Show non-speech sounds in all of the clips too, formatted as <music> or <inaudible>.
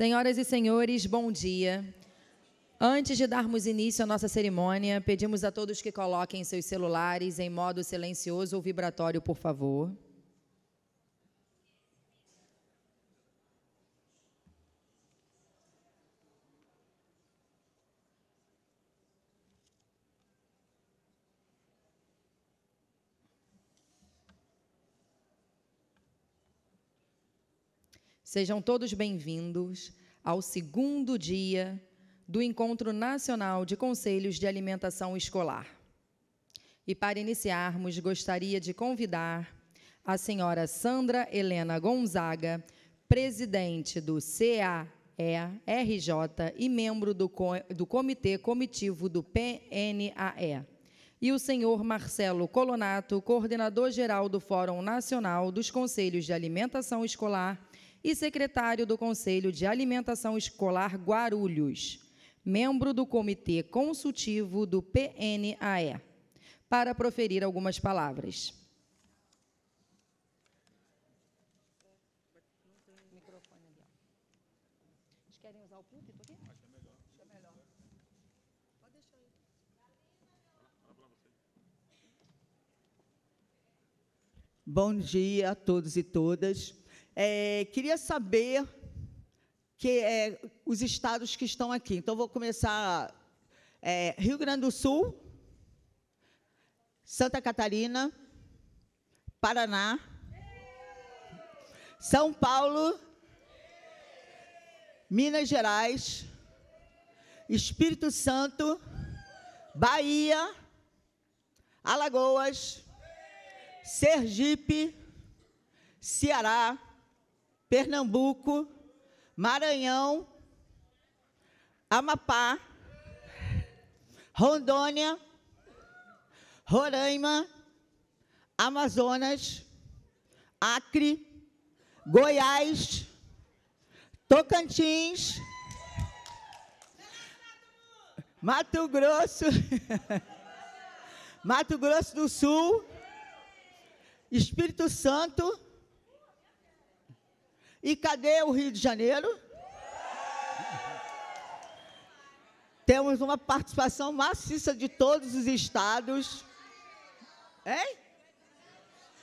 Senhoras e senhores, bom dia. Antes de darmos início à nossa cerimônia, pedimos a todos que coloquem seus celulares em modo silencioso ou vibratório, por favor. Sejam todos bem-vindos ao segundo dia do Encontro Nacional de Conselhos de Alimentação Escolar. E para iniciarmos, gostaria de convidar a senhora Sandra Helena Gonzaga, presidente do CAERJ e membro do, do Comitê Comitivo do PNAE, e o senhor Marcelo Colonato, coordenador-geral do Fórum Nacional dos Conselhos de Alimentação Escolar e secretário do Conselho de Alimentação Escolar Guarulhos, membro do Comitê Consultivo do PNAE, para proferir algumas palavras. Bom dia a todos e todas. É, queria saber que é, os estados que estão aqui. Então, vou começar é, Rio Grande do Sul, Santa Catarina, Paraná, São Paulo, Minas Gerais, Espírito Santo, Bahia, Alagoas, Sergipe, Ceará, Pernambuco, Maranhão, Amapá, Rondônia, Roraima, Amazonas, Acre, Goiás, Tocantins, Mato Grosso, <laughs> Mato Grosso do Sul, Espírito Santo, e cadê o Rio de Janeiro? Temos uma participação maciça de todos os estados. Hein?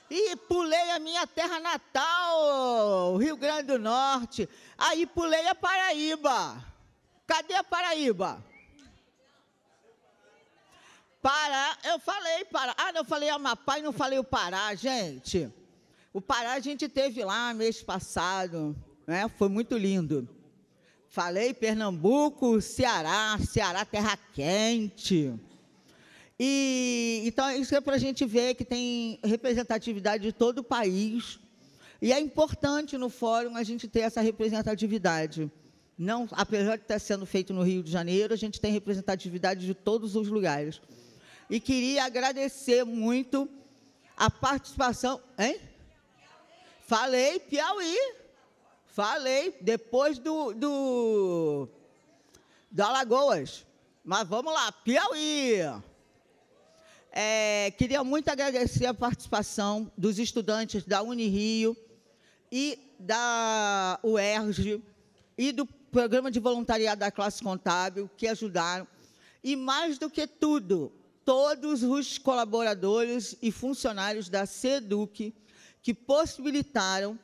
E pulei a minha terra natal, Rio Grande do Norte. Aí pulei a Paraíba. Cadê a Paraíba? Pará, eu falei Pará. Ah, não, eu falei Amapá e não falei o Pará, gente. O Pará a gente teve lá mês passado, né? Foi muito lindo. Falei Pernambuco, Ceará, Ceará terra quente. E então isso é para a gente ver que tem representatividade de todo o país. E é importante no fórum a gente ter essa representatividade. Não, apesar de estar tá sendo feito no Rio de Janeiro, a gente tem representatividade de todos os lugares. E queria agradecer muito a participação, hein? Falei, Piauí. Falei, depois do, do, do Alagoas. Mas vamos lá, Piauí. É, queria muito agradecer a participação dos estudantes da Unirio e da UERJ e do Programa de Voluntariado da Classe Contábil, que ajudaram. E, mais do que tudo, todos os colaboradores e funcionários da SEDUC, que possibilitaram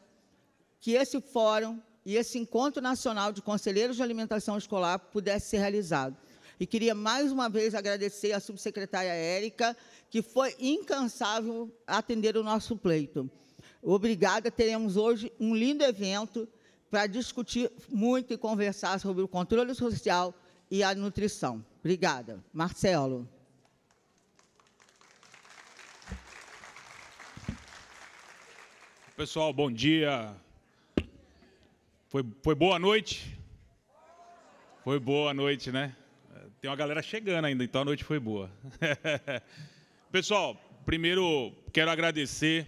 que esse fórum e esse encontro nacional de conselheiros de alimentação escolar pudesse ser realizado. E queria mais uma vez agradecer à subsecretária Érica, que foi incansável atender o nosso pleito. Obrigada, teremos hoje um lindo evento para discutir muito e conversar sobre o controle social e a nutrição. Obrigada. Marcelo. Pessoal, bom dia. Foi, foi boa noite? Foi boa noite, né? Tem uma galera chegando ainda, então a noite foi boa. <laughs> Pessoal, primeiro quero agradecer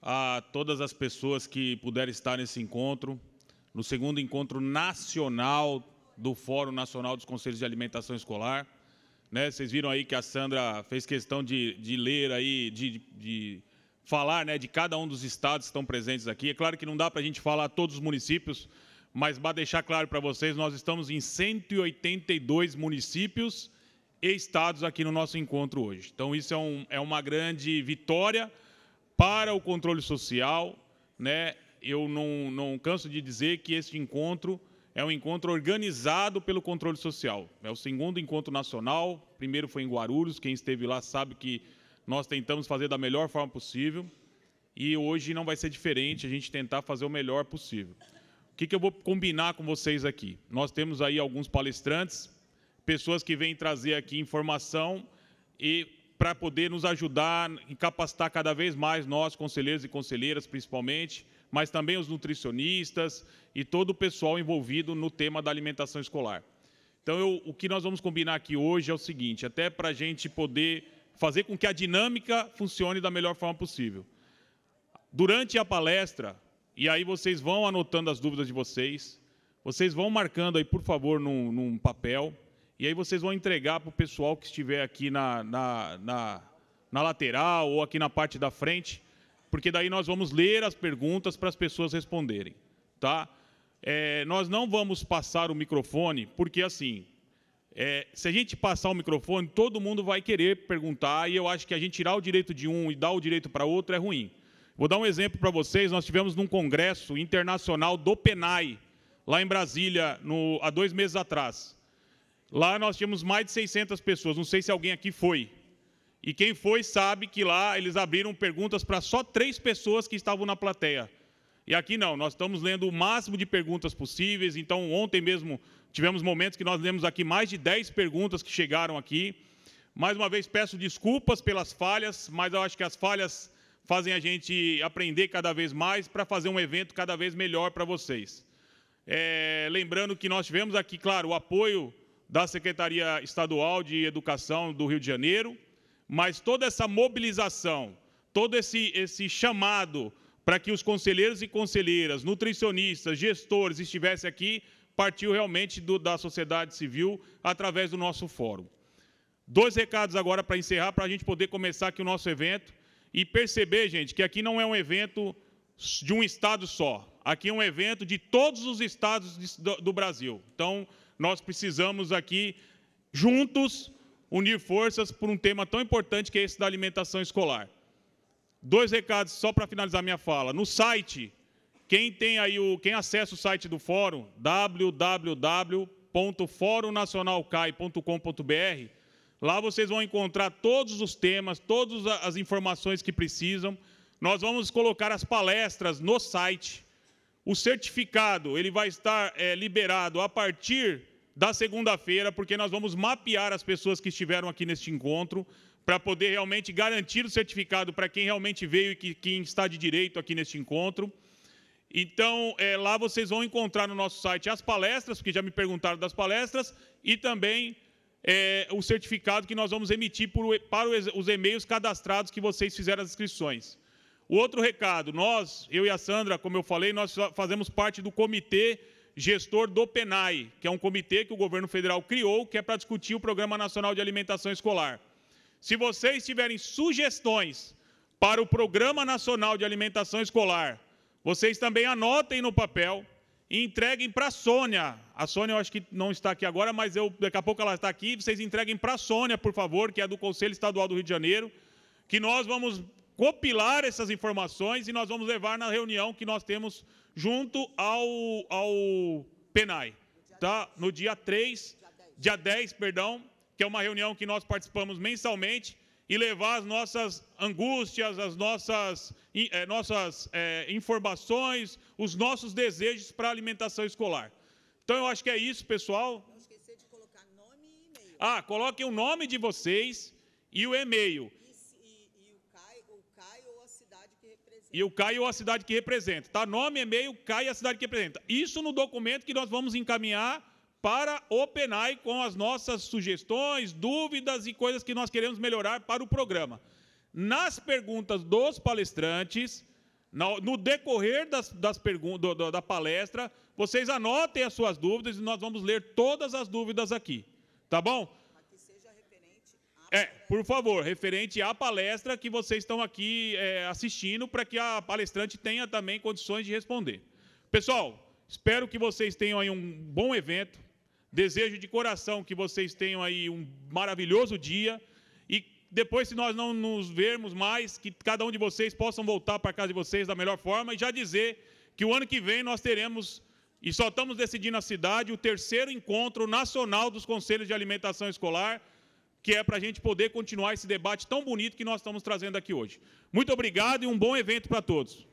a todas as pessoas que puderam estar nesse encontro, no segundo encontro nacional do Fórum Nacional dos Conselhos de Alimentação Escolar. Né? Vocês viram aí que a Sandra fez questão de, de ler aí, de, de falar né, de cada um dos estados que estão presentes aqui. É claro que não dá para a gente falar todos os municípios, mas para deixar claro para vocês, nós estamos em 182 municípios e estados aqui no nosso encontro hoje. Então, isso é, um, é uma grande vitória para o controle social. Né? Eu não, não canso de dizer que este encontro é um encontro organizado pelo controle social. É o segundo encontro nacional, primeiro foi em Guarulhos, quem esteve lá sabe que nós tentamos fazer da melhor forma possível e hoje não vai ser diferente, a gente tentar fazer o melhor possível. O que, que eu vou combinar com vocês aqui? Nós temos aí alguns palestrantes, pessoas que vêm trazer aqui informação e para poder nos ajudar e capacitar cada vez mais nós, conselheiros e conselheiras, principalmente, mas também os nutricionistas e todo o pessoal envolvido no tema da alimentação escolar. Então, eu, o que nós vamos combinar aqui hoje é o seguinte: até para a gente poder fazer com que a dinâmica funcione da melhor forma possível. Durante a palestra, e aí vocês vão anotando as dúvidas de vocês, vocês vão marcando aí, por favor, num, num papel, e aí vocês vão entregar para o pessoal que estiver aqui na, na, na, na lateral ou aqui na parte da frente, porque daí nós vamos ler as perguntas para as pessoas responderem, tá? É, nós não vamos passar o microfone, porque assim, é, se a gente passar o microfone, todo mundo vai querer perguntar, e eu acho que a gente tirar o direito de um e dar o direito para outro é ruim. Vou dar um exemplo para vocês. Nós tivemos num congresso internacional do PENAI, lá em Brasília, no, há dois meses atrás. Lá nós tínhamos mais de 600 pessoas, não sei se alguém aqui foi. E quem foi sabe que lá eles abriram perguntas para só três pessoas que estavam na plateia. E aqui não, nós estamos lendo o máximo de perguntas possíveis. Então, ontem mesmo tivemos momentos que nós lemos aqui mais de 10 perguntas que chegaram aqui. Mais uma vez, peço desculpas pelas falhas, mas eu acho que as falhas fazem a gente aprender cada vez mais para fazer um evento cada vez melhor para vocês. É, lembrando que nós tivemos aqui, claro, o apoio da Secretaria Estadual de Educação do Rio de Janeiro, mas toda essa mobilização, todo esse, esse chamado para que os conselheiros e conselheiras, nutricionistas, gestores estivessem aqui, partiu realmente do, da sociedade civil através do nosso fórum. Dois recados agora para encerrar, para a gente poder começar aqui o nosso evento e perceber, gente, que aqui não é um evento de um estado só. Aqui é um evento de todos os estados do, do Brasil. Então, nós precisamos aqui, juntos, unir forças por um tema tão importante que é esse da alimentação escolar. Dois recados só para finalizar minha fala. No site, quem tem aí o, quem acessa o site do fórum, www.forumnacionalcai.com.br, lá vocês vão encontrar todos os temas, todas as informações que precisam. Nós vamos colocar as palestras no site. O certificado ele vai estar é, liberado a partir da segunda-feira, porque nós vamos mapear as pessoas que estiveram aqui neste encontro para poder realmente garantir o certificado para quem realmente veio e que, quem está de direito aqui neste encontro. Então, é, lá vocês vão encontrar no nosso site as palestras, porque já me perguntaram das palestras, e também é, o certificado que nós vamos emitir por, para os e-mails cadastrados que vocês fizeram as inscrições. O outro recado, nós, eu e a Sandra, como eu falei, nós fazemos parte do comitê gestor do PENAI, que é um comitê que o governo federal criou, que é para discutir o Programa Nacional de Alimentação Escolar. Se vocês tiverem sugestões para o Programa Nacional de Alimentação Escolar, vocês também anotem no papel e entreguem para a Sônia. A Sônia eu acho que não está aqui agora, mas eu, daqui a pouco ela está aqui. Vocês entreguem para a Sônia, por favor, que é do Conselho Estadual do Rio de Janeiro, que nós vamos copilar essas informações e nós vamos levar na reunião que nós temos junto ao, ao PENAI. Tá? No dia 3, dia 10, perdão, que é uma reunião que nós participamos mensalmente, e levar as nossas angústias, as nossas, é, nossas é, informações, os nossos desejos para a alimentação escolar. Então, eu acho que é isso, pessoal. Não esquecer de colocar nome e e-mail. Ah, coloquem o nome de vocês e o e-mail. E o CAI ou a cidade que representa, tá? Nome, e-mail, CAI e a cidade que representa. Isso no documento que nós vamos encaminhar para o PENAI com as nossas sugestões, dúvidas e coisas que nós queremos melhorar para o programa. Nas perguntas dos palestrantes, no decorrer das, das do, do, da palestra, vocês anotem as suas dúvidas e nós vamos ler todas as dúvidas aqui. Tá bom? É, por favor, referente à palestra que vocês estão aqui é, assistindo, para que a palestrante tenha também condições de responder. Pessoal, espero que vocês tenham aí um bom evento. Desejo de coração que vocês tenham aí um maravilhoso dia e depois, se nós não nos vermos mais, que cada um de vocês possam voltar para casa de vocês da melhor forma e já dizer que o ano que vem nós teremos e só estamos decidindo a cidade o terceiro encontro nacional dos conselhos de alimentação escolar, que é para a gente poder continuar esse debate tão bonito que nós estamos trazendo aqui hoje. Muito obrigado e um bom evento para todos.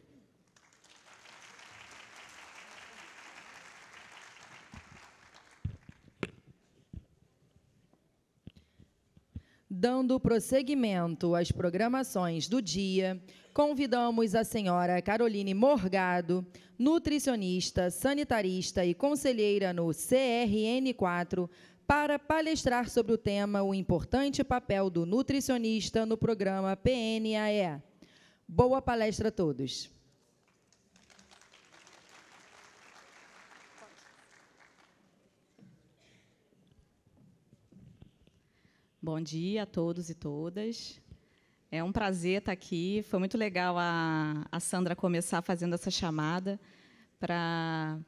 Dando prosseguimento às programações do dia, convidamos a senhora Caroline Morgado, nutricionista, sanitarista e conselheira no CRN4, para palestrar sobre o tema O importante papel do nutricionista no programa PNAE. Boa palestra a todos. Bom dia a todos e todas. É um prazer estar aqui. Foi muito legal a, a Sandra começar fazendo essa chamada para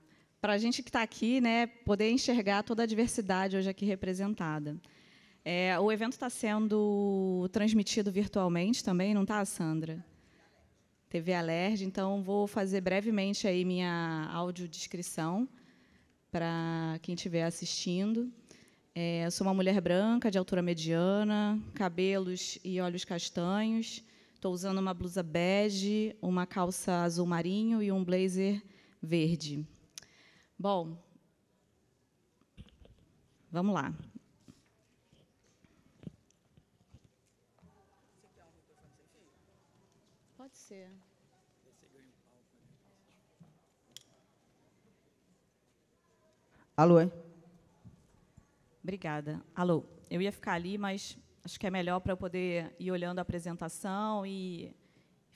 a gente que está aqui né, poder enxergar toda a diversidade hoje aqui representada. É, o evento está sendo transmitido virtualmente também, não está, Sandra? TV Alerj, então vou fazer brevemente aí minha audiodescrição para quem estiver assistindo. É, sou uma mulher branca, de altura mediana, cabelos e olhos castanhos. Estou usando uma blusa bege, uma calça azul marinho e um blazer verde. Bom, vamos lá. Pode ser. Alô, é? Obrigada. Alô, eu ia ficar ali, mas acho que é melhor para eu poder ir olhando a apresentação e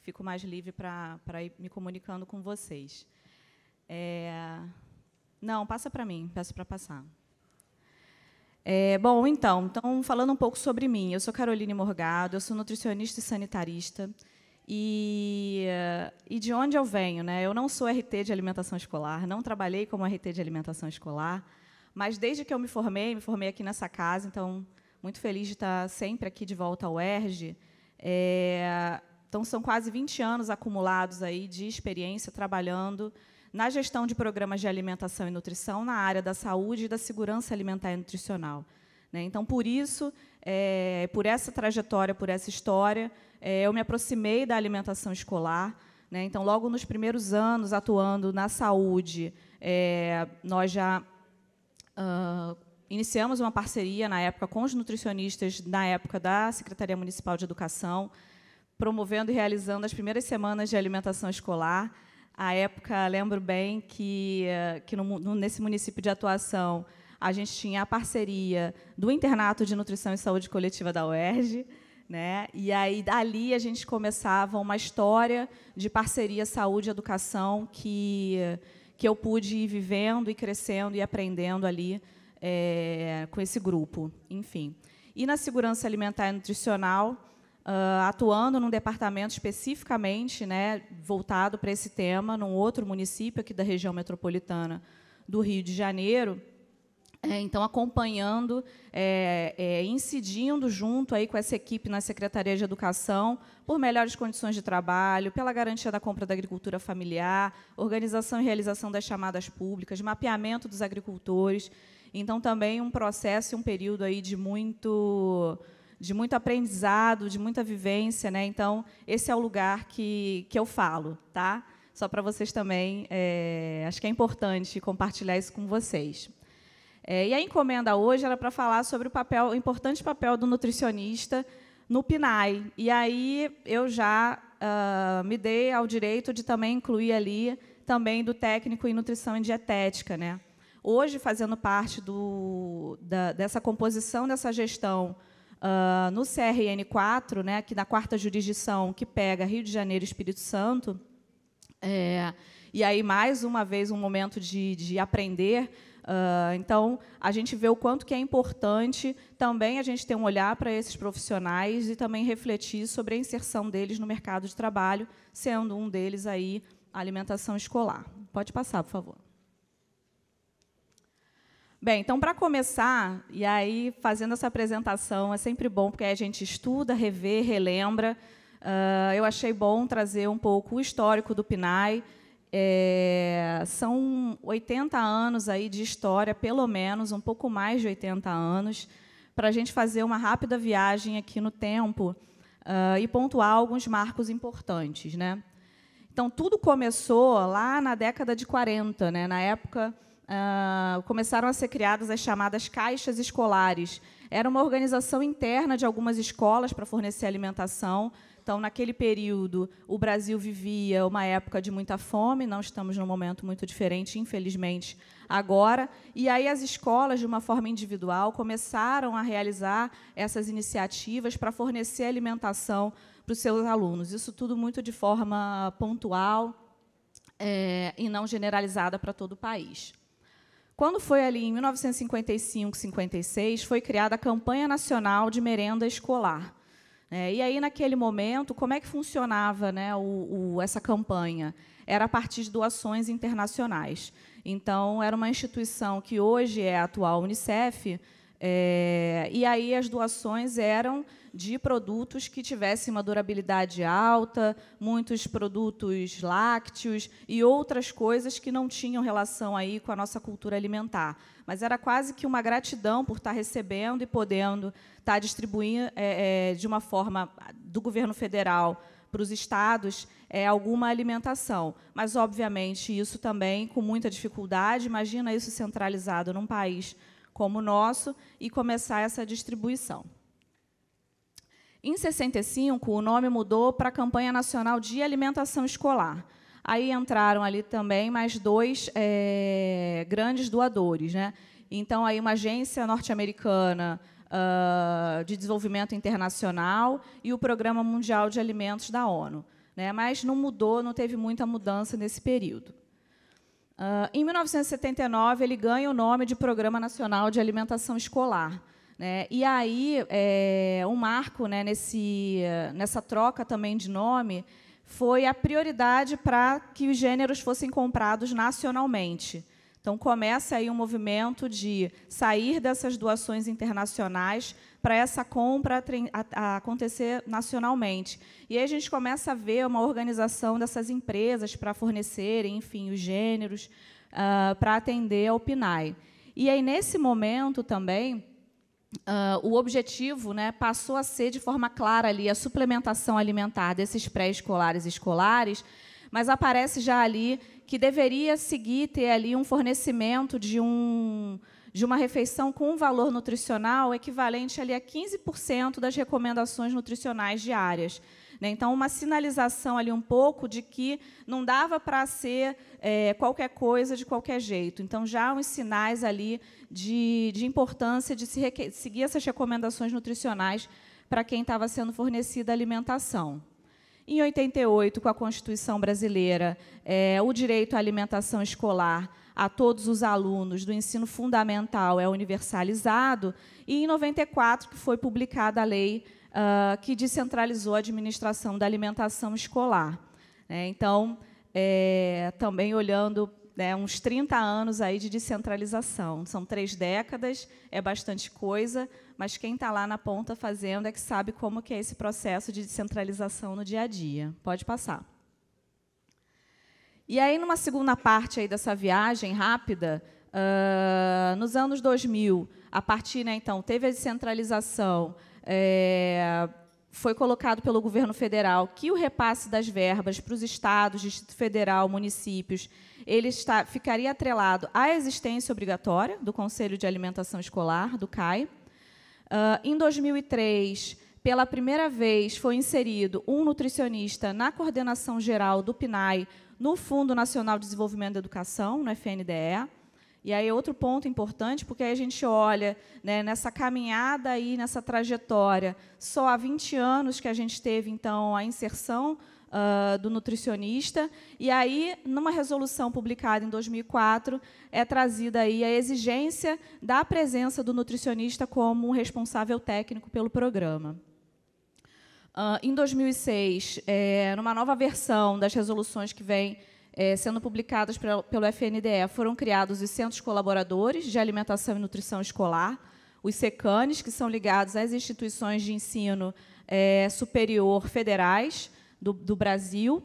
fico mais livre para, para ir me comunicando com vocês. É... Não, passa para mim, peço para passar. É, bom, então, então, falando um pouco sobre mim, eu sou Caroline Morgado, eu sou nutricionista e sanitarista. E, e, de onde eu venho? Né? Eu não sou RT de alimentação escolar, não trabalhei como RT de alimentação escolar, mas desde que eu me formei, me formei aqui nessa casa, então muito feliz de estar sempre aqui de volta ao ERJ. É, então são quase 20 anos acumulados aí de experiência trabalhando na gestão de programas de alimentação e nutrição na área da saúde e da segurança alimentar e nutricional. Né? Então, por isso, é, por essa trajetória, por essa história, é, eu me aproximei da alimentação escolar. Né? Então, logo nos primeiros anos atuando na saúde, é, nós já ah, iniciamos uma parceria na época com os nutricionistas na época da Secretaria Municipal de Educação, promovendo e realizando as primeiras semanas de alimentação escolar. A época, lembro bem que, eh, que no, no, nesse município de atuação a gente tinha a parceria do Internato de Nutrição e Saúde Coletiva da UERJ, né? E aí dali a gente começava uma história de parceria saúde educação que que eu pude ir vivendo e crescendo e aprendendo ali é, com esse grupo, enfim. E na segurança alimentar e nutricional, uh, atuando num departamento especificamente né, voltado para esse tema, num outro município aqui da região metropolitana do Rio de Janeiro, é, então acompanhando, é, é, incidindo junto aí com essa equipe na Secretaria de Educação por melhores condições de trabalho, pela garantia da compra da agricultura familiar, organização e realização das chamadas públicas, mapeamento dos agricultores. Então também um processo e um período aí de muito de muito aprendizado, de muita vivência, né? Então esse é o lugar que que eu falo, tá? Só para vocês também, é, acho que é importante compartilhar isso com vocês. É, e a encomenda hoje era para falar sobre o papel, o importante papel do nutricionista no PNAE. E aí eu já uh, me dei ao direito de também incluir ali também do técnico em nutrição e dietética, né? Hoje, fazendo parte do, da, dessa composição dessa gestão uh, no CRN 4, né, que na quarta jurisdição que pega Rio de Janeiro e Espírito Santo, é, e aí mais uma vez um momento de, de aprender ah, então, a gente vê o quanto que é importante também a gente ter um olhar para esses profissionais e também refletir sobre a inserção deles no mercado de trabalho, sendo um deles aí a alimentação escolar. Pode passar, por favor. Bem, então, para começar, e aí fazendo essa apresentação é sempre bom, porque a gente estuda, revê, relembra. Uh, eu achei bom trazer um pouco o histórico do PNAE, é, são 80 anos aí de história, pelo menos, um pouco mais de 80 anos, para a gente fazer uma rápida viagem aqui no tempo uh, e pontuar alguns marcos importantes. Né? Então, tudo começou lá na década de 40, né? na época. Uh, começaram a ser criadas as chamadas caixas escolares. Era uma organização interna de algumas escolas para fornecer alimentação então, naquele período, o Brasil vivia uma época de muita fome, não estamos num momento muito diferente, infelizmente, agora. E aí as escolas, de uma forma individual, começaram a realizar essas iniciativas para fornecer alimentação para os seus alunos. Isso tudo muito de forma pontual é, e não generalizada para todo o país. Quando foi ali em 1955, 56, foi criada a Campanha Nacional de Merenda Escolar é, e aí, naquele momento, como é que funcionava né, o, o, essa campanha? Era a partir de doações internacionais. Então, era uma instituição que hoje é a atual Unicef, é, e aí as doações eram de produtos que tivessem uma durabilidade alta, muitos produtos lácteos e outras coisas que não tinham relação aí com a nossa cultura alimentar mas era quase que uma gratidão por estar recebendo e podendo estar distribuindo é, é, de uma forma do governo federal para os estados é, alguma alimentação. Mas, obviamente, isso também com muita dificuldade. Imagina isso centralizado num país como o nosso e começar essa distribuição. Em 65, o nome mudou para a Campanha Nacional de Alimentação Escolar, Aí entraram ali também mais dois é, grandes doadores. Né? Então, aí uma agência norte-americana uh, de desenvolvimento internacional e o Programa Mundial de Alimentos da ONU. Né? Mas não mudou, não teve muita mudança nesse período. Uh, em 1979, ele ganha o nome de Programa Nacional de Alimentação Escolar. Né? E aí, é, um marco né, nesse, nessa troca também de nome foi a prioridade para que os gêneros fossem comprados nacionalmente. Então, começa aí um movimento de sair dessas doações internacionais para essa compra acontecer nacionalmente. E aí a gente começa a ver uma organização dessas empresas para fornecerem, enfim, os gêneros uh, ah, para atender ao PNAE. E aí, nesse momento também, uh, o objetivo né, passou a ser de forma clara ali a suplementação alimentar desses pré-escolares e escolares, mas aparece já ali que deveria seguir ter ali um fornecimento de um de uma refeição com um valor nutricional equivalente ali a 15% das recomendações nutricionais diárias. Né? Então, uma sinalização ali um pouco de que não dava para ser é, qualquer coisa de qualquer jeito. Então, já uns sinais ali de, de importância de se seguir essas recomendações nutricionais para quem estava sendo fornecida alimentação. Em 88, com a Constituição brasileira, é, o direito à alimentação escolar a todos os alunos do ensino fundamental é universalizado, e em 94 que foi publicada a lei uh, que descentralizou a administração da alimentação escolar. Né? então, é, também olhando né, uns 30 anos aí de descentralização. São três décadas, é bastante coisa, mas quem está lá na ponta fazendo é que sabe como que é esse processo de descentralização no dia a dia. Pode passar. E aí, numa segunda parte aí dessa viagem rápida, uh, nos anos 2000, a partir, né, então, teve a descentralização, é, foi colocado pelo governo federal que o repasse das verbas para os estados, Distrito Federal, municípios, ele está, ficaria atrelado à existência obrigatória do Conselho de Alimentação Escolar, do CAI. Uh, em 2003, pela primeira vez, foi inserido um nutricionista na coordenação geral do PNAE no Fundo Nacional de Desenvolvimento da Educação, no FNDE. E aí outro ponto importante, porque aí a gente olha né, nessa caminhada aí, nessa trajetória, só há 20 anos que a gente teve então a inserção uh, do nutricionista, e aí numa resolução publicada em 2004 é trazida aí a exigência da presença do nutricionista como um responsável técnico pelo programa. Uh, em 2006, é, eh, numa nova versão das resoluções que vem é, sendo publicadas pra, pelo FNDE, foram criados os Centros Colaboradores de Alimentação e Nutrição Escolar, os SECANES, que são ligados às instituições de ensino é, superior federais do, do Brasil,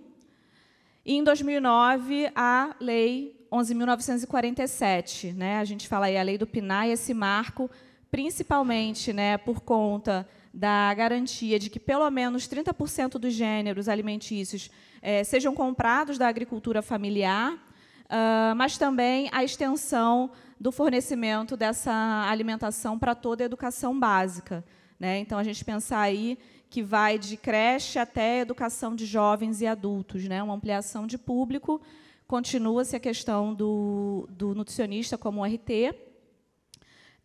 e, em 2009, a Lei 11.947. Né? A gente fala aí a Lei do PNAE, esse marco, principalmente né, por conta da garantia de que pelo menos 30% dos gêneros alimentícios é, sejam comprados da agricultura familiar, uh, mas também a extensão do fornecimento dessa alimentação para toda a educação básica. Né? Então, a gente pensar aí que vai de creche até educação de jovens e adultos, né? uma ampliação de público, continua-se a questão do, do nutricionista como RT,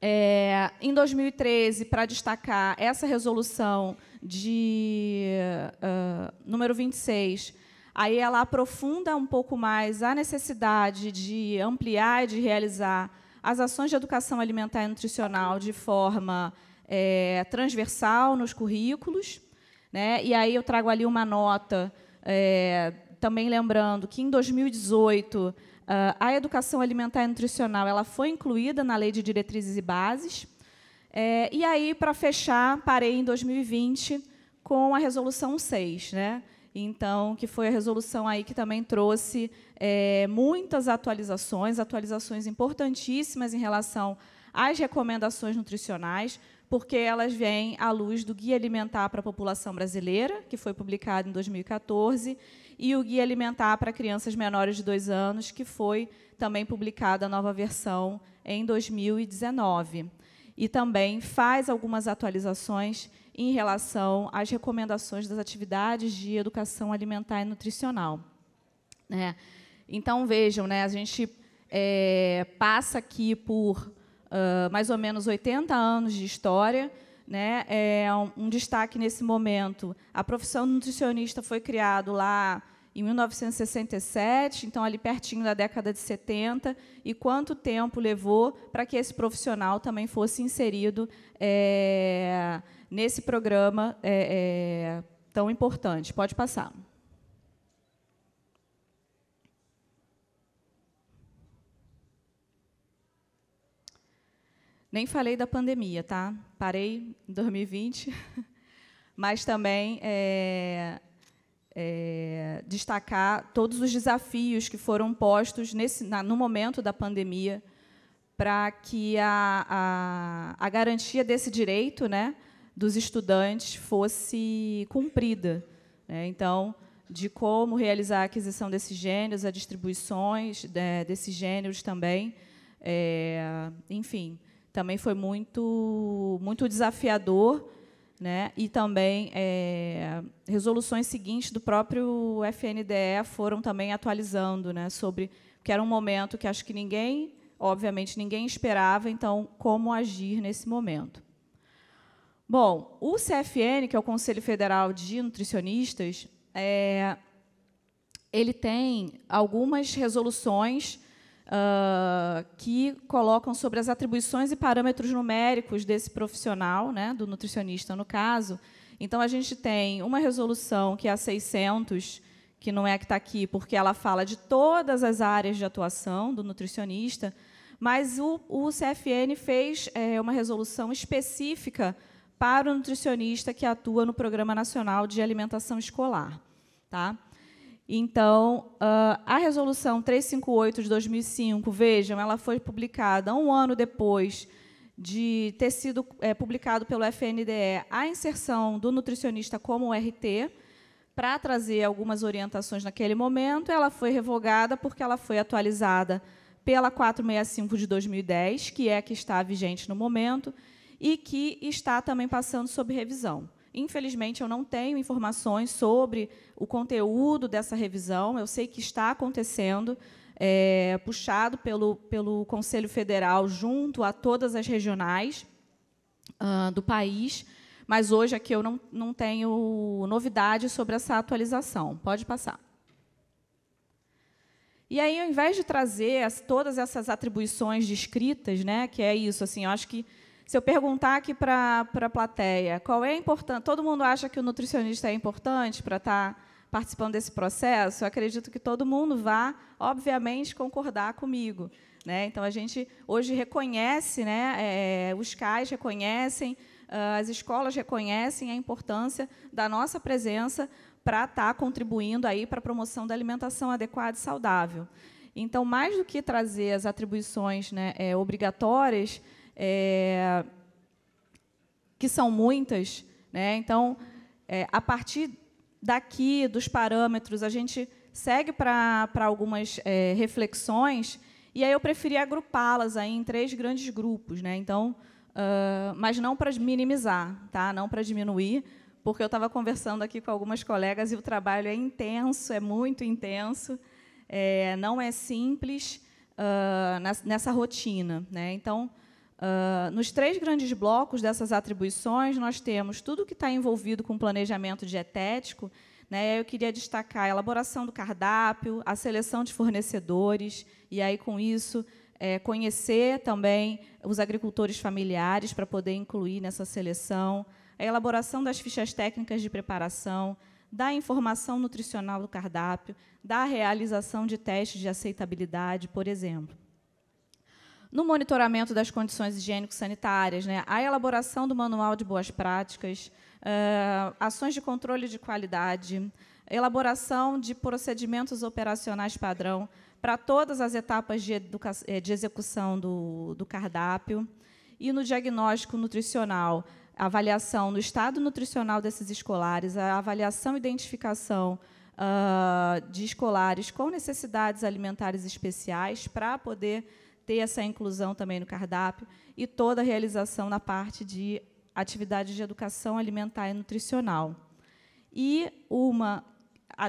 é, em 2013, para destacar essa resolução de uh, número 26, aí ela aprofunda um pouco mais a necessidade de ampliar e de realizar as ações de educação alimentar e nutricional de forma é, transversal nos currículos. Né? E aí eu trago ali uma nota, é, também lembrando que em 2018 Uh, a educação alimentar e nutricional ela foi incluída na Lei de Diretrizes e Bases. É, e aí, para fechar, parei em 2020 com a Resolução 6, né? Então, que foi a resolução aí que também trouxe é, muitas atualizações, atualizações importantíssimas em relação às recomendações nutricionais, porque elas vêm à luz do Guia Alimentar para a População Brasileira, que foi publicado em 2014, e o Guia Alimentar para Crianças Menores de 2 anos, que foi também publicada a nova versão em 2019. E também faz algumas atualizações em relação às recomendações das atividades de educação alimentar e nutricional. Né? Então, vejam, né, a gente é, passa aqui por uh, mais ou menos 80 anos de história, né? É um, destaque nesse momento. A profissão nutricionista foi criado lá em 1967, então ali pertinho da década de 70, e quanto tempo levou para que esse profissional também fosse inserido é, nesse programa é, é, tão importante. Pode passar. Nem falei da pandemia, tá? parei em 2020, <laughs> mas também é, é, destacar todos os desafios que foram postos nesse, na, no momento da pandemia para que a, a, a, garantia desse direito né, dos estudantes fosse cumprida. Né? Então, de como realizar a aquisição desses gêneros, as distribuições desses gêneros também, é, enfim, também foi muito, muito desafiador. Né? E também é, resoluções seguintes do próprio FNDE foram também atualizando né, sobre que era um momento que acho que ninguém, obviamente ninguém esperava, então como agir nesse momento. Bom, o CFN, que é o Conselho Federal de Nutricionistas, é, ele tem algumas resoluções uh, que colocam sobre as atribuições e parâmetros numéricos desse profissional, né, do nutricionista, no caso. Então, a gente tem uma resolução, que é a 600, que não é a que está aqui, porque ela fala de todas as áreas de atuação do nutricionista, mas o, o CFN fez é, uma resolução específica para o nutricionista que atua no Programa Nacional de Alimentação Escolar. Tá? Então, ah, a resolução 358 de 2005, vejam, ela foi publicada um ano depois de ter sido eh, publicado pelo FNDE a inserção do nutricionista como RT, para trazer algumas orientações naquele momento, ela foi revogada porque ela foi atualizada pela 465 de 2010, que é a que está vigente no momento, e que está também passando sob revisão. Infelizmente, eu não tenho informações sobre o conteúdo dessa revisão. Eu sei que está acontecendo, é, puxado pelo, pelo Conselho Federal junto a todas as regionais uh, do país, mas hoje aqui eu não, não tenho novidade sobre essa atualização. Pode passar. E aí, ao invés de trazer as, todas essas atribuições descritas, né, que é isso, assim, eu acho que se eu perguntar aqui para a plateia, qual é a importância? Todo mundo acha que o nutricionista é importante para estar tá participando desse processo? Eu acredito que todo mundo vá, obviamente, concordar comigo. Né? Então, a gente hoje reconhece, né, é, os CAIs reconhecem, ah, as escolas reconhecem a importância da nossa presença para estar tá contribuindo aí para a promoção da alimentação adequada e saudável. Então, mais do que trazer as atribuições né, é, obrigatórias, é, que são muitas. Né? Então, é, a partir daqui, dos parâmetros, a gente segue para algumas é, reflexões, e aí eu preferi agrupá-las aí em três grandes grupos. Né? Então, uh, mas não para minimizar, tá? não para diminuir, porque eu estava conversando aqui com algumas colegas e o trabalho é intenso, é muito intenso, é, não é simples uh, ah, nessa, nessa rotina. Né? Então, Uh, nos três grandes blocos dessas atribuições, nós temos tudo que está envolvido com planejamento dietético. Né, eu queria destacar a elaboração do cardápio, a seleção de fornecedores, e aí, com isso, é, conhecer também os agricultores familiares para poder incluir nessa seleção, a elaboração das fichas técnicas de preparação, da informação nutricional do cardápio, da realização de testes de aceitabilidade, por exemplo no monitoramento das condições higiênico-sanitárias, né, a elaboração do manual de boas práticas, uh, ações de controle de qualidade, elaboração de procedimentos operacionais padrão para todas as etapas de, eh, de execução do, do, cardápio e no diagnóstico nutricional, avaliação no estado nutricional desses escolares, a avaliação e identificação uh, de escolares com necessidades alimentares especiais para poder ter essa inclusão também no cardápio e toda a realização na parte de atividades de educação alimentar e nutricional. E uma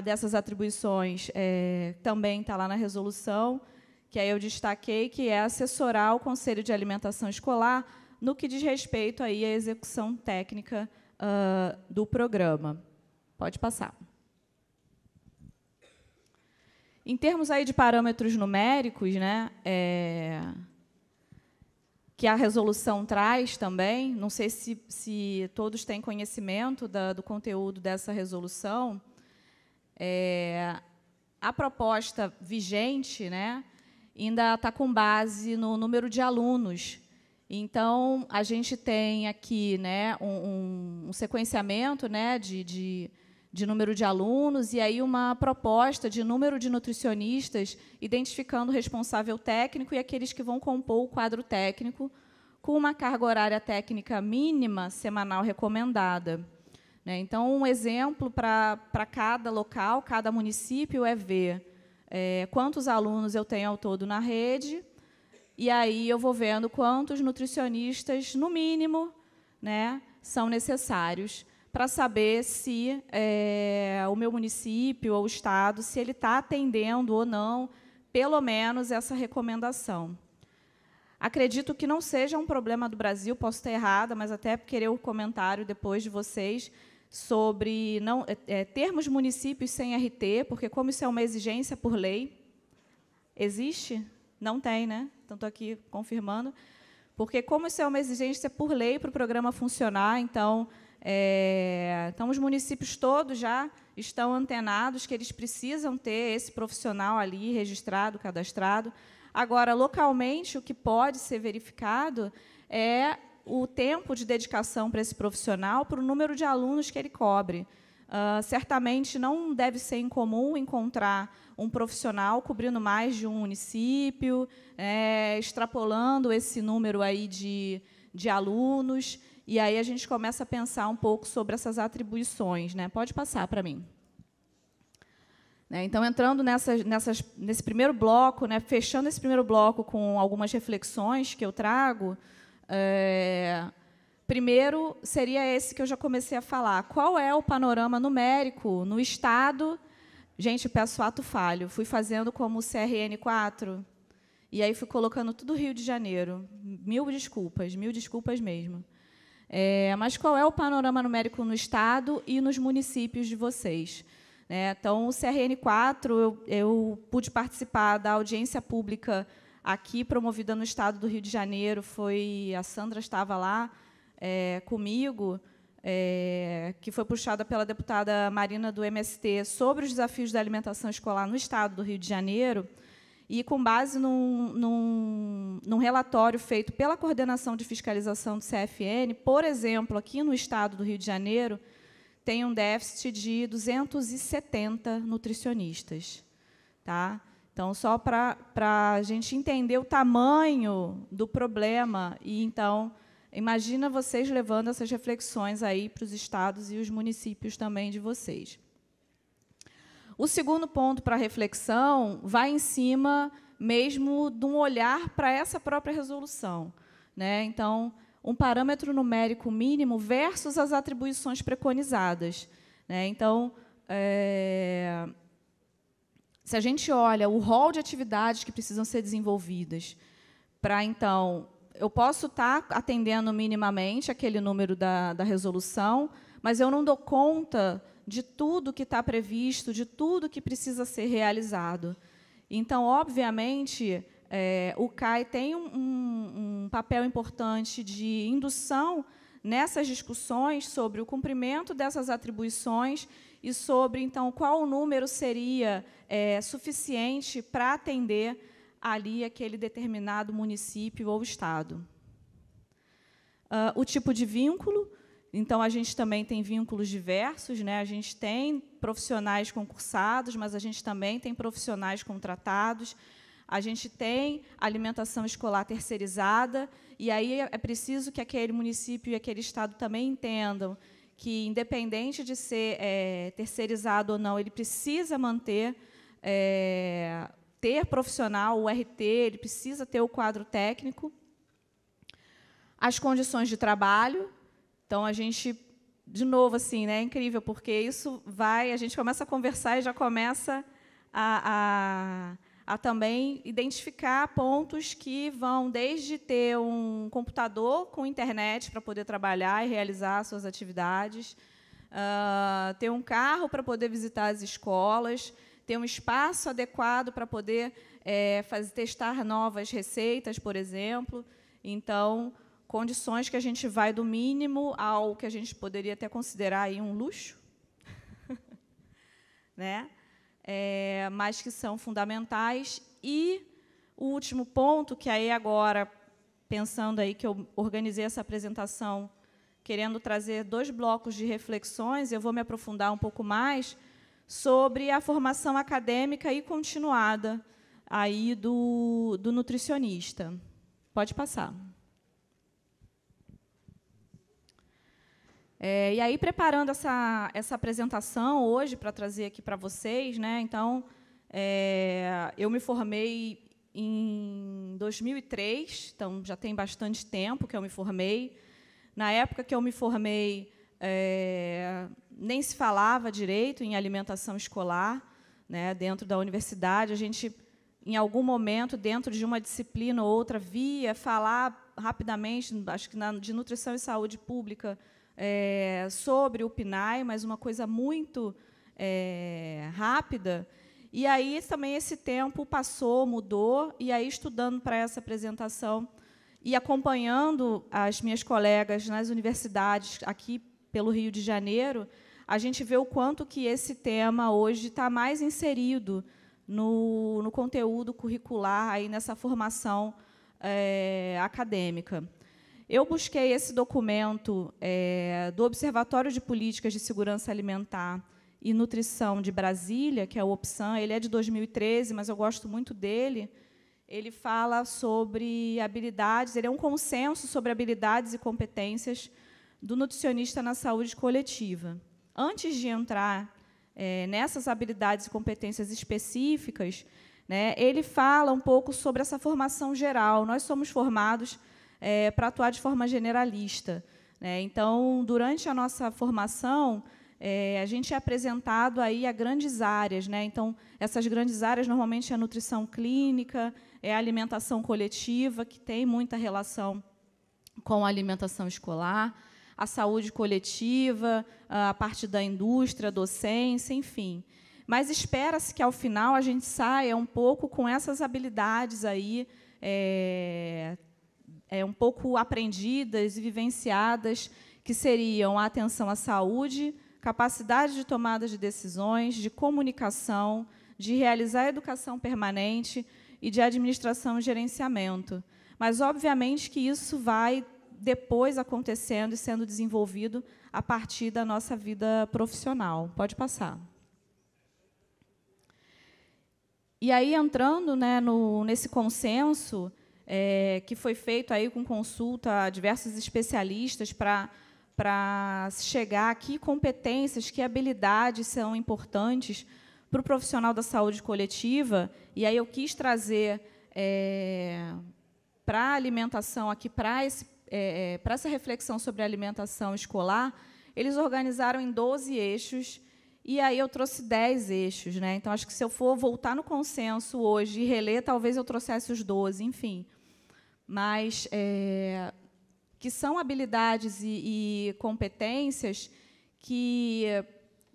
dessas atribuições é, também está lá na resolução, que aí eu destaquei, que é assessorar o Conselho de Alimentação Escolar no que diz respeito aí à execução técnica uh, do programa. Pode passar. Em termos aí de parâmetros numéricos, né, é, que a resolução traz também, não sei se, se todos têm conhecimento da, do conteúdo dessa resolução, é, a proposta vigente né, ainda está com base no número de alunos. Então, a gente tem aqui né, um, um sequenciamento né, de, de de número de alunos e aí uma proposta de número de nutricionistas, identificando o responsável técnico e aqueles que vão compor o quadro técnico, com uma carga horária técnica mínima semanal recomendada. Né? Então, um exemplo para cada local, cada município é ver é, quantos alunos eu tenho ao todo na rede, e aí eu vou vendo quantos nutricionistas, no mínimo, né, são necessários para saber se é, o meu município ou o estado, se ele está atendendo ou não, pelo menos essa recomendação. Acredito que não seja um problema do Brasil, posso estar errada, mas até querer o comentário depois de vocês sobre não é, termos municípios sem RT, porque como isso é uma exigência por lei, existe? Não tem, né? Então estou aqui confirmando, porque como isso é uma exigência por lei para o programa funcionar, então é, então, os municípios todos já estão antenados que eles precisam ter esse profissional ali registrado, cadastrado. Agora, localmente, o que pode ser verificado é o tempo de dedicação para esse profissional, para o número de alunos que ele cobre. Uh, certamente não deve ser incomum encontrar um profissional cobrindo mais de um município, é, extrapolando esse número aí de, de alunos. E aí a gente começa a pensar um pouco sobre essas atribuições. Né? Pode passar para mim. Né, então, entrando nesse primeiro bloco, né, fechando esse primeiro bloco com algumas reflexões que eu trago, é, primeiro seria esse que eu já comecei a falar. Qual é o panorama numérico no Estado? Gente, peço ato falho. Fui fazendo como CRN4, e aí fui colocando tudo Rio de Janeiro. Mil desculpas, mil desculpas mesmo. É, mas qual é o panorama numérico no Estado e nos municípios de vocês? É, então, o CRN4, eu, eu pude participar da audiência pública aqui, promovida no Estado do Rio de Janeiro, foi a Sandra estava lá é, comigo, é, que foi puxada pela deputada Marina do MST sobre os desafios da alimentação escolar no Estado do Rio de Janeiro. E, com base num, num, num relatório feito pela Coordenação de Fiscalização do CFN, por exemplo, aqui no estado do Rio de Janeiro, tem um déficit de 270 nutricionistas. Tá? Então, só para a gente entender o tamanho do problema. E, então, imagina vocês levando essas reflexões aí para os estados e os municípios também de vocês. O segundo ponto para reflexão vai em cima mesmo de um olhar para essa própria resolução. Né? Então, um parâmetro numérico mínimo versus as atribuições preconizadas. Né? Então, é... se a gente olha o rol de atividades que precisam ser desenvolvidas para, então, eu posso estar tá atendendo minimamente aquele número da, da resolução, mas eu não dou conta de tudo que está previsto, de tudo que precisa ser realizado. Então, obviamente, é, o CAI tem um, um, papel importante de indução nessas discussões sobre o cumprimento dessas atribuições e sobre, então, qual o número seria é, suficiente para atender ali aquele determinado município ou estado. Uh, o tipo de vínculo, então, a gente também tem vínculos diversos, né? a gente tem profissionais concursados, mas a gente também tem profissionais contratados, a gente tem alimentação escolar terceirizada, e aí é preciso que aquele município e aquele estado também entendam que, independente de ser é, terceirizado ou não, ele precisa manter, é, ter profissional, o RT, ele precisa ter o quadro técnico, as condições de trabalho, então a gente de novo assim, né? É incrível porque isso vai, a gente começa a conversar e já começa a, a, a também identificar pontos que vão desde ter um computador com internet para poder trabalhar e realizar suas atividades, uh, ter um carro para poder visitar as escolas, ter um espaço adequado para poder é, eh, fazer, testar novas receitas, por exemplo. Então, condições que a gente vai do mínimo ao que a gente poderia até considerar aí um luxo, <laughs> né? É, mas que são fundamentais. E o último ponto, que aí agora, pensando aí que eu organizei essa apresentação querendo trazer dois blocos de reflexões, eu vou me aprofundar um pouco mais sobre a formação acadêmica e continuada aí do, do nutricionista. Pode passar. É, e aí, preparando essa, essa apresentação hoje para trazer aqui para vocês, né, então, é, eu me formei em 2003, então já tem bastante tempo que eu me formei. Na época que eu me formei, é, nem se falava direito em alimentação escolar, né, dentro da universidade. A gente, em algum momento, dentro de uma disciplina ou outra, via falar rapidamente, acho que na, de nutrição e saúde pública, é, sobre o PNAE, mas uma coisa muito é, rápida. E aí também esse tempo passou, mudou, e aí estudando para essa apresentação e acompanhando as minhas colegas nas universidades aqui pelo Rio de Janeiro, a gente vê o quanto que esse tema hoje está mais inserido no, no conteúdo curricular aí nessa formação é, acadêmica. Eu busquei esse documento é, do Observatório de Políticas de Segurança Alimentar e Nutrição de Brasília, que é o OPSAN, ele é de 2013, mas eu gosto muito dele. Ele fala sobre habilidades, ele é um consenso sobre habilidades e competências do nutricionista na saúde coletiva. Antes de entrar é, nessas habilidades e competências específicas, né, ele fala um pouco sobre essa formação geral. Nós somos formados é, para atuar de forma generalista. Né? Então, durante a nossa formação, é, a gente é apresentado aí a grandes áreas. Né? Então, essas grandes áreas normalmente é a nutrição clínica, é a alimentação coletiva, que tem muita relação com a alimentação escolar, a saúde coletiva, a parte da indústria, docência, enfim. Mas espera-se que, ao final, a gente saia um pouco com essas habilidades aí, é, é, um pouco aprendidas e vivenciadas, que seriam a atenção à saúde, capacidade de tomada de decisões, de comunicação, de realizar educação permanente e de administração e gerenciamento. Mas, obviamente, que isso vai depois acontecendo e sendo desenvolvido a partir da nossa vida profissional. Pode passar. E aí, entrando né, no, nesse consenso, é, que foi feito aí com consulta a diversos especialistas para para chegar a que competências, que habilidades são importantes para o profissional da saúde coletiva. E aí eu quis trazer é, para a alimentação aqui, para, esse, é, é para essa reflexão sobre alimentação escolar, eles organizaram em 12 eixos, e aí eu trouxe 10 eixos. Né? Então, acho que se eu for voltar no consenso hoje e reler, talvez eu trouxesse os 12, enfim mas é, que são habilidades e, e, competências que,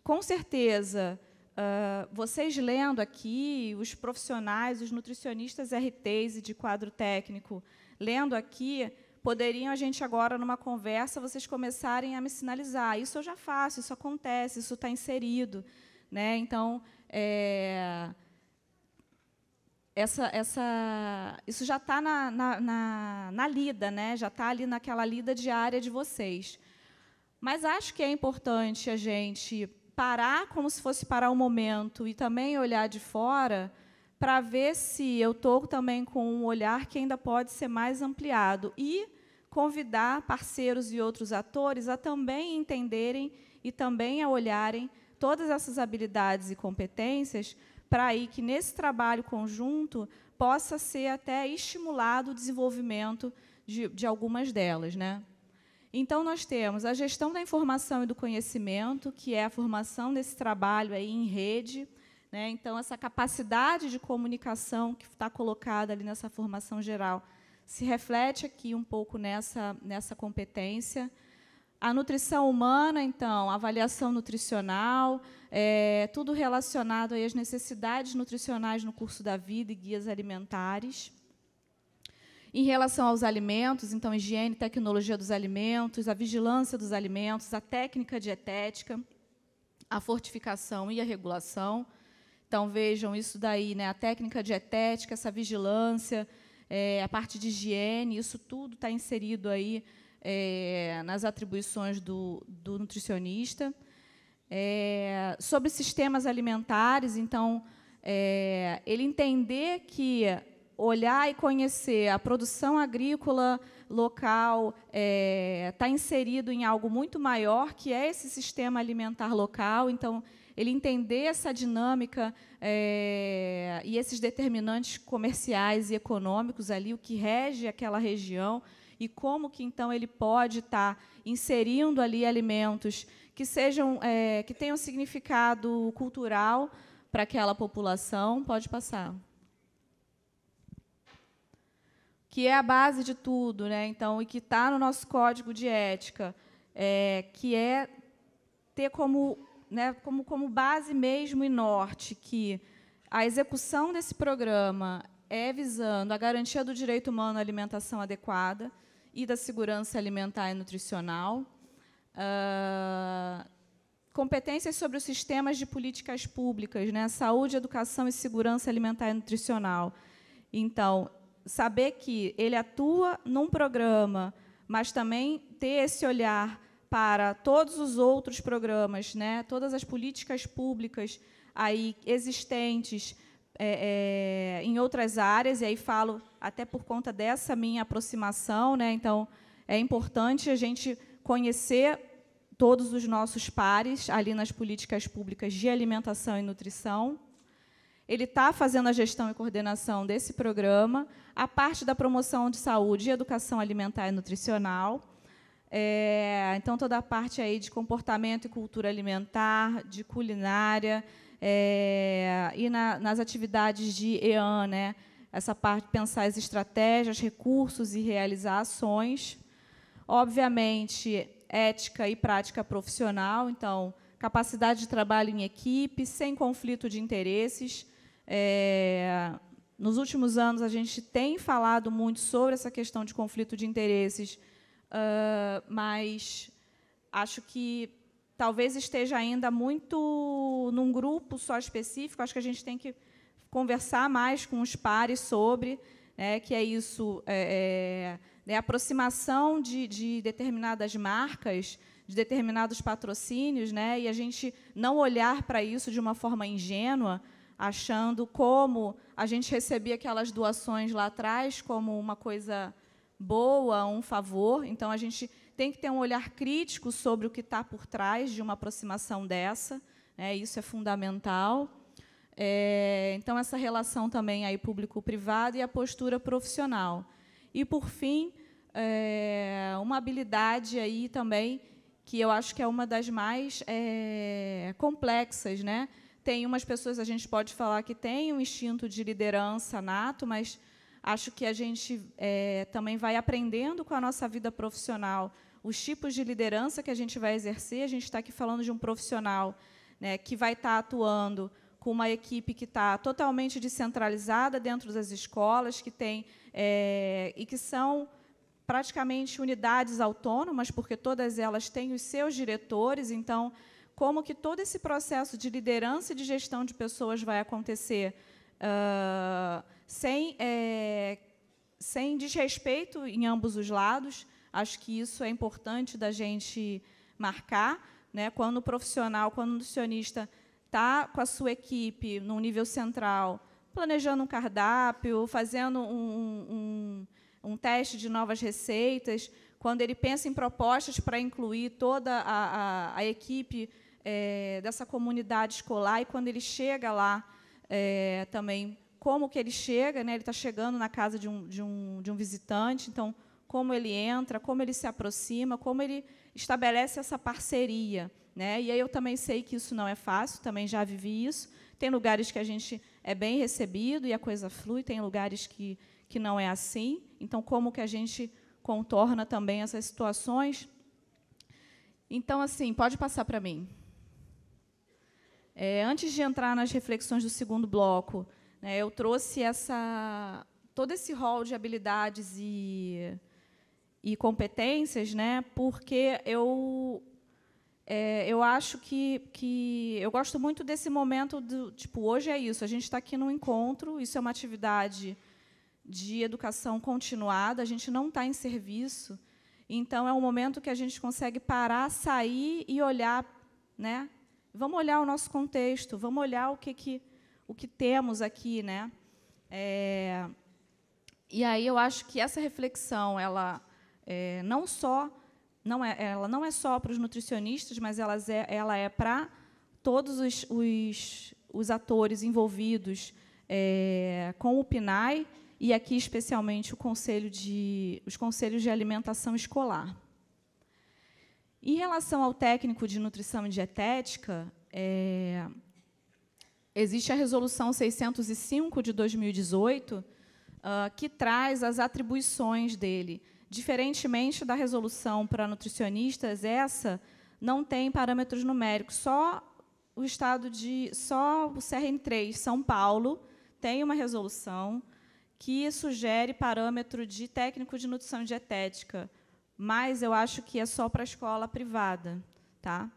com certeza, uh, vocês lendo aqui, os profissionais, os nutricionistas RTs e de quadro técnico, lendo aqui, poderiam a gente agora, numa conversa, vocês começarem a me sinalizar, isso eu já faço, isso acontece, isso está inserido. Né? Então, é, essa, essa, isso já está na, na, na, na, lida, né? já está ali naquela lida diária de vocês. Mas acho que é importante a gente parar como se fosse parar o um momento e também olhar de fora para ver se eu estou também com um olhar que ainda pode ser mais ampliado e convidar parceiros e outros atores a também entenderem e também a olharem todas essas habilidades e competências para aí que nesse trabalho conjunto possa ser até estimulado o desenvolvimento de, de algumas delas. Né? Então, nós temos a gestão da informação e do conhecimento, que é a formação desse trabalho aí em rede. Né? Então, essa capacidade de comunicação que está colocada ali nessa formação geral se reflete aqui um pouco nessa, nessa competência. A nutrição humana, então, avaliação nutricional, é, tudo relacionado aí às necessidades nutricionais no curso da vida e guias alimentares. Em relação aos alimentos, então, higiene, tecnologia dos alimentos, a vigilância dos alimentos, a técnica dietética, a fortificação e a regulação. Então, vejam isso daí, né? a técnica dietética, essa vigilância, é, a parte de higiene, isso tudo está inserido aí é, nas atribuições do, do nutricionista. É, sobre sistemas alimentares, então, é, ele entender que olhar e conhecer a produção agrícola local está inserido em algo muito maior, que é esse sistema alimentar local. Então, ele entender essa dinâmica é, e esses determinantes comerciais e econômicos ali, o que rege aquela região, e como que então ele pode estar tá inserindo ali alimentos que sejam é, que tenham significado cultural para aquela população. Pode passar. Que é a base de tudo, né? Então, e que está no nosso código de ética, é, que é ter como, né, como, como base mesmo e norte que a execução desse programa é visando a garantia do direito humano à alimentação adequada, e da segurança alimentar e nutricional, uh, competências sobre os sistemas de políticas públicas, né, saúde, educação e segurança alimentar e nutricional. Então, saber que ele atua num programa, mas também ter esse olhar para todos os outros programas, né, todas as políticas públicas aí existentes é, é, em outras áreas, e aí falo até por conta dessa minha aproximação, né? Então, é importante a gente conhecer todos os nossos pares ali nas políticas públicas de alimentação e nutrição. Ele está fazendo a gestão e coordenação desse programa, a parte da promoção de saúde e educação alimentar e nutricional. É, então, toda a parte aí de comportamento e cultura alimentar, de culinária, é, e na, nas atividades de EAN, né? essa parte, pensar as estratégias, recursos e realizar ações. Obviamente, ética e prática profissional, então, capacidade de trabalho em equipe, sem conflito de interesses. É, nos últimos anos, a gente tem falado muito sobre essa questão de conflito de interesses, uh, mas acho que talvez esteja ainda muito num grupo só específico. Acho que a gente tem que conversar mais com os pares sobre, né, que é isso, é, é, né, aproximação de, de determinadas marcas, de determinados patrocínios, né, e a gente não olhar para isso de uma forma ingênua, achando como a gente recebia aquelas doações lá atrás como uma coisa boa, um favor. Então, a gente tem que ter um olhar crítico sobre o que está por trás de uma aproximação dessa. Né? Isso é fundamental. É, então, essa relação também aí público-privado e a postura profissional. E, por fim, é, uma habilidade aí também que eu acho que é uma das mais é, complexas. Né? Tem umas pessoas, a gente pode falar que tem um instinto de liderança nato, mas acho que a gente é, também vai aprendendo com a nossa vida profissional os tipos de liderança que a gente vai exercer. A gente está aqui falando de um profissional né, que vai estar tá atuando com uma equipe que está totalmente descentralizada dentro das escolas, que tem é, e que são praticamente unidades autônomas, porque todas elas têm os seus diretores. Então, como que todo esse processo de liderança e de gestão de pessoas vai acontecer uh, sem é, sem desrespeito em ambos os lados? Acho que isso é importante da gente marcar, né? Quando o profissional, quando o nutricionista está com a sua equipe no nível central, planejando um cardápio, fazendo um, um, um teste de novas receitas, quando ele pensa em propostas para incluir toda a, a, a equipe é, dessa comunidade escolar e quando ele chega lá é, também como que ele chega, né? ele está chegando na casa de um, de, um, de um visitante, então, como ele entra, como ele se aproxima, como ele estabelece essa parceria. Né? E aí eu também sei que isso não é fácil, também já vivi isso. Tem lugares que a gente é bem recebido e a coisa flui, tem lugares que, que não é assim. Então, como que a gente contorna também essas situações? Então, assim, pode passar para mim. É, antes de entrar nas reflexões do segundo bloco, né, eu trouxe essa, todo esse rol de habilidades e, e competências, né, porque eu é, eu acho que, que eu gosto muito desse momento do tipo hoje é isso a gente está aqui no encontro isso é uma atividade de educação continuada a gente não está em serviço então é um momento que a gente consegue parar sair e olhar né vamos olhar o nosso contexto vamos olhar o que que o que temos aqui né é, e aí eu acho que essa reflexão ela é, não só não é, ela não é só para os nutricionistas, mas elas é, ela é para todos os, os, os, atores envolvidos é, com o PNAE e aqui especialmente o conselho de, os conselhos de alimentação escolar. Em relação ao técnico de nutrição e dietética, é, existe a resolução 605 de 2018 uh, ah, que traz as atribuições dele. Diferentemente da resolução para nutricionistas, essa não tem parâmetros numéricos, só o estado de só o CRN3 São Paulo tem uma resolução que sugere parâmetro de técnico de nutrição dietética, mas eu acho que é só para a escola privada, tá?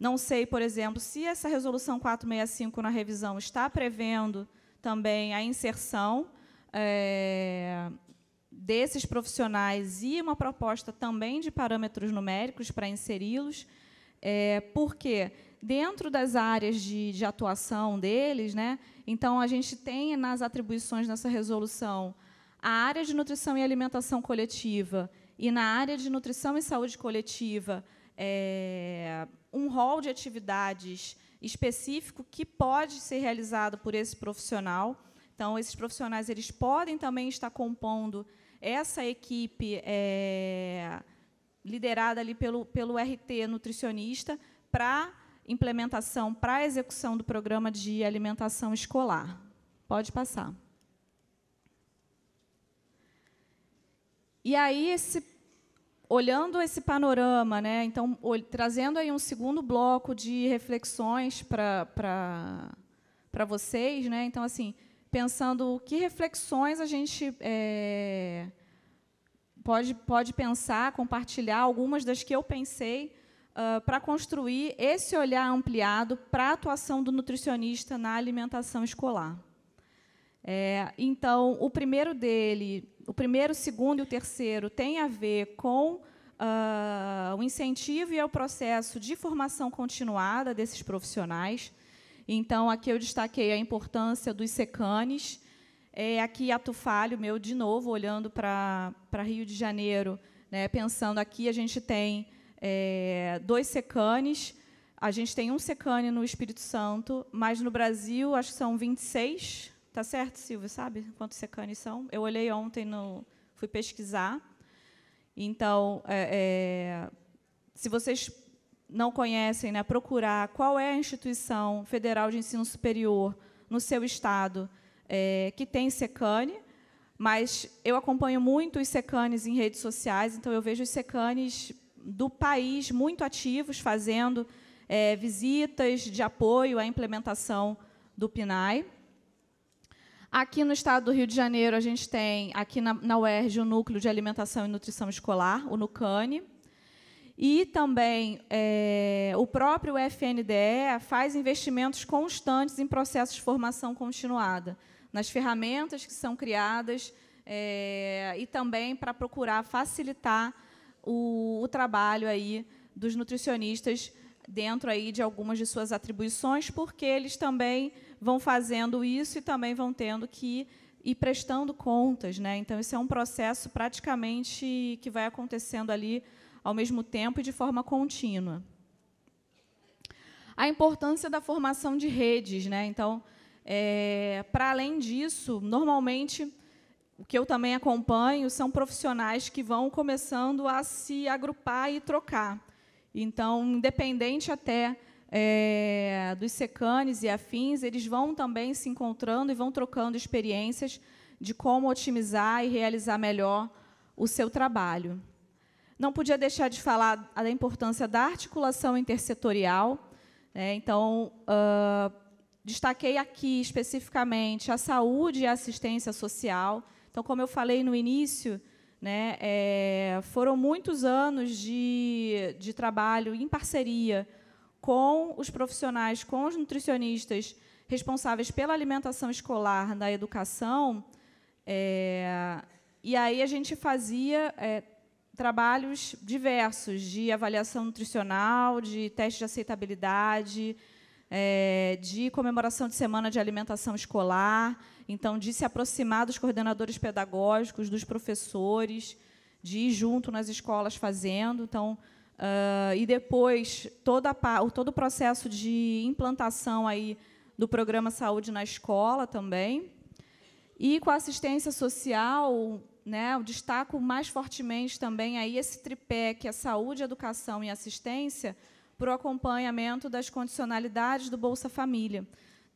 Não sei, por exemplo, se essa resolução 465 na revisão está prevendo também a inserção é, desses profissionais e uma proposta também de parâmetros numéricos para inseri-los, é, porque dentro das áreas de, de atuação deles, né, então a gente tem nas atribuições nessa resolução a área de nutrição e alimentação coletiva e na área de nutrição e saúde coletiva é, um rol de atividades específico que pode ser realizado por esse profissional. Então, esses profissionais eles podem também estar compondo essa equipe é liderada ali pelo, pelo RT nutricionista para implementação, para execução do programa de alimentação escolar. Pode passar. E aí, esse, olhando esse panorama, né, então, trazendo aí um segundo bloco de reflexões para vocês, né, então, assim, pensando que reflexões a gente é, pode, pode pensar, compartilhar algumas das que eu pensei uh, ah, para construir esse olhar ampliado para a atuação do nutricionista na alimentação escolar. É, então, o primeiro dele, o primeiro, o segundo e o terceiro tem a ver com uh, o incentivo e o processo de formação continuada desses profissionais então, aqui eu destaquei a importância dos secanes. É, aqui, Atufalho, meu, de novo, olhando para Rio de Janeiro, né, pensando aqui, a gente tem é, dois secanes, a gente tem um secane no Espírito Santo, mas no Brasil, acho que são 26, tá certo, Silvio? Sabe quantos secanes são? Eu olhei ontem, no, fui pesquisar. Então, é, é se vocês não conhecem, né, procurar qual é a instituição federal de ensino superior no seu estado é, que tem secane, mas eu acompanho muito os secanes em redes sociais, então eu vejo os secanes do país muito ativos, fazendo é, visitas de apoio à implementação do PNAE. Aqui no estado do Rio de Janeiro, a gente tem, aqui na, na UERJ, o Núcleo de Alimentação e Nutrição Escolar, o NUCANE, e também é, o próprio FNDE faz investimentos constantes em processos de formação continuada, nas ferramentas que são criadas é, e também para procurar facilitar o, o trabalho aí dos nutricionistas dentro aí de algumas de suas atribuições, porque eles também vão fazendo isso e também vão tendo que e prestando contas, né? Então isso é um processo praticamente que vai acontecendo ali ao mesmo tempo e de forma contínua. A importância da formação de redes, né? Então, é, para além disso, normalmente o que eu também acompanho são profissionais que vão começando a se agrupar e trocar. Então, independente até é, dos secanes e afins, eles vão também se encontrando e vão trocando experiências de como otimizar e realizar melhor o seu trabalho. Não podia deixar de falar da importância da articulação intersetorial. Né? Então, uh, destaquei aqui especificamente a saúde e a assistência social. Então, como eu falei no início, né, é, foram muitos anos de, de trabalho em parceria com os profissionais, com os nutricionistas responsáveis pela alimentação escolar na educação. É, e aí a gente fazia é, trabalhos diversos de avaliação nutricional, de teste de aceitabilidade, é, de comemoração de semana de alimentação escolar, então, de se aproximar dos coordenadores pedagógicos, dos professores, de ir junto nas escolas fazendo. Então, uh, e depois, toda a, todo o processo de implantação aí do programa Saúde na Escola também. E com a assistência social, né, eu destaco mais fortemente também aí esse tripé que é saúde, educação e assistência para o acompanhamento das condicionalidades do Bolsa Família.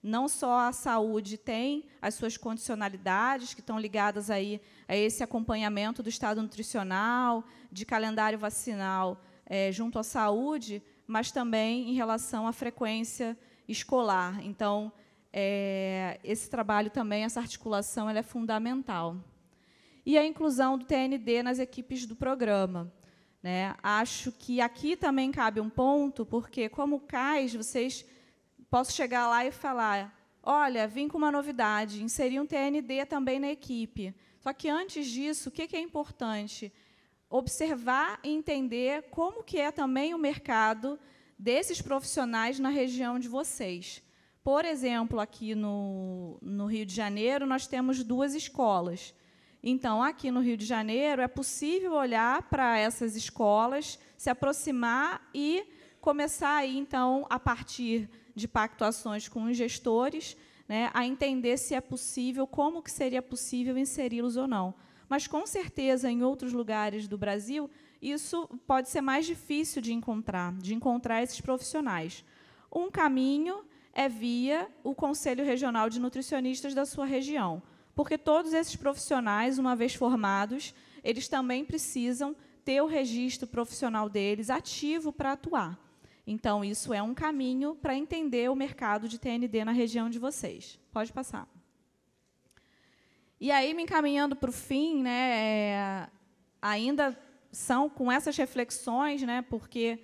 Não só a saúde tem as suas condicionalidades que estão ligadas aí a esse acompanhamento do estado nutricional, de calendário vacinal é, junto à saúde, mas também em relação à frequência escolar. Então, é, esse trabalho também, essa articulação, ela é fundamental e a inclusão do TND nas equipes do programa. Né? Acho que aqui também cabe um ponto, porque, como CAIS, vocês posso chegar lá e falar, olha, vim com uma novidade, inseri um TND também na equipe. Só que, antes disso, o que é importante? Observar e entender como que é também o mercado desses profissionais na região de vocês. Por exemplo, aqui no, no Rio de Janeiro, nós temos duas escolas, então, aqui no Rio de Janeiro, é possível olhar para essas escolas, se aproximar e começar, aí, então, a partir de pactuações com os gestores, né, a entender se é possível, como que seria possível inseri-los ou não. Mas, com certeza, em outros lugares do Brasil, isso pode ser mais difícil de encontrar, de encontrar esses profissionais. Um caminho é via o Conselho Regional de Nutricionistas da sua região porque todos esses profissionais, uma vez formados, eles também precisam ter o registro profissional deles ativo para atuar. Então, isso é um caminho para entender o mercado de TND na região de vocês. Pode passar. E aí, me encaminhando para o fim, né, é, ainda são com essas reflexões, né, porque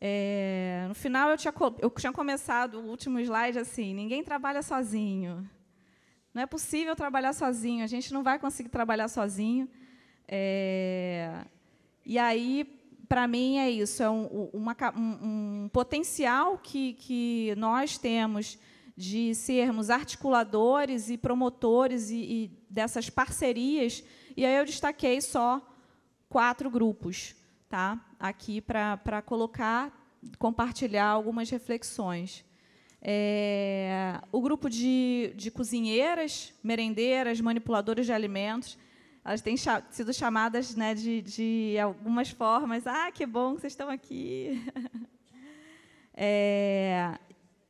é, no final eu tinha, eu tinha começado o último slide assim: ninguém trabalha sozinho. Não é possível trabalhar sozinho, a gente não vai conseguir trabalhar sozinho. É... E aí, para mim, é isso: é um, uma, um, um potencial que, que nós temos de sermos articuladores e promotores e, e, dessas parcerias. E aí eu destaquei só quatro grupos, tá? Aqui para colocar, compartilhar algumas reflexões. É, o grupo de, de cozinheiras, merendeiras, manipuladoras de alimentos, elas têm cha sido chamadas né, de, de algumas formas. Ah, que bom que vocês estão aqui. <laughs> É,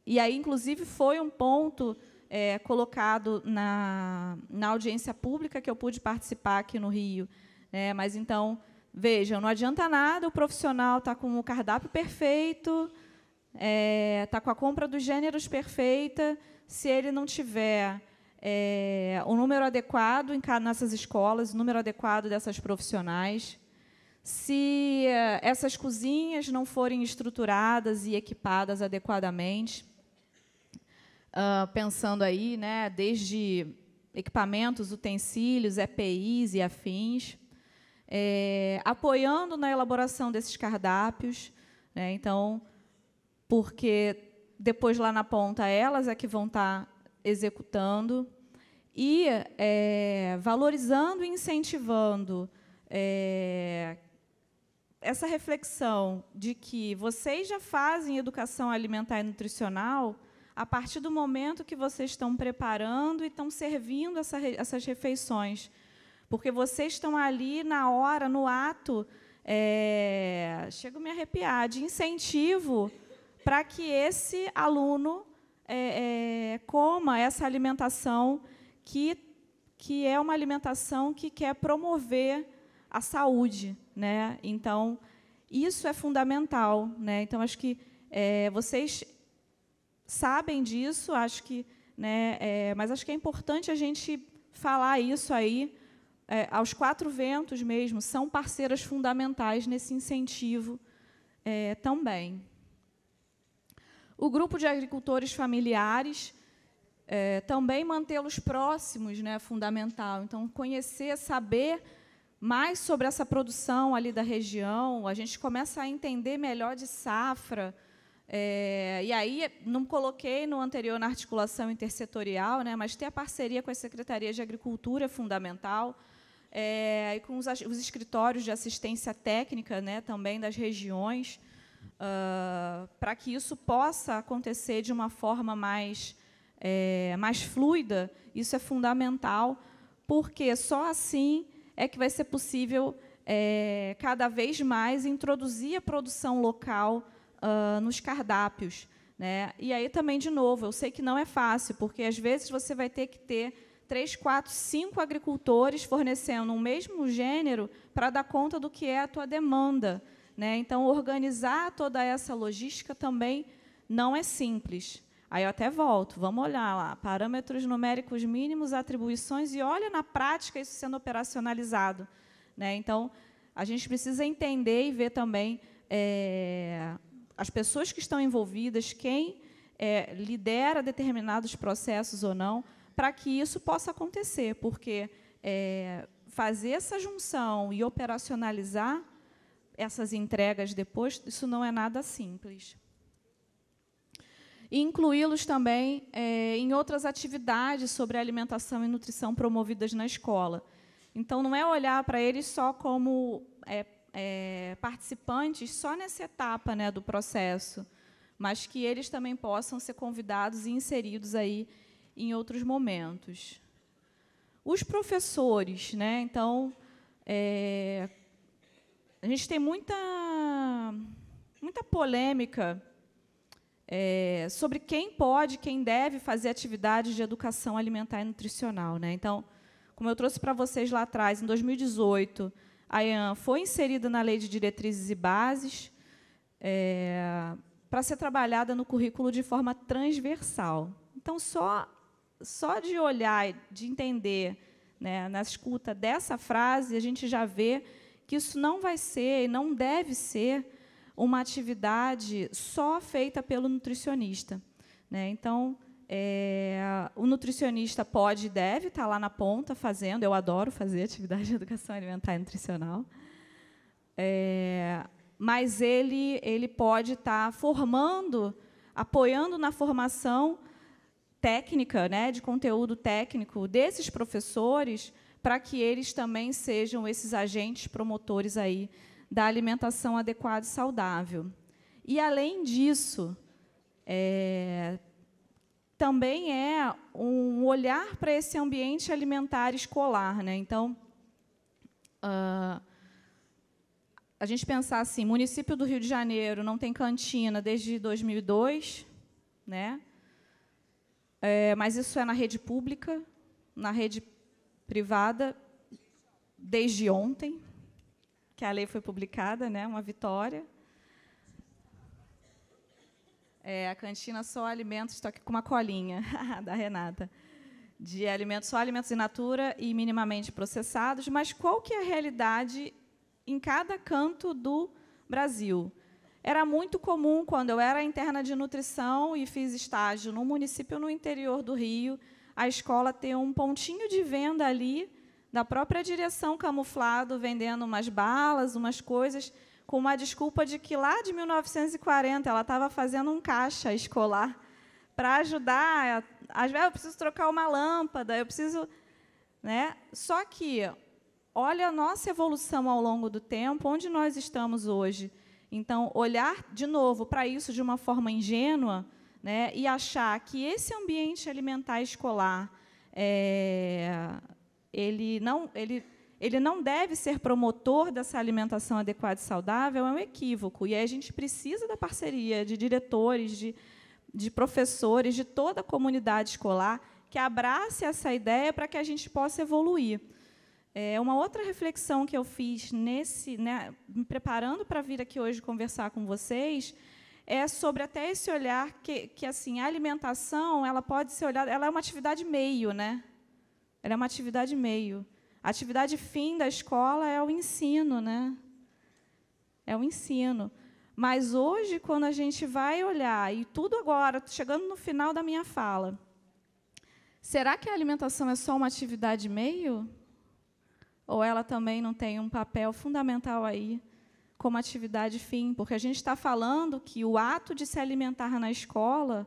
e aí, inclusive, foi um ponto é, colocado na, na audiência pública que eu pude participar aqui no Rio. Né. mas então, vejam, não adianta nada o profissional estar tá com o cardápio perfeito, está é, com a compra dos gêneros perfeita, se ele não tiver é, o número adequado em nessas escolas, o número adequado dessas profissionais, se é, essas cozinhas não forem estruturadas e equipadas adequadamente, uh, pensando aí, né, desde equipamentos, utensílios, EPIs e afins, é, apoiando na elaboração desses cardápios, né, então porque depois lá na ponta elas é que vão estar tá executando e é, valorizando e incentivando é, essa reflexão de que vocês já fazem educação alimentar e nutricional a partir do momento que vocês estão preparando e estão servindo essa, essas refeições. Porque vocês estão ali na hora, no ato, é, chego a me arrepiar, de incentivo para que esse aluno é, é, coma essa alimentação que, que é uma alimentação que quer promover a saúde. Né? Então, isso é fundamental. Né? Então, acho que é, vocês sabem disso, acho que, né, é, mas acho que é importante a gente falar isso aí é, aos quatro ventos mesmo, são parceiras fundamentais nesse incentivo é, também. O grupo de agricultores familiares, é, também mantê-los próximos, né, é fundamental. Então, conhecer, saber mais sobre essa produção ali da região, a gente começa a entender melhor de safra. É, e aí, não coloquei no anterior na articulação intersetorial, né, mas ter a parceria com as secretarias de Agricultura é fundamental, é, e com os, os escritórios de assistência técnica né, também das regiões uh, ah, para que isso possa acontecer de uma forma mais, é, mais fluida, isso é fundamental, porque só assim é que vai ser possível é, cada vez mais introduzir a produção local uh, nos cardápios. Né? E aí também, de novo, eu sei que não é fácil, porque às vezes você vai ter que ter três, quatro, cinco agricultores fornecendo o um mesmo gênero para dar conta do que é a tua demanda. Né? Então, organizar toda essa logística também não é simples. Aí eu até volto, vamos olhar lá, parâmetros numéricos mínimos, atribuições, e olha na prática isso sendo operacionalizado. Né? Então, a gente precisa entender e ver também é, as pessoas que estão envolvidas, quem é, lidera determinados processos ou não, para que isso possa acontecer, porque é, fazer essa junção e operacionalizar essas entregas depois, isso não é nada simples. incluí-los também é, em outras atividades sobre alimentação e nutrição promovidas na escola. Então, não é olhar para eles só como é, é, participantes, só nessa etapa né, do processo, mas que eles também possam ser convidados e inseridos aí em outros momentos. Os professores, né? Então, é, a gente tem muita, muita polêmica é, sobre quem pode, quem deve fazer atividades de educação alimentar e nutricional. Né? Então, como eu trouxe para vocês lá atrás, em 2018, a IAN foi inserida na Lei de Diretrizes e Bases é, para ser trabalhada no currículo de forma transversal. Então, só, só de olhar, de entender, né, na escuta dessa frase, a gente já vê que isso não vai ser e não deve ser uma atividade só feita pelo nutricionista. Né? Então, é, o nutricionista pode e deve estar tá lá na ponta fazendo. Eu adoro fazer atividade de educação alimentar e nutricional. É, mas ele, ele pode estar tá formando, apoiando na formação técnica, né, de conteúdo técnico desses professores para que eles também sejam esses agentes promotores aí da alimentação adequada e saudável. E além disso, é, também é um olhar para esse ambiente alimentar escolar, né? Então, uh, a gente pensar assim, município do Rio de Janeiro não tem cantina desde 2002, né? É, mas isso é na rede pública, na rede privada desde ontem, que a lei foi publicada, né, uma vitória. É, a cantina só alimentos, estou aqui com uma colinha <laughs> da Renata, de alimentos só alimentos in natura e minimamente processados, mas qual que é a realidade em cada canto do Brasil? Era muito comum, quando eu era interna de nutrição e fiz estágio num município no interior do Rio, a escola ter um pontinho de venda ali da própria direção camuflado, vendendo umas balas, umas coisas, com uma desculpa de que lá de 1940 ela estava fazendo um caixa escolar para ajudar. Às vezes ah, eu preciso trocar uma lâmpada, eu preciso. Né? Só que, olha a nossa evolução ao longo do tempo, onde nós estamos hoje. Então, olhar de novo para isso de uma forma ingênua né, e achar que esse ambiente alimentar escolar é, ele não ele ele não deve ser promotor dessa alimentação adequada e saudável é um equívoco. E a gente precisa da parceria de diretores, de, de professores, de toda a comunidade escolar que abrace essa ideia para que a gente possa evoluir. É uma outra reflexão que eu fiz nesse, né, me preparando para vir aqui hoje conversar com vocês, é sobre até esse olhar que, que assim, a alimentação, ela pode ser olhada, ela é uma atividade meio, né? Ela é uma atividade meio. A atividade fim da escola é o ensino, né? É o ensino. Mas hoje, quando a gente vai olhar, e tudo agora, chegando no final da minha fala, será que a alimentação é só uma atividade meio? Ou ela também não tem um papel fundamental aí como atividade fim, porque a gente está falando que o ato de se alimentar na escola,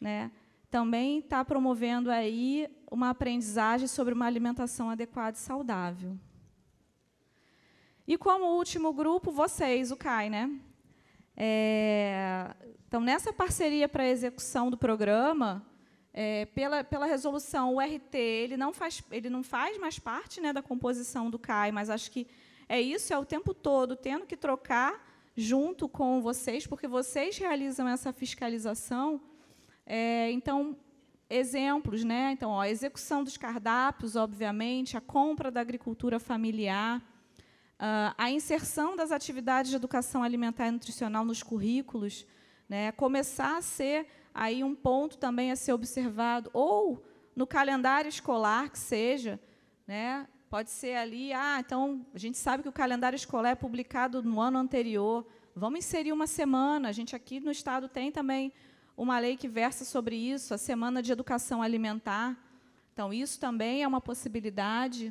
né, também está promovendo aí uma aprendizagem sobre uma alimentação adequada e saudável. E como último grupo, vocês, o CAI, né? É, então, nessa parceria para a execução do programa, é, pela, pela resolução, o RT ele não, faz, ele não faz mais parte né, da composição do CAI, mas acho que é isso, é o tempo todo, tendo que trocar junto com vocês, porque vocês realizam essa fiscalização. É, então, exemplos, né? Então, ó, a execução dos cardápios, obviamente, a compra da agricultura familiar, ah, a inserção das atividades de educação alimentar e nutricional nos currículos, né? Começar a ser aí um ponto também a ser observado, ou no calendário escolar que seja, né? Pode ser ali, ah, então a gente sabe que o calendário escolar é publicado no ano anterior. Vamos inserir uma semana. A gente aqui no estado tem também uma lei que versa sobre isso, a semana de educação alimentar. Então isso também é uma possibilidade.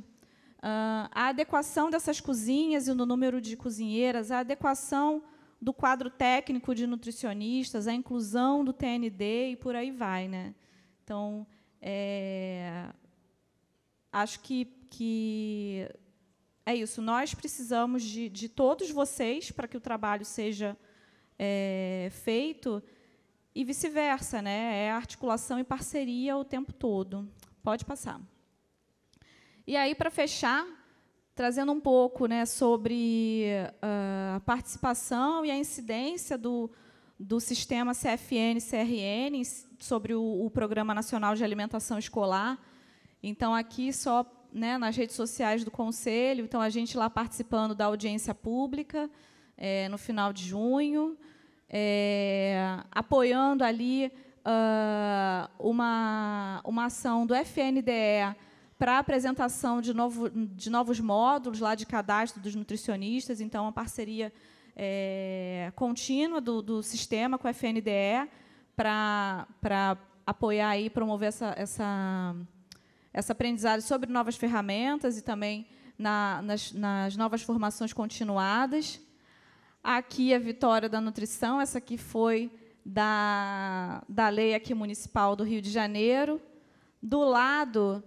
Uh, a adequação dessas cozinhas e no número de cozinheiras, a adequação do quadro técnico de nutricionistas, a inclusão do TND e por aí vai, né? Então, é, acho que que é isso, nós precisamos de, de todos vocês para que o trabalho seja é, feito e vice-versa, né? É articulação e parceria o tempo todo. Pode passar. E aí, para fechar, trazendo um pouco né, sobre ah, a participação e a incidência do, do sistema CFN-CRN sobre o, o Programa Nacional de Alimentação Escolar. Então, aqui só né, nas redes sociais do Conselho. Então, a gente lá participando da audiência pública é, no final de junho, é, apoiando ali uh, uma, uma ação do FNDE para apresentação de, novo, de novos módulos lá de cadastro dos nutricionistas. Então, uma parceria é, contínua do, do sistema com o FNDE para apoiar e promover essa, essa essa aprendizagem sobre novas ferramentas e também na, nas, nas novas formações continuadas. Aqui é a vitória da nutrição, essa aqui foi da, da lei aqui municipal do Rio de Janeiro. Do lado,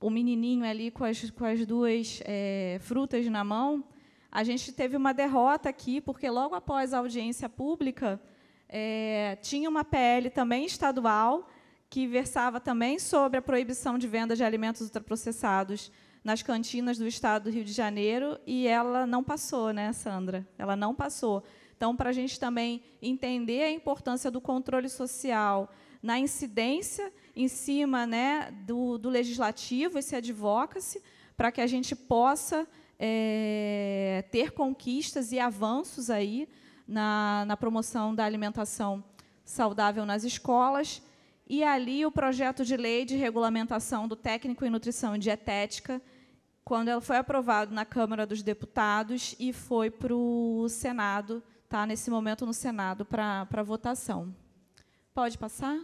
o menininho ali com as, com as duas é, frutas na mão, a gente teve uma derrota aqui, porque logo após a audiência pública, é, tinha uma PL também estadual que versava também sobre a proibição de venda de alimentos ultraprocessados nas cantinas do Estado do Rio de Janeiro, e ela não passou, né, Sandra? Ela não passou. Então, para a gente também entender a importância do controle social na incidência em cima né, do, do legislativo, esse advocacy, para que a gente possa é, ter conquistas e avanços aí na, na promoção da alimentação saudável nas escolas e ali o projeto de lei de regulamentação do técnico em nutrição e dietética, quando ela foi aprovado na Câmara dos Deputados e foi para o Senado, está nesse momento no Senado para, para votação. Pode passar?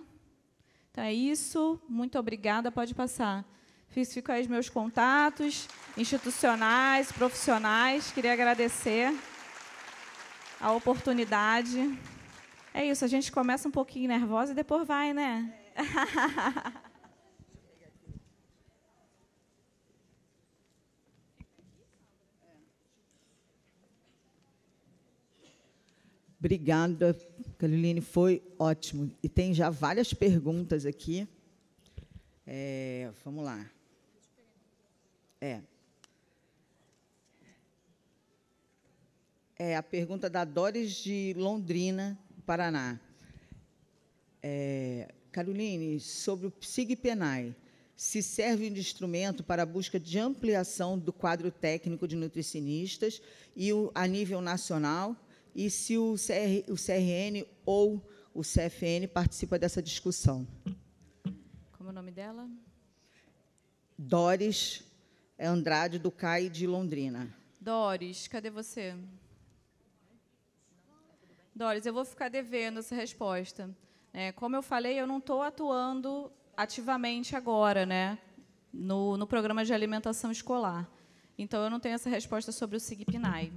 Então é isso. Muito obrigada. Pode passar. Fico aí os meus contatos institucionais, profissionais. Queria agradecer a oportunidade. É isso, a gente começa um pouquinho nervosa e depois vai, né? É. <laughs> Obrigada, Caroline, foi ótimo. E tem já várias perguntas aqui. É, vamos lá. É. é. A pergunta da Doris de Londrina Paraná. É, Caroline, sobre o PSIG-PENAI, se serve de instrumento para a busca de ampliação do quadro técnico de nutricionistas e o, a nível nacional, e se o, CR, o CRN ou o CFN participa dessa discussão. Como é o nome dela? Doris Andrade do CAI de Londrina. Doris, cadê você? Doris, eu vou ficar devendo essa resposta. É, como eu falei, eu não estou atuando ativamente agora, né, no, no programa de alimentação escolar. Então, eu não tenho essa resposta sobre o SIGPNAI.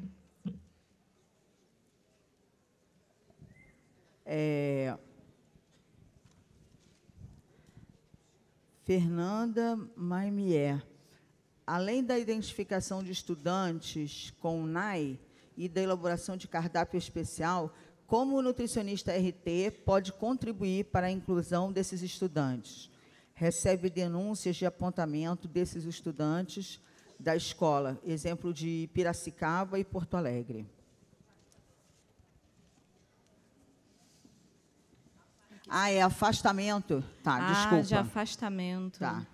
É... Fernanda Maimier. Além da identificação de estudantes com o NAI e da elaboração de cardápio especial, como o nutricionista RT pode contribuir para a inclusão desses estudantes? Recebe denúncias de apontamento desses estudantes da escola, exemplo de Piracicaba e Porto Alegre. Ah, é afastamento? Tá, ah, desculpa. de afastamento. Tá.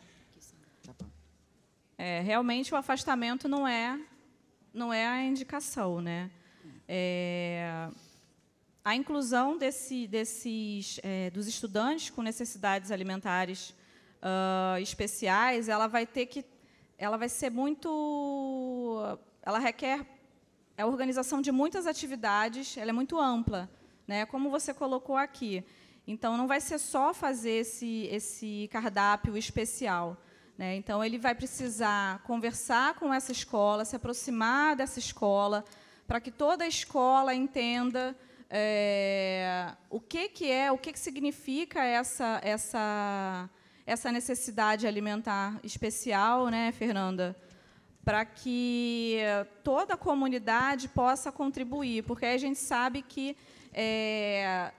É, realmente o afastamento não é não é a indicação, né? É, a inclusão desse, desses, é, dos estudantes com necessidades alimentares uh, especiais, ela vai ter que, ela vai ser muito, ela requer é a organização de muitas atividades, ela é muito ampla, né? Como você colocou aqui. Então, não vai ser só fazer esse, esse cardápio especial. Né? Então, ele vai precisar conversar com essa escola, se aproximar dessa escola, para que toda a escola entenda é, o que, que é, o que, que significa essa, essa, essa necessidade alimentar especial, né, Fernanda? Para que toda a comunidade possa contribuir, porque a gente sabe que é,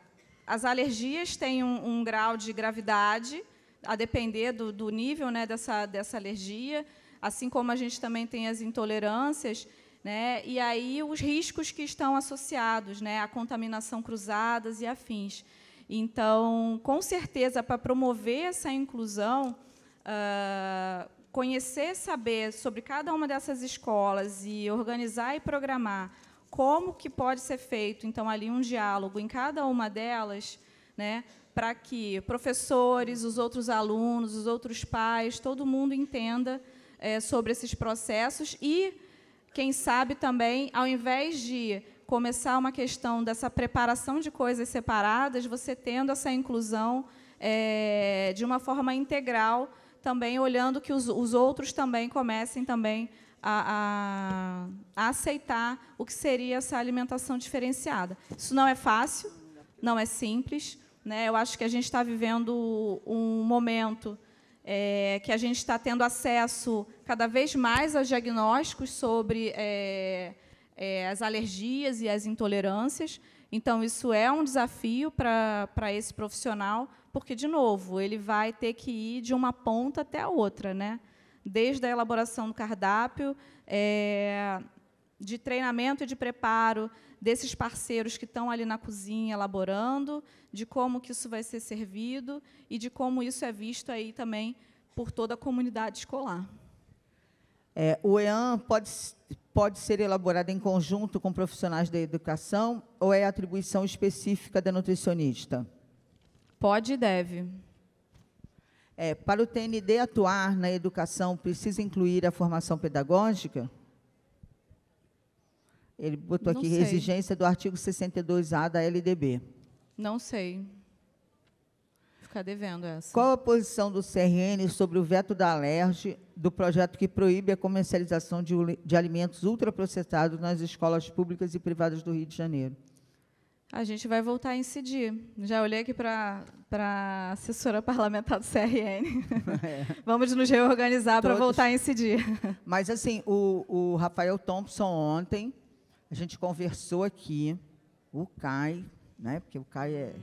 as alergias têm um, um, grau de gravidade, a depender do, do nível né, dessa, dessa alergia, assim como a gente também tem as intolerâncias. Né? E aí os riscos que estão associados, né? A contaminação cruzadas e afins. Então, com certeza, para promover essa inclusão, uh, conhecer, saber sobre cada uma dessas escolas e organizar e programar como que pode ser feito, então, ali um diálogo em cada uma delas, né, para que professores, os outros alunos, os outros pais, todo mundo entenda é, sobre esses processos e quem sabe também, ao invés de começar uma questão dessa preparação de coisas separadas, você tendo essa inclusão é, de uma forma integral, também olhando que os, os outros também comecem também a, a, a, aceitar o que seria essa alimentação diferenciada. Isso não é fácil, não é simples. Né? Eu acho que a gente está vivendo um momento é, que a gente está tendo acesso cada vez mais aos diagnósticos sobre é, é, as alergias e as intolerâncias. Então, isso é um desafio para esse profissional, porque, de novo, ele vai ter que ir de uma ponta até a outra, né? desde a elaboração do cardápio, é, de treinamento e de preparo desses parceiros que estão ali na cozinha elaborando, de como que isso vai ser servido e de como isso é visto aí também por toda a comunidade escolar. É, o EAN pode, pode ser elaborado em conjunto com profissionais da educação ou é atribuição específica da nutricionista? Pode e deve. É, para o TND atuar na educação, precisa incluir a formação pedagógica? Ele botou não aqui sei. exigência do artigo 62A da LDB. Não sei. ficar devendo essa. Qual a posição do CRN sobre o veto da Alerj do projeto que proíbe a comercialização de, de alimentos ultraprocessados nas escolas públicas e privadas do Rio de Janeiro? A gente vai voltar a incidir. Já olhei aqui para a assessora parlamentar do CRN. <laughs> É. Vamos nos reorganizar para voltar a incidir. Mas, assim, o, o Rafael Thompson ontem a gente conversou aqui, o Caio, né? Porque o Caio é.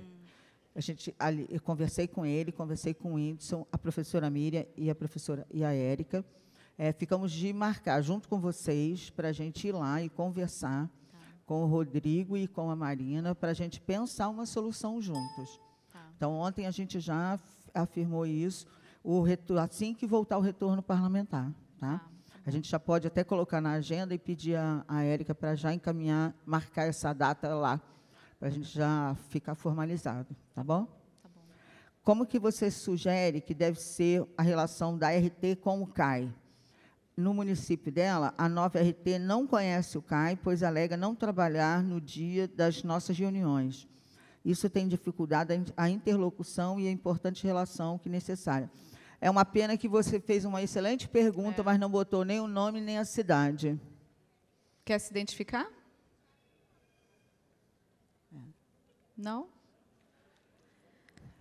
A gente, ali, eu conversei com ele, conversei com o Whindersson, a professora Miriam e a professora e a Érica. É, ficamos de marcar junto com vocês para a gente ir lá e conversar tá. com o Rodrigo e com a Marina para a gente pensar uma solução juntos. Tá. Então, ontem a gente já afirmou isso, o assim que voltar o retorno parlamentar. Tá? tá a gente já pode até colocar na agenda e pedir a, a Érica para já encaminhar, marcar essa data lá, para a gente já ficar formalizado, tá bom? tá bom? Como que você sugere que deve ser a relação da RT com o CAI? No município dela, a nova RT não conhece o CAI, pois alega não trabalhar no dia das nossas reuniões. Isso tem dificuldade a interlocução e a importante relação que necessária. É uma pena que você fez uma excelente pergunta, é. mas não botou nem o nome nem a cidade. Quer se identificar? É. Não?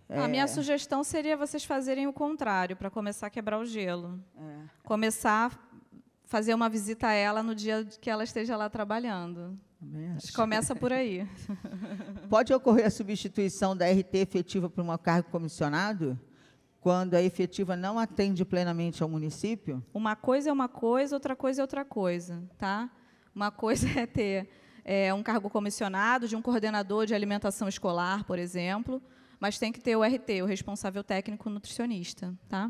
É. A minha sugestão seria vocês fazerem o contrário, para começar a quebrar o gelo. É. Começar a fazer uma visita a ela no dia que ela esteja lá trabalhando. Começa por aí. <laughs> Pode ocorrer a substituição da RT efetiva por um cargo comissionado? quando a efetiva não atende plenamente ao município? Uma coisa é uma coisa, outra coisa é outra coisa, tá? Uma coisa <laughs> é ter é, um cargo comissionado de um coordenador de alimentação escolar, por exemplo, mas tem que ter o RT, o responsável técnico nutricionista, tá?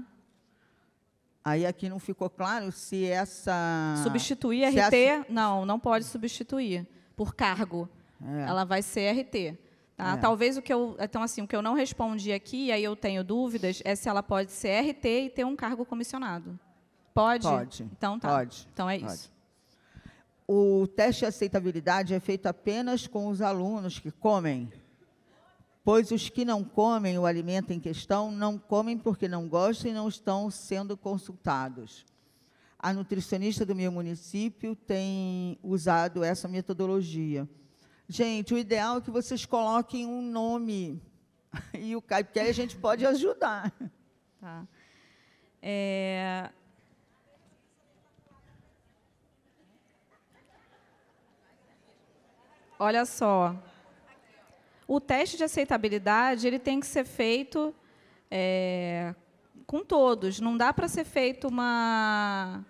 Aí aqui não ficou claro se essa substituir se RT, não, não pode substituir por cargo. É. Ela vai ser RT. Tá? É. Talvez o que eu. Então, assim, o que eu não respondi aqui, e aí eu tenho dúvidas, é se ela pode ser RT e ter um cargo comissionado. Pode? Pode. Então tá. Pode. Então é pode. isso. O teste de aceitabilidade é feito apenas com os alunos que comem. Pois os que não comem o alimento em questão não comem porque não gostam e não estão sendo consultados. A nutricionista do meu município tem usado essa metodologia. Gente, o ideal é que vocês coloquem um nome. <laughs> E o porque aí a gente pode ajudar. Tá. É... Olha só. O teste de aceitabilidade ele tem que ser feito é, com todos. Não dá para ser feito uma,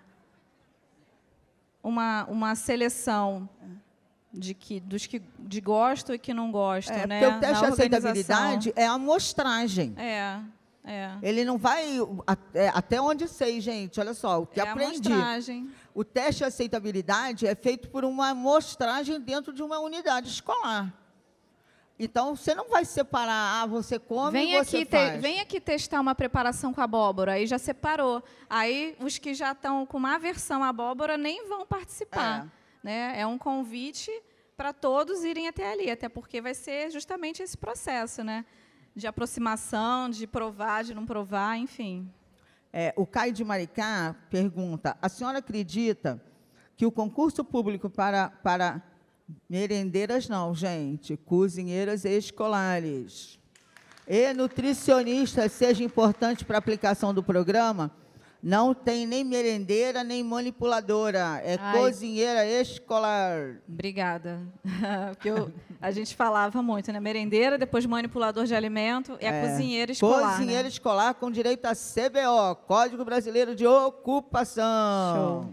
uma, uma seleção de que dos que de gostam e que não gostam, é, né? Porque o teste de aceitabilidade é a amostragem. É. É. Ele não vai é, até onde sei, gente. Olha só, o que é aprendi. Amostragem. O teste de aceitabilidade é feito por uma amostragem dentro de uma unidade escolar. Então você não vai separar, ah, você come vem e você aqui faz. Te, vem aqui testar uma preparação com abóbora, aí já separou. Aí os que já estão com uma aversão à abóbora nem vão participar. É. Né? É um convite para todos irem até ali, até porque vai ser justamente esse processo né? de aproximação, de provar, de não provar, enfim. É, o Caio de Maricá pergunta: a senhora acredita que o concurso público para, para merendeiras, não, gente, cozinheiras escolares e nutricionistas seja importante para a aplicação do programa? Não tem nem merendeira, nem manipuladora. É Ai. cozinheira escolar. Obrigada. <laughs> Porque eu, a gente falava muito, né? Merendeira, depois manipulador de alimento e é, a cozinheira escolar. Né? Cozinheira né? escolar com direito a CBO, Código Brasileiro de Ocupação. Show.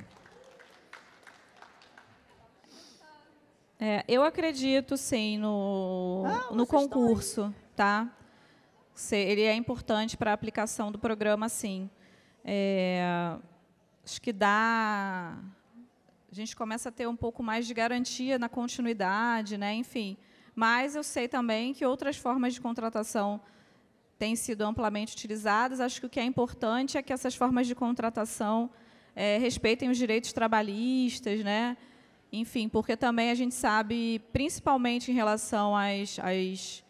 É, eu acredito, sim, no, ah, no concurso, tá? Ele é importante para a aplicação do programa, sim. É, acho que dá. A gente começa a ter um pouco mais de garantia na continuidade, né? enfim. Mas eu sei também que outras formas de contratação têm sido amplamente utilizadas. Acho que o que é importante é que essas formas de contratação é, respeitem os direitos trabalhistas, né? enfim, porque também a gente sabe, principalmente em relação às, às,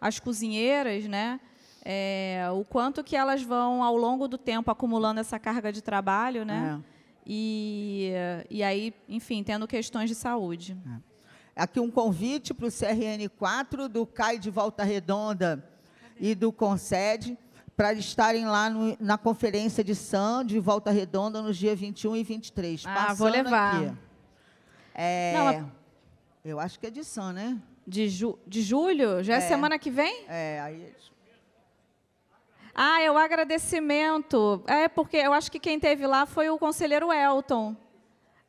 às cozinheiras, né? é, o quanto que elas vão, ao longo do tempo, acumulando essa carga de trabalho, né? É. E, e aí, enfim, tendo questões de saúde. É. Aqui um convite para o CRN4 do CAI de Volta Redonda e do CONSED para estarem lá no, na conferência de SAM de Volta Redonda nos dias 21 e 23. Ah, vou levar. É, Não, eu acho que é de SAM, né? De, ju de julho? Já é, é semana que vem? É, aí eles ah, é o agradecimento. É porque eu acho que quem teve lá foi o conselheiro Elton.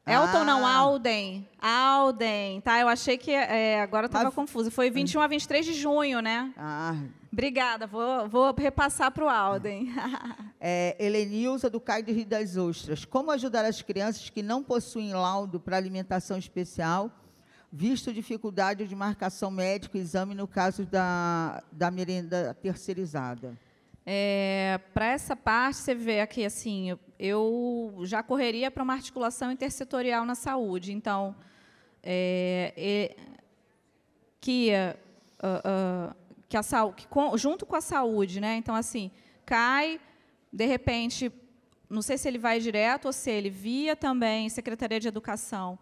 Elton ah. não, Alden. Alden, tá? Eu achei que. É, agora estava Mas... confusa. Foi 21 a 23 de junho, né? Ah. Obrigada, vou, vou repassar para o Alden. <laughs> é, Helenilza, do Caio do Rio das Ostras. Como ajudar as crianças que não possuem laudo para alimentação especial, visto dificuldade de marcação médica e exame no caso da, da merenda terceirizada? É, para essa parte, você vê aqui, assim, eu já correria para uma articulação intersetorial na saúde. Então, é, é, que, uh, uh, que, a, que com, junto com a saúde, né? Então, assim, cai, de repente, não sei se ele vai direto ou se ele via também Secretaria de Educação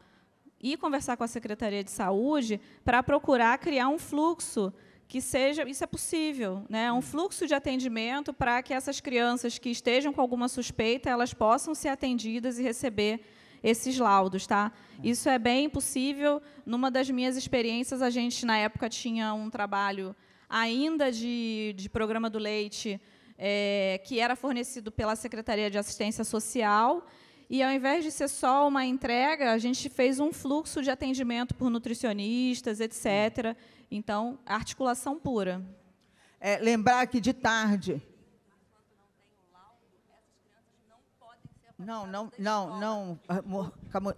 e conversar com a Secretaria de Saúde para procurar criar um fluxo que seja isso é possível, né? É um hum. fluxo de atendimento para que essas crianças que estejam com alguma suspeita elas possam ser atendidas e receber esses laudos, tá? É. Isso é bem possível. Numa das minhas experiências, a gente na época tinha um trabalho ainda de, de programa do leite é, que era fornecido pela Secretaria de Assistência Social e ao invés de ser só uma entrega, a gente fez um fluxo de atendimento por nutricionistas, etc. Então, articulação pura. É, lembrar que de tarde Não, não, não, não. Ah,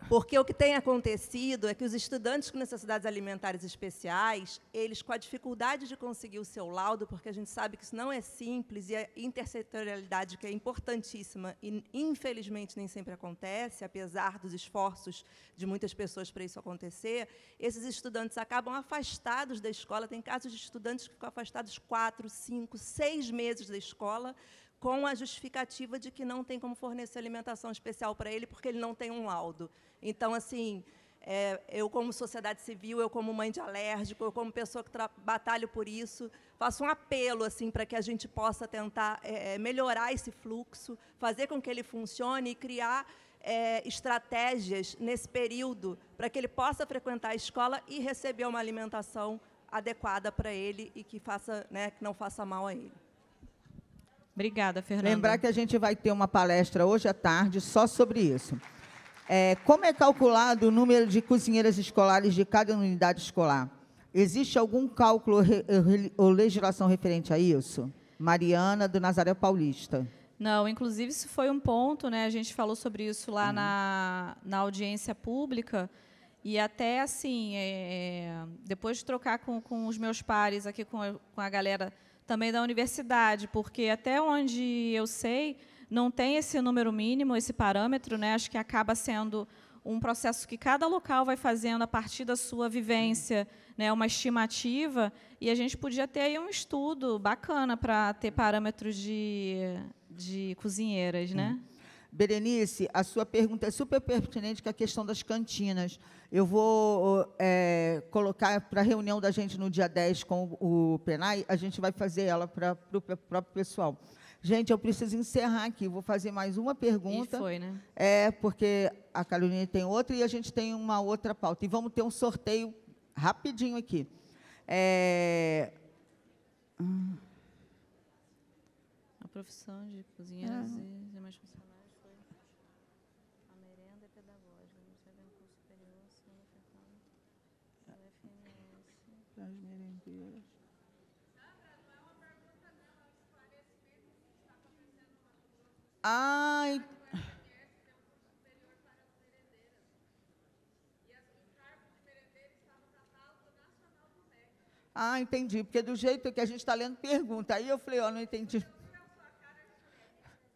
porque o que tem acontecido é que os estudantes com necessidades alimentares especiais, eles com a dificuldade de conseguir o seu laudo, porque a gente sabe que isso não é simples e a intersetorialidade que é importantíssima e infelizmente nem sempre acontece, apesar dos esforços de muitas pessoas para isso acontecer, esses estudantes acabam afastados da escola. Tem casos de estudantes que ficam afastados quatro, cinco, seis meses da escola com a justificativa de que não tem como fornecer alimentação especial para ele porque ele não tem um laudo. Então, assim, é, eu como sociedade civil, eu como mãe de alérgico, eu como pessoa que batalho por isso, faço um apelo assim para que a gente possa tentar é, é, melhorar esse fluxo, fazer com que ele funcione e criar é, estratégias nesse período para que ele possa frequentar a escola e receber uma alimentação adequada para ele e que faça, né, que não faça mal a ele. Obrigada, Fernanda. Lembrar que a gente vai ter uma palestra hoje à tarde só sobre isso. É, como é calculado o número de cozinheiras escolares de cada unidade escolar? Existe algum cálculo ou legislação referente a isso? Mariana, do Nazaré Paulista. Não, inclusive isso foi um ponto, né? A gente falou sobre isso lá hum. na, na audiência pública. E até assim, é, é, depois de trocar com, com os meus pares aqui, com a, com a galera também da universidade, porque até onde eu sei, não tem esse número mínimo, esse parâmetro, né? Acho que acaba sendo um processo que cada local vai fazendo a partir da sua vivência, né, uma estimativa, e a gente podia ter aí um estudo bacana para ter parâmetros de, de cozinheiras, né? Hum. Berenice, a sua pergunta é super pertinente com a questão das cantinas. Eu vou é, colocar para a reunião da gente no dia 10 com o PENAI, a gente vai fazer ela para o próprio pessoal. Gente, eu preciso encerrar aqui, vou fazer mais uma pergunta. E foi, né? É, porque a Carolina tem outra e a gente tem uma outra pauta. E vamos ter um sorteio rapidinho aqui. É... A profissão de cozinheira ah. é. é mais Ai. Ah, entendi, porque do jeito que a gente está lendo, pergunta. Aí eu falei, ó, oh, não entendi.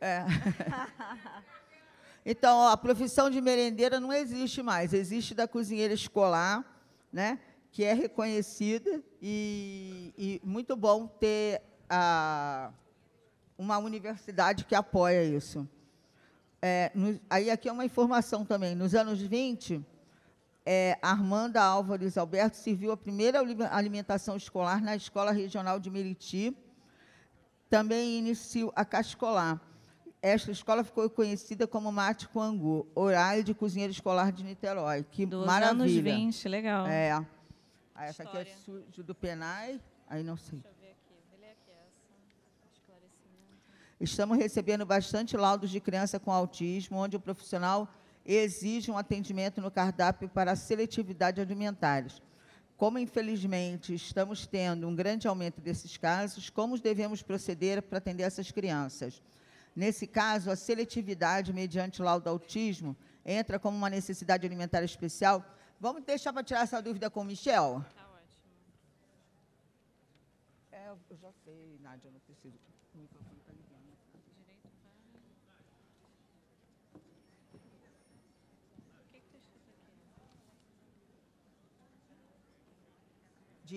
É. <laughs> Então, ó, a profissão de merendeira não existe mais, existe da cozinheira escolar, né, que é reconhecida e, e muito bom ter a. Ah, uma universidade que apoia isso. É, no, aí aqui é uma informação também. Nos anos 20, é, Armanda Álvares Alberto serviu a primeira alimentação escolar na Escola Regional de Meriti. Também iniciou a Cascolar. Esta escola ficou conhecida como Mate Quangu, horário de cozinheiro escolar de Niterói. Que Dos maravilha. anos 20, legal. É. Ah, essa aqui é do Penai, aí não sei. Estamos recebendo bastante laudos de criança com autismo, onde o profissional exige um atendimento no cardápio para a seletividade alimentares. Como, infelizmente, estamos tendo um grande aumento desses casos, como devemos proceder para atender essas crianças? Nesse caso, a seletividade mediante laudo autismo entra como uma necessidade alimentar especial. Vamos deixar para tirar essa dúvida com o Michel? Está ótimo. É, eu já sei, Nádia, não preciso.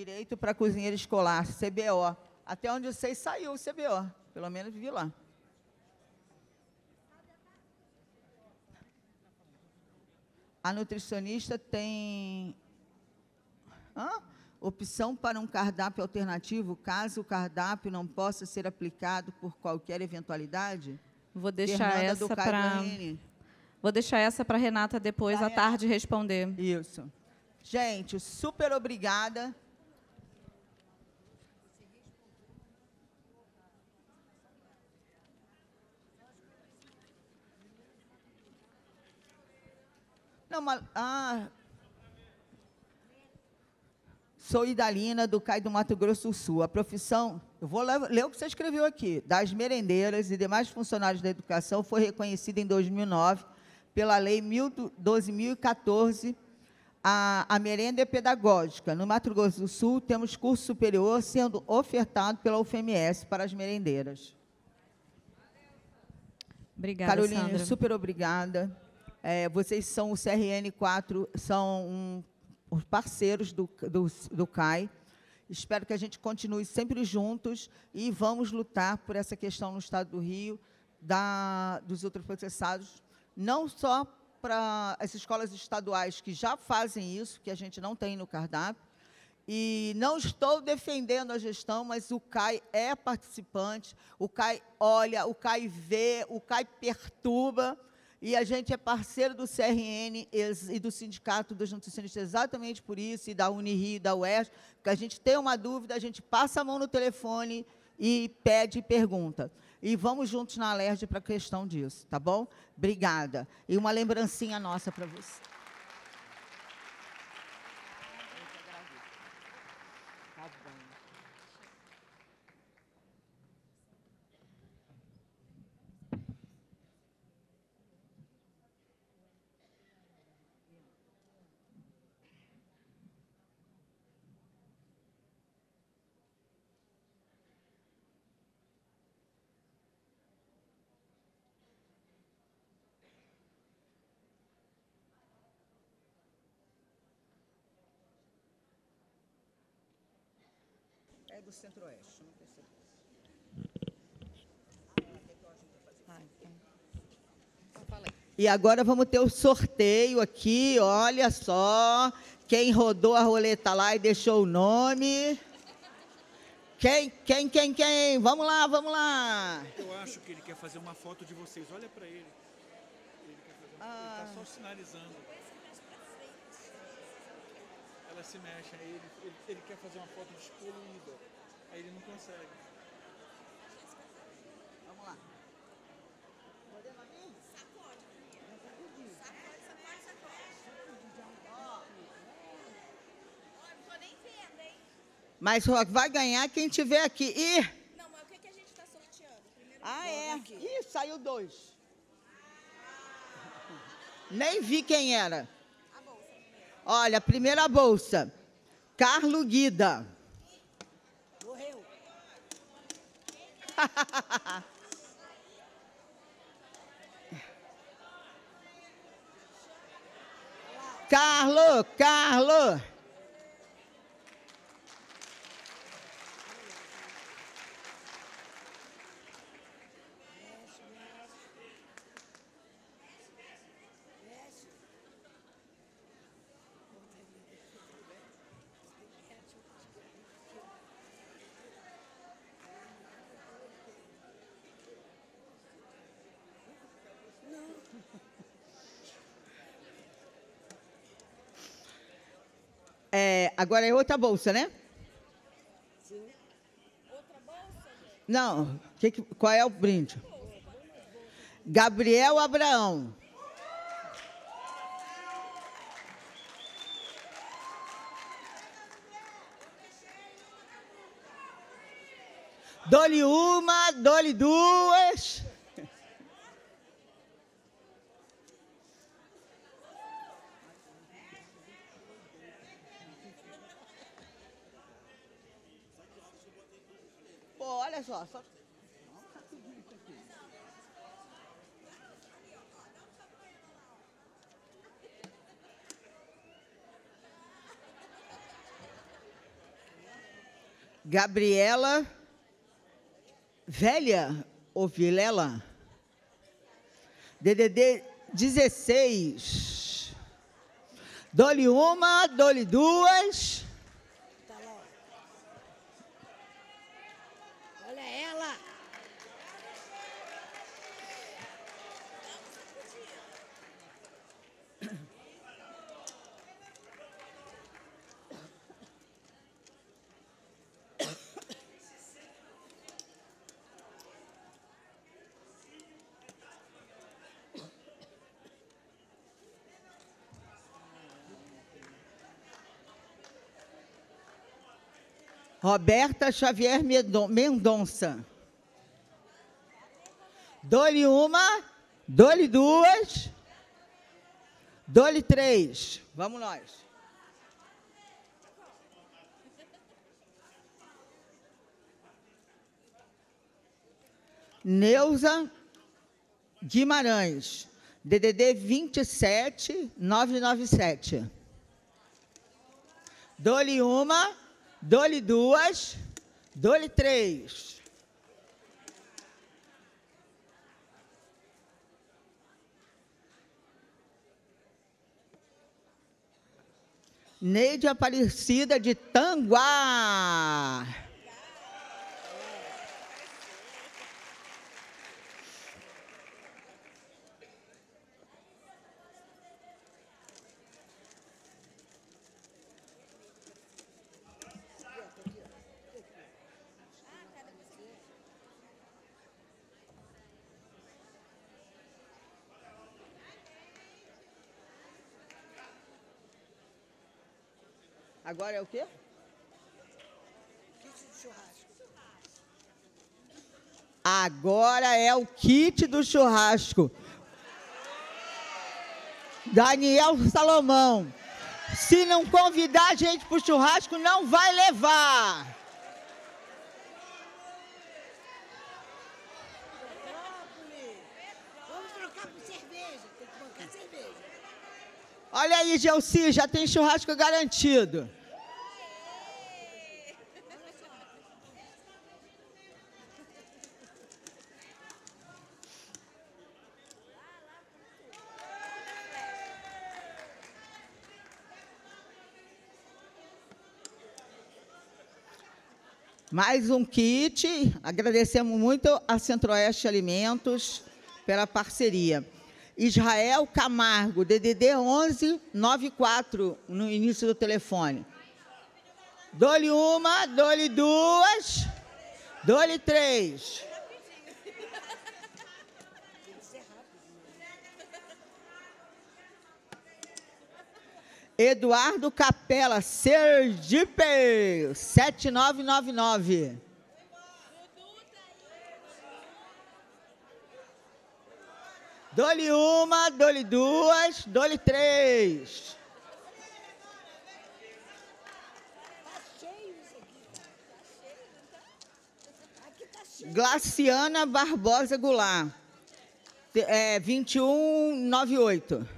Direito para Cozinheiro Escolar, CBO. Até onde eu sei, saiu o CBO. Pelo menos vi lá. A nutricionista tem Hã? opção para um cardápio alternativo, caso o cardápio não possa ser aplicado por qualquer eventualidade? Vou deixar Fernanda essa para Vou deixar essa para Renata depois à tarde responder. Isso. Gente, super obrigada. Não, mas. Ah, sou Idalina do CAI do Mato Grosso do Sul. A profissão. Eu vou ler o que você escreveu aqui. Das merendeiras e demais funcionários da educação foi reconhecida em 2009 pela Lei 12.014. A, a merenda é pedagógica. No Mato Grosso do Sul, temos curso superior sendo ofertado pela UFMS para as merendeiras. Obrigada, Caroline, Sandra. super obrigada. É, vocês são o CRN4, são um, os parceiros do, do, do CAI. Espero que a gente continue sempre juntos e vamos lutar por essa questão no Estado do Rio, da, dos ultraprocessados, não só para as escolas estaduais que já fazem isso, que a gente não tem no cardápio, e não estou defendendo a gestão, mas o CAI é participante, o CAI olha, o CAI vê, o CAI perturba, e a gente é parceiro do CRN e do Sindicato dos Nutricionistas exatamente por isso, e da Unirio e da UERJ, porque a gente tem uma dúvida, a gente passa a mão no telefone e pede pergunta. E vamos juntos na Alerj para a questão disso, tá bom? Obrigada. E uma lembrancinha nossa para você. do Centro-Oeste, não tenho certeza. E agora vamos ter o sorteio aqui, olha só. Quem rodou a roleta lá e deixou o nome. Quem, quem, quem, quem? Vamos lá, vamos lá. Eu acho que ele quer fazer uma foto de vocês. Olha para ele. Ele quer fazer uma... ah. Ele tá ah. só sinalizando. Ela se mexe, ele, ele, ele quer fazer uma foto descolorida. Aí ele não consegue. Vamos lá. Podemos abrir? Sacode, Sacode, sacode, é sacode. Ó. Ó, não tô nem vendo, hein? Mas, Rock, vai ganhar quem tiver aqui. Ih! Não, mas o que, que a gente tá sorteando? Primeiro ah, é. Aqui. Ih, saiu dois. <laughs> Nem vi quem era. A bolsa Olha, primeira bolsa. Carlo Guida. <laughs> Carlo, Carlo. agora é outra bolsa, né? Outra bolsa? Não. que, qual é o brinde? Gabriel Abraão. Dole uma, dole duas. Olha só, só... Gabriela Velha ou Vilela? DDD 16. Dole uma, dole duas. Roberta Xavier Mendonça. Dole uma, dole duas, dole três. Vamos nós. Neuza Guimarães, DDD 27997. sete. Dole uma, Dou-lhe duas, dou-lhe três. Neide Aparecida de Tanguá. Agora é o quê? Kit do churrasco. Agora é o kit do churrasco. Daniel Salomão. Se não convidar a gente para o churrasco, não vai levar. Vamos trocar por cerveja. Tem que cerveja. Olha aí, Gelsi, já tem churrasco garantido. Mais um kit. Agradecemos muito a Centro-Oeste Alimentos pela parceria. Israel Camargo, DDD 11 94, no início do telefone. Dole lhe uma, dole lhe duas, dole lhe três. Eduardo Capela, Sergipe, 7999. Dole uma, dole duas, dole três. Glaciana Barbosa Goulart, é, 2198.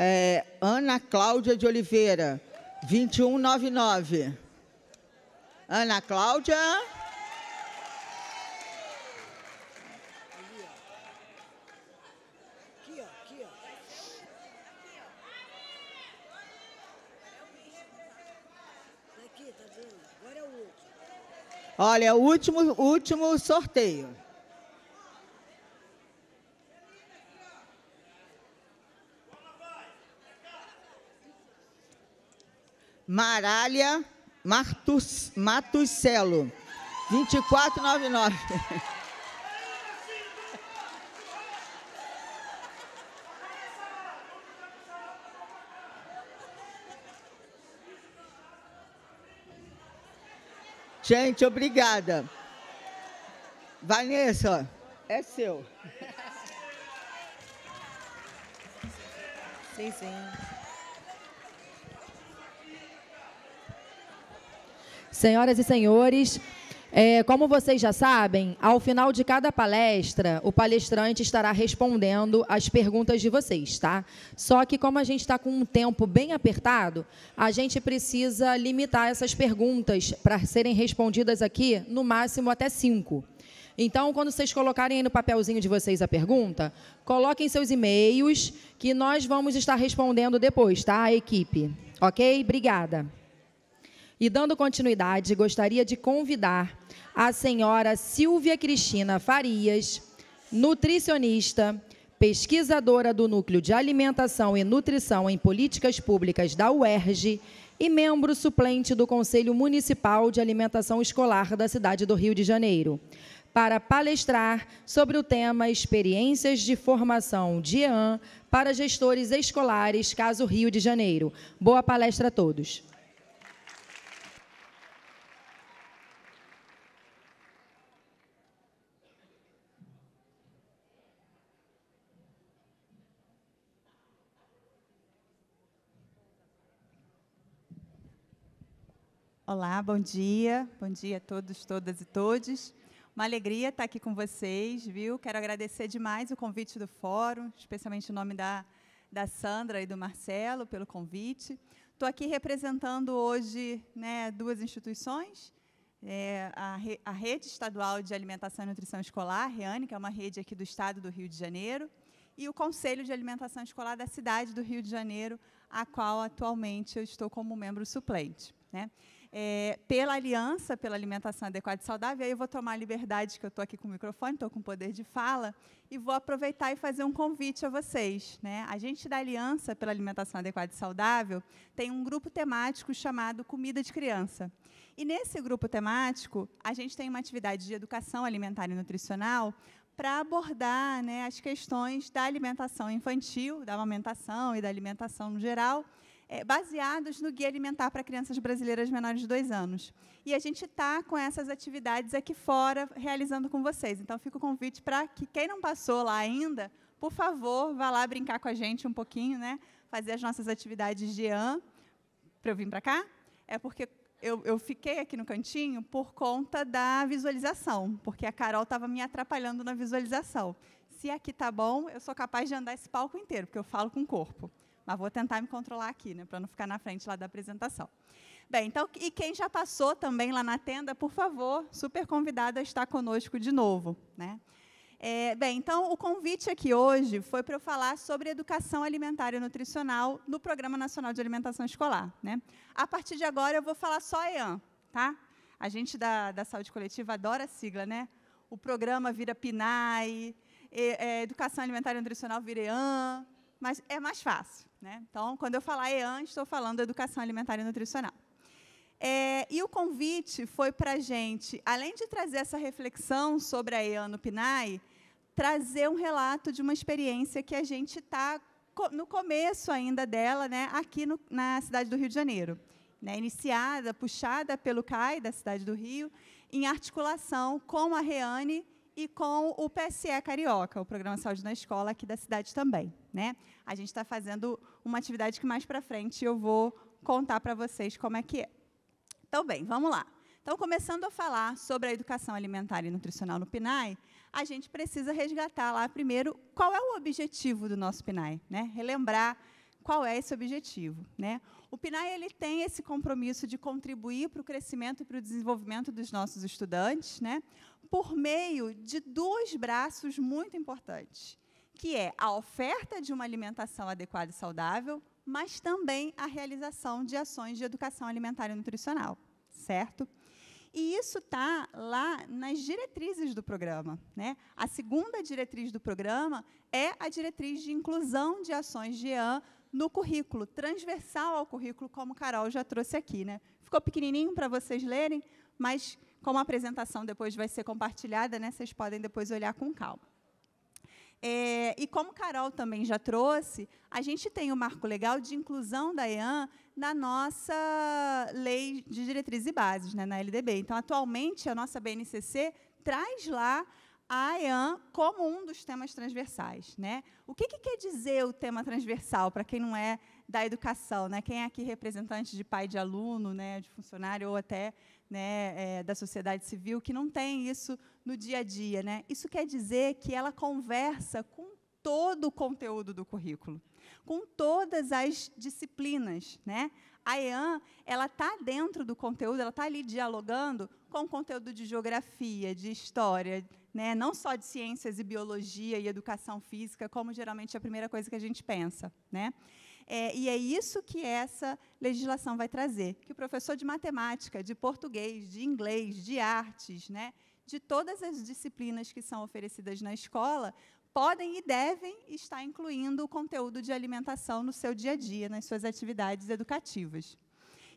É, Ana Cláudia de Oliveira, 2199. Ana Cláudia. Olha, o último, último sorteio. Maralha Martus, Matuscelo, 2499. Gente, obrigada. Vanessa, é seu. Sim, sim. Senhoras e senhores, é, como vocês já sabem, ao final de cada palestra, o palestrante estará respondendo as perguntas de vocês, tá? Só que, como a gente está com um tempo bem apertado, a gente precisa limitar essas perguntas para serem respondidas aqui, no máximo até cinco. Então, quando vocês colocarem aí no papelzinho de vocês a pergunta, coloquem seus e-mails, que nós vamos estar respondendo depois, tá? A equipe. Ok? Obrigada. E dando continuidade, gostaria de convidar a senhora Silvia Cristina Farias, nutricionista, pesquisadora do Núcleo de Alimentação e Nutrição em Políticas Públicas da UERJ e membro suplente do Conselho Municipal de Alimentação Escolar da cidade do Rio de Janeiro, para palestrar sobre o tema Experiências de Formação de EAN para Gestores Escolares, caso Rio de Janeiro. Boa palestra a todos. Olá, bom dia. Bom dia a todos, todas e todes. Uma alegria estar aqui com vocês, viu? Quero agradecer demais o convite do fórum, especialmente em nome da, da Sandra e do Marcelo pelo convite. Estou aqui representando hoje né, duas instituições, é, a, a, Rede Estadual de Alimentação e Nutrição Escolar, a REANE, que é uma rede aqui do estado do Rio de Janeiro, e o Conselho de Alimentação Escolar da cidade do Rio de Janeiro, a qual atualmente eu estou como membro suplente. Né? é, pela aliança, pela alimentação adequada e saudável, aí eu vou tomar a liberdade que eu estou aqui com o microfone, estou com poder de fala, e vou aproveitar e fazer um convite a vocês. Né? A gente da Aliança pela Alimentação Adequada e Saudável tem um grupo temático chamado Comida de Criança. E nesse grupo temático, a gente tem uma atividade de educação alimentar e nutricional para abordar né, as questões da alimentação infantil, da amamentação e da alimentação no geral, é, baseados no Guia Alimentar para Crianças Brasileiras Menores de 2 anos. E a gente está com essas atividades aqui fora, realizando com vocês. Então, fica o convite para que quem não passou lá ainda, por favor, vá lá brincar com a gente um pouquinho, né? fazer as nossas atividades de AN. Para eu vir para cá? É porque eu, eu, fiquei aqui no cantinho por conta da visualização, porque a Carol estava me atrapalhando na visualização. Se aqui tá bom, eu sou capaz de andar esse palco inteiro, porque eu falo com o corpo. Mas vou tentar me controlar aqui, né, para não ficar na frente lá da apresentação. Bem, então, e quem já passou também lá na tenda, por favor, super convidada a estar conosco de novo, né? É, bem, então o convite aqui hoje foi para eu falar sobre educação alimentar e nutricional no Programa Nacional de Alimentação Escolar. Né? A partir de agora eu vou falar só EAN, tá? A gente da, da saúde coletiva adora a sigla, né? O programa vira PNAE, é, Educação Alimentar e Nutricional vira EAN, mas é mais fácil. Né? Então, quando eu falar EAN, estou falando educação alimentar e nutricional. É, e o convite foi para a gente, além de trazer essa reflexão sobre a EAN no PNAE, trazer um relato de uma experiência que a gente está no começo ainda dela, né, aqui no, na cidade do Rio de Janeiro. Né, iniciada, puxada pelo CAI da cidade do Rio, em articulação com a REANE e com o PSE Carioca, o Programa Saúde na Escola aqui da cidade também. Né? A gente está fazendo uma atividade que mais para frente eu vou contar para vocês como é que é. Então, bem, vamos lá. Então, começando a falar sobre a educação alimentar e nutricional no PNAE, a gente precisa resgatar lá primeiro qual é o objetivo do nosso PNAE, né? relembrar qual é esse objetivo. Né? O PNAE ele tem esse compromisso de contribuir para o crescimento e para o desenvolvimento dos nossos estudantes, né? por meio de dois braços muito importantes, que é a oferta de uma alimentação adequada e saudável, mas também a realização de ações de educação alimentar e nutricional, certo? E isso está lá nas diretrizes do programa. Né? A segunda diretriz do programa é a diretriz de inclusão de ações de EAN no currículo, transversal ao currículo, como Carol já trouxe aqui. Né? Ficou pequenininho para vocês lerem, mas como a apresentação depois vai ser compartilhada, né, vocês podem depois olhar com calma. É, e como Carol também já trouxe, a gente tem o marco legal de inclusão da EAN na nossa lei de diretrizes e bases, né, na LDB. Então, atualmente, a nossa BNCC traz lá a EAN como um dos temas transversais. Né? O que, que quer dizer o tema transversal, para quem não é da educação? Né? Quem é aqui representante de pai de aluno, né, de funcionário ou até né, é, da sociedade civil que não tem isso no dia a dia. Né? Isso quer dizer que ela conversa com todo o conteúdo do currículo, com todas as disciplinas. Né? A EAN ela está dentro do conteúdo, ela está ali dialogando com o conteúdo de geografia, de história, né? não só de ciências e biologia e educação física, como geralmente é a primeira coisa que a gente pensa. Né? É, e é isso que essa legislação vai trazer, que o professor de matemática, de português, de inglês, de artes, né, de todas as disciplinas que são oferecidas na escola, podem e devem estar incluindo o conteúdo de alimentação no seu dia a dia, nas suas atividades educativas.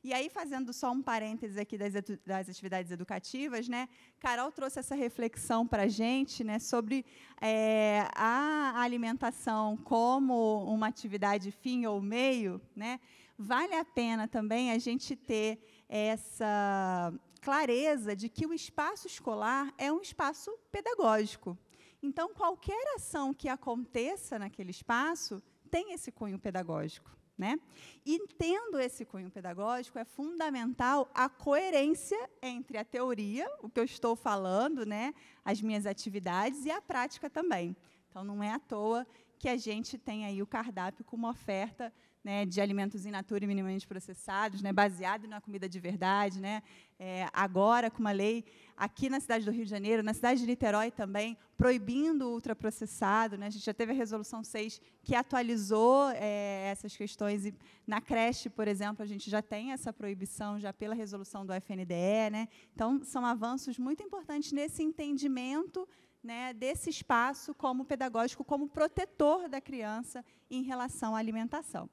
E aí, fazendo só um parêntese aqui das, das atividades educativas, né? Carol trouxe essa reflexão para a gente né, sobre é, a alimentação como uma atividade fim ou meio, né? Vale a pena também a gente ter essa clareza de que o espaço escolar é um espaço pedagógico. Então, qualquer ação que aconteça naquele espaço tem esse cunho pedagógico. Né? E tendo esse cunho pedagógico, é fundamental a coerência entre a teoria, o que eu estou falando, né, as minhas atividades, e a prática também. Então, não é à toa que a gente tem aí o cardápio com uma oferta né, de alimentos in natura e minimamente processados, né, baseado na comida de verdade. Né, é, agora, com uma lei aqui na cidade do Rio de Janeiro, na cidade de Niterói também, proibindo o ultraprocessado. Né, a gente já teve a Resolução 6 que atualizou é, essas questões. E na creche, por exemplo, a gente já tem essa proibição já pela resolução do FNDE. Né, então, são avanços muito importantes nesse entendimento né, desse espaço como pedagógico, como protetor da criança em relação à alimentação.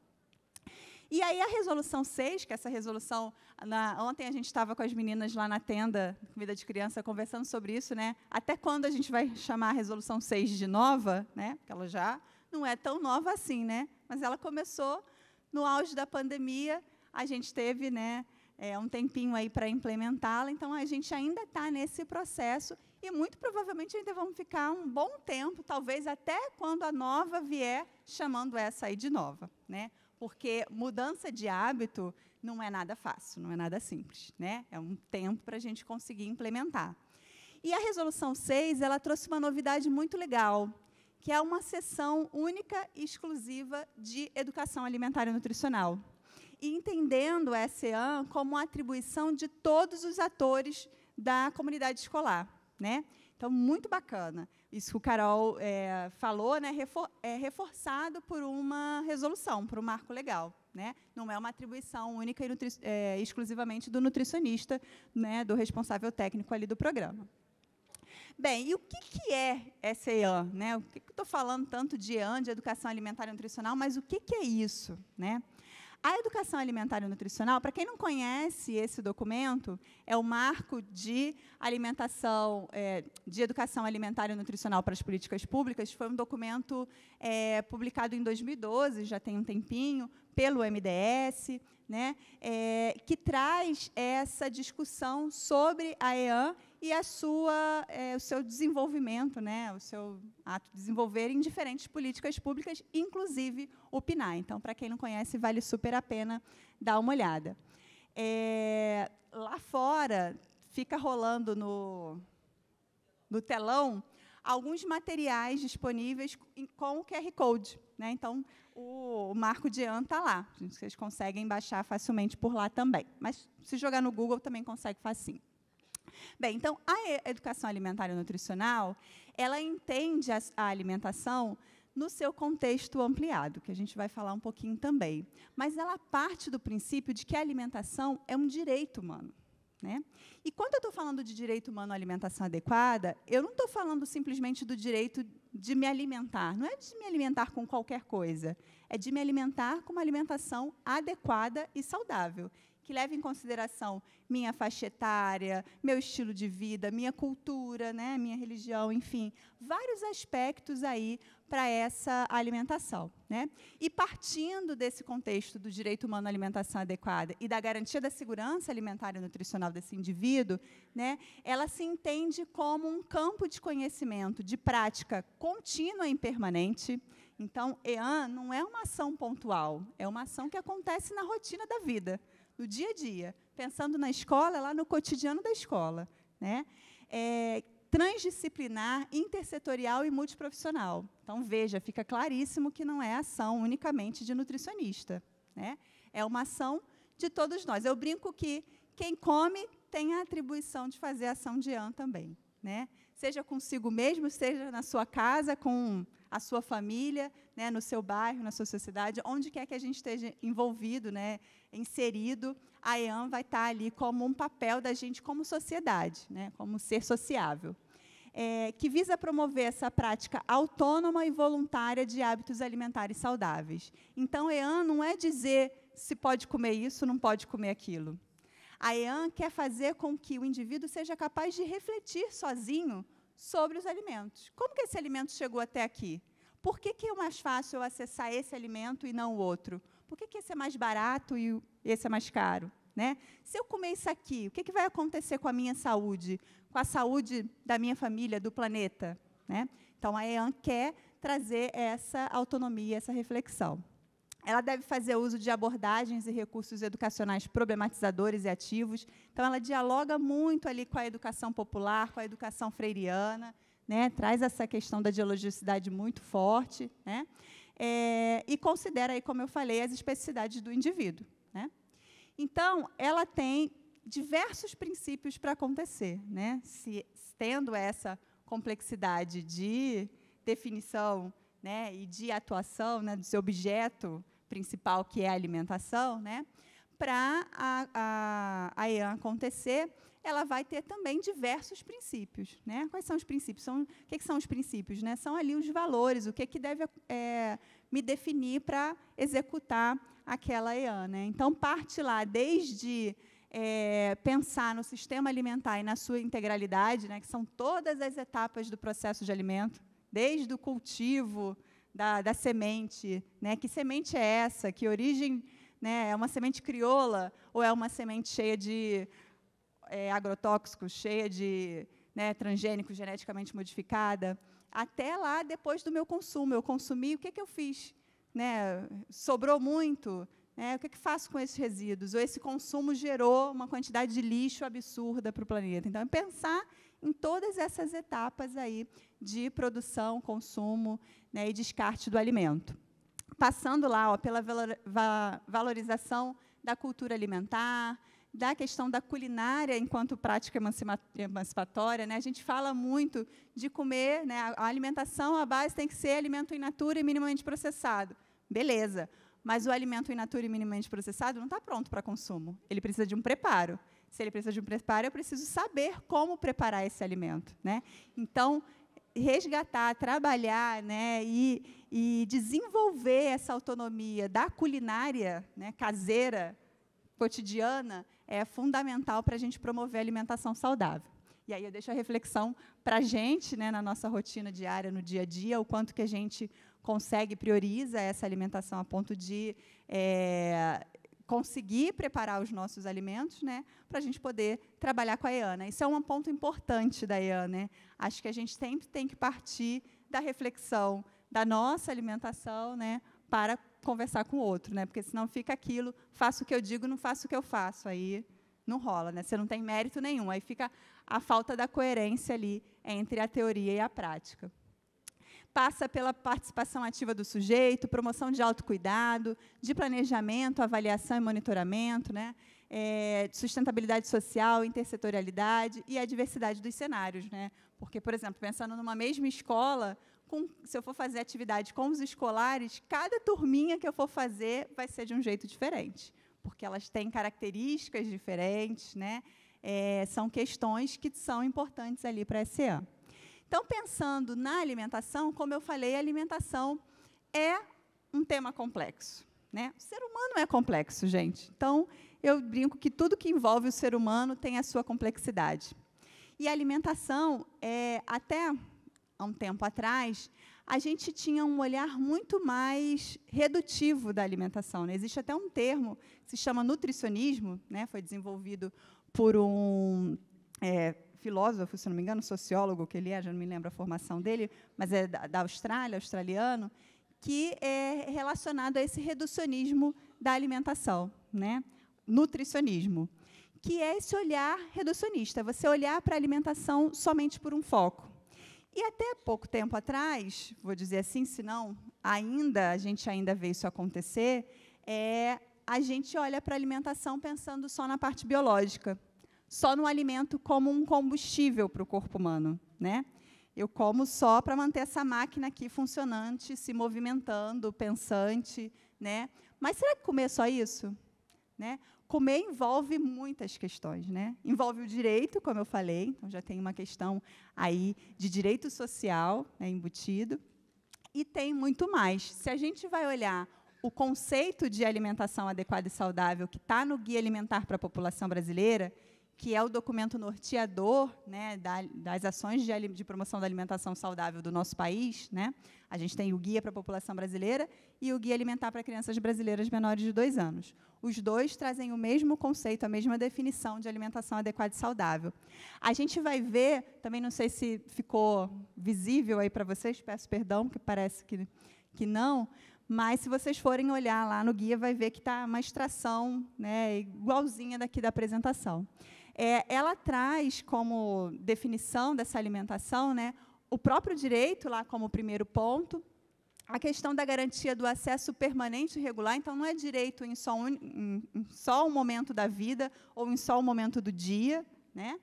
E aí a resolução 6, que é essa resolução. Na, ontem a gente estava com as meninas lá na tenda, comida de criança, conversando sobre isso, né? Até quando a gente vai chamar a resolução 6 de nova, né? Porque ela já não é tão nova assim, né? Mas ela começou no auge da pandemia, a gente teve, né? É, um tempinho aí para implementá-la, então a gente ainda está nesse processo e muito provavelmente ainda vamos ficar um bom tempo, talvez até quando a nova vier, chamando essa aí de nova, né? porque mudança de hábito não é nada fácil, não é nada simples, né? É um tempo para a gente conseguir implementar. E a resolução 6, ela trouxe uma novidade muito legal, que é uma sessão única e exclusiva de educação alimentar e nutricional. E entendendo a SEAN como a atribuição de todos os atores da comunidade escolar, né? Então, muito bacana isso que o Carol é, falou, né, refor é reforçado por uma resolução, por um marco legal. Né? Não é uma atribuição única e é, exclusivamente do nutricionista, né, do responsável técnico ali do programa. Bem, e o que, que é essa EAN? Né? O que, eu estou falando tanto de EAN, de Educação Alimentar e Nutricional, mas o que, que é isso? Né? A educação alimentar e nutricional, para quem não conhece esse documento, é o marco de alimentação, é, de educação alimentar e nutricional para as políticas públicas. Foi um documento é, publicado em 2012, já tem um tempinho, pelo MDS, né, é, que traz essa discussão sobre a EAN e a sua, é, o seu desenvolvimento, né, o seu ato de desenvolver em diferentes políticas públicas, inclusive o PNAE. Então, para quem não conhece, vale super a pena dar uma olhada. É, lá fora, fica rolando no, no telão alguns materiais disponíveis com o QR Code. Né? Então, o, Marco Dian está lá. Vocês conseguem baixar facilmente por lá também. Mas, se jogar no Google, também consegue facinho. Bem, então a educação alimentar e nutricional, ela entende a alimentação no seu contexto ampliado, que a gente vai falar um pouquinho também. Mas ela parte do princípio de que a alimentação é um direito humano. Né? E quando eu estou falando de direito humano à alimentação adequada, eu não estou falando simplesmente do direito de me alimentar. Não é de me alimentar com qualquer coisa. É de me alimentar com uma alimentação adequada e saudável que leva em consideração minha faixa etária, meu estilo de vida, minha cultura, né, minha religião, enfim, vários aspectos aí para essa alimentação. Né? E partindo desse contexto do direito humano à alimentação adequada e da garantia da segurança alimentar e nutricional desse indivíduo, né, ela se entende como um campo de conhecimento, de prática contínua e permanente, então, EAN não é uma ação pontual, é uma ação que acontece na rotina da vida no dia a dia, pensando na escola, lá no cotidiano da escola. Né? É, transdisciplinar, intersetorial e multiprofissional. Então, veja, fica claríssimo que não é ação unicamente de nutricionista. Né? É uma ação de todos nós. Eu brinco que quem come tem a atribuição de fazer ação de AN também. Né? Seja consigo mesmo, seja na sua casa, com a sua família, né, no seu bairro, na sua sociedade, onde quer que a gente esteja envolvido, né, inserido, a EAM vai estar tá ali como um papel da gente como sociedade, né, como ser sociável. É, que visa promover essa prática autônoma e voluntária de hábitos alimentares saudáveis. Então, EAN não é dizer se pode comer isso, não pode comer aquilo. A EAN quer fazer com que o indivíduo seja capaz de refletir sozinho sobre os alimentos. Como que esse alimento chegou até aqui? Por que, que é mais fácil eu acessar esse alimento e não o outro? Por que, que esse é mais barato e esse é mais caro? Né? Se eu comer isso aqui, o que, que vai acontecer com a minha saúde, com a saúde da minha família, do planeta? Né? Então, a EAN quer trazer essa autonomia, essa reflexão. Ela deve fazer uso de abordagens e recursos educacionais problematizadores e ativos. Então, ela dialoga muito ali com a educação popular, com a educação freiriana, né? traz essa questão da dialogicidade muito forte. Né? é, e considera, aí, como eu falei, as especificidades do indivíduo. Né? Então, ela tem diversos princípios para acontecer, né? Se, tendo essa complexidade de definição né, e de atuação né, do seu objeto principal, que é a alimentação, né, para a, a, a EAN acontecer, ela vai ter também diversos princípios. Né? Quais são os princípios? São, o que, é que são os princípios? Né? São ali os valores, o que, é que deve é, me definir para executar aquela EAN. Né? Então, parte lá desde é, pensar no sistema alimentar e na sua integralidade, né, que são todas as etapas do processo de alimento, desde o cultivo da, da semente, né, que semente é essa, que origem né, é uma semente crioula ou é uma semente cheia de é, agrotóxicos, cheia de né, transgênicos geneticamente modificada, até lá depois do meu consumo. Eu consumi, o que, que eu fiz? Né, sobrou muito, né, o que, que faço com esses resíduos? Ou esse consumo gerou uma quantidade de lixo absurda para o planeta. Então, é pensar em todas essas etapas aí de produção, consumo né, e descarte do alimento. Passando lá ó, pela valorização da cultura alimentar, da questão da culinária enquanto prática emancipatória. Né? A gente fala muito de comer, né? a alimentação, a base tem que ser alimento in natura e minimamente processado. Beleza, mas o alimento in natura e minimamente processado não está pronto para consumo. Ele precisa de um preparo. Se ele precisa de um preparo, eu preciso saber como preparar esse alimento. Né? Então, resgatar, trabalhar né, e, e, desenvolver essa autonomia da culinária né, caseira, cotidiana, é fundamental para a gente promover a alimentação saudável. E aí eu deixo a reflexão para a gente, né, na nossa rotina diária, no dia a dia, o quanto que a gente consegue, prioriza essa alimentação a ponto de é, conseguir preparar os nossos alimentos, né, para a gente poder trabalhar com a Iana. Isso é um ponto importante da Iana. Né? Acho que a gente sempre tem que partir da reflexão da nossa alimentação, né, para conversar com o outro, né? Porque senão fica aquilo, faço o que eu digo, não faço o que eu faço. Aí não rola, né? Você não tem mérito nenhum. Aí fica a falta da coerência ali entre a teoria e a prática. Passa pela participação ativa do sujeito, promoção de autocuidado, de planejamento, avaliação e monitoramento, né? É, sustentabilidade social, intersetorialidade e a diversidade dos cenários. Né? Porque, por exemplo, pensando numa mesma escola, com, se eu for fazer atividade com os escolares, cada turminha que eu for fazer vai ser de um jeito diferente, porque elas têm características diferentes, né? É, são questões que são importantes ali para a SEA. Então, pensando na alimentação, como eu falei, a alimentação é um tema complexo. Né? O ser humano é complexo, gente. Então, eu brinco que tudo que envolve o ser humano tem a sua complexidade. E a alimentação, é, até há um tempo atrás, a gente tinha um olhar muito mais redutivo da alimentação. Né? Existe até um termo que se chama nutricionismo, né? foi desenvolvido por um é, filósofo, se não me engano, sociólogo que ele é, já não me lembro a formação dele, mas é da, da Austrália, australiano, que é relacionado a esse reducionismo da alimentação, né? nutricionismo, que é esse olhar reducionista, você olhar para a alimentação somente por um foco. E até pouco tempo atrás, vou dizer assim, se não, ainda, a gente ainda vê isso acontecer, é, a gente olha para a alimentação pensando só na parte biológica, só no alimento como um combustível para o corpo humano. Né? Eu como só para manter essa máquina aqui funcionante, se movimentando, pensante. Né? Mas será que comer só isso? Né? Comer envolve muitas questões, né? Envolve o direito, como eu falei, então já tem uma questão aí de direito social né, embutido, e tem muito mais. Se a gente vai olhar o conceito de alimentação adequada e saudável que está no Guia Alimentar para a População Brasileira, que é o documento norteador né, das ações de, de, promoção da alimentação saudável do nosso país, né? a gente tem o Guia para a População Brasileira, e o Guia Alimentar para Crianças Brasileiras Menores de 2 anos. Os dois trazem o mesmo conceito, a mesma definição de alimentação adequada e saudável. A gente vai ver, também não sei se ficou visível aí para vocês, peço perdão, porque parece que, que não, mas se vocês forem olhar lá no guia, vai ver que está uma extração né, igualzinha daqui da apresentação. É, ela traz como definição dessa alimentação né, o próprio direito, lá como primeiro ponto, a questão da garantia do acesso permanente e regular, então, não é direito em só um, em, só um momento da vida ou em só um momento do dia, né?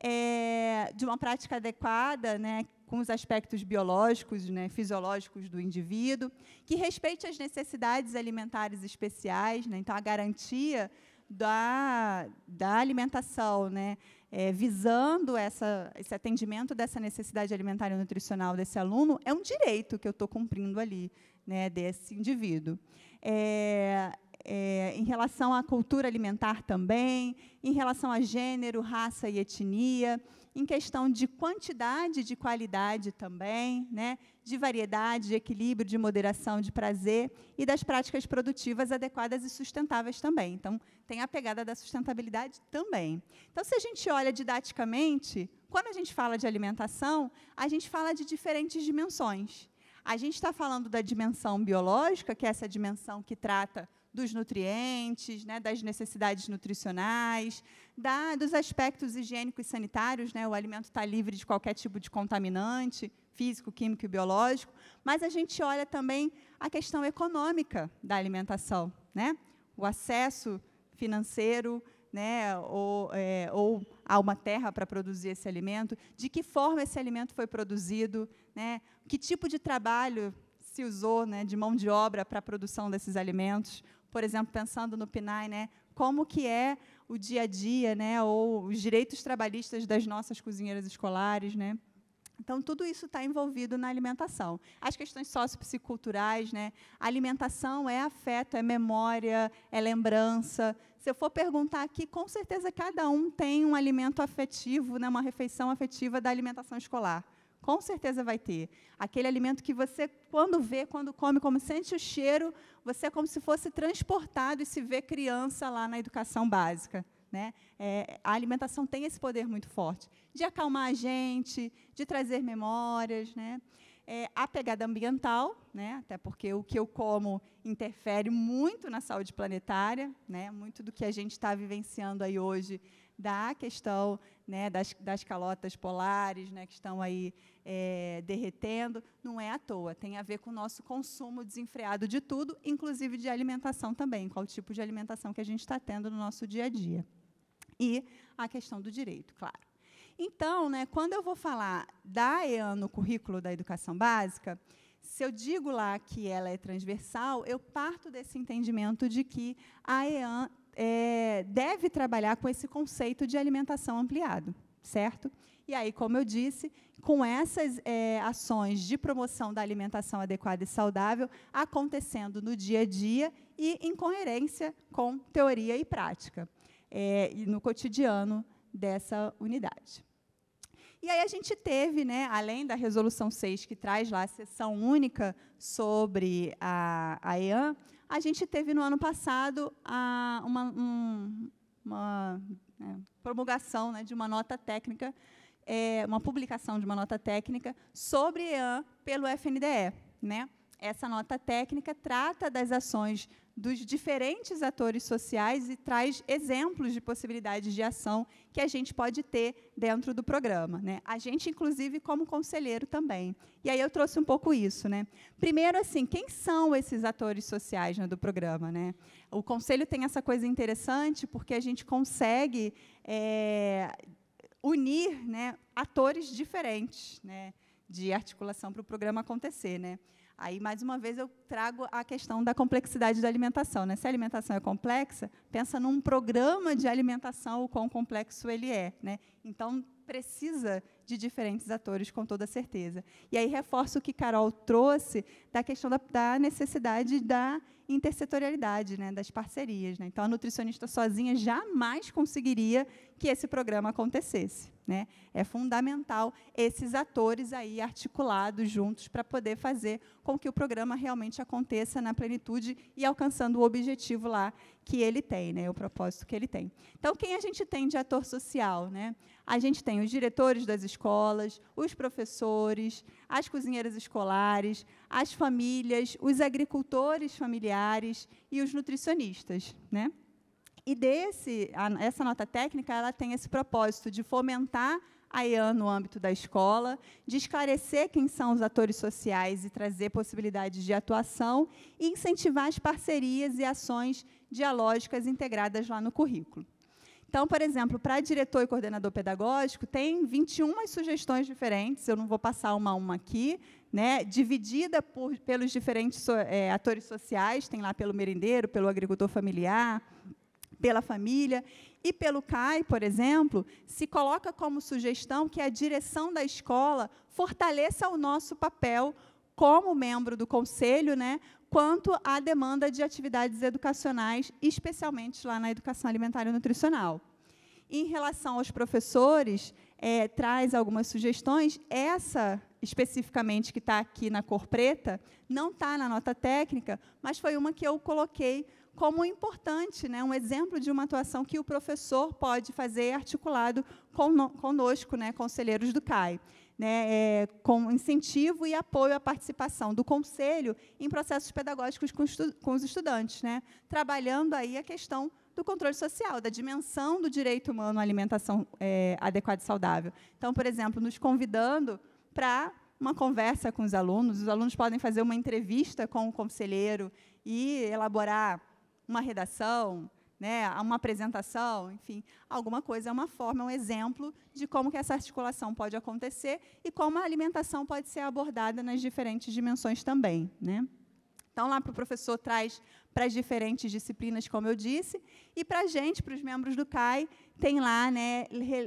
É, de uma prática adequada, né, com os aspectos biológicos, né, fisiológicos do indivíduo, que respeite as necessidades alimentares especiais, né, então a garantia da, da alimentação, né, é, visando essa, esse atendimento dessa necessidade alimentar e nutricional desse aluno, é um direito que eu estou cumprindo ali, né, desse indivíduo. É, é, em relação à cultura alimentar também, em relação a gênero, raça e etnia, em questão de quantidade de qualidade também, né? de variedade, de equilíbrio, de moderação, de prazer e das práticas produtivas adequadas e sustentáveis também. Então, tem a pegada da sustentabilidade também. Então, se a gente olha didaticamente, quando a gente fala de alimentação, a gente fala de diferentes dimensões. A gente está falando da dimensão biológica, que é essa dimensão que trata dos nutrientes, né, das necessidades nutricionais, da, dos aspectos higiênicos e sanitários. Né, o alimento está livre de qualquer tipo de contaminante, físico, químico e biológico, mas a gente olha também a questão econômica da alimentação, né? o acesso financeiro, né, ou, é, ou a uma terra para produzir esse alimento, de que forma esse alimento foi produzido, né, que tipo de trabalho se usou né, de mão de obra para a produção desses alimentos. Por exemplo, pensando no PNAE, né, como que é o dia a dia, né, ou os direitos trabalhistas das nossas cozinheiras escolares, né? Então, tudo isso está envolvido na alimentação. As questões sociopsiculturais, né? alimentação é afeto, é memória, é lembrança. Se eu for perguntar aqui, com certeza cada um tem um alimento afetivo, né? uma refeição afetiva da alimentação escolar. Com certeza vai ter. Aquele alimento que você, quando vê, quando come, como sente o cheiro, você é como se fosse transportado e se vê criança lá na educação básica. Né? É, a alimentação tem esse poder muito forte de acalmar a gente, de trazer memórias, né? É, a pegada ambiental, né? até porque o que eu como interfere muito na saúde planetária, né? muito do que a gente está vivenciando aí hoje da questão né, das, das calotas polares né, que estão aí é, derretendo, não é à toa, tem a ver com o nosso consumo desenfreado de tudo, inclusive de alimentação também, qual tipo de alimentação que a gente está tendo no nosso dia a dia. E a questão do direito, claro. Então, né, quando eu vou falar da EAN no currículo da educação básica, se eu digo lá que ela é transversal, eu parto desse entendimento de que a EAN é, deve trabalhar com esse conceito de alimentação ampliado, certo? E aí, como eu disse, com essas é, ações de promoção da alimentação adequada e saudável acontecendo no dia a dia e em coerência com teoria e prática, é, e no cotidiano dessa unidade. E aí a gente teve, né, além da resolução 6, que traz lá a sessão única sobre a, a EAN, a gente teve no ano passado a, uma, um, uma né, promulgação né, de uma nota técnica, é, uma publicação de uma nota técnica sobre EAN pelo FNDE. Né? Essa nota técnica trata das ações dos diferentes atores sociais e traz exemplos de possibilidades de ação que a gente pode ter dentro do programa. Né? A gente, inclusive, como conselheiro também. E aí eu trouxe um pouco isso. Né? Primeiro, assim, quem são esses atores sociais né, do programa? Né? O conselho tem essa coisa interessante porque a gente consegue é, unir né, atores diferentes né, de articulação para o programa acontecer. Né? Aí, mais uma vez, eu trago a questão da complexidade da alimentação. Né? Se a alimentação é complexa, pensa num programa de alimentação, o quão complexo ele é. Né? Então, precisa de diferentes atores, com toda certeza. E aí reforço o que Carol trouxe da questão da, da necessidade da intersetorialidade, né, das parcerias. Né? Então, a nutricionista sozinha jamais conseguiria que esse programa acontecesse. Né? É fundamental esses atores aí articulados juntos para poder fazer com que o programa realmente aconteça na plenitude e alcançando o objetivo lá que ele tem, né, o propósito que ele tem. Então, quem a gente tem de ator social? Né? A gente tem os diretores das escolas, os professores, as cozinheiras escolares, as famílias, os agricultores familiares e os nutricionistas. Né? E desse, a, essa nota técnica ela tem esse propósito de fomentar a IAN no âmbito da escola, de esclarecer quem são os atores sociais e trazer possibilidades de atuação, e incentivar as parcerias e ações dialógicas integradas lá no currículo. Então, por exemplo, para diretor e coordenador pedagógico, tem 21 sugestões diferentes, eu não vou passar uma a uma aqui, né, dividida por, pelos diferentes so, é, atores sociais, tem lá pelo merendeiro, pelo agricultor familiar, pela família, e pelo CAI, por exemplo, se coloca como sugestão que a direção da escola fortaleça o nosso papel como membro do conselho, né, quanto à demanda de atividades educacionais, especialmente lá na educação alimentar e nutricional. Em relação aos professores, é, traz algumas sugestões. Essa, especificamente, que está aqui na cor preta, não está na nota técnica, mas foi uma que eu coloquei como importante, né, um exemplo de uma atuação que o professor pode fazer articulado conosco, né, conselheiros do CAI né, é, com incentivo e apoio à participação do conselho em processos pedagógicos com, com os estudantes, né, trabalhando aí a questão do controle social, da dimensão do direito humano à alimentação é, adequada e saudável. Então, por exemplo, nos convidando para uma conversa com os alunos, os alunos podem fazer uma entrevista com o conselheiro e elaborar uma redação, né, uma apresentação, enfim, alguma coisa, é uma forma, é um exemplo de como que essa articulação pode acontecer e como a alimentação pode ser abordada nas diferentes dimensões também. Né? Então, lá para o professor traz para as diferentes disciplinas, como eu disse, e para a gente, para os membros do CAI, tem lá né,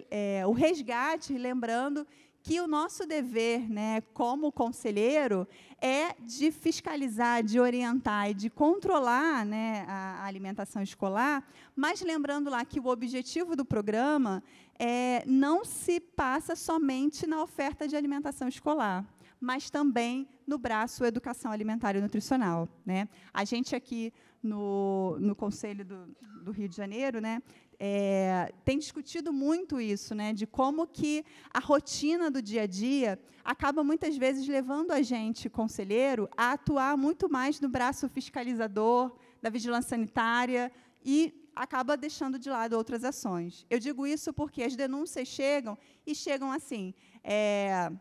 é, o resgate, lembrando que o nosso dever, né, como conselheiro, é de fiscalizar, de orientar e de controlar né, a alimentação escolar, mas lembrando lá que o objetivo do programa é, não se passa somente na oferta de alimentação escolar, mas também no braço Educação Alimentar e Nutricional. Né? A gente aqui no, no Conselho do, do Rio de Janeiro, né, é, tem discutido muito isso, né, de como que a rotina do dia a dia acaba muitas vezes levando a gente, conselheiro, a atuar muito mais no braço fiscalizador, da vigilância sanitária e acaba deixando de lado outras ações. Eu digo isso porque as denúncias chegam e chegam assim, é,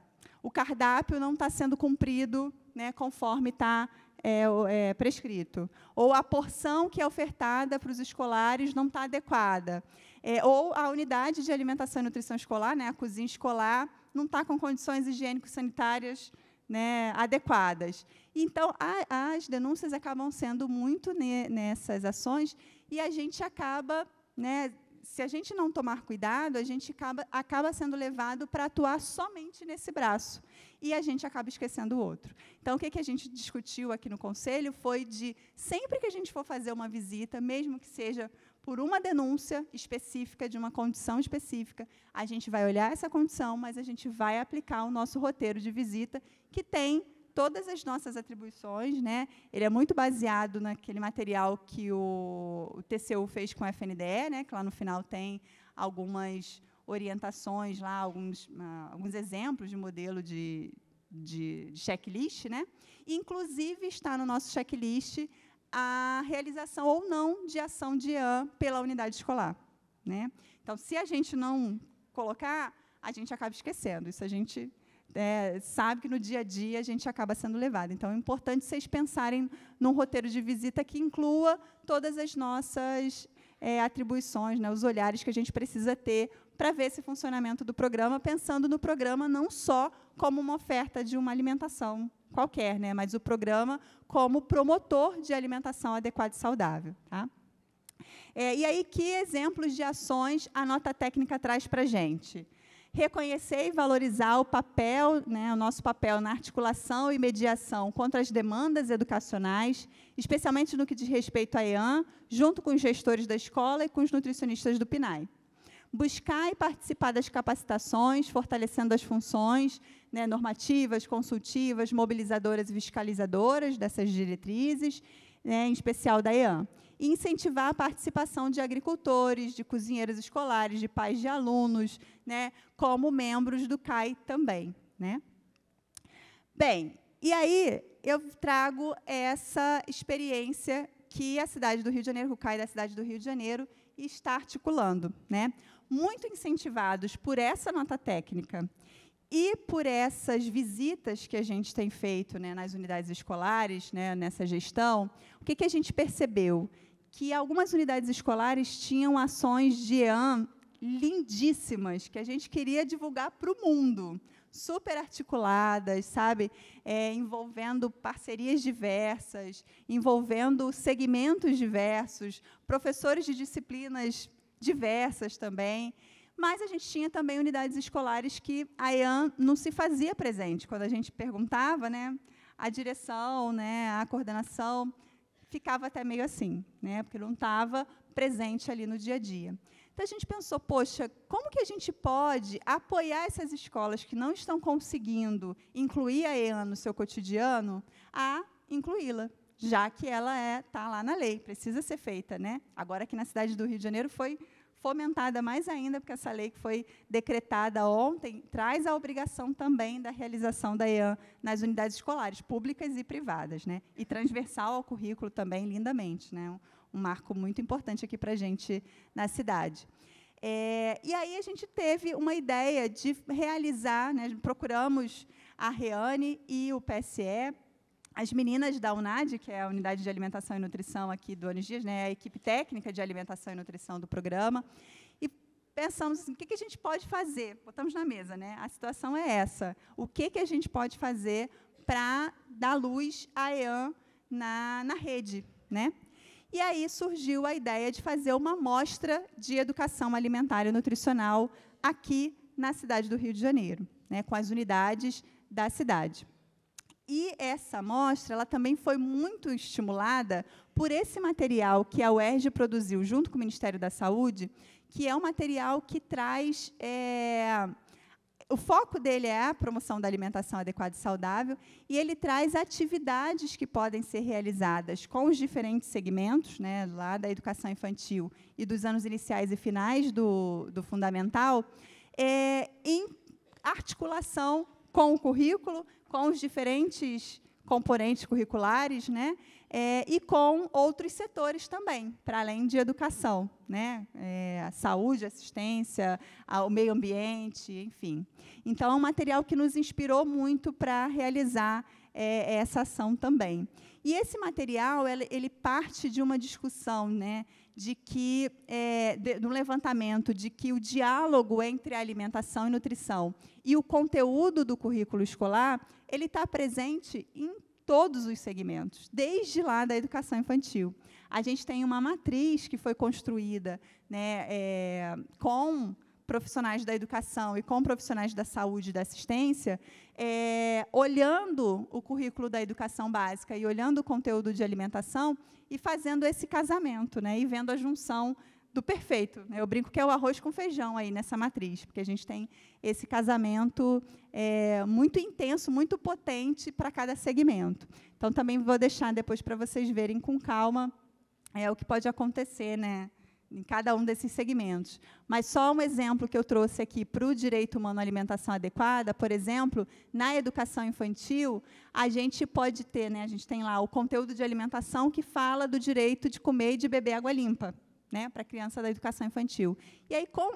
o cardápio não está sendo cumprido, né, conforme está é, é, prescrito. Ou a porção que é ofertada para os escolares não está adequada. É, ou a unidade de alimentação e nutrição escolar, né, a cozinha escolar, não está com condições higiênico-sanitárias né, adequadas. Então, a, as denúncias acabam sendo muito ne, nessas ações e a gente acaba né, se a gente não tomar cuidado, a gente acaba, acaba sendo levado para atuar somente nesse braço. E a gente acaba esquecendo o outro. Então, o que, que a gente discutiu aqui no conselho foi de sempre que a gente for fazer uma visita, mesmo que seja por uma denúncia específica, de uma condição específica, a gente vai olhar essa condição, mas a gente vai aplicar o nosso roteiro de visita, que tem todas as nossas atribuições. Né? Ele é muito baseado naquele material que o, o TCU fez com a FNDE, né? que lá no final tem algumas orientações, lá, alguns, uh, alguns exemplos de modelo de, de, de checklist. Né? inclusive, está no nosso checklist a realização ou não de ação de IAM pela unidade escolar. Né? Então, se a gente não colocar, a gente acaba esquecendo. Isso a gente é, sabe que no dia a dia a gente acaba sendo levado. Então, é importante vocês pensarem num roteiro de visita que inclua todas as nossas é, atribuições, né, os olhares que a gente precisa ter para ver esse funcionamento do programa, pensando no programa não só como uma oferta de uma alimentação qualquer, né, mas o programa como promotor de alimentação adequada e saudável. Tá? É, e aí, que exemplos de ações a nota técnica traz para a gente? reconhecer e valorizar o papel, né, o nosso papel na articulação e mediação contra as demandas educacionais, especialmente no que diz respeito à EAN, junto com os gestores da escola e com os nutricionistas do PNAE. Buscar e participar das capacitações, fortalecendo as funções né, normativas, consultivas, mobilizadoras e fiscalizadoras dessas diretrizes, né, em especial da EAN e incentivar a participação de agricultores, de cozinheiros escolares, de pais de alunos, né, como membros do CAI também. Né? Bem, e aí eu trago essa experiência que a cidade do Rio de Janeiro, o CAI da cidade do Rio de Janeiro, está articulando. Né? Muito incentivados por essa nota técnica e por essas visitas que a gente tem feito né, nas unidades escolares, né, nessa gestão, o que, que a gente percebeu? Que algumas unidades escolares tinham ações de EAN lindíssimas que a gente queria divulgar para o mundo. Super articuladas, sabe? É, envolvendo parcerias diversas, envolvendo segmentos diversos, professores de disciplinas diversas também. Mas a gente tinha também unidades escolares que a Ian não se fazia presente. Quando a gente perguntava, né, a direção, né, a coordenação, ficava até meio assim, né, porque não estava presente ali no dia a dia. Então a gente pensou, poxa, como que a gente pode apoiar essas escolas que não estão conseguindo incluir a EAN no seu cotidiano a incluí-la, já que ela está é, tá lá na lei, precisa ser feita. Né? Agora aqui na cidade do Rio de Janeiro foi fomentada mais ainda, porque essa lei que foi decretada ontem traz a obrigação também da realização da EAN nas unidades escolares, públicas e privadas, né? e transversal ao currículo também, lindamente. Né? um marco muito importante aqui para a gente na cidade. É, e aí a gente teve uma ideia de realizar, né, procuramos a Reane e o PSE, as meninas da UNAD, que é a Unidade de Alimentação e Nutrição aqui do Anos Dias, né, a equipe técnica de alimentação e nutrição do programa, e pensamos assim, o que, que a gente pode fazer? Botamos na mesa, né? A situação é essa. O que, que a gente pode fazer para dar luz à EAN na, na rede, né? E aí surgiu a ideia de fazer uma mostra de educação alimentar e nutricional aqui na cidade do Rio de Janeiro, né, com as unidades da cidade. E essa mostra, ela também foi muito estimulada por esse material que a UERJ produziu junto com o Ministério da Saúde, que é um material que traz é, o foco dele é a promoção da alimentação adequada e saudável e ele traz atividades que podem ser realizadas com os diferentes segmentos, né, lá da educação infantil e dos anos iniciais e finais do, do fundamental, é, em articulação com o currículo, com os diferentes componentes curriculares, né, é, e com outros setores também, para além de educação, né? É, saúde, assistência, ao meio ambiente, enfim. Então, é um material que nos inspirou muito para realizar é, essa ação também. E esse material ele, parte de uma discussão, né? De que, é, de, de um levantamento de que o diálogo entre a alimentação e nutrição e o conteúdo do currículo escolar ele está presente em todos os segmentos, desde lá da educação infantil. A gente tem uma matriz que foi construída né, é, com profissionais da educação e com profissionais da saúde e da assistência, é, olhando o currículo da educação básica e olhando o conteúdo de alimentação e fazendo esse casamento, né, e vendo a junção do perfeito. Né? Eu brinco que é o arroz com feijão aí nessa matriz, porque a gente tem esse casamento é, muito intenso, muito potente para cada segmento. Então, também vou deixar depois para vocês verem com calma é, o que pode acontecer, né? em cada um desses segmentos. Mas só um exemplo que eu trouxe aqui para o direito humano à alimentação adequada, por exemplo, na educação infantil, a gente pode ter, né, a gente tem lá o conteúdo de alimentação que fala do direito de comer e de beber água limpa né, para a criança da educação infantil. E aí, com,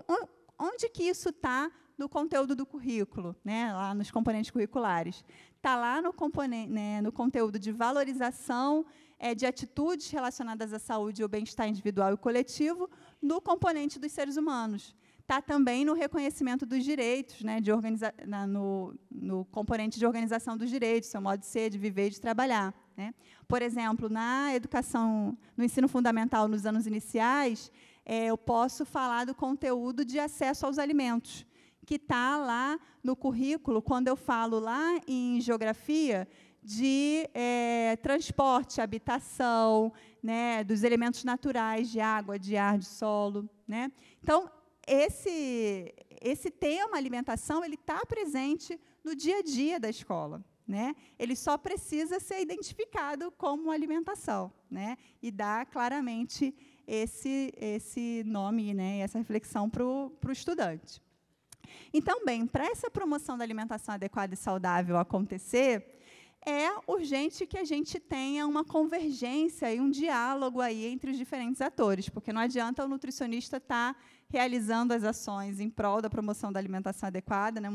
onde que isso está no conteúdo do currículo, né, lá nos componentes curriculares? Está lá no, componente, né, no conteúdo de valorização é, de atitudes relacionadas à saúde e ao bem-estar individual e coletivo, no componente dos seres humanos. Está também no reconhecimento dos direitos, né, de organiza na, no, no componente de organização dos direitos, seu modo de ser, de viver e de trabalhar. Né? Por exemplo, na educação, no ensino fundamental, nos anos iniciais, é, eu posso falar do conteúdo de acesso aos alimentos, que está lá no currículo, quando eu falo lá em geografia, de é, transporte, habitação, né, dos elementos naturais, de água, de ar, de solo. Né? Então, esse, esse tema alimentação ele está presente no dia a dia da escola. Né? Ele só precisa ser identificado como alimentação né? e dá claramente esse, esse nome né? e essa reflexão para o estudante. Então, bem, para essa promoção da alimentação adequada e saudável acontecer, é urgente que a gente tenha uma convergência e um diálogo aí entre os diferentes atores, porque não adianta o nutricionista estar tá realizando as ações em prol da promoção da alimentação adequada, né,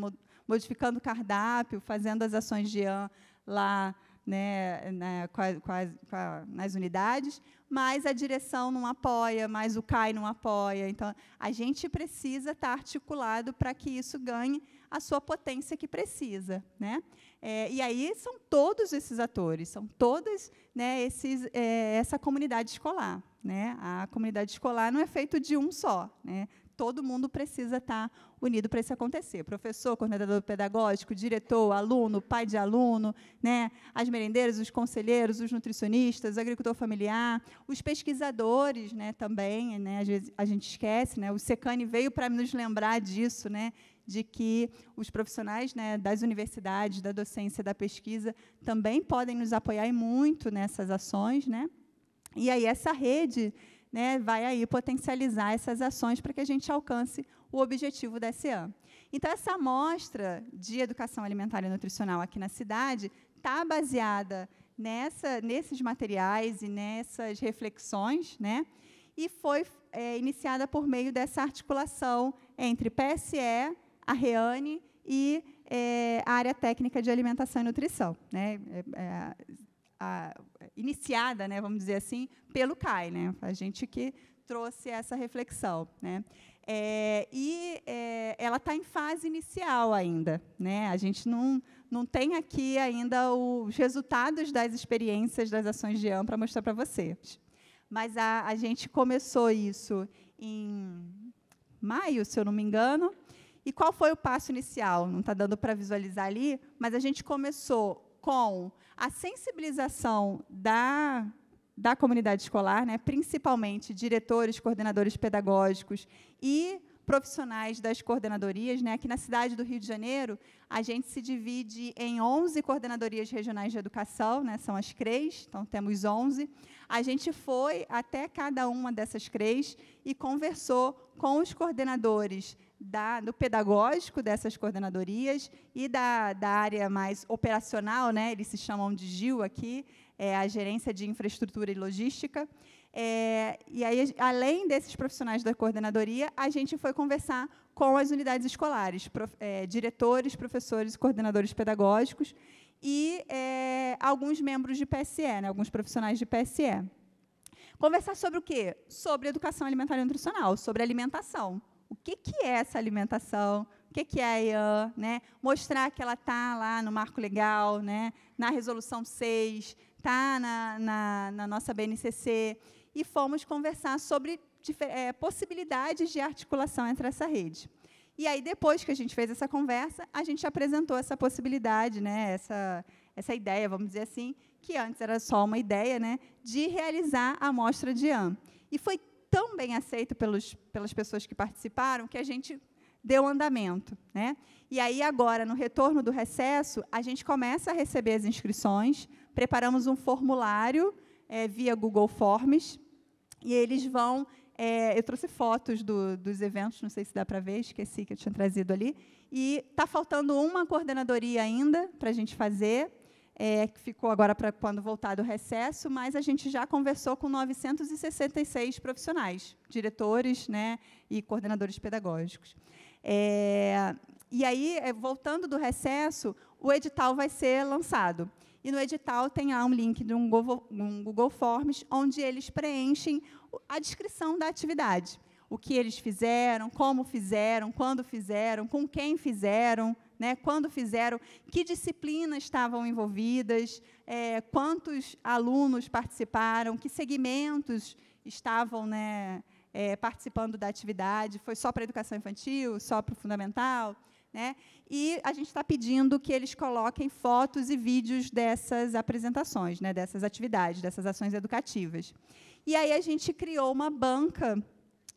modificando o cardápio, fazendo as ações de IAM lá né, na, na, nas unidades, mas a direção não apoia, mas o CAI não apoia. Então, a gente precisa estar articulado para que isso ganhe a sua potência que precisa. Né? É, e aí são todos esses atores, são todas né, esses, é, essa comunidade escolar. Né? A comunidade escolar não é feito de um só. Né? todo mundo precisa estar unido para isso acontecer. Professor, coordenador pedagógico, diretor, aluno, pai de aluno, né? as merendeiras, os conselheiros, os nutricionistas, o agricultor familiar, os pesquisadores né, também, né? às vezes a gente esquece, né? o SECANI veio para nos lembrar disso, né? de que os profissionais né, das universidades, da docência, da pesquisa também podem nos apoiar muito nessas ações. Né? E aí essa rede né, vai aí potencializar essas ações para que a gente alcance o objetivo da SEAM. Então, essa amostra de educação alimentar e nutricional aqui na cidade está baseada nessa, nesses materiais e nessas reflexões, né, e foi é, iniciada por meio dessa articulação entre PSE, a REANE e é, a área técnica de alimentação e nutrição. Né? É, é a, iniciada, né, vamos dizer assim, pelo CAI. Né? A gente que trouxe essa reflexão. Né? É, e é, ela está em fase inicial ainda. Né? A gente não, não tem aqui ainda os resultados das experiências das ações de AM para mostrar para vocês. Mas a, a gente começou isso em maio, se eu não me engano. E qual foi o passo inicial? Não está dando para visualizar ali, mas a gente começou com a sensibilização da, da comunidade escolar, né, principalmente diretores, coordenadores pedagógicos e profissionais das coordenadorias. Né? Aqui na cidade do Rio de Janeiro, a gente se divide em 11 coordenadorias regionais de educação, né? são as CREs, então temos 11. A gente foi até cada uma dessas CREs e conversou com os coordenadores da, do pedagógico dessas coordenadorias e da, da área mais operacional, né, eles se chamam de GIL aqui, é a Gerência de Infraestrutura e Logística. É, e aí, além desses profissionais da coordenadoria, a gente foi conversar com as unidades escolares, prof, é, diretores, professores e coordenadores pedagógicos e é, alguns membros de PSE, né, alguns profissionais de PSE. Conversar sobre o quê? Sobre educação alimentar e nutricional, sobre alimentação, o que, que é essa alimentação, o que, que é a IAN, né? mostrar que ela está lá no marco legal, né? na resolução 6, está na, na, na, nossa BNCC, e fomos conversar sobre é, possibilidades de articulação entre essa rede. E aí, depois que a gente fez essa conversa, a gente apresentou essa possibilidade, né? essa, essa ideia, vamos dizer assim, que antes era só uma ideia, né? de realizar a mostra de IAN. E foi tão bem aceito pelos, pelas pessoas que participaram que a gente deu andamento. Né? E aí, agora, no retorno do recesso, a gente começa a receber as inscrições, preparamos um formulário é, via Google Forms, e eles vão. É, eu trouxe fotos do, dos eventos, não sei se dá para ver, esqueci que eu tinha trazido ali. E está faltando uma coordenadoria ainda para a gente fazer, é, que ficou agora para quando voltar do recesso, mas a gente já conversou com 966 profissionais, diretores né, e coordenadores pedagógicos. É, e aí, é, voltando do recesso, o edital vai ser lançado. E no edital tem lá um link de um Google, um Google Forms, onde eles preenchem a descrição da atividade. O que eles fizeram, como fizeram, quando fizeram, com quem fizeram, né, quando fizeram, que disciplinas estavam envolvidas, é, quantos alunos participaram, que segmentos estavam né, é, participando da atividade, foi só para a educação infantil, só para o fundamental. Né? E a gente está pedindo que eles coloquem fotos e vídeos dessas apresentações, né, dessas atividades, dessas ações educativas. E aí a gente criou uma banca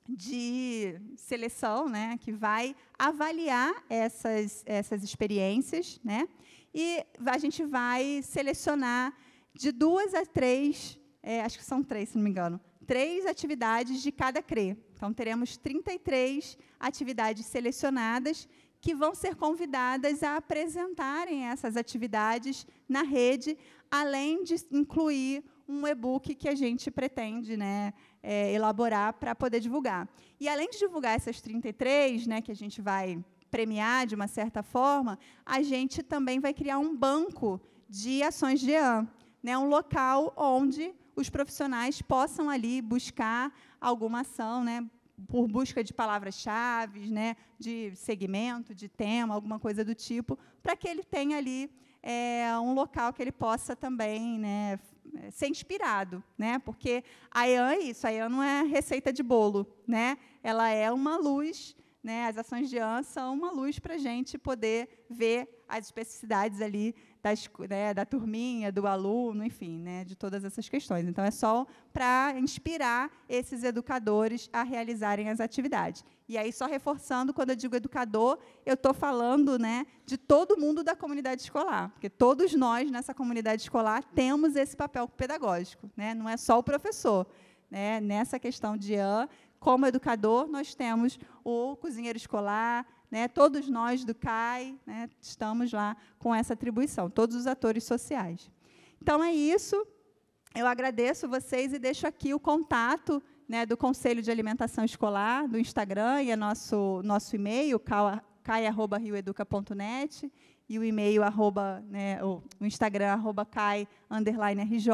de seleção, né, que vai avaliar essas, essas experiências, né, e a gente vai selecionar de duas a três, é, acho que são três, se não me engano, três atividades de cada CRE. Então, teremos 33 atividades selecionadas que vão ser convidadas a apresentarem essas atividades na rede, além de incluir um e-book que a gente pretende né, é, elaborar para poder divulgar. E além de divulgar essas 33, né, que a gente vai premiar de uma certa forma, a gente também vai criar um banco de ações de EAN, né, um local onde os profissionais possam ali buscar alguma ação, né, por busca de palavras-chave, né, de segmento, de tema, alguma coisa do tipo, para que ele tenha ali é, um local que ele possa também né, é, ser inspirado, né? Porque a Ian é isso, a Ian não é receita de bolo, né? Ela é uma luz, né? As ações de Ian são uma luz para a gente poder ver as especificidades ali das, né, da turminha, do aluno, enfim, né, de todas essas questões. Então, é só para inspirar esses educadores a realizarem as atividades. E aí, só reforçando, quando eu digo educador, eu estou falando né, de todo mundo da comunidade escolar, porque todos nós, nessa comunidade escolar, temos esse papel pedagógico, né? não é só o professor. Né? Nessa questão de AN, como educador, nós temos o cozinheiro escolar, né? Todos nós do CAI né, estamos lá com essa atribuição, todos os atores sociais. Então é isso. Eu agradeço vocês e deixo aqui o contato né, do Conselho de Alimentação Escolar, do Instagram, e é nosso, nosso e-mail, cai.rioeduca.net, e o e-mail, arroba, né, o Instagram, arroba cai, underline, rj.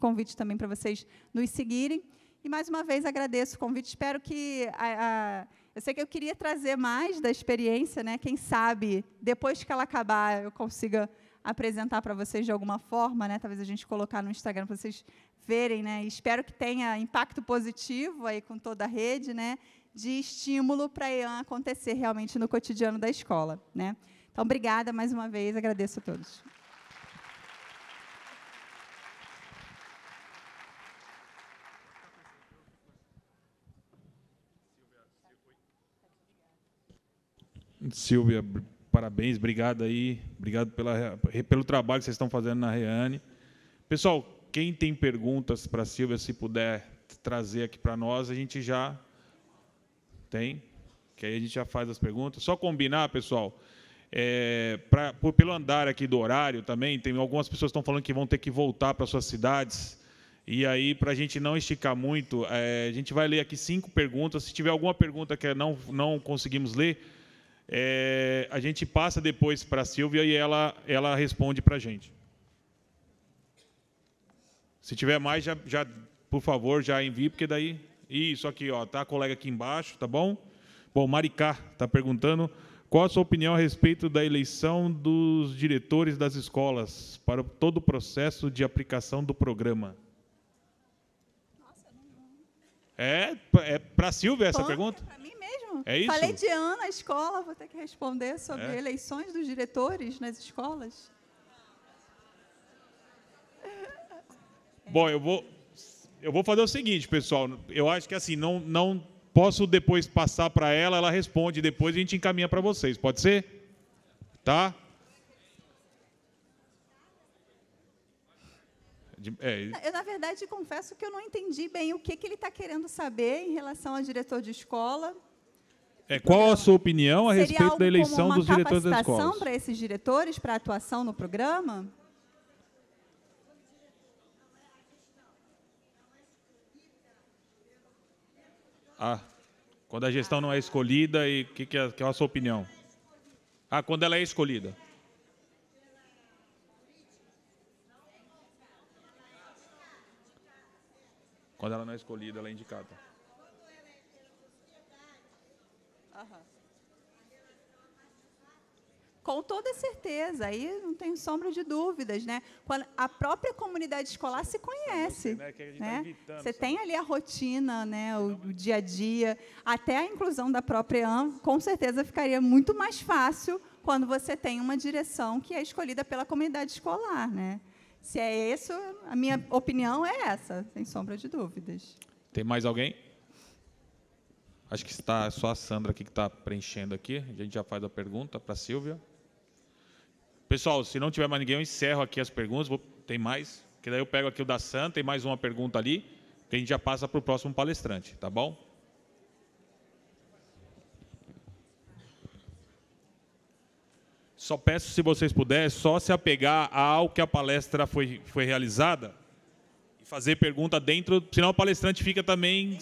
Convite também para vocês nos seguirem. E, mais uma vez, agradeço o convite. Espero que a, a eu sei que eu queria trazer mais da experiência, né? Quem sabe depois que ela acabar eu consiga apresentar para vocês de alguma forma, né? Talvez a gente colocar no Instagram para vocês verem, né? E espero que tenha impacto positivo aí com toda a rede, né? De estímulo para a acontecer realmente no cotidiano da escola, né? Então, obrigada mais uma vez, agradeço a todos. Silvia, parabéns, obrigado aí, obrigado pela, pelo trabalho que vocês estão fazendo na Reane. Pessoal, quem tem perguntas para a Silvia, se puder trazer aqui para nós, a gente já tem, que aí a gente já faz as perguntas. Só combinar, pessoal, é, pra, por, pelo andar aqui do horário também, tem algumas pessoas estão falando que vão ter que voltar para suas cidades. E aí, para a gente não esticar muito, é, a gente vai ler aqui cinco perguntas. Se tiver alguma pergunta que não, não conseguimos ler, é, a gente passa depois para a Silvia e ela, ela responde para a gente. Se tiver mais, já, já, por favor, já envie, porque daí. Isso aqui, ó, tá a colega aqui embaixo, tá bom? Bom, Maricá está perguntando qual a sua opinião a respeito da eleição dos diretores das escolas para todo o processo de aplicação do programa. Nossa, não... É, é para Silvia essa Pô, pergunta? É é isso? Falei de ano na escola, vou ter que responder sobre é? eleições dos diretores nas escolas. Bom, eu vou, eu vou fazer o seguinte, pessoal. Eu acho que assim, não, não posso depois passar para ela, ela responde depois a gente encaminha para vocês. Pode ser? Tá? É. Eu, na verdade, confesso que eu não entendi bem o que, que ele está querendo saber em relação ao diretor de escola. É, qual a sua opinião a respeito da eleição dos diretores das escolas? capacitação para esses diretores para atuação no programa? Ah, quando a gestão não é escolhida e que que é, que é a sua opinião? Ah, quando ela é escolhida. Quando ela não é escolhida, ela é indicada. Com toda certeza, aí não tem sombra de dúvidas, né? Quando a própria comunidade escolar se conhece, você, né? Tá você tem ali a rotina, né? O, o, dia a dia, até a inclusão da própria AM, com certeza ficaria muito mais fácil quando você tem uma direção que é escolhida pela comunidade escolar, né? Se é isso, a minha opinião é essa, sem sombra de dúvidas. Tem mais alguém? Acho que está só a Sandra aqui que está preenchendo aqui. A gente já faz a pergunta para a Silvia. Pessoal, se não tiver mais ninguém, eu encerro aqui as perguntas. Vou... Tem mais? Que daí eu pego aqui o da Santa, tem mais uma pergunta ali, que a gente já passa para o próximo palestrante, tá bom? Só peço, se vocês puderem, só se apegar ao que a palestra foi, foi realizada e fazer pergunta dentro, senão o palestrante fica também.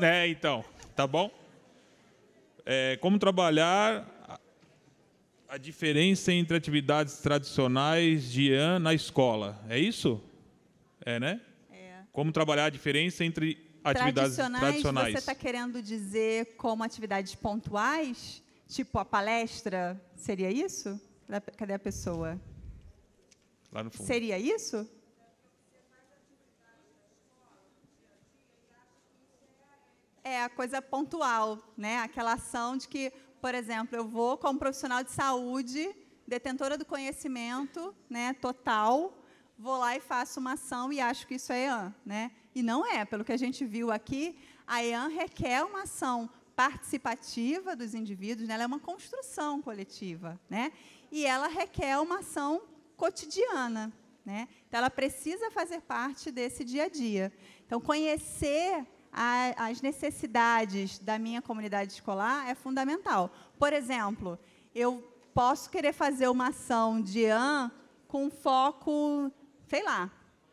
Né, então, tá bom? É, como trabalhar a diferença entre atividades tradicionais de IAN na escola. É isso? É, né? É. Como trabalhar a diferença entre atividades tradicionais. tradicionais. Você está querendo dizer como atividades pontuais? Tipo a palestra? Seria isso? Cadê a pessoa? Lá no fundo. Seria isso? É a coisa pontual, né? Aquela ação de que por exemplo, eu vou como profissional de saúde, detentora do conhecimento né, total, vou lá e faço uma ação e acho que isso é EAN. Né? E não é, pelo que a gente viu aqui, a EAN requer uma ação participativa dos indivíduos, né? ela é uma construção coletiva, né? e ela requer uma ação cotidiana. Né? Então, ela precisa fazer parte desse dia a dia. Então, conhecer a, as necessidades da minha comunidade escolar é fundamental. Por exemplo, eu posso querer fazer uma ação de AN com foco, sei lá,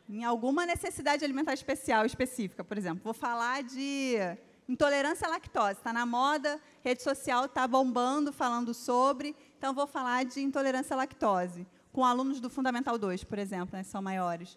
em alguma necessidade alimentar especial, específica, por exemplo. Vou falar de intolerância à lactose, está na moda, rede social está bombando falando sobre, então vou falar de intolerância à lactose, com alunos do Fundamental 2, por exemplo, né, são maiores.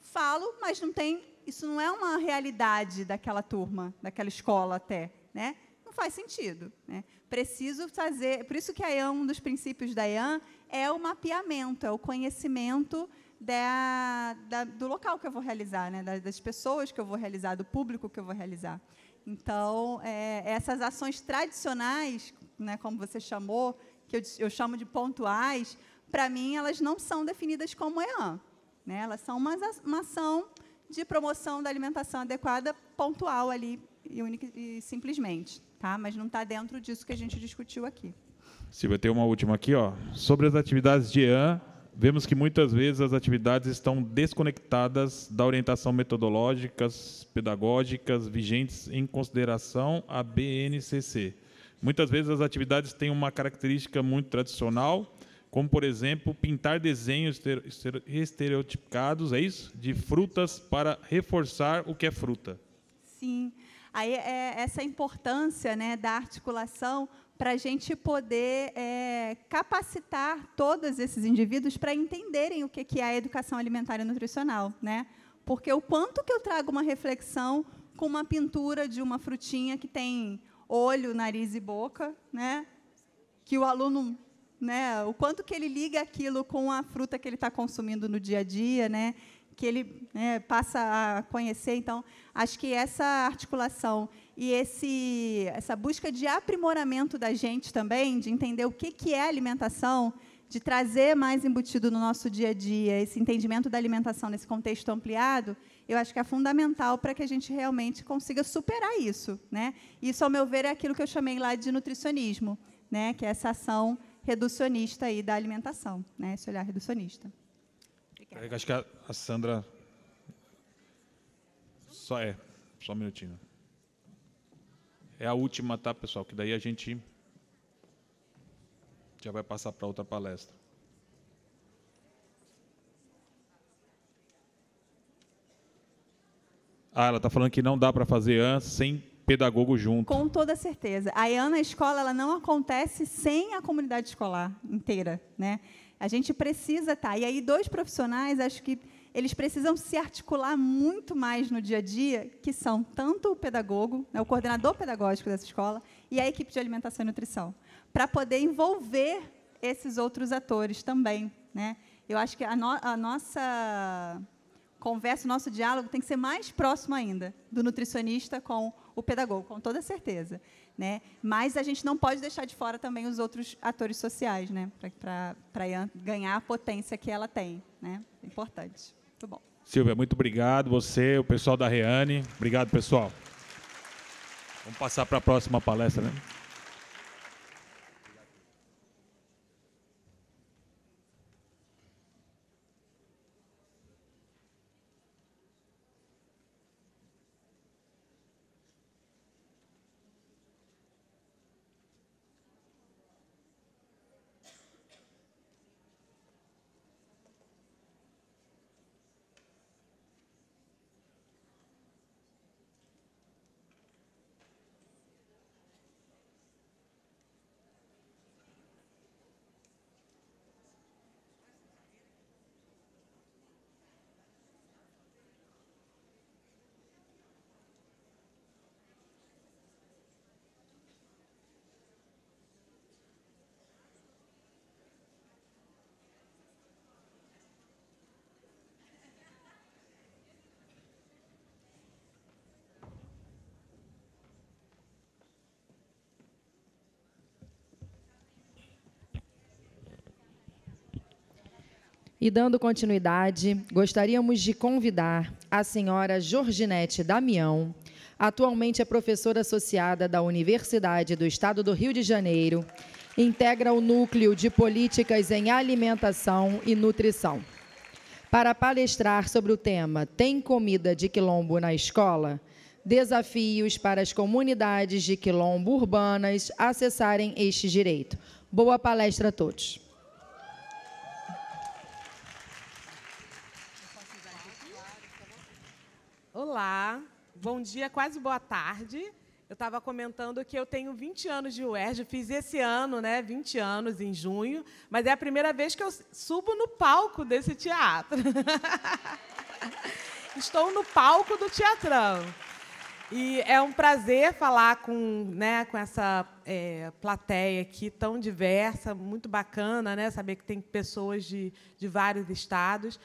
Falo, mas não tem isso não é uma realidade daquela turma, daquela escola até, né? Não faz sentido, né? Preciso fazer, por isso que a EAN, um dos princípios da Iam é o mapeamento, é o conhecimento da, da, do local que eu vou realizar, né? das pessoas que eu vou realizar, do público que eu vou realizar. Então, é, essas ações tradicionais, né, como você chamou, que eu, eu chamo de pontuais, para mim, elas não são definidas como EAN. Né? Elas são uma, uma ação de promoção da alimentação adequada pontual ali e, única, e simplesmente, tá? Mas não está dentro disso que a gente discutiu aqui. Silvia, tem uma última aqui, ó. Sobre as atividades de EAN, vemos que muitas vezes as atividades estão desconectadas da orientação metodológicas, pedagógicas vigentes em consideração à BNCC. Muitas vezes as atividades têm uma característica muito tradicional como por exemplo pintar desenhos estereotipados, é isso? De frutas para reforçar o que é fruta. Sim, aí é, é essa importância né, da articulação para a gente poder é, capacitar todos esses indivíduos para entenderem o que é a educação alimentar e nutricional, né? Porque o quanto que eu trago uma reflexão com uma pintura de uma frutinha que tem olho, nariz e boca, né? Que o aluno né? O quanto que ele liga aquilo com a fruta que ele está consumindo no dia a dia, né? Que ele né, passa a conhecer. Então, acho que essa articulação e esse, essa busca de aprimoramento da gente também, de entender o que, que é alimentação, de trazer mais embutido no nosso dia a dia, esse entendimento da alimentação nesse contexto ampliado, eu acho que é fundamental para que a gente realmente consiga superar isso. Né? Isso, ao meu ver, é aquilo que eu chamei lá de nutricionismo, né? que é essa ação reducionista aí da alimentação, né? Esse olhar reducionista. É acho que a, a Sandra. Só é, só um minutinho. É a última, tá, pessoal? Que daí a gente já vai passar para outra palestra. Ah, ela está falando que não dá para fazer sem pedagogo junto. Com toda certeza. A Ana a escola ela não acontece sem a comunidade escolar inteira, né? A gente precisa estar. Tá. E aí dois profissionais, acho que eles precisam se articular muito mais no dia a dia, que são tanto o pedagogo, né, o coordenador pedagógico dessa escola, e a equipe de alimentação e nutrição, para poder envolver esses outros atores também, né? Eu acho que a, no a nossa conversa, o nosso diálogo tem que ser mais próximo ainda do nutricionista com o pedagogo, com toda certeza. Né? Mas a gente não pode deixar de fora também os outros atores sociais, né? para ganhar a potência que ela tem. Né? Importante. Muito bom. Silvia, muito obrigado. Você, o pessoal da Reane. Obrigado, pessoal. Vamos passar para a próxima palestra, né? E dando continuidade, gostaríamos de convidar a senhora Jorginete Damião, atualmente é professora associada da Universidade do Estado do Rio de Janeiro, integra o núcleo de políticas em alimentação e nutrição. Para palestrar sobre o tema Tem comida de quilombo na escola? Desafios para as comunidades de quilombo urbanas acessarem este direito. Boa palestra a todos. Olá, bom dia, quase boa tarde. Eu estava comentando que eu tenho 20 anos de UERJ, fiz esse ano, né, 20 anos em junho, mas é a primeira vez que eu subo no palco desse teatro. <laughs> Estou no palco do teatrão. E é um prazer falar com, né, com essa é, plateia aqui tão diversa, muito bacana, né, saber que tem pessoas de, de vários estados.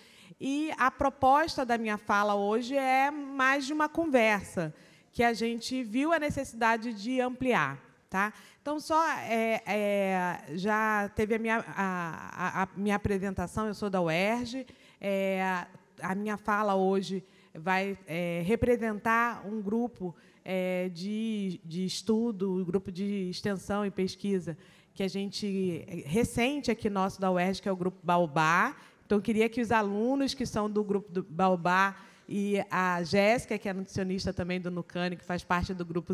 E a proposta da minha fala hoje é mais de uma conversa que a gente viu a necessidade de ampliar. Tá? Então, só é, é, já teve a minha, a, a, a minha apresentação, eu sou da UERJ, é, a minha fala hoje vai é, representar um grupo é, de, de estudo, um grupo de extensão e pesquisa que a gente recente aqui nosso da UERJ, que é o grupo Baobá, então, eu queria que os alunos que são do grupo do Baobá e a Jéssica, que é nutricionista também do Nucane, que faz parte do grupo,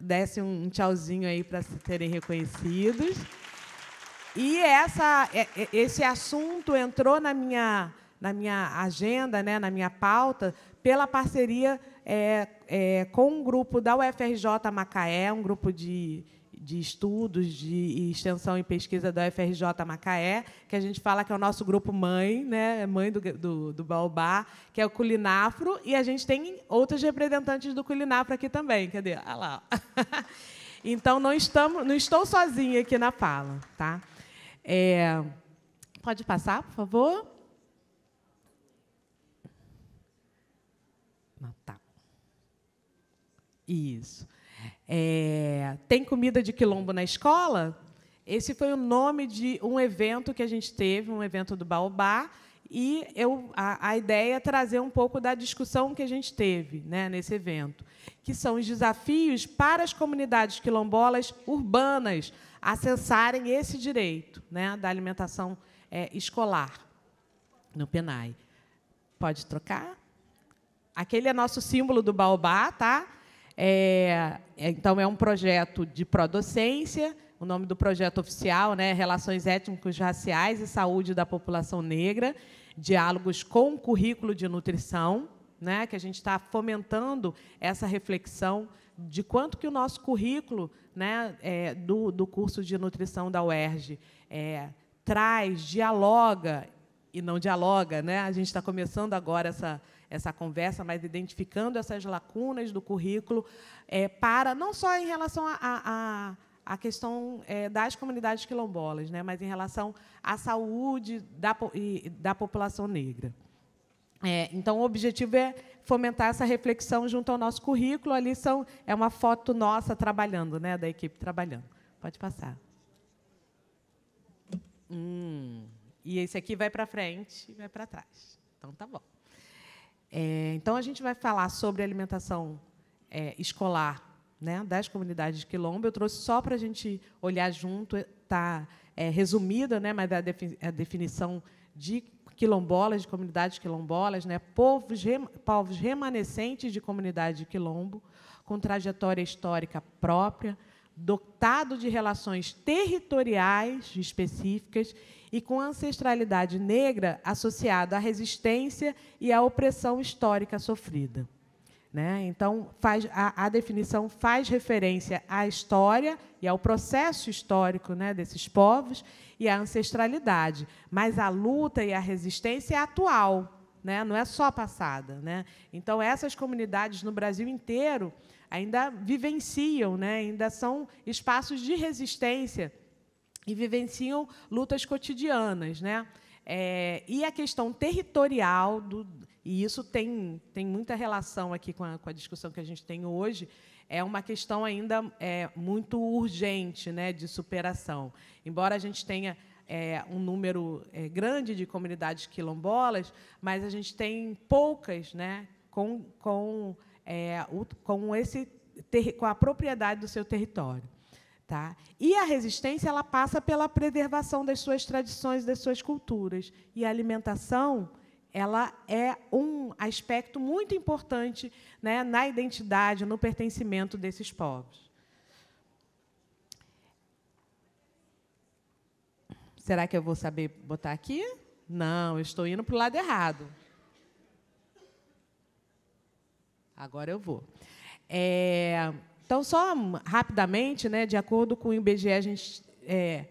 dessem um tchauzinho aí para serem reconhecidos. E essa, é, é, esse assunto entrou na minha, na minha agenda, né, na minha pauta, pela parceria é, é, com um grupo da UFRJ Macaé, um grupo de de estudos de extensão e pesquisa da UFRJ Macaé, que a gente fala que é o nosso grupo mãe, né, é mãe do, do, do Baobá, que é o Culinafro, e a gente tem outros representantes do Culinafro aqui também. Cadê? Ah lá. <laughs> Então, não, estamos, não estou sozinha aqui na fala. Tá? É, pode passar, por favor? Não, ah, tá. Isso. É, tem comida de quilombo na escola? Esse foi o nome de um evento que a gente teve, um evento do Baobá, e eu, a, a ideia é trazer um pouco da discussão que a gente teve né, nesse evento, que são os desafios para as comunidades quilombolas urbanas acessarem esse direito né, da alimentação é, escolar no PENAI. Pode trocar? Aquele é nosso símbolo do baobá, tá? É, é, então, é um projeto de prodocência, o nome do projeto oficial né, Relações Étnicos, Raciais e Saúde da População Negra, diálogos com o currículo de nutrição, né, que a gente está fomentando essa reflexão de quanto que o nosso currículo né, é, do, do curso de nutrição da UERJ é, traz, dialoga, e não dialoga, né? a gente está começando agora essa essa conversa, mas identificando essas lacunas do currículo é, para não só em relação a, a, a questão é, das comunidades quilombolas, né, mas em relação à saúde da, da população negra. É, então, o objetivo é fomentar essa reflexão junto ao nosso currículo. Ali são, é uma foto nossa trabalhando, né, da equipe trabalhando. Pode passar. Hum, e esse aqui vai para frente e vai para trás. Então, tá bom. É, então, a gente vai falar sobre alimentação é, escolar né, das comunidades de quilombo. Eu trouxe só para a gente olhar junto, está é, resumida, né, mas a, definição de quilombolas, de comunidades quilombolas, né, povos, rem, povos remanescentes de comunidade de quilombo, com trajetória histórica própria, dotado de relações territoriais específicas e com ancestralidade negra associada à resistência e à opressão histórica sofrida. Né? Então, faz, a, a, definição faz referência à história e ao processo histórico né, desses povos e à ancestralidade, mas a luta e a resistência é atual, né? não é só passada. Né? Então, essas comunidades no Brasil inteiro ainda vivenciam, né? ainda são espaços de resistência e vivenciam lutas cotidianas. Né? É, e a questão territorial, do, e isso tem, tem muita relação aqui com a, com a discussão que a gente tem hoje, é uma questão ainda é, muito urgente né, de superação. Embora a gente tenha é, um número é, grande de comunidades quilombolas, mas a gente tem poucas né, com, com é, o, com, esse, ter, com a propriedade do seu território. Tá? E a resistência ela passa pela preservação das suas tradições, das suas culturas. E a alimentação ela é um aspecto muito importante né, na identidade, no pertencimento desses povos. Será que eu vou saber botar aqui? Não, eu estou indo para o lado errado. Agora eu vou. É, então, só rapidamente, né, de acordo com o IBGE, a gente é,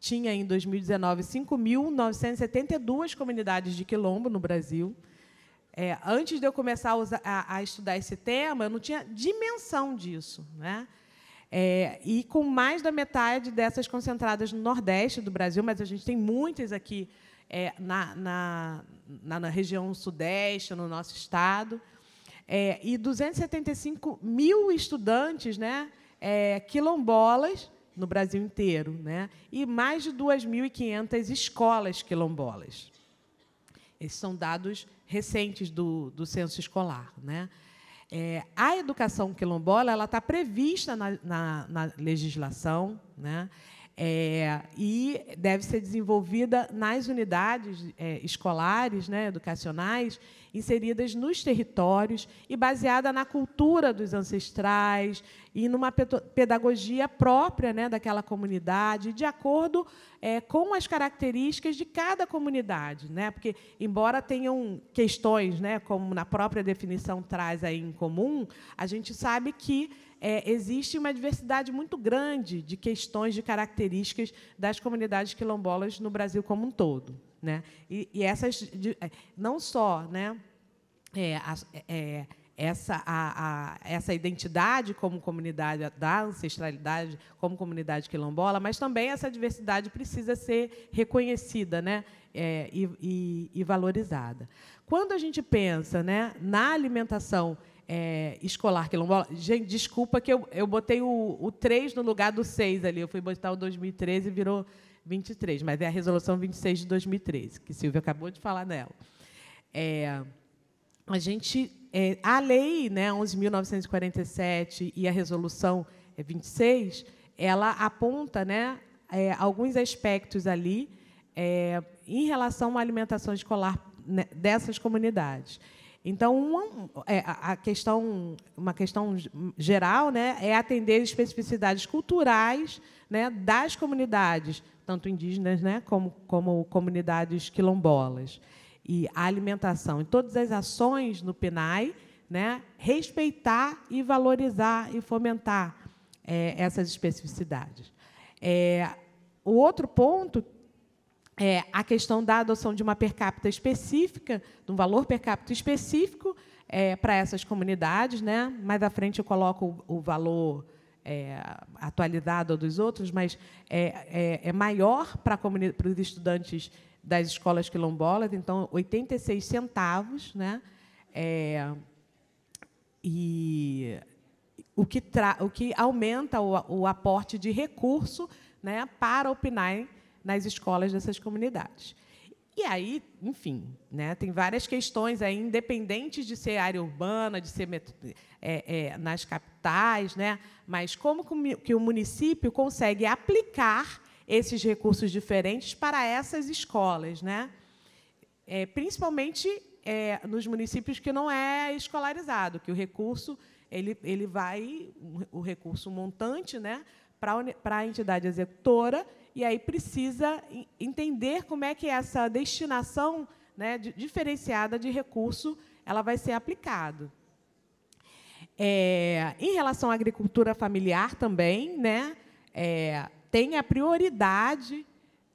tinha em 2019 5.972 comunidades de quilombo no Brasil. É, antes de eu começar a, usar, a, a, estudar esse tema, eu não tinha dimensão disso. Né? É, e com mais da metade dessas concentradas no Nordeste do Brasil, mas a gente tem muitas aqui é, na, na, na, na região Sudeste, no nosso estado. É, e 275 mil estudantes né, é, quilombolas no Brasil inteiro, né? e mais de 2.500 escolas quilombolas. Esses são dados recentes do, do censo escolar. Né? É, a educação quilombola ela está prevista na, na, na, legislação né? É, e deve ser desenvolvida nas unidades é, escolares, né, educacionais, inseridas nos territórios e baseada na cultura dos ancestrais e numa pedagogia própria né, daquela comunidade, de acordo é, com as características de cada comunidade. Né? Porque, embora tenham questões, né, como na própria definição traz aí em comum, a gente sabe que é, existe uma diversidade muito grande de questões, de características das comunidades quilombolas no Brasil como um todo. Né? E, e essas, é, não só né, é, é, é, essa, a, a, essa identidade como comunidade, da ancestralidade como comunidade quilombola, mas também essa diversidade precisa ser reconhecida né? É, e, e, e, valorizada. Quando a gente pensa né, na alimentação é, escolar quilombola, gente, desculpa que eu, eu botei o, o 3 no lugar do 6 ali, eu fui botar o 2013 e virou 23, mas é a resolução 26 de 2013, que Silvia acabou de falar nela. É, a gente é, a lei, né, 11.947 e a resolução 26, é, ela aponta, né, é, alguns aspectos ali é, em relação à alimentação escolar né, dessas comunidades. Então, uma, é, a questão, uma questão geral né, é atender especificidades culturais né, das comunidades, tanto indígenas né, como, como comunidades quilombolas. E a alimentação, em todas as ações no PNAE, né, respeitar e valorizar e fomentar é, essas especificidades. É, o outro ponto é a questão da adoção de uma per capita específica, de um valor per capita específico é, para essas comunidades. Né? Mais à frente eu coloco o, o valor é, atualizada dos outros, mas é, é, é maior para, para os estudantes das escolas quilombolas, então 86 centavos, né? É, e o que, o que aumenta o, o, aporte de recurso né, para o PNAE nas escolas dessas comunidades. E aí, enfim, né, tem várias questões aí, independentes de ser área urbana, de ser é, é, nas capitais, né, mas como que o município consegue aplicar esses recursos diferentes para essas escolas, né? É, principalmente é, nos municípios que não é escolarizado, que o recurso ele, ele vai o recurso montante, né, para a entidade executora e aí precisa entender como é que essa destinação né, diferenciada de recurso ela vai ser aplicada. É, em relação à agricultura familiar também, né, é, tem a prioridade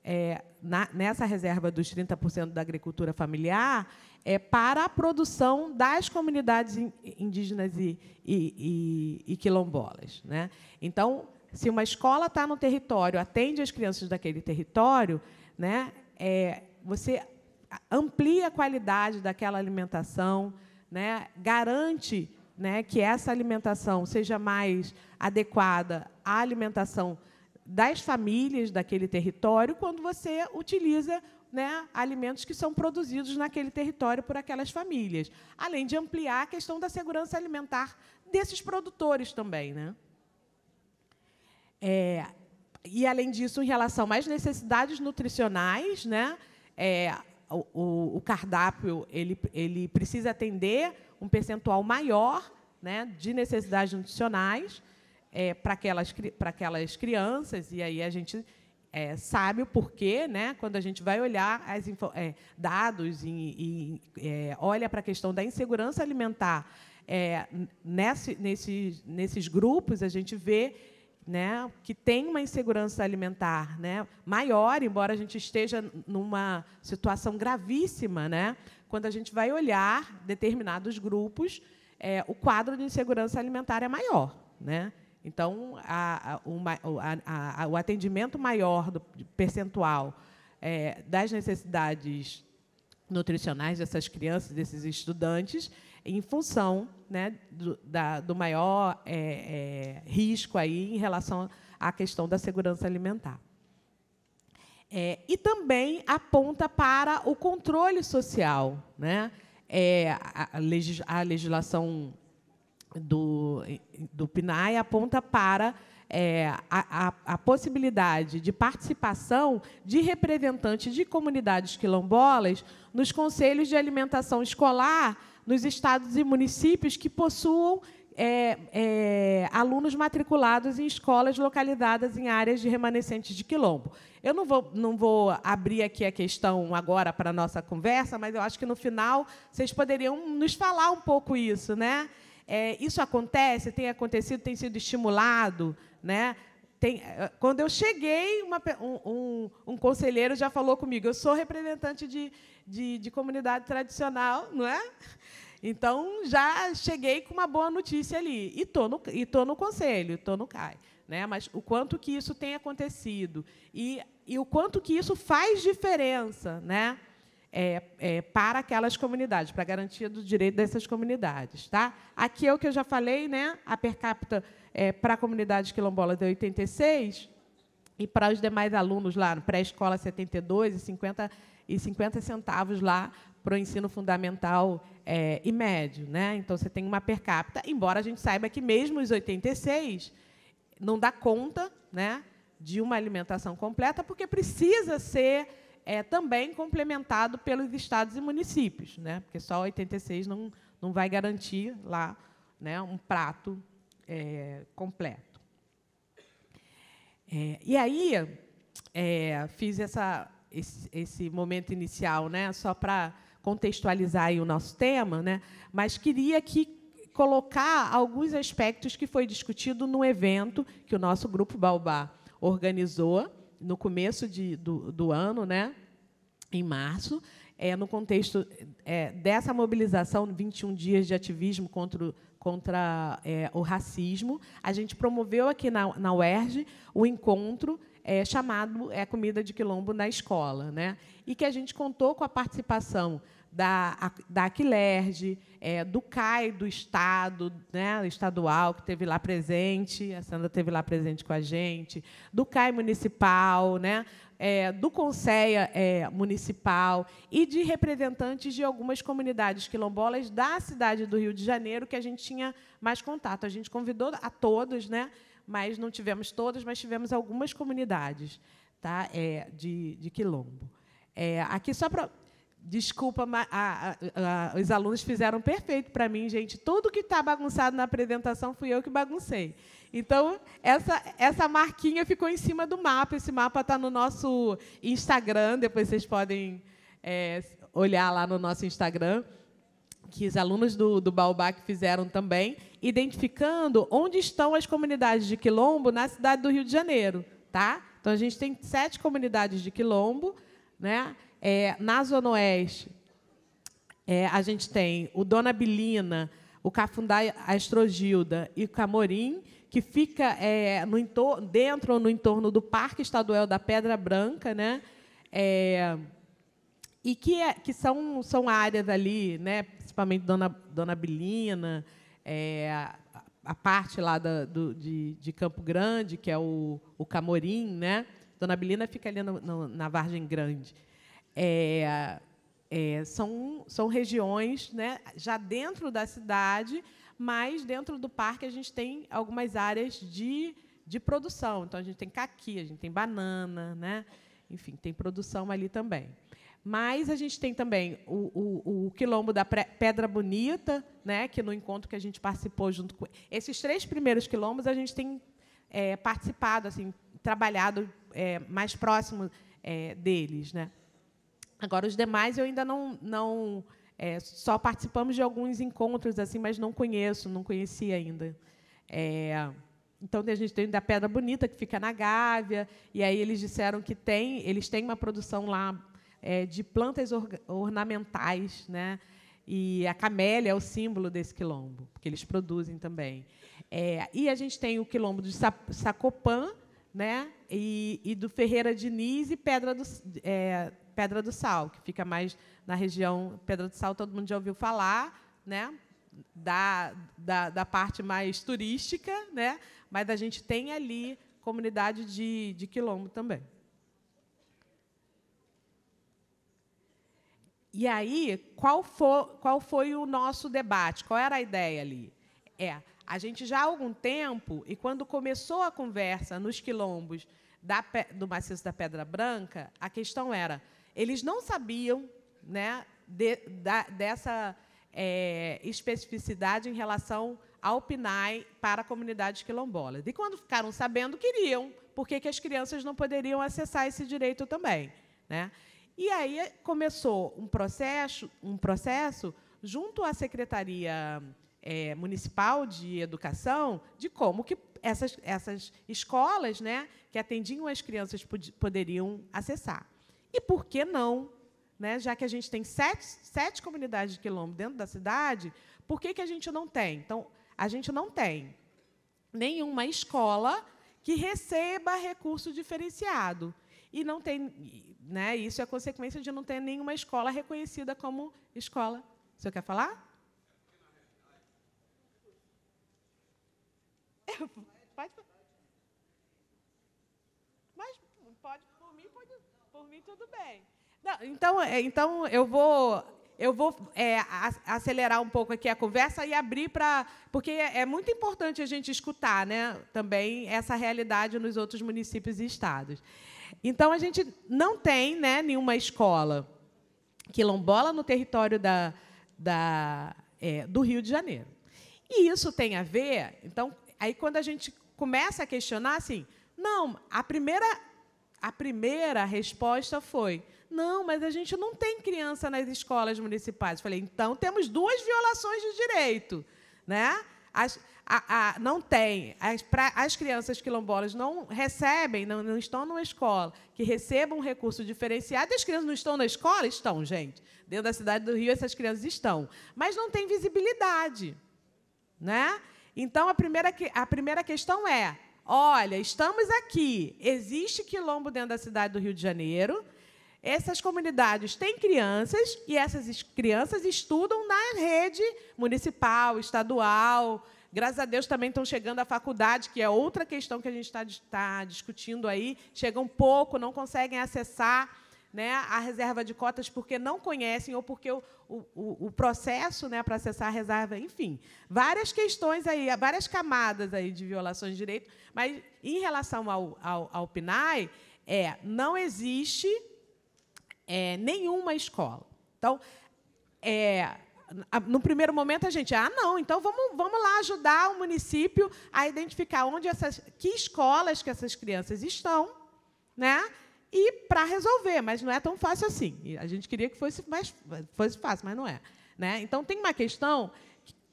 é, na, nessa reserva dos 30% da agricultura familiar é, para a produção das comunidades indígenas e, e, e, e quilombolas. Né? Então, se uma escola está no território, atende as crianças daquele território, né, é, você amplia a qualidade daquela alimentação, né, garante né, que essa alimentação seja mais adequada à alimentação das famílias daquele território, quando você utiliza né, alimentos que são produzidos naquele território por aquelas famílias, além de ampliar a questão da segurança alimentar desses produtores também, né? É, e, além disso, em relação às necessidades nutricionais, né, é, o, o, cardápio ele, ele precisa atender um percentual maior né, de necessidades nutricionais é, para aquelas, aquelas crianças, e aí a gente é, sabe o porquê, né, quando a gente vai olhar as é, dados e, e é, olha para a questão da insegurança alimentar. É, nesse, nesses, nesses grupos, a gente vê né, que tem uma insegurança alimentar né, maior, embora a gente esteja numa situação gravíssima, né, quando a gente vai olhar determinados grupos, é, o quadro de insegurança alimentar é maior. Né? Então, a, a, uma, a, o atendimento maior do percentual é, das necessidades nutricionais dessas crianças, desses estudantes, em função né, do, da, do maior é, é, risco aí em relação à questão da segurança alimentar. É, e também aponta para o controle social. Né? É, a, a, legislação do, do PNAE aponta para é, a, a, a, possibilidade de participação de representantes de comunidades quilombolas nos conselhos de alimentação escolar nos estados e municípios que possuam é, é, alunos matriculados em escolas localizadas em áreas de remanescentes de quilombo. Eu não vou, não vou abrir aqui a questão agora para a nossa conversa, mas eu acho que no final vocês poderiam nos falar um pouco isso, né? É, isso acontece, tem acontecido, tem sido estimulado, né? tem, eh, quando eu cheguei, uma, um, um, um, conselheiro já falou comigo. Eu sou representante de, de, de comunidade tradicional, não é? Então, já cheguei com uma boa notícia ali. E estou no, e tô no conselho, estou no CAI. Né? Mas o quanto que isso tem acontecido e, e o quanto que isso faz diferença, né? é, é, para aquelas comunidades, para a garantia do direito dessas comunidades. Tá? Aqui é o que eu já falei, né? a per capita é, para a comunidade quilombola de 86 e para os demais alunos lá no pré-escola 72 e 50, e 50 centavos lá para o ensino fundamental é, e médio. Né? Então, você tem uma per capita, embora a gente saiba que mesmo os 86 não dá conta né, de uma alimentação completa, porque precisa ser é, também complementado pelos estados e municípios, né? porque só 86 não, não vai garantir lá né, um prato é, completo. É, e aí, é, fiz essa, esse, esse, momento inicial né, só para contextualizar o nosso tema, né, mas queria que colocar alguns aspectos que foi discutido no evento que o nosso grupo Baobá organizou, no começo de, do, do ano, né, em março, é, no contexto é, dessa mobilização, 21 dias de ativismo contra, contra é, o racismo, a gente promoveu aqui na, na UERJ o encontro é, chamado é, Comida de Quilombo na Escola, né? e que a gente contou com a participação da, da Aquilerge, é, do CAI do Estado, né, estadual, que teve lá presente, a Sandra teve lá presente com a gente, do CAI municipal, né, é, do Conselho é, Municipal e de representantes de algumas comunidades quilombolas da cidade do Rio de Janeiro, que a gente tinha mais contato. A gente convidou a todos, né, mas não tivemos todos, mas tivemos algumas comunidades tá, é, de, de quilombo. É, aqui, só para Desculpa, a, a, a, os alunos fizeram perfeito para mim, gente. Tudo que está bagunçado na apresentação fui eu que baguncei. Então, essa, essa marquinha ficou em cima do mapa. Esse mapa está no nosso Instagram, depois vocês podem é, olhar lá no nosso Instagram, que os alunos do, do Baobá que fizeram também, identificando onde estão as comunidades de quilombo na cidade do Rio de Janeiro. Tá? Então, a gente tem sete comunidades de quilombo, né? É, na Zona Oeste, é, a gente tem o Dona Bilina, o Cafundá Astrogilda e o Camorim, que fica é, no entorno, dentro ou no entorno do Parque Estadual da Pedra Branca, né? É, e que, é, que são, são áreas ali, né? principalmente Dona, Dona Bilina, é, a, a parte lá da, do, de, de, Campo Grande, que é o, o Camorim. Né? Dona Bilina fica ali no, no, na Vargem Grande. É, é, são, são regiões né, já dentro da cidade, mas dentro do parque a gente tem algumas áreas de, de produção. Então, a gente tem caqui, a gente tem banana, né? enfim, tem produção ali também. Mas a gente tem também o, o, o Quilombo da Pedra Bonita, né, que no encontro que a gente participou junto com. Esses três primeiros quilombos a gente tem é, participado, assim, trabalhado é, mais próximo é, deles. Né? Agora, os demais eu ainda não. não é, só participamos de alguns encontros, assim, mas não conheço, não conheci ainda. É, então, a gente tem da Pedra Bonita, que fica na Gávea, e aí eles disseram que tem, eles têm uma produção lá é, de plantas or, ornamentais, né? E a camélia é o símbolo desse quilombo, porque eles produzem também. É, e a gente tem o quilombo de Sacopã, né? E, e do Ferreira Diniz e Pedra do, é, Pedra do Sal, que fica mais na região Pedra do Sal, todo mundo já ouviu falar, né? Da, da, da parte mais turística, né? mas a gente tem ali comunidade de, de quilombo também. E aí, qual, for, qual foi o nosso debate? Qual era a ideia ali? É a gente já há algum tempo, e quando começou a conversa nos quilombos da, do maciço da Pedra Branca, a questão era: eles não sabiam né, de, da, dessa é, especificidade em relação ao PNAE para comunidades quilombolas. E quando ficaram sabendo, queriam, porque que as crianças não poderiam acessar esse direito também. Né? E aí começou um processo, um processo junto à Secretaria é, municipal de educação de como que essas, essas escolas né, que atendiam as crianças poderiam acessar. E por que não? Né, já que a gente tem sete, sete comunidades de quilombo dentro da cidade, por que, que a gente não tem? Então, a gente não tem nenhuma escola que receba recurso diferenciado. E não tem, né, isso é consequência de não ter nenhuma escola reconhecida como escola. Você quer falar? <laughs> pode, mas pode, por mim, pode, por mim tudo bem. Não, então, é, então eu vou eu vou é, acelerar um pouco aqui a conversa e abrir para. Porque é muito importante a gente escutar né, também essa realidade nos outros municípios e estados. Então, a gente não tem né, nenhuma escola quilombola no território da, da é, do Rio de Janeiro. E isso tem a ver, então, Aí quando a gente começa a questionar, assim, não, a primeira, a primeira resposta foi, não, mas a gente não tem criança nas escolas municipais. Eu falei, então temos duas violações de direito, né? As, a, a, não tem. As, pra, as, crianças quilombolas não recebem, não, não, estão numa escola que recebam um recurso diferenciado. As crianças não estão na escola? Estão, gente. Dentro da cidade do Rio, essas crianças estão. Mas não tem visibilidade. Né? Então, a primeira, a primeira questão é: olha, estamos aqui, existe quilombo dentro da cidade do Rio de Janeiro, essas comunidades têm crianças e essas crianças estudam na rede municipal, estadual. Graças a Deus também estão chegando à faculdade, que é outra questão que a gente está, está discutindo aí. Chegam pouco, não conseguem acessar né, a reserva de cotas porque não conhecem ou porque o, o, o processo né, para acessar a reserva, enfim. Várias questões aí, várias camadas aí de violações de direito, mas em relação ao, ao, ao PNAE, é, não existe é, nenhuma escola. Então, é, no primeiro momento a gente, ah, não, então vamos, vamos lá ajudar o município a identificar onde essas, que escolas que essas crianças estão, né? e para resolver, mas não é tão fácil assim. A gente queria que fosse mais fosse fácil, mas não é. Né? Então, tem uma questão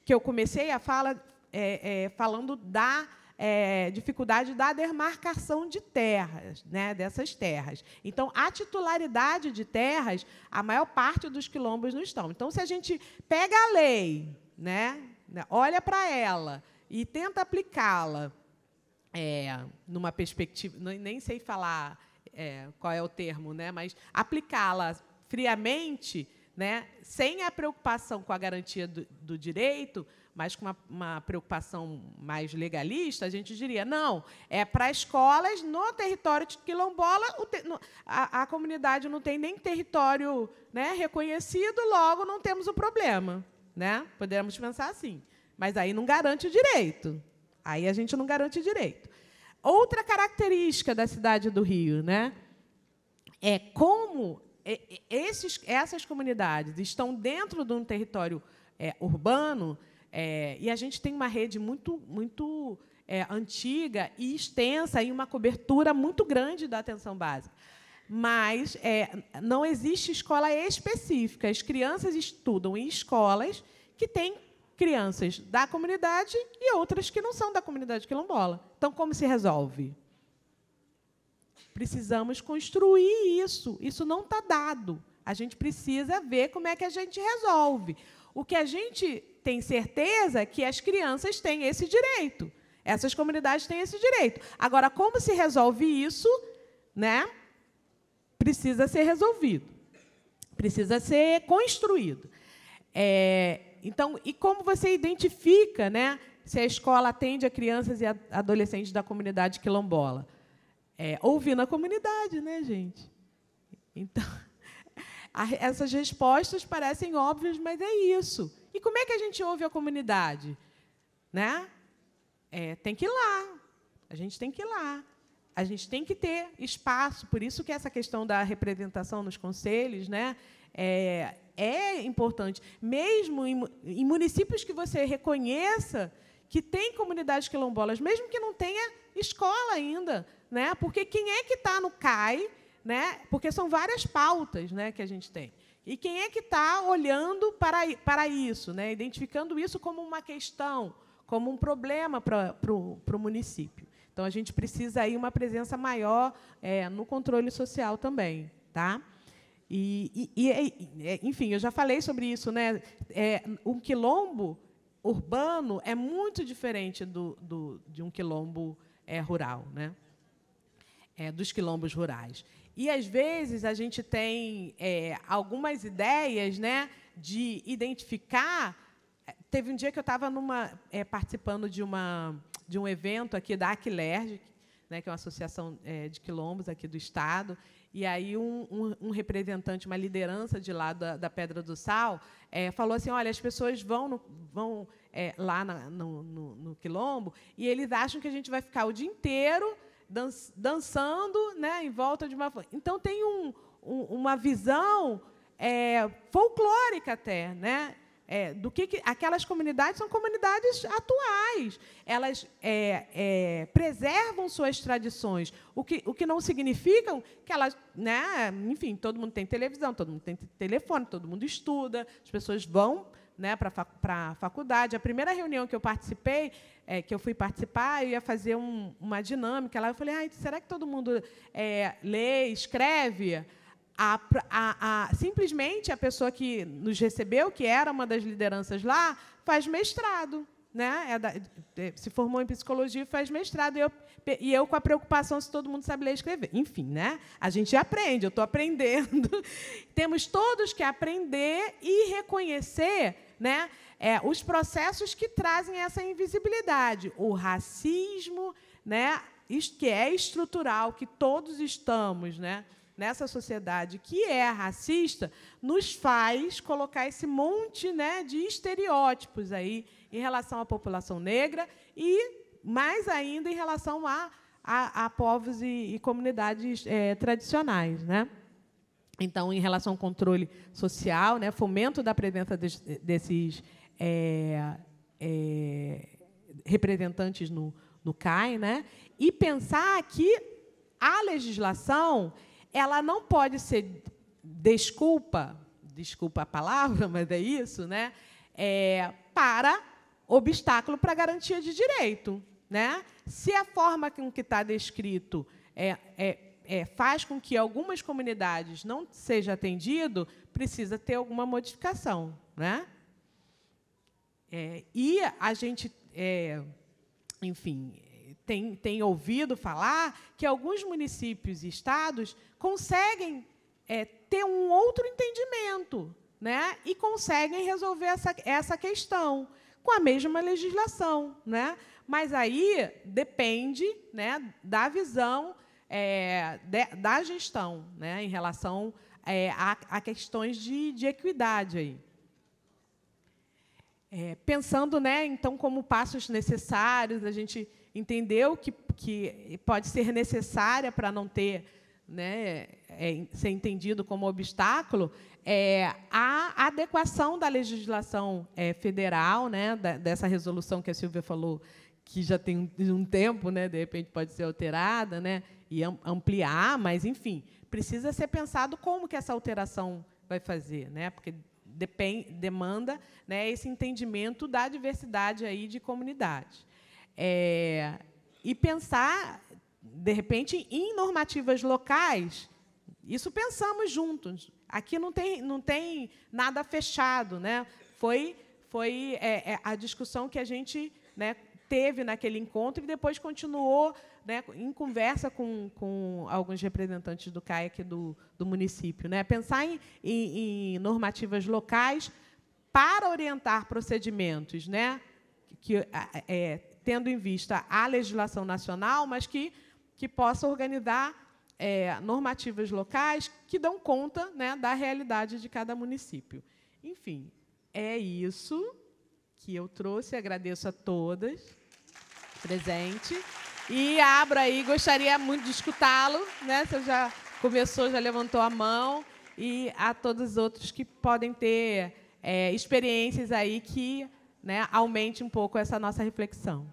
que eu comecei a fala é, é, falando da é, dificuldade da demarcação de terras, né, dessas terras. Então, a titularidade de terras, a maior parte dos quilombos não estão. Então, se a gente pega a lei, né, olha para ela e tenta aplicá-la é, numa perspectiva, nem sei falar é, qual é o termo, né? Mas aplicá-la friamente, né? Sem a preocupação com a garantia do, do direito, mas com uma, uma, preocupação mais legalista, a gente diria, não, é para escolas no território de quilombola, te, no, a, a, comunidade não tem nem território né, reconhecido, logo não temos o um problema. Né? Poderíamos pensar assim, mas aí não garante o direito. Aí a gente não garante o direito outra característica da cidade do Rio, né? É como esses, essas comunidades estão dentro de um território é, urbano é, e a gente tem uma rede muito, muito é, antiga e extensa e uma cobertura muito grande da atenção básica. Mas é, não existe escola específica. As crianças estudam em escolas que têm crianças da comunidade e outras que não são da comunidade quilombola. Então, como se resolve? Precisamos construir isso. Isso não está dado. A gente precisa ver como é que a gente resolve. O que a gente tem certeza é que as crianças têm esse direito. Essas comunidades têm esse direito. Agora, como se resolve isso, né? Precisa ser resolvido. Precisa ser construído. É, então, e como você identifica né, se a escola atende a crianças e a adolescentes da comunidade quilombola? É, ouvindo a comunidade, né, gente? Então, <laughs> a, essas respostas parecem óbvias, mas é isso. E como é que a gente ouve a comunidade? Né? É, tem que ir lá. A gente tem que ir lá. A gente tem que ter espaço. Por isso que essa questão da representação nos conselhos né, é, é importante, mesmo em, em municípios que você reconheça que tem comunidades quilombolas, mesmo que não tenha escola ainda, né? Porque quem é que está no CAI, né? Porque são várias pautas, né, que a gente tem. E quem é que está olhando para, para isso, né? Identificando isso como uma questão, como um problema para, para, o, para o município. Então a gente precisa aí uma presença maior é, no controle social também, tá? E, e, e, é, é, enfim, eu já falei sobre isso, né? É, um quilombo urbano é muito diferente do, do de um quilombo é, rural, né? É, dos quilombos rurais. E às vezes a gente tem é, algumas ideias, né, de identificar. Teve um dia que eu estava é, participando de uma de um evento aqui da Aquilerg, né, que é uma associação de quilombos aqui do estado, e aí um, um, um, representante, uma liderança de lá da, da Pedra do Sal, é, falou assim: olha, as pessoas vão, no, vão é, lá na, no, no, no, quilombo e eles acham que a gente vai ficar o dia inteiro dan dançando, né, em volta de uma. Então tem um, um, uma visão é, folclórica até, né? É, do que, que, aquelas comunidades são comunidades atuais. Elas é, é, preservam suas tradições, o que, o que não significa que elas, né, enfim, todo mundo tem televisão, todo mundo tem telefone, todo mundo estuda, as pessoas vão né, para a faculdade. A primeira reunião que eu participei, é, que eu fui participar, eu ia fazer um, uma dinâmica lá, eu falei, será que todo mundo é, lê, escreve? a, a, a, simplesmente a pessoa que nos recebeu, que era uma das lideranças lá, faz mestrado. Né? É da, é, se formou em psicologia e faz mestrado. E eu, e eu com a preocupação se todo mundo sabe ler e escrever. Enfim, né? a gente aprende, eu estou aprendendo. <laughs> Temos todos que aprender e reconhecer né, é, os processos que trazem essa invisibilidade. O racismo, né, que é estrutural, que todos estamos. Né? nessa sociedade que é racista, nos faz colocar esse monte né, de estereótipos aí em relação à população negra e, mais ainda, em relação a, a, a povos e, e comunidades é, tradicionais. Né? Então, em relação ao controle social, né, fomento da presença de, desses é, é, representantes no, no CAI, né, e pensar que a legislação ela não pode ser desculpa, desculpa a palavra, <laughs> mas é isso, né? É, para obstáculo para garantia de direito. Né? Se a forma com que está descrito é, é, é, faz com que algumas comunidades não seja atendido, precisa ter alguma modificação. Né? É, e a gente, é, enfim, tem, tem ouvido falar que alguns municípios e estados conseguem é, ter um outro entendimento né? e conseguem resolver essa, essa questão com a mesma legislação. Né? Mas aí depende né, da visão é, de, da gestão né, em relação é, a, a, questões de, de equidade. Aí. É, pensando, né, então, como passos necessários, a gente entendeu que, que pode ser necessária para não ter né, é, ser entendido como obstáculo é a adequação da legislação é, federal, né, da, dessa resolução que a Silvia falou, que já tem um, um tempo, né, de repente pode ser alterada né, e ampliar, mas, enfim, precisa ser pensado como que essa alteração vai fazer, né, porque depend, demanda né, esse entendimento da diversidade aí de comunidade. É, e pensar de repente, em normativas locais, isso pensamos juntos. Aqui não tem, não tem nada fechado. Né? Foi, foi é, é, a discussão que a gente né, teve naquele encontro e depois continuou né, em conversa com, com alguns representantes do CAI aqui do, do município. Né? Pensar em, em, em normativas locais para orientar procedimentos, né, que, é, tendo em vista a legislação nacional, mas que que possa organizar é, normativas locais que dão conta né, da realidade de cada município. Enfim, é isso que eu trouxe. Agradeço a todas presente. E abro aí, gostaria muito de escutá-lo. Né? Você já começou, já levantou a mão. E a todos os outros que podem ter é, experiências aí que né, aumente um pouco essa nossa reflexão.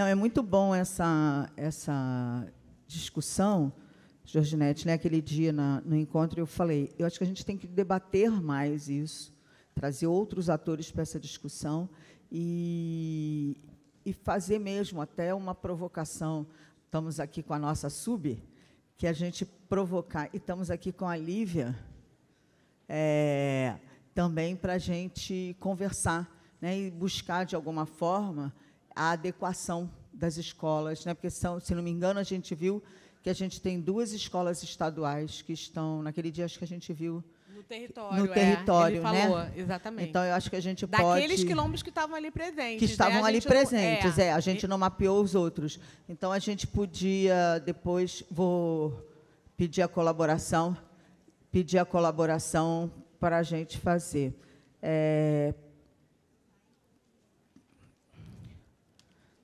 Não, é muito bom essa, essa discussão, Jorginete, né? aquele dia na, no encontro eu falei, eu acho que a gente tem que debater mais isso, trazer outros atores para essa discussão e, e fazer mesmo até uma provocação. Estamos aqui com a nossa sub, que a gente provocar, e estamos aqui com a Lívia, é, também para a gente conversar né? e buscar, de alguma forma, a adequação das escolas, né? porque, são, se não me engano, a gente viu que a gente tem duas escolas estaduais que estão, naquele dia acho que a gente viu, no território, no é, território, é. falou, né? exatamente. Então eu acho que a gente Daqueles pode Daqueles quilombos que estavam ali presentes. Que né? estavam né? ali presentes, não... é. é. A gente não mapeou os outros. Então a gente podia depois vou pedir a colaboração, pedir a colaboração para a gente fazer. É,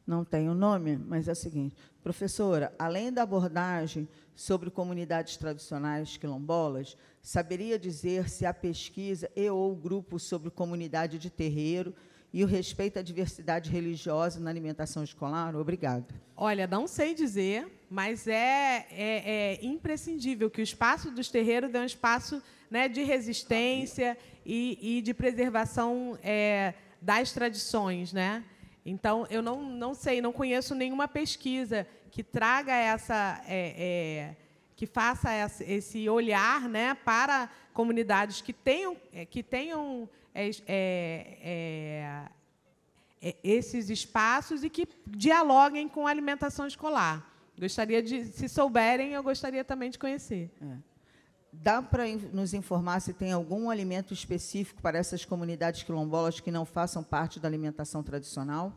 não tem o nome, mas é o seguinte: professora, além da abordagem sobre comunidades tradicionais quilombolas, saberia dizer se a pesquisa e ou grupo sobre comunidade de terreiro e o respeito à diversidade religiosa na alimentação escolar? Obrigada. Olha, não sei dizer, mas é, é, é imprescindível que o espaço dos terreiros dê um espaço né, de resistência e, e de preservação é, das tradições, né? Então, eu não, não sei, não conheço nenhuma pesquisa que traga essa. É, é, que faça esse olhar né, para comunidades que tenham, é, que tenham é, é, é, esses espaços e que dialoguem com a alimentação escolar. Gostaria de, se souberem, eu gostaria também de conhecer. Dá para nos informar se tem algum alimento específico para essas comunidades quilombolas que não façam parte da alimentação tradicional?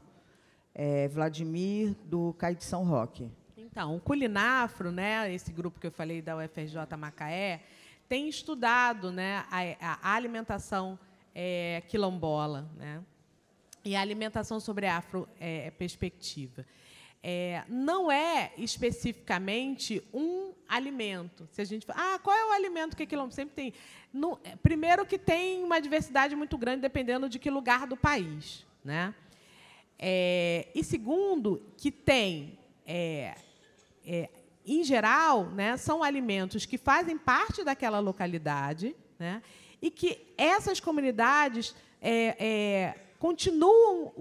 É, Vladimir, do CAI de São Roque. Então, o Culinafro, né, esse grupo que eu falei da UFRJ Macaé, tem estudado né, a, a alimentação é, quilombola né, e a alimentação sobre a afro-perspectiva. É, é é, não é especificamente um alimento. Se a gente fala, ah, qual é o alimento que quilombo sempre tem? No, é, primeiro que tem uma diversidade muito grande dependendo de que lugar do país, né? É, e segundo que tem, é, é em geral, né, são alimentos que fazem parte daquela localidade, né? E que essas comunidades é, continuam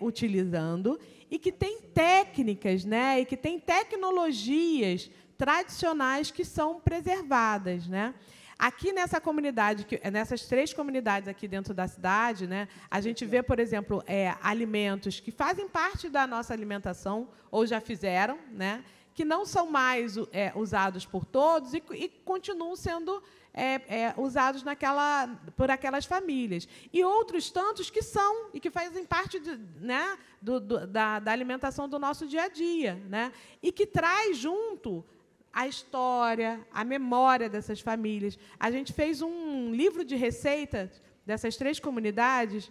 utilizando e que tem técnicas, né? E que tem tecnologias tradicionais que são preservadas, né? Aqui nessa comunidade, nessas três comunidades aqui dentro da cidade, né, a gente vê, por exemplo, é, alimentos que fazem parte da nossa alimentação ou já fizeram, né, que não são mais é, usados por todos e, e continuam sendo é, é, usados naquela, por aquelas famílias. E outros tantos que são e que fazem parte de, né, do, do, da, da alimentação do nosso dia a dia. Né? E que traz junto a história, a memória dessas famílias. A gente fez um livro de receitas dessas três comunidades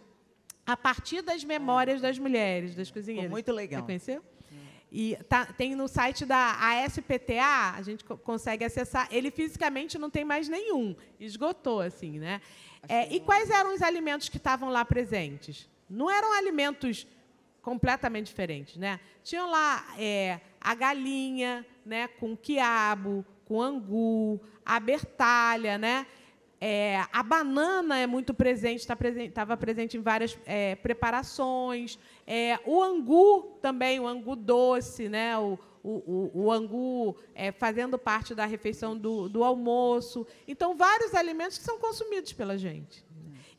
a partir das memórias das mulheres, das cozinheiras. muito legal. Você conheceu? E tá, tem no site da ASPTA, a gente consegue acessar. Ele fisicamente não tem mais nenhum, esgotou assim, né? É, e quais eram os alimentos que estavam lá presentes? Não eram alimentos completamente diferentes, né? Tinham lá é, a galinha, né, com quiabo, com angu, a bertalha, né? É, a banana é muito presente, estava tá presente, presente em várias é, preparações. É, o angu também, o angu doce, né? o, o, o, o angu é, fazendo parte da refeição do, do almoço. Então, vários alimentos que são consumidos pela gente.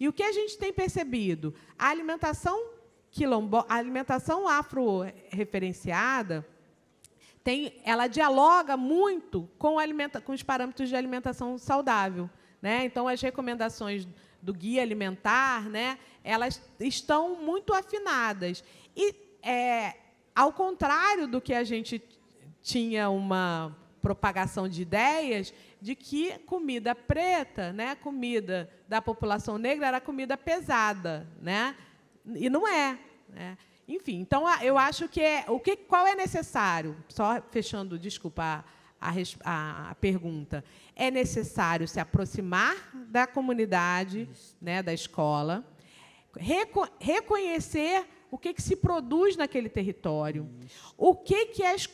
E o que a gente tem percebido? A alimentação quilombo, a alimentação afro-referenciada, tem, ela dialoga muito com, alimenta, com os parâmetros de alimentação saudável. Né? Então, as recomendações do guia alimentar, né, elas estão muito afinadas. E, é, ao contrário do que a gente tinha uma propagação de ideias, de que comida preta, né, comida da população negra, era comida pesada. Né? E não é. Né? Enfim, então eu acho que é, o que, qual é necessário, só fechando, desculpa, a, a, a pergunta. É necessário se aproximar da comunidade, né, da escola, reco reconhecer o que, que se produz naquele território, Isso. o que, que as,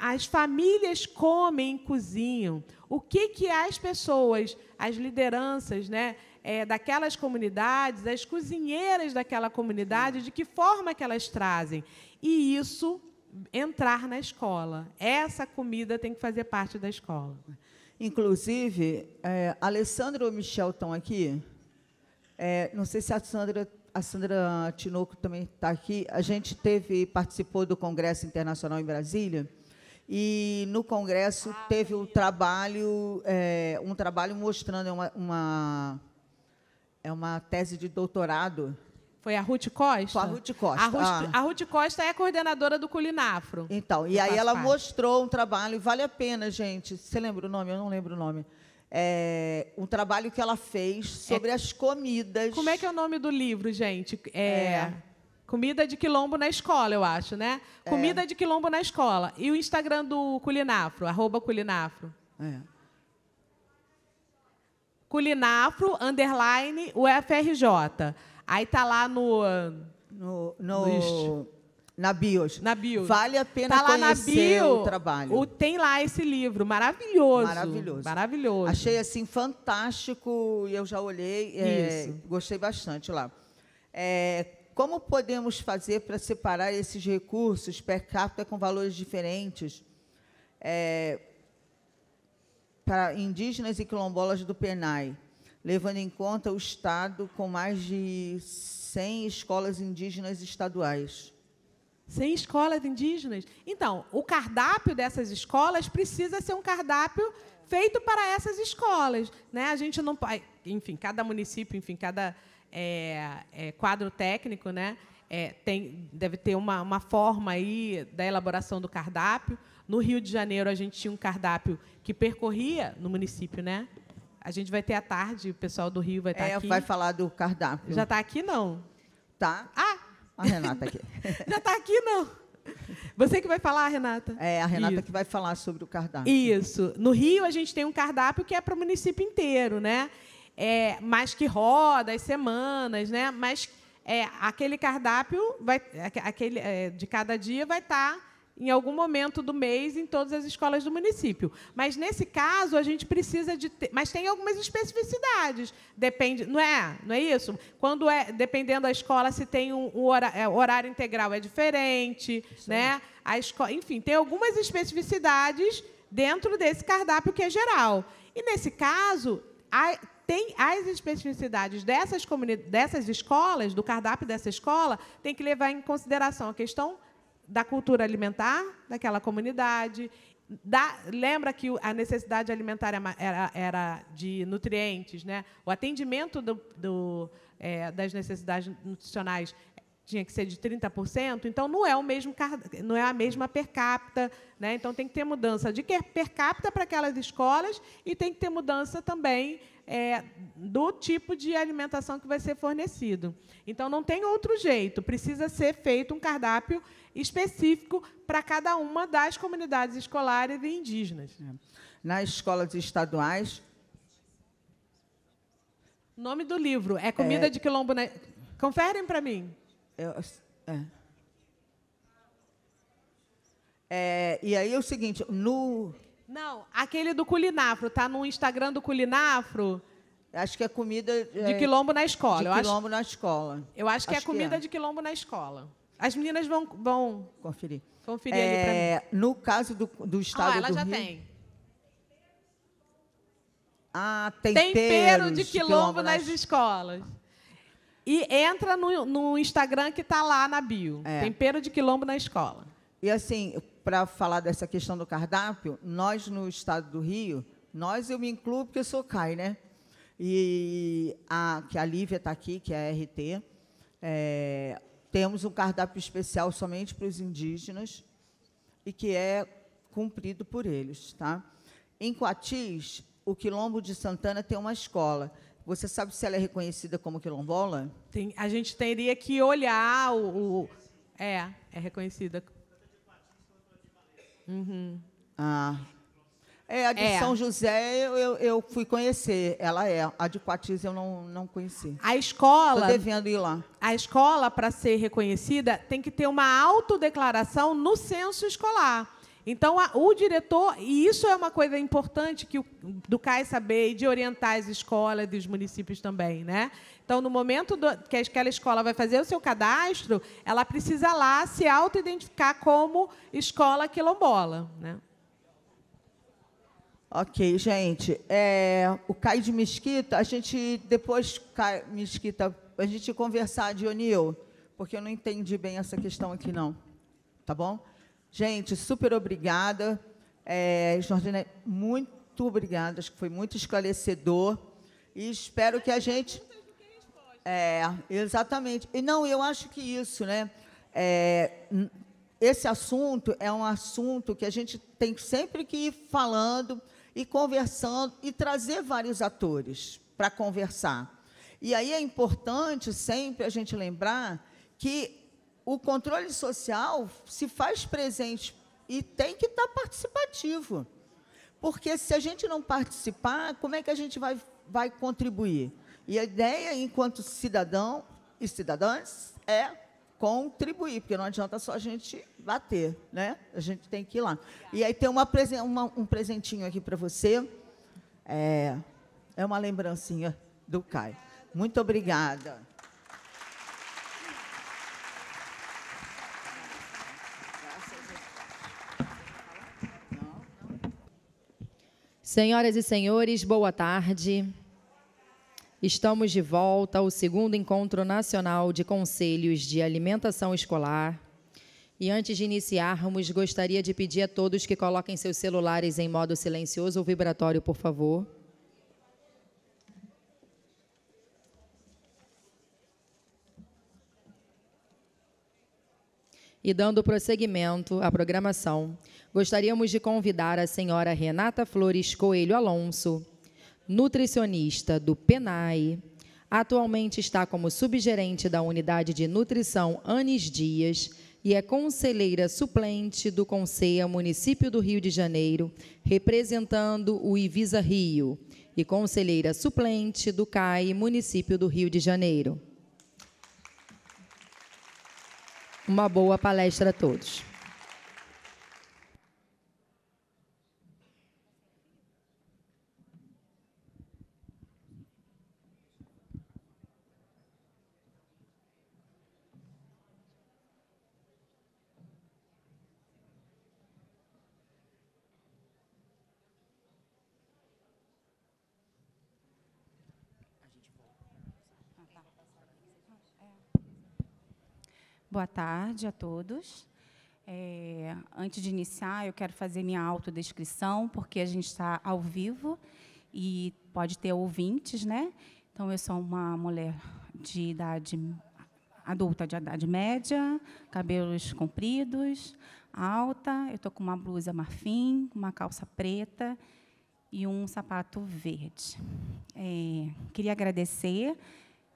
as famílias comem, cozinham, o que, que as pessoas, as lideranças, né, é, daquelas comunidades, as cozinheiras daquela comunidade, de que forma que elas trazem. E isso entrar na escola. Essa comida tem que fazer parte da escola. Inclusive, é, Alessandra ou Michel estão aqui? É, não sei se a Sandra, a Sandra Tinoco também está aqui. A gente teve participou do Congresso Internacional em Brasília e no Congresso ah, teve um trabalho, é, um trabalho mostrando é uma, uma é uma tese de doutorado foi a Ruth Costa? Foi a Ruth Costa. A Ruth, ah. a Ruth Costa é coordenadora do Culinafro. Então, e aí ela parte. mostrou um trabalho, vale a pena, gente. Você lembra o nome? Eu não lembro o nome. É, um trabalho que ela fez sobre é, as comidas. Como é que é o nome do livro, gente? É, é. comida de quilombo na escola, eu acho, né? É. Comida de quilombo na escola. E o Instagram do Culinafro, arroba Culinafro. É. Culinafro, underline, UFRJ. Aí tá lá no. No. no na bios. Na bios. Vale a pena tá lá conhecer na bio, o trabalho. O, tem lá esse livro, maravilhoso. Maravilhoso. Maravilhoso. Achei, assim, fantástico. E eu já olhei. É, gostei bastante lá. É, como podemos fazer para separar esses recursos per capita com valores diferentes é, para indígenas e quilombolas do PENAI? levando em conta o estado com mais de 100 escolas indígenas estaduais. 100 escolas indígenas? Então, o cardápio dessas escolas precisa ser um cardápio feito para essas escolas. Né? A gente não. Enfim, cada município, enfim, cada é, é, quadro técnico né? É, tem, deve ter uma, uma forma aí da elaboração do cardápio. No Rio de Janeiro, a gente tinha um cardápio que percorria, no município, né? A gente vai ter a tarde, o pessoal do Rio vai estar tá é, aqui. Vai falar do cardápio. Já está aqui, não? Tá. Ah! A Renata aqui. <laughs> Já está aqui, não? Você que vai falar, Renata? É, a Renata Isso. que vai falar sobre o cardápio. Isso. No Rio, a gente tem um cardápio que é para o município inteiro, né? É, mas que roda as semanas, né? Mas é, aquele cardápio vai, aquele, é, de cada dia vai estar tá em algum momento do mês em todas as escolas do município. Mas nesse caso a gente precisa de ter, mas tem algumas especificidades. Depende, não é? Não é isso? Quando é dependendo da escola se tem um, um horário, é, horário, integral é diferente, né? A escola, enfim, tem algumas especificidades dentro desse cardápio que é geral. E nesse caso, a, tem as especificidades dessas, dessas escolas, do cardápio dessa escola, tem que levar em consideração a questão da cultura alimentar daquela comunidade. Da, lembra que a necessidade alimentar é era, era de nutrientes, né? O atendimento do, do, é, das necessidades nutricionais tinha que ser de 30%, então não é o mesmo não é a mesma per capita, né? Então tem que ter mudança de per capita para aquelas escolas e tem que ter mudança também é, do tipo de alimentação que vai ser fornecido. Então não tem outro jeito, precisa ser feito um cardápio específico para cada uma das comunidades escolares e indígenas. É. Nas escolas estaduais. nome do livro é Comida é... de Quilombo. Na... Conferem para mim. Eu... É. É, e aí é o seguinte, no. Não, aquele do Culinafro, tá no Instagram do Culinafro. Acho que é comida. De é, quilombo na escola. De quilombo acho, na escola. Eu acho que é acho é comida que é. de quilombo na escola. As meninas vão, vão conferir. Conferir é, ali para mim. No caso do, do estado ah, ela do já Rio, tem. Ah, temperos, Tempero de quilombo, quilombo nas... nas né? escolas. E entra no, no Instagram que está lá na bio. É. Tempero de quilombo na escola. E assim, para falar dessa questão do cardápio, nós no estado do Rio, nós eu me incluo porque eu sou CAI, né? E a, que a Lívia está aqui, que é a RT. É, temos um cardápio especial somente para os indígenas e que é cumprido por eles. Tá? Em Coatis, o Quilombo de Santana tem uma escola. Você sabe se ela é reconhecida como quilombola? Tem, a gente teria que olhar o. o é, é reconhecida. Uhum. Ah, é, a de é. São José eu, eu fui conhecer, ela é. A de Quatis eu não, não conheci. A escola. Estou devendo ir lá. A escola, para ser reconhecida, tem que ter uma autodeclaração no censo escolar. Então, a, o diretor, e isso é uma coisa importante que o, do CAI saber e de orientar as escolas dos municípios também, né? Então, no momento do, que aquela escola vai fazer o seu cadastro, ela precisa lá se auto-identificar como escola quilombola, né? Ok, gente. É, o Caio de Mesquita, a gente depois, Caio Mesquita, a gente conversar, Dionil, porque eu não entendi bem essa questão aqui, não. Tá bom? Gente, super obrigada. É, Jordana, muito obrigada. Acho que foi muito esclarecedor. E espero que a gente. É, exatamente. E não, eu acho que isso, né? É, esse assunto é um assunto que a gente tem sempre que ir falando e conversando e trazer vários atores para conversar. E aí é importante sempre a gente lembrar que o controle social se faz presente e tem que estar tá participativo. Porque se a gente não participar, como é que a gente vai, vai contribuir? E a ideia, enquanto cidadão e cidadãs, é contribuir, porque não adianta só a gente bater, né? A gente tem que ir lá. E aí tem uma, uma um presentinho aqui para você. É, é uma lembrancinha do Caio. Muito obrigada. Senhoras e senhores, boa tarde. Estamos de volta ao segundo encontro nacional de conselhos de alimentação escolar. E antes de iniciarmos, gostaria de pedir a todos que coloquem seus celulares em modo silencioso ou vibratório, por favor. E dando prosseguimento à programação, gostaríamos de convidar a senhora Renata Flores Coelho Alonso nutricionista do PENAI. Atualmente está como subgerente da unidade de nutrição Anis Dias e é conselheira suplente do Conselho Município do Rio de Janeiro, representando o Ivisa Rio, e conselheira suplente do CAI Município do Rio de Janeiro. Uma boa palestra a todos. Boa tarde a todos. É, antes de iniciar, eu quero fazer minha autodescrição, porque a gente está ao vivo e pode ter ouvintes, né? Então, eu sou uma mulher de idade adulta, de idade média, cabelos compridos, alta. Eu estou com uma blusa marfim, uma calça preta e um sapato verde. É, queria agradecer,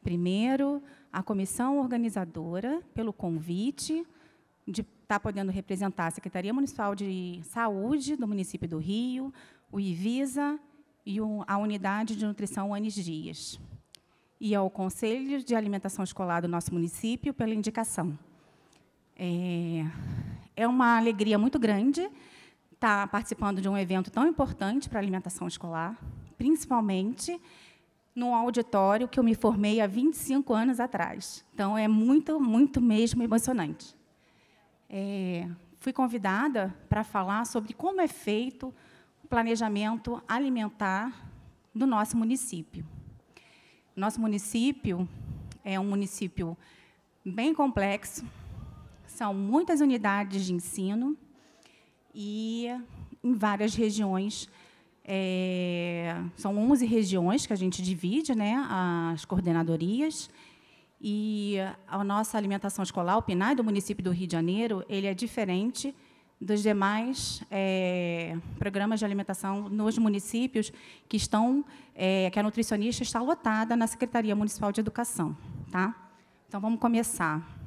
primeiro, à comissão organizadora pelo convite de estar tá podendo representar a Secretaria Municipal de Saúde do município do Rio, o IVISA e a Unidade de Nutrição Anis Dias. E ao Conselho de Alimentação Escolar do nosso município pela indicação. É, é uma alegria muito grande estar tá participando de um evento tão importante para a alimentação escolar, principalmente num auditório que eu me formei há 25 anos atrás. Então, é muito, muito mesmo emocionante. É, fui convidada para falar sobre como é feito o planejamento alimentar do nosso município. Nosso município é um município bem complexo, são muitas unidades de ensino e em várias regiões é, são 11 regiões que a gente divide né, as coordenadorias. E a nossa alimentação escolar, o PNAE do município do Rio de Janeiro, ele é diferente dos demais é, programas de alimentação nos municípios que estão, é, que a nutricionista está lotada na Secretaria Municipal de Educação, tá? Então vamos começar.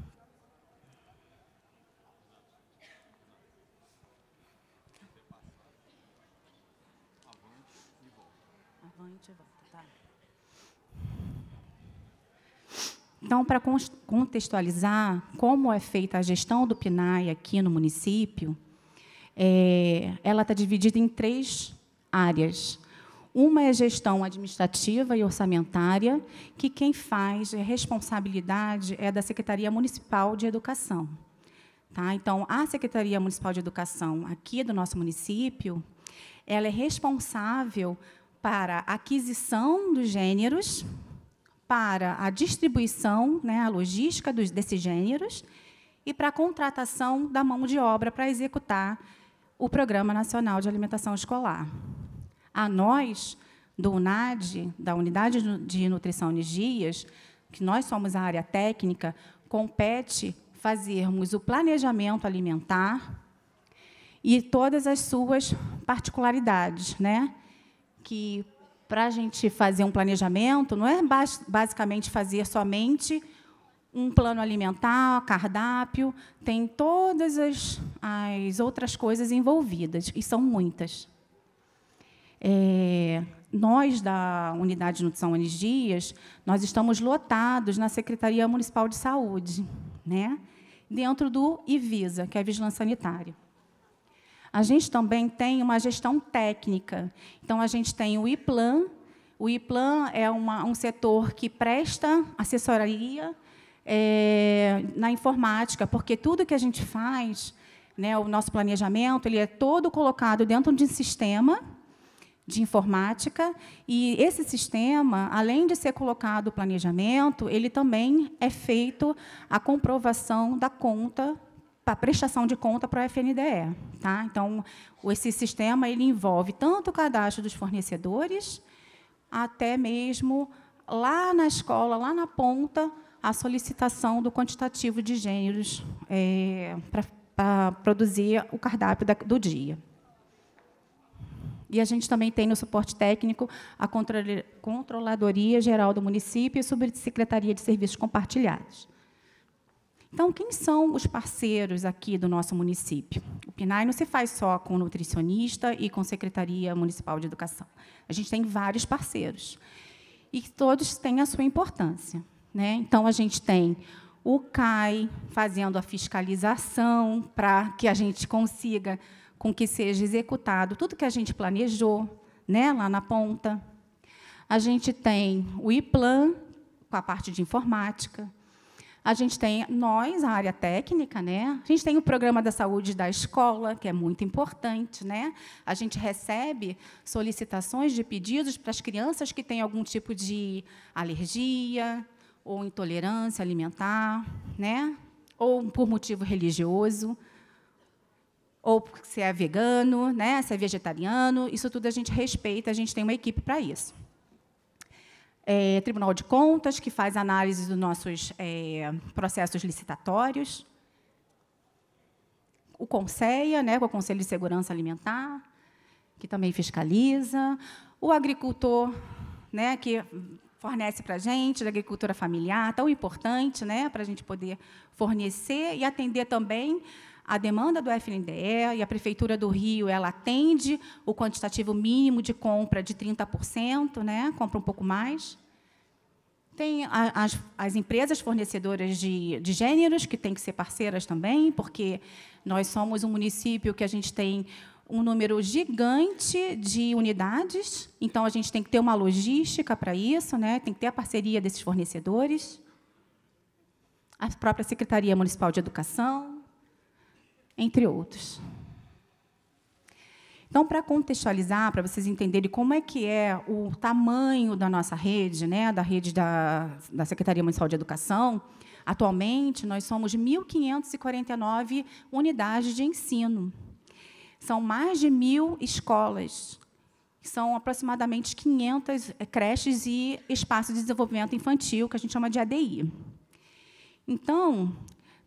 Então, para contextualizar como é feita a gestão do PNAE aqui no município, é, ela está dividida em três áreas. Uma é a gestão administrativa e orçamentária, que quem faz a é responsabilidade é da Secretaria Municipal de Educação. Tá? Então, a Secretaria Municipal de Educação aqui do nosso município, ela é responsável para aquisição dos gêneros, para a distribuição, né, a logística dos, desses gêneros e para a contratação da mão de obra para executar o Programa Nacional de Alimentação Escolar. A nós, do UNAD, da Unidade de Nutrição Unigias, que nós somos a área técnica, compete fazermos o planejamento alimentar e todas as suas particularidades, né? que para a gente fazer um planejamento, não é basicamente fazer somente um plano alimentar, cardápio, tem todas as, as outras coisas envolvidas, e são muitas. É, nós, da Unidade de Nutrição Anis Dias, nós estamos lotados na Secretaria Municipal de Saúde, né? dentro do IVISA, que é a Vigilância Sanitária. A gente também tem uma gestão técnica. Então, a gente tem o IPLAN. O IPLAN é uma, um setor que presta assessoria é, na informática, porque tudo que a gente faz, né, o nosso planejamento, ele é todo colocado dentro de um sistema de informática e esse sistema, além de ser colocado o planejamento, ele também é feito a comprovação da conta para prestação de conta para o FNDE. Tá? Então, esse sistema ele envolve tanto o cadastro dos fornecedores, até mesmo lá na escola, lá na ponta, a solicitação do quantitativo de gêneros é, para produzir o cardápio da, do dia. E a gente também tem no suporte técnico a Controladoria Geral do Município e a Subsecretaria de Serviços Compartilhados. Então, quem são os parceiros aqui do nosso município? O PNAE não se faz só com nutricionista e com Secretaria Municipal de Educação. A gente tem vários parceiros. E todos têm a sua importância. Né? Então, a gente tem o CAI fazendo a fiscalização para que a gente consiga com que seja executado tudo que a gente planejou né, lá na ponta. A gente tem o IPLAN, com a parte de informática. A gente tem nós, a área técnica, né? A gente tem o programa da saúde da escola, que é muito importante, né? A gente recebe solicitações de pedidos para as crianças que têm algum tipo de alergia ou intolerância alimentar, né? Ou por motivo religioso ou se é vegano, né, se é vegetariano, isso tudo a gente respeita, a gente tem uma equipe para isso é, Tribunal de Contas, que faz análise dos nossos é, processos licitatórios, o Conselha, né, o Conselho de Segurança Alimentar, que também fiscaliza, o agricultor, né, que fornece para a gente, da agricultura familiar, tão importante né, para a gente poder fornecer e atender também a demanda do FNDE e a Prefeitura do Rio ela atende o quantitativo mínimo de compra de 30%, né? compra um pouco mais. Tem as, as empresas fornecedoras de, de gêneros, que têm que ser parceiras também, porque nós somos um município que a gente tem um número gigante de unidades, então a gente tem que ter uma logística para isso, né? tem que ter a parceria desses fornecedores, a própria Secretaria Municipal de Educação, entre outros. Então, para contextualizar, para vocês entenderem como é que é o tamanho da nossa rede, né, da rede da, da Secretaria Municipal de Educação, atualmente nós somos 1.549 unidades de ensino. São mais de mil escolas, são aproximadamente 500 creches e espaços de desenvolvimento infantil, que a gente chama de ADI. Então,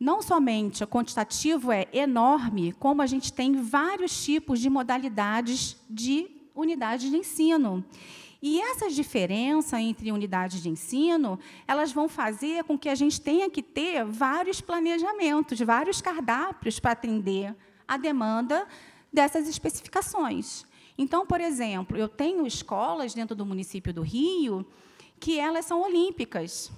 não somente o quantitativo é enorme, como a gente tem vários tipos de modalidades de unidades de ensino. E essas diferenças entre unidades de ensino, elas vão fazer com que a gente tenha que ter vários planejamentos, vários cardápios para atender a demanda dessas especificações. Então, por exemplo, eu tenho escolas dentro do município do Rio que elas são olímpicas.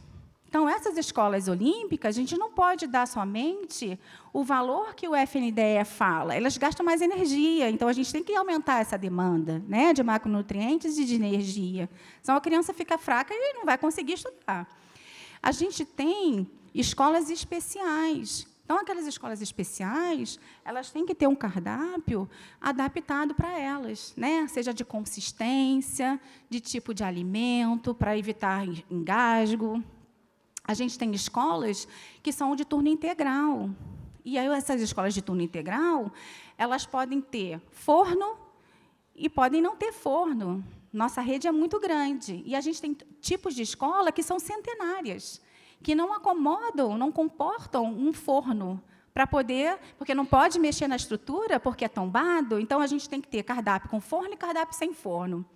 Então, essas escolas olímpicas, a gente não pode dar somente o valor que o FNDE fala, elas gastam mais energia, então a gente tem que aumentar essa demanda né, de macronutrientes e de energia, senão a criança fica fraca e não vai conseguir estudar. A gente tem escolas especiais, então, aquelas escolas especiais, elas têm que ter um cardápio adaptado para elas, né? seja de consistência, de tipo de alimento, para evitar engasgo, a gente tem escolas que são de turno integral. E aí essas escolas de turno integral, elas podem ter forno e podem não ter forno. Nossa rede é muito grande e a gente tem tipos de escola que são centenárias, que não acomodam, não comportam um forno para poder, porque não pode mexer na estrutura porque é tombado, então a gente tem que ter cardápio com forno e cardápio sem forno.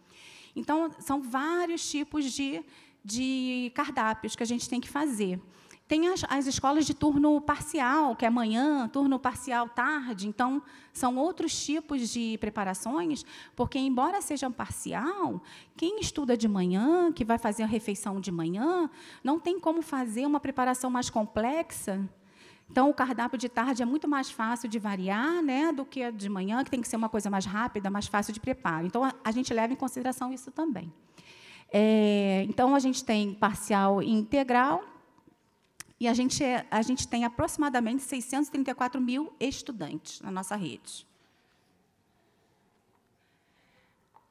Então são vários tipos de de cardápios que a gente tem que fazer. Tem as, as, escolas de turno parcial, que é manhã, turno parcial tarde. Então, são outros tipos de preparações, porque, embora seja parcial, quem estuda de manhã, que vai fazer a refeição de manhã, não tem como fazer uma preparação mais complexa. Então, o cardápio de tarde é muito mais fácil de variar né, do que de manhã, que tem que ser uma coisa mais rápida, mais fácil de preparo. Então, a, a gente leva em consideração isso também. É, então, a gente tem parcial e integral, e a gente, é, a gente tem aproximadamente 634 mil estudantes na nossa rede.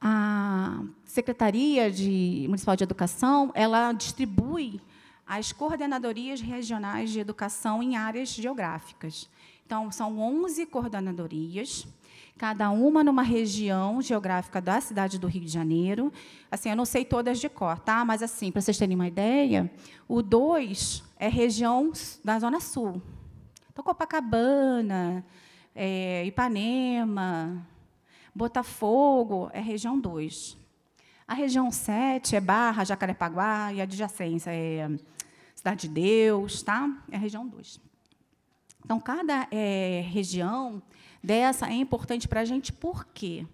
A Secretaria de Municipal de Educação ela distribui as coordenadorias regionais de educação em áreas geográficas. Então, são 11 coordenadorias cada uma numa região geográfica da cidade do Rio de Janeiro. Assim, eu não sei todas de cor, tá? Mas assim, para vocês terem uma ideia, o 2 é região da Zona Sul. Então, Copacabana, é, Ipanema, Botafogo é região 2. A região 7 é Barra, Jacarepaguá e adjacência é Cidade de Deus, tá? É região 2. Então, cada é, região dessa é importante para a gente, por quê?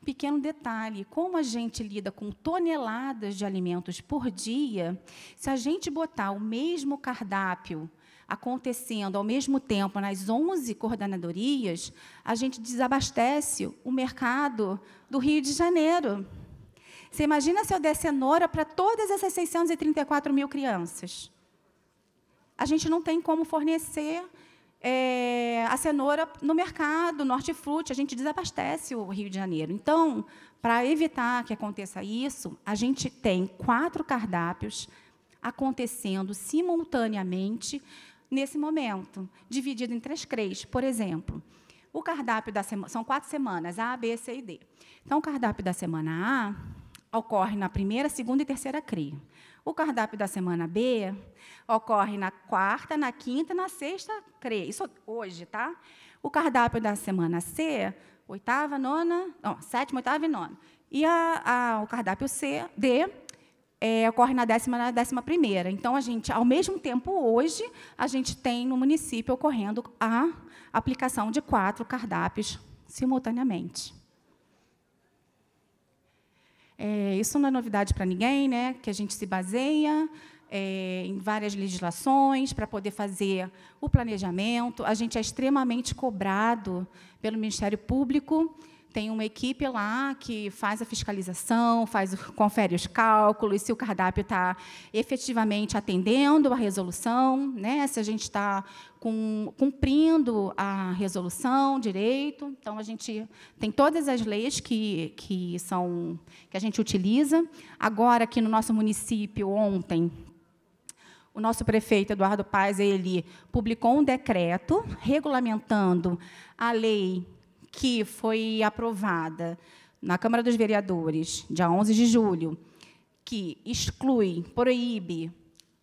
Um pequeno detalhe: como a gente lida com toneladas de alimentos por dia, se a gente botar o mesmo cardápio acontecendo ao mesmo tempo nas 11 coordenadorias, a gente desabastece o mercado do Rio de Janeiro. Você imagina se eu der cenoura para todas essas 634 mil crianças? A gente não tem como fornecer é, a cenoura no mercado, no hortifruti, a gente desabastece o Rio de Janeiro. Então, para evitar que aconteça isso, a gente tem quatro cardápios acontecendo simultaneamente nesse momento, dividido em três CREs, por exemplo. O cardápio da semana são quatro semanas, A, B, C e D. Então, o cardápio da semana A ocorre na primeira, segunda e terceira CRI. O cardápio da semana B ocorre na quarta, na quinta, na sexta, creio. Isso hoje, tá? O cardápio da semana C, oitava, nona, não, sétima, oitava e nona. E a, a, o cardápio C, D, é, ocorre na décima, na décima primeira. Então, a gente, ao mesmo tempo, hoje, a gente tem no município ocorrendo a aplicação de quatro cardápios simultaneamente. É, isso não é novidade para ninguém, né? que a gente se baseia é, em várias legislações para poder fazer o planejamento. A gente é extremamente cobrado pelo Ministério Público tem uma equipe lá que faz a fiscalização, faz, confere os cálculos, se o cardápio está efetivamente atendendo a resolução, né? se a gente está cumprindo a resolução direito. Então, a gente tem todas as leis que, que, são, que a gente utiliza. Agora, aqui no nosso município, ontem, o nosso prefeito Eduardo Paes ele publicou um decreto regulamentando a lei que foi aprovada na Câmara dos Vereadores, dia 11 de julho, que exclui, proíbe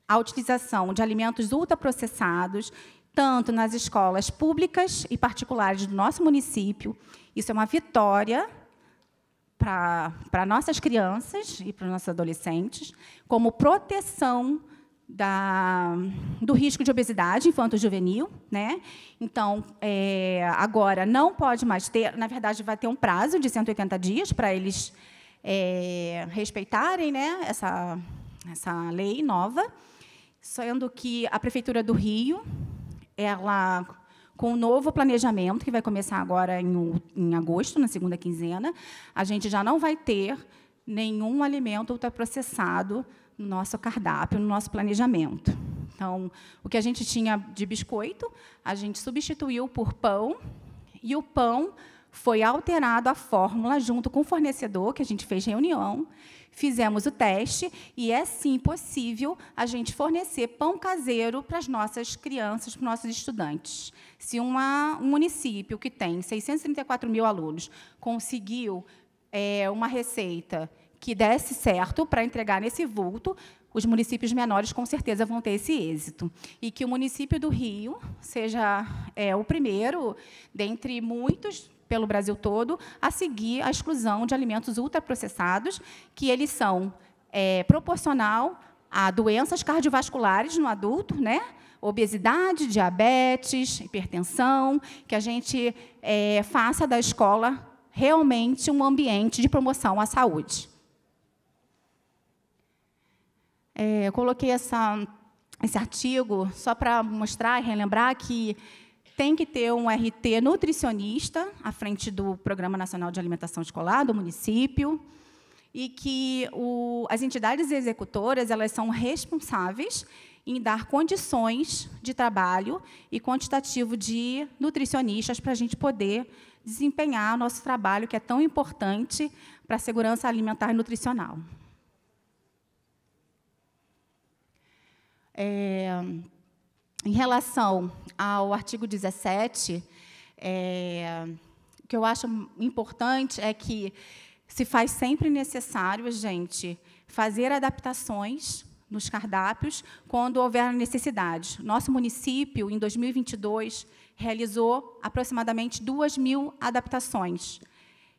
a utilização de alimentos ultraprocessados, tanto nas escolas públicas e particulares do nosso município. Isso é uma vitória para nossas crianças e para nossos adolescentes, como proteção da, do risco de obesidade infanto-juvenil. Né? Então, é, agora não pode mais ter, na verdade, vai ter um prazo de 180 dias para eles é, respeitarem né, essa, essa lei nova, sendo que a Prefeitura do Rio, ela com o um novo planejamento, que vai começar agora em, em agosto, na segunda quinzena, a gente já não vai ter nenhum alimento ultraprocessado no nosso cardápio, no nosso planejamento. Então, o que a gente tinha de biscoito, a gente substituiu por pão, e o pão foi alterado a fórmula junto com o fornecedor, que a gente fez reunião, fizemos o teste, e é sim possível a gente fornecer pão caseiro para as nossas crianças, para os nossos estudantes. Se uma, um município que tem 634 mil alunos conseguiu é, uma receita que desse certo para entregar nesse vulto, os municípios menores com certeza vão ter esse êxito. E que o município do Rio seja é, o primeiro, dentre muitos pelo Brasil todo, a seguir a exclusão de alimentos ultraprocessados, que eles são é, proporcional a doenças cardiovasculares no adulto, né? obesidade, diabetes, hipertensão, que a gente é, faça da escola realmente um ambiente de promoção à saúde. É, eu coloquei essa, esse artigo só para mostrar e relembrar que tem que ter um RT nutricionista à frente do Programa Nacional de Alimentação Escolar do município e que o, as entidades executoras elas são responsáveis em dar condições de trabalho e quantitativo de nutricionistas para a gente poder desempenhar nosso trabalho que é tão importante para a segurança alimentar e nutricional. É, em relação ao artigo 17, é, o que eu acho importante é que se faz sempre necessário, gente, fazer adaptações nos cardápios quando houver necessidade. Nosso município, em 2022, realizou aproximadamente 2 mil adaptações.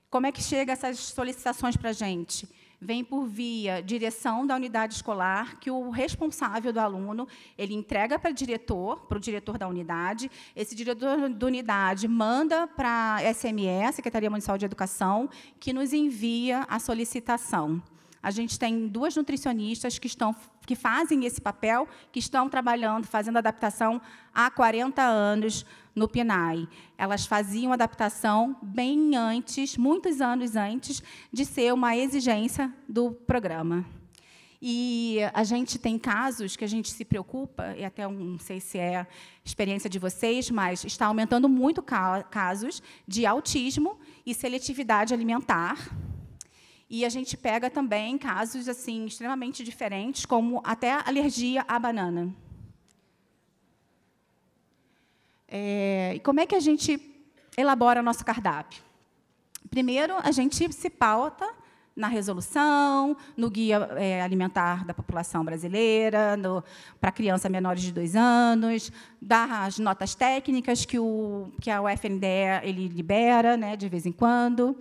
Como é que chega essas solicitações para a gente? vem por via direção da unidade escolar, que o responsável do aluno ele entrega para o diretor, para o diretor da unidade. Esse diretor da unidade manda para a SME, Secretaria Municipal de Educação, que nos envia a solicitação. A gente tem duas nutricionistas que, estão, que fazem esse papel, que estão trabalhando, fazendo adaptação há 40 anos no PNAE. Elas faziam adaptação bem antes, muitos anos antes, de ser uma exigência do programa. E a gente tem casos que a gente se preocupa, e até não sei se é experiência de vocês, mas está aumentando muito casos de autismo e seletividade alimentar, e a gente pega também casos assim extremamente diferentes, como até alergia à banana. É, e como é que a gente elabora o nosso cardápio? Primeiro, a gente se pauta na resolução, no guia é, alimentar da população brasileira, para crianças menores de dois anos, das notas técnicas que, o, que a UFNDE ele libera né, de vez em quando.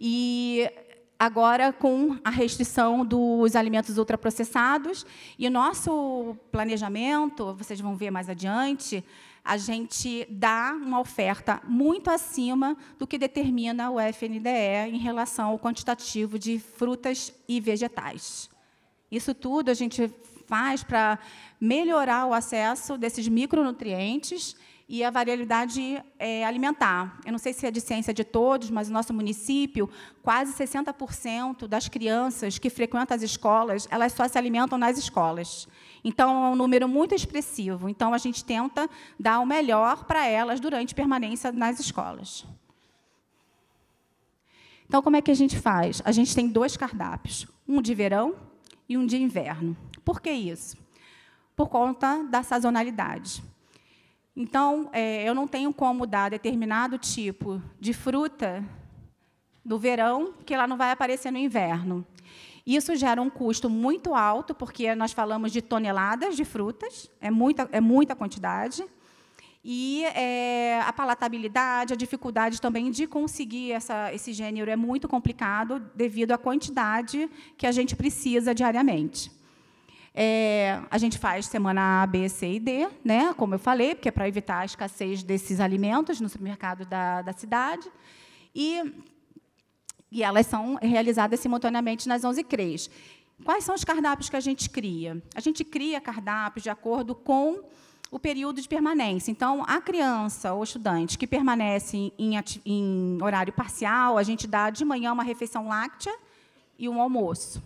E agora com a restrição dos alimentos ultraprocessados. E o nosso planejamento, vocês vão ver mais adiante, a gente dá uma oferta muito acima do que determina o FNDE em relação ao quantitativo de frutas e vegetais. Isso tudo a gente faz para melhorar o acesso desses micronutrientes e a variabilidade é, alimentar. Eu não sei se é de ciência de todos, mas no nosso município, quase 60% das crianças que frequentam as escolas, elas só se alimentam nas escolas. Então, é um número muito expressivo. Então, a gente tenta dar o melhor para elas durante permanência nas escolas. Então, como é que a gente faz? A gente tem dois cardápios, um de verão e um de inverno. Por que isso? Por conta da sazonalidade. Então, é, eu não tenho como dar determinado tipo de fruta no verão, que ela não vai aparecer no inverno. Isso gera um custo muito alto, porque nós falamos de toneladas de frutas, é muita, é muita quantidade. E é, a palatabilidade, a dificuldade também de conseguir essa, esse gênero é muito complicado devido à quantidade que a gente precisa diariamente. É, a gente faz semana A, B, C e D, né? como eu falei, porque é para evitar a escassez desses alimentos no supermercado da, da cidade. E, e elas são realizadas simultaneamente nas 11 CREs. Quais são os cardápios que a gente cria? A gente cria cardápios de acordo com o período de permanência. Então, a criança ou estudante que permanece em, em horário parcial, a gente dá de manhã uma refeição láctea e um almoço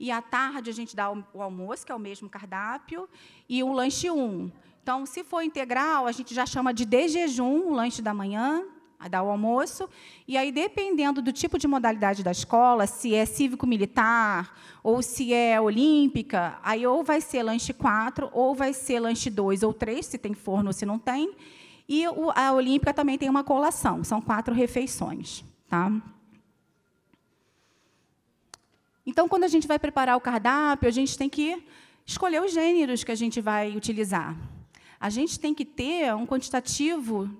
e à tarde a gente dá o almoço, que é o mesmo cardápio, e o lanche 1. Então, se for integral, a gente já chama de de jejum o lanche da manhã, dá o almoço, e aí, dependendo do tipo de modalidade da escola, se é cívico-militar ou se é olímpica, aí ou vai ser lanche 4, ou vai ser lanche 2 ou 3, se tem forno ou se não tem, e a olímpica também tem uma colação, são quatro refeições. Tá? Então, quando a gente vai preparar o cardápio, a gente tem que escolher os gêneros que a gente vai utilizar. A gente tem que ter um quantitativo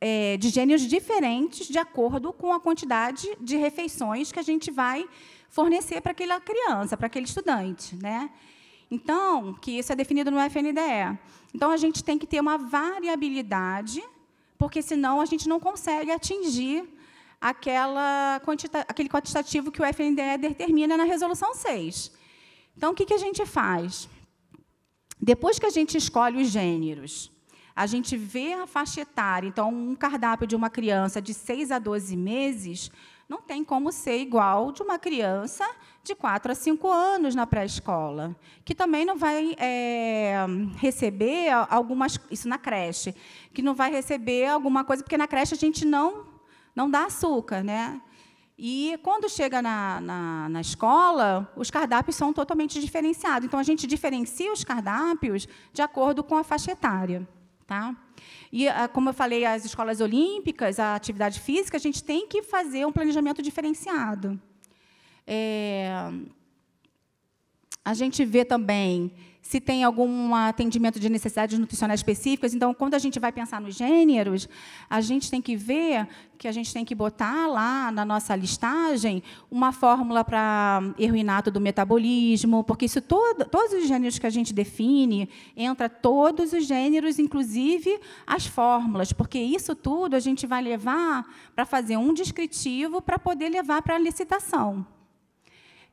é, de gêneros diferentes de acordo com a quantidade de refeições que a gente vai fornecer para aquela criança, para aquele estudante. Né? Então, que isso é definido no FNDE. Então, a gente tem que ter uma variabilidade, porque senão a gente não consegue atingir aquela quantita aquele quantitativo que o FNDE determina na Resolução 6. Então, o que, que a gente faz? Depois que a gente escolhe os gêneros, a gente vê a faixa etária. Então, um cardápio de uma criança de 6 a 12 meses não tem como ser igual de uma criança de 4 a 5 anos na pré-escola, que também não vai é, receber algumas. Isso na creche, que não vai receber alguma coisa, porque na creche a gente não não dá açúcar, né? E quando chega na, na, na, escola, os cardápios são totalmente diferenciados. Então, a gente diferencia os cardápios de acordo com a faixa etária. Tá? E, ah, como eu falei, as escolas olímpicas, a atividade física, a gente tem que fazer um planejamento diferenciado. É, a gente vê também se tem algum atendimento de necessidades nutricionais específicas. Então, quando a gente vai pensar nos gêneros, a gente tem que ver que a gente tem que botar lá na nossa listagem uma fórmula para erro inato do metabolismo, porque isso todo, todos os gêneros que a gente define, entra todos os gêneros, inclusive as fórmulas, porque isso tudo a gente vai levar para fazer um descritivo para poder levar para a licitação.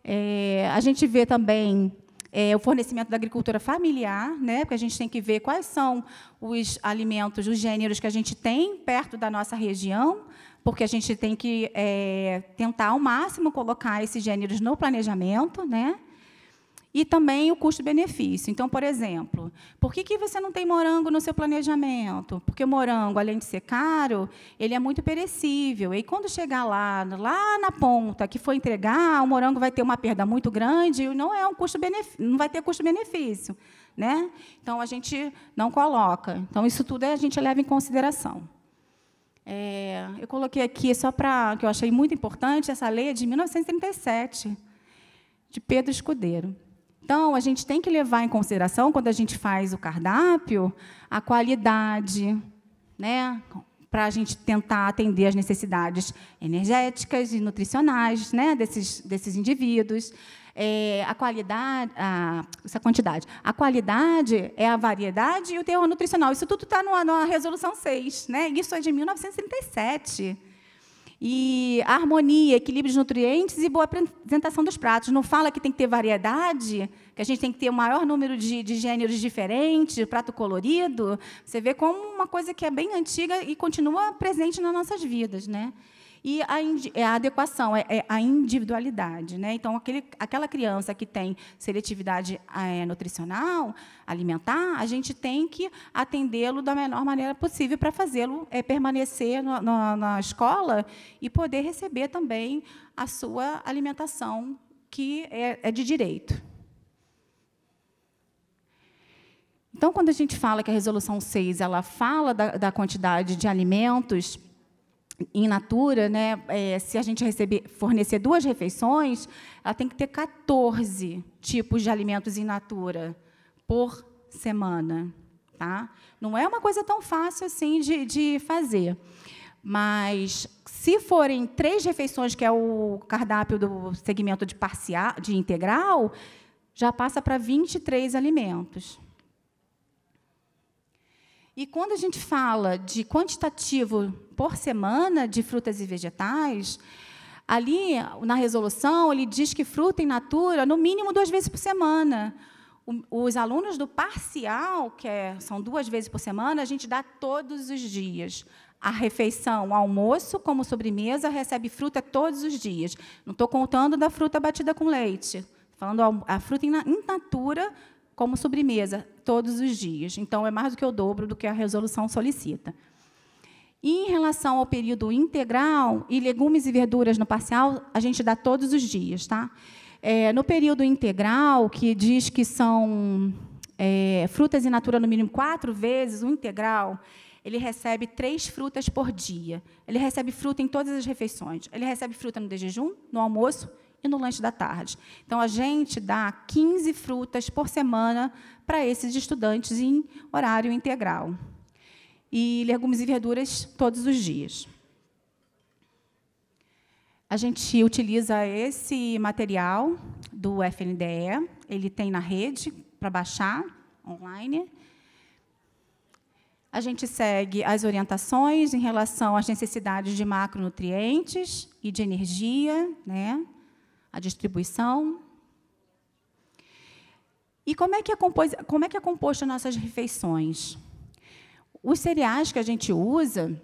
É, a gente vê também é, o fornecimento da agricultura familiar, né? porque a gente tem que ver quais são os alimentos, os gêneros que a gente tem perto da nossa região, porque a gente tem que é, tentar ao máximo colocar esses gêneros no planejamento, né? E também o custo-benefício. Então, por exemplo, por que, que você não tem morango no seu planejamento? Porque o morango, além de ser caro, ele é muito perecível. E quando chegar lá, lá na ponta, que for entregar, o morango vai ter uma perda muito grande e não é um custo não vai ter custo-benefício. Né? Então, a gente não coloca. Então, isso tudo a gente leva em consideração. É, eu coloquei aqui, só para que eu achei muito importante, essa lei é de 1937, de Pedro Escudeiro. Então, a gente tem que levar em consideração, quando a gente faz o cardápio, a qualidade, né? para a gente tentar atender as necessidades energéticas e nutricionais né? desses, desses indivíduos. É, a qualidade, a, essa quantidade. A qualidade é a variedade e o teor nutricional. Isso tudo está na resolução 6, né? Isso é de 1937. E harmonia, equilíbrio de nutrientes e boa apresentação dos pratos. Não fala que tem que ter variedade, que a gente tem que ter o um maior número de, de gêneros diferentes, prato colorido. Você vê como uma coisa que é bem antiga e continua presente nas nossas vidas. Né? E a, é a adequação é, é, a individualidade. Né? Então, aquele, aquela criança que tem seletividade é, nutricional, alimentar, a gente tem que atendê-lo da menor maneira possível para fazê-lo é, permanecer no, no, na escola e poder receber também a sua alimentação, que é, é de direito. Então, quando a gente fala que a resolução 6 ela fala da, da quantidade de alimentos, in natura, né, é, se a gente receber, fornecer duas refeições, ela tem que ter 14 tipos de alimentos in natura por semana. Tá? Não é uma coisa tão fácil assim de, de fazer. Mas se forem três refeições, que é o cardápio do segmento de, parcial, de integral, já passa para 23 alimentos. E quando a gente fala de quantitativo por semana de frutas e vegetais, ali na resolução ele diz que fruta in natura no mínimo duas vezes por semana. Os alunos do parcial, que é, são duas vezes por semana, a gente dá todos os dias. A refeição, o almoço, como sobremesa, recebe fruta todos os dias. Não estou contando da fruta batida com leite. Estou falando a fruta in natura como sobremesa todos os dias. Então, é mais do que o dobro do que a resolução solicita. E em relação ao período integral e legumes e verduras no parcial, a gente dá todos os dias, tá? É, no período integral, que diz que são é, frutas in natura no mínimo quatro vezes, o integral, ele recebe três frutas por dia. Ele recebe fruta em todas as refeições. Ele recebe fruta no de jejum, no almoço e no lanche da tarde. Então, a gente dá 15 frutas por semana para esses estudantes em horário integral. E legumes e verduras todos os dias. A gente utiliza esse material do FNDE, ele tem na rede para baixar online. A gente segue as orientações em relação às necessidades de macronutrientes e de energia, né? a distribuição. E como é que é, compos... como é, que é composto nossas refeições? Os cereais que a gente usa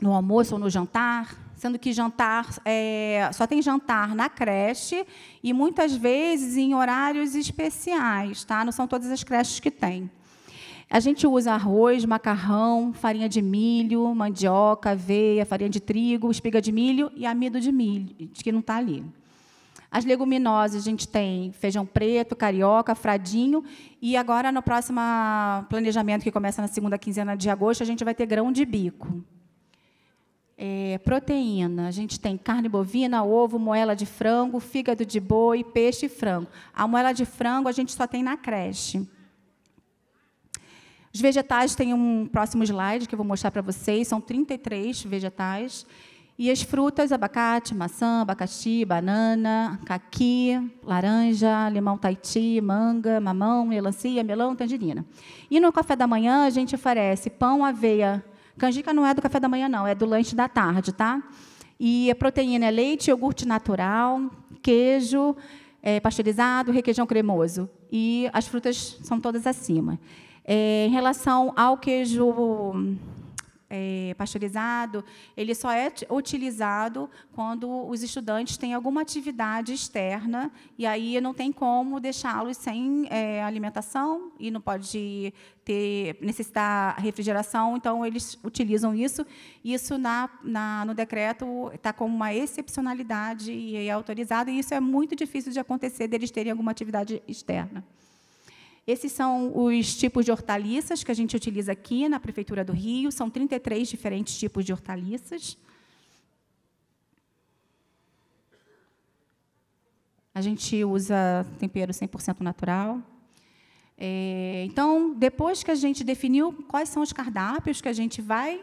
no almoço ou no jantar, sendo que jantar é... só tem jantar na creche e muitas vezes em horários especiais, tá? Não são todas as creches que têm. A gente usa arroz, macarrão, farinha de milho, mandioca, aveia, farinha de trigo, espiga de milho e amido de milho, que não está ali. As leguminosas, a gente tem feijão preto, carioca, fradinho. E agora, no próximo planejamento, que começa na segunda quinzena de agosto, a gente vai ter grão de bico. É, proteína, a gente tem carne bovina, ovo, moela de frango, fígado de boi, peixe e frango. A moela de frango a gente só tem na creche. Os vegetais tem um próximo slide que eu vou mostrar para vocês, são 33 vegetais. E as frutas, abacate, maçã, abacaxi, banana, caqui, laranja, limão taiti, manga, mamão, melancia, melão, tangerina. E no café da manhã, a gente oferece pão, aveia. Canjica não é do café da manhã, não, é do lanche da tarde, tá? E a proteína é leite, iogurte natural, queijo é, pasteurizado, requeijão cremoso. E as frutas são todas acima. É, em relação ao queijo é, pasteurizado, ele só é utilizado quando os estudantes têm alguma atividade externa e aí não tem como deixá-los sem é, alimentação e não pode ter necessitar refrigeração, então eles utilizam isso. Isso na, na no decreto está como uma excepcionalidade e é autorizado e isso é muito difícil de acontecer deles terem alguma atividade externa. Esses são os tipos de hortaliças que a gente utiliza aqui na Prefeitura do Rio. São 33 diferentes tipos de hortaliças. A gente usa tempero 100% natural. É, então, depois que a gente definiu quais são os cardápios que a gente vai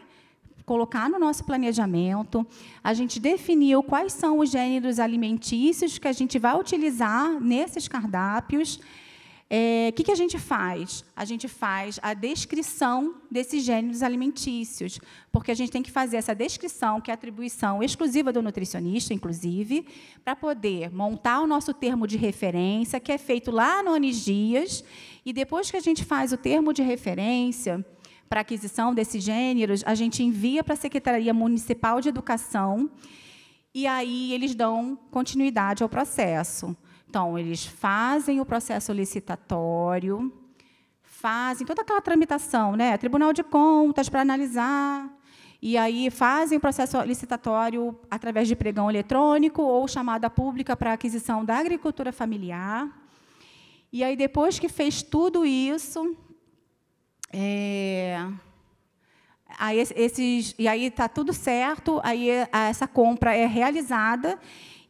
colocar no nosso planejamento, a gente definiu quais são os gêneros alimentícios que a gente vai utilizar nesses cardápios. O é, que, que, a gente faz? A gente faz a descrição desses gêneros alimentícios, porque a gente tem que fazer essa descrição, que é atribuição exclusiva do nutricionista, inclusive, para poder montar o nosso termo de referência, que é feito lá no Anis Dias, e depois que a gente faz o termo de referência para aquisição desses gêneros, a gente envia para a Secretaria Municipal de Educação, e aí eles dão continuidade ao processo. Então, eles fazem o processo licitatório, fazem toda aquela tramitação, né? Tribunal de Contas para analisar, e aí fazem o processo licitatório através de pregão eletrônico ou chamada pública para aquisição da agricultura familiar. E aí, depois que fez tudo isso, é, aí esses, e aí está tudo certo, aí é, essa compra é realizada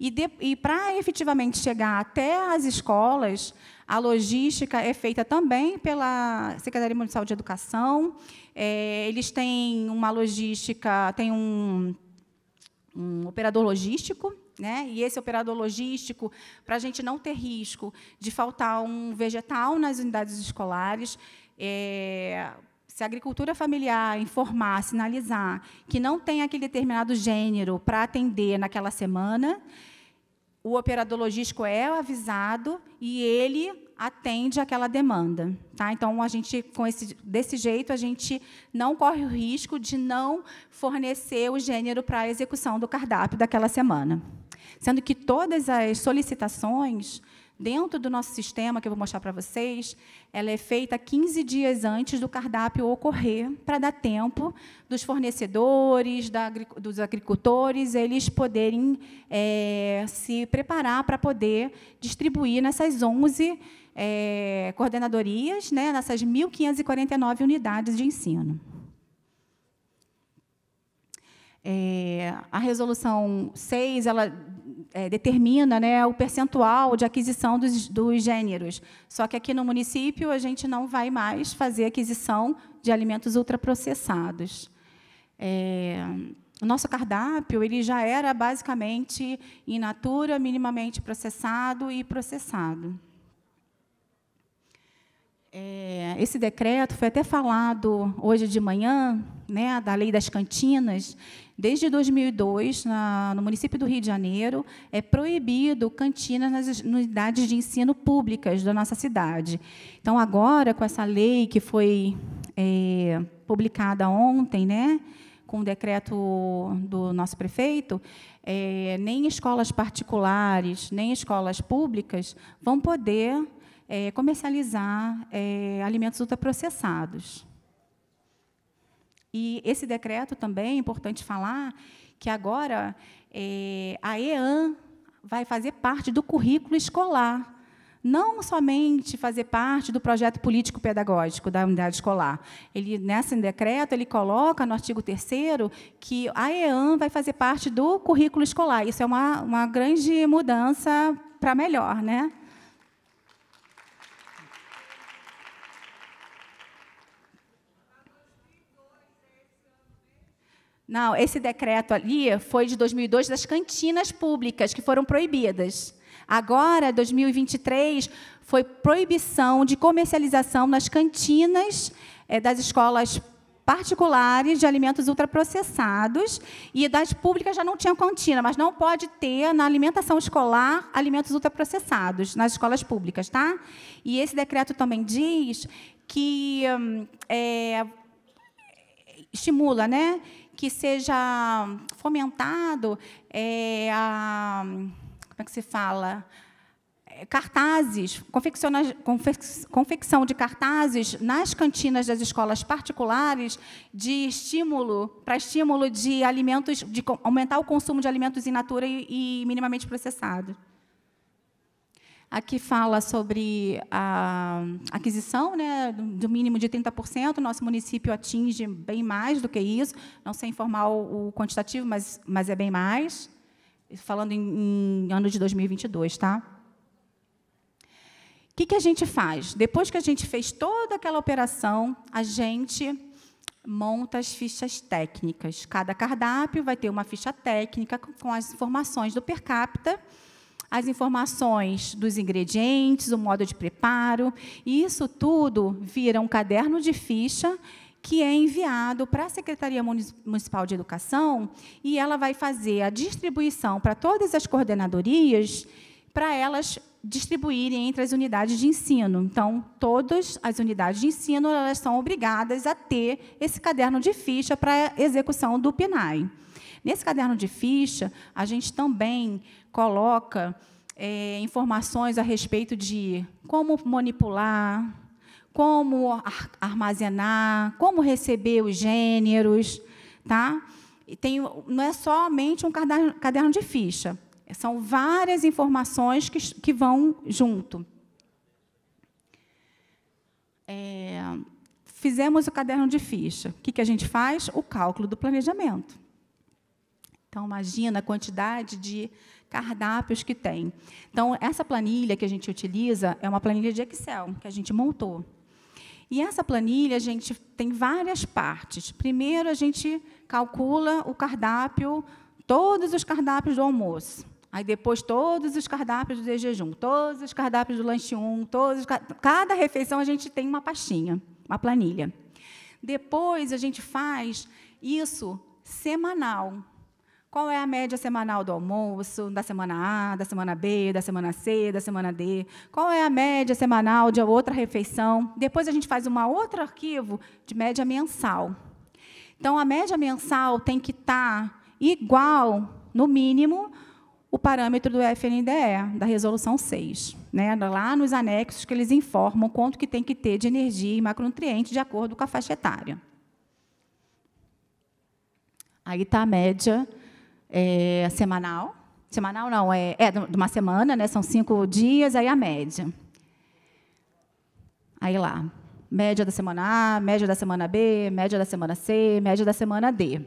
e, e para efetivamente chegar até as escolas, a logística é feita também pela Secretaria Municipal de Educação. É, eles têm uma logística, têm um, um operador logístico né? E esse operador logístico, para a gente não ter risco de faltar um vegetal nas unidades escolares, é, se a agricultura familiar informar, sinalizar que não tem aquele determinado gênero para atender naquela semana, o operador logístico é avisado e ele atende aquela demanda, tá? Então a gente com esse desse jeito a gente não corre o risco de não fornecer o gênero para a execução do cardápio daquela semana. Sendo que todas as solicitações dentro do nosso sistema, que eu vou mostrar para vocês, ela é feita 15 dias antes do cardápio ocorrer, para dar tempo dos fornecedores, da, dos agricultores, eles poderem é, se preparar para poder distribuir nessas 11 é, coordenadorias, né, nessas 1.549 unidades de ensino. É, a resolução 6, ela é, determina né, o percentual de aquisição dos, dos gêneros. Só que aqui no município a gente não vai mais fazer aquisição de alimentos ultraprocessados. É, o nosso cardápio ele já era basicamente in natura, minimamente processado e processado. É, esse decreto foi até falado hoje de manhã, né, da lei das cantinas, Desde 2002, na, no município do Rio de Janeiro, é proibido cantinas nas unidades de ensino públicas da nossa cidade. Então, agora, com essa lei que foi é, publicada ontem, né, com o decreto do nosso prefeito, é, nem escolas particulares, nem escolas públicas vão poder é, comercializar é, alimentos ultraprocessados. E esse decreto também é importante falar que agora é, a EAN vai fazer parte do currículo escolar não somente fazer parte do projeto político-pedagógico da unidade escolar. Ele, nesse decreto, ele coloca no artigo 3 que a EAN vai fazer parte do currículo escolar. Isso é uma, uma grande mudança para melhor, né? Não, esse decreto ali foi de 2002 das cantinas públicas que foram proibidas. Agora, 2023, foi proibição de comercialização nas cantinas é, das escolas particulares de alimentos ultraprocessados e das públicas já não tinham cantina, mas não pode ter na alimentação escolar alimentos ultraprocessados nas escolas públicas, tá? E esse decreto também diz que é, estimula, né, que seja fomentado é, a, como é que se fala? É, cartazes, confecção de cartazes nas cantinas das escolas particulares de estímulo, para estímulo de alimentos, de aumentar o consumo de alimentos in natura e, e minimamente processados a que fala sobre a aquisição né, do mínimo de 30%. Nosso município atinge bem mais do que isso. Não sei informar o, o quantitativo, mas, mas é bem mais. Falando em, em ano de 2022, tá? O que, que a gente faz? Depois que a gente fez toda aquela operação, a gente monta as fichas técnicas. Cada cardápio vai ter uma ficha técnica com as informações do per capita as informações dos ingredientes, o modo de preparo, e isso tudo vira um caderno de ficha que é enviado para a Secretaria Municipal de Educação e ela vai fazer a distribuição para todas as coordenadorias para elas distribuírem entre as unidades de ensino. Então, todas as unidades de ensino elas são obrigadas a ter esse caderno de ficha para execução do PNAE. Nesse caderno de ficha, a gente também coloca é, informações a respeito de como manipular, como ar armazenar, como receber os gêneros, tá? E tem, não é somente um caderno, caderno de ficha, são várias informações que, que vão junto. É, fizemos o caderno de ficha. O que, que a gente faz? O cálculo do planejamento. Então, imagina a quantidade de cardápios que tem. Então, essa planilha que a gente utiliza é uma planilha de Excel que a gente montou. E essa planilha, a gente tem várias partes. Primeiro, a gente calcula o cardápio, todos os cardápios do almoço. Aí depois todos os cardápios do jejum, todos os cardápios do lanche 1, todos, cada refeição a gente tem uma pastinha, uma planilha. Depois a gente faz isso semanal. Qual é a média semanal do almoço, da semana A, da semana B, da semana C, da semana D? Qual é a média semanal de outra refeição? Depois a gente faz um outro arquivo de média mensal. Então, a média mensal tem que estar tá igual, no mínimo, o parâmetro do FNDE, da resolução 6. Né? Lá nos anexos que eles informam quanto que tem que ter de energia e macronutrientes de acordo com a faixa etária. Aí está a média é, semanal. Semanal não, é, é de uma semana, né? são cinco dias, aí a média. Aí lá, média da semana A, média da semana B, média da semana C, média da semana D.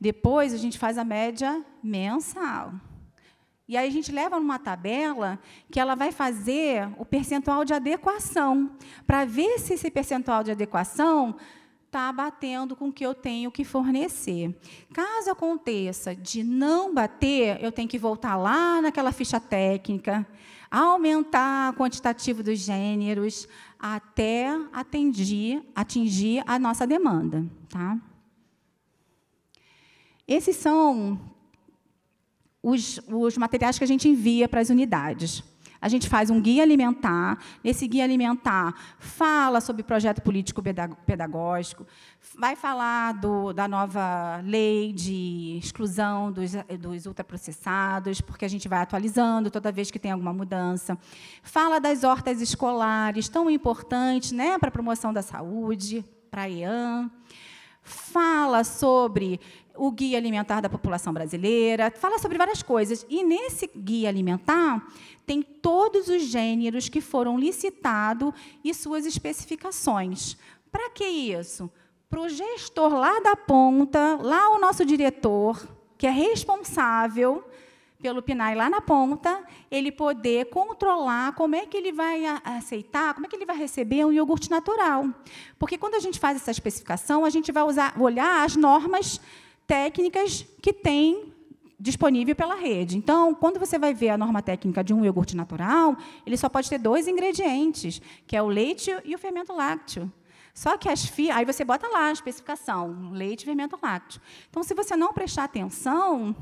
Depois a gente faz a média mensal. E aí a gente leva numa tabela que ela vai fazer o percentual de adequação, para ver se esse percentual de adequação está batendo com o que eu tenho que fornecer. Caso aconteça de não bater, eu tenho que voltar lá naquela ficha técnica, aumentar o quantitativo dos gêneros até atingir, atingir a nossa demanda. Tá? Esses são os, os materiais que a gente envia para as unidades. A gente faz um guia alimentar. Nesse guia alimentar, fala sobre projeto político pedagógico, vai falar do, da nova lei de exclusão dos, dos ultraprocessados, porque a gente vai atualizando toda vez que tem alguma mudança. Fala das hortas escolares, tão importante né, para a promoção da saúde, para a EAN. Fala sobre o Guia Alimentar da População Brasileira, fala sobre várias coisas. E nesse guia alimentar tem todos os gêneros que foram licitados e suas especificações. Para que isso? Para o gestor lá da ponta, lá o nosso diretor, que é responsável pelo PNAE lá na ponta, ele poder controlar como é que ele vai aceitar, como é que ele vai receber um iogurte natural. Porque quando a gente faz essa especificação, a gente vai usar, olhar as normas técnicas que tem disponível pela rede. Então, quando você vai ver a norma técnica de um iogurte natural, ele só pode ter dois ingredientes, que é o leite e o fermento lácteo. Só que as fi... aí você bota lá a especificação, leite, fermento lácteo. Então, se você não prestar atenção,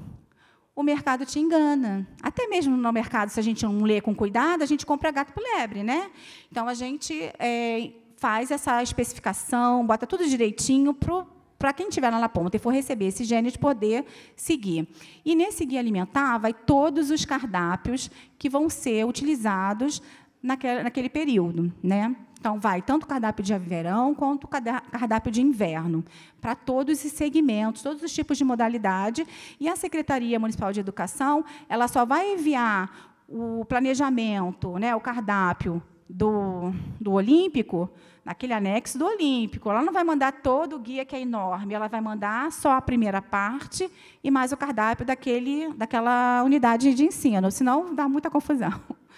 o mercado te engana. Até mesmo no mercado, se a gente não lê com cuidado, a gente compra gato por lebre, né? Então, a gente é, faz essa especificação, bota tudo direitinho para para quem estiver lá na ponta e for receber esse gene, de poder seguir. E nesse guia alimentar, vai todos os cardápios que vão ser utilizados naquele, naquele período. Né? Então, vai tanto o cardápio de verão quanto o cardápio de inverno, para todos os segmentos, todos os tipos de modalidade. E a Secretaria Municipal de Educação ela só vai enviar o planejamento, né, o cardápio do, do Olímpico, naquele anexo do Olímpico. Ela não vai mandar todo o guia, que é enorme, ela vai mandar só a primeira parte e mais o cardápio daquele, daquela unidade de ensino, senão dá muita confusão. <laughs>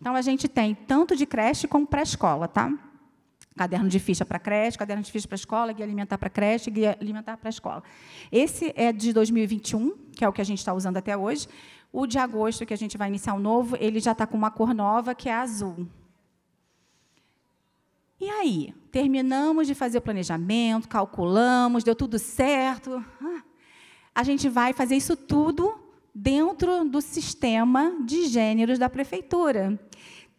Então, a gente tem tanto de creche como pré-escola, tá? Caderno de ficha para creche, caderno de ficha para escola, guia alimentar para creche, guia alimentar para escola. Esse é de 2021, que é o que a gente está usando até hoje. O de agosto, que a gente vai iniciar o um novo, ele já está com uma cor nova, que é azul. E aí, terminamos de fazer o planejamento, calculamos, deu tudo certo. Ah, a gente vai fazer isso tudo dentro do sistema de gêneros da prefeitura.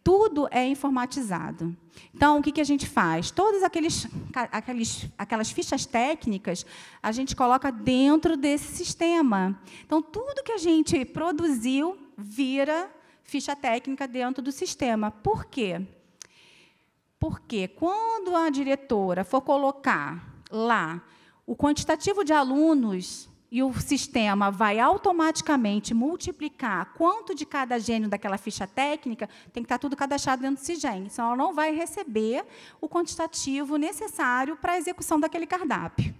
Tudo é informatizado. Então, o que, a gente faz? Todas aqueles, aqueles, aquelas fichas técnicas a gente coloca dentro desse sistema. Então, tudo que a gente produziu vira ficha técnica dentro do sistema. Por quê? Porque quando a diretora for colocar lá o quantitativo de alunos e o sistema vai automaticamente multiplicar quanto de cada gênio daquela ficha técnica, tem que estar tá tudo cadastrado dentro do CIGEN, senão ela não vai receber o quantitativo necessário para a execução daquele cardápio.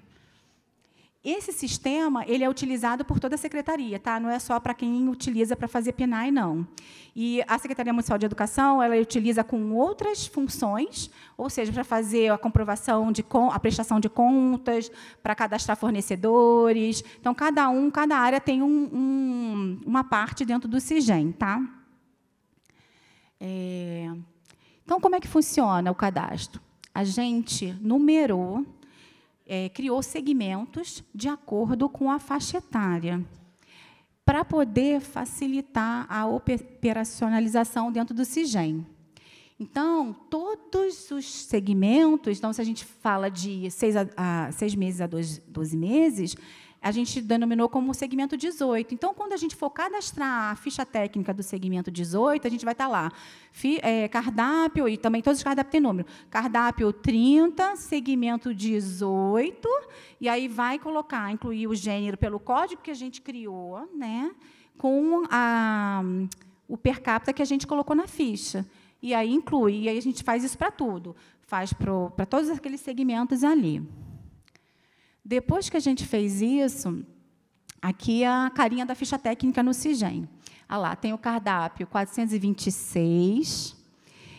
Esse sistema ele é utilizado por toda a secretaria, tá? Não é só para quem utiliza para fazer PNAE, não. E a Secretaria Municipal de Educação ela utiliza com outras funções, ou seja, para fazer a comprovação de a prestação de contas, para cadastrar fornecedores. Então cada um, cada área tem um, um, uma parte dentro do Cigem, tá? É... Então como é que funciona o cadastro? A gente numerou é, criou segmentos de acordo com a faixa etária, para poder facilitar a operacionalização dentro do CIGEM. Então, todos os segmentos, então, se a gente fala de seis, a, a, seis meses a doze 12 meses, a gente denominou como segmento 18. Então, quando a gente for cadastrar a ficha técnica do segmento 18, a gente vai estar tá lá, fi, é, cardápio, e também todos os cardápios têm número, cardápio 30, segmento 18, e aí vai colocar, incluir o gênero pelo código que a gente criou, né, com a, o per capita que a gente colocou na ficha. E aí inclui, e aí a gente faz isso para tudo, faz para todos aqueles segmentos ali. Depois que a gente fez isso, aqui é a carinha da ficha técnica no CIGEM. Ah lá, tem o cardápio 426.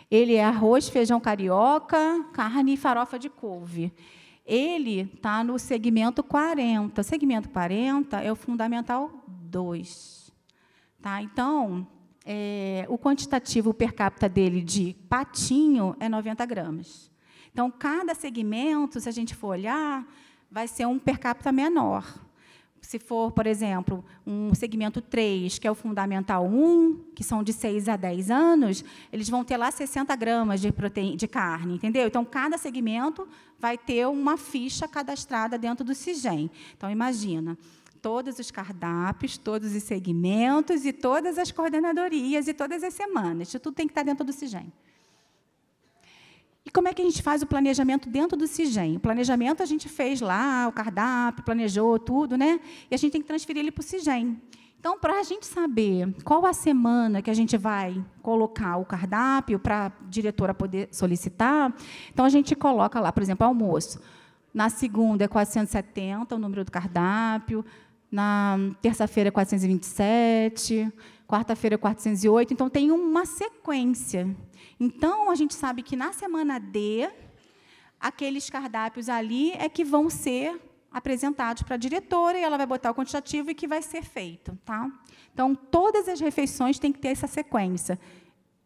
Ele é arroz, feijão carioca, carne e farofa de couve. Ele está no segmento 40. Segmento 40 é o fundamental 2. Tá? Então, é, o quantitativo per capita dele de patinho é 90 gramas. Então, cada segmento, se a gente for olhar, vai ser um per capita menor. Se for, por exemplo, um segmento 3, que é o fundamental 1, que são de 6 a 10 anos, eles vão ter lá 60 gramas de, proteína, de carne, entendeu? Então, cada segmento vai ter uma ficha cadastrada dentro do CIGEM. Então, imagina, todos os cardápios, todos os segmentos e todas as coordenadorias e todas as semanas. Isso tudo tem que estar dentro do CIGEM como é que a gente faz o planejamento dentro do CIGEM? O planejamento a gente fez lá, o cardápio, planejou tudo, né? E a gente tem que transferir ele para o CIGEM. Então, para a gente saber qual a semana que a gente vai colocar o cardápio para a diretora poder solicitar, então a gente coloca lá, por exemplo, almoço. Na segunda é 470, o número do cardápio. Na terça-feira é 427, quarta-feira é 408. Então, tem uma sequência então, a gente sabe que na semana D, aqueles cardápios ali é que vão ser apresentados para a diretora e ela vai botar o quantitativo e que vai ser feito, tá? Então, todas as refeições têm que ter essa sequência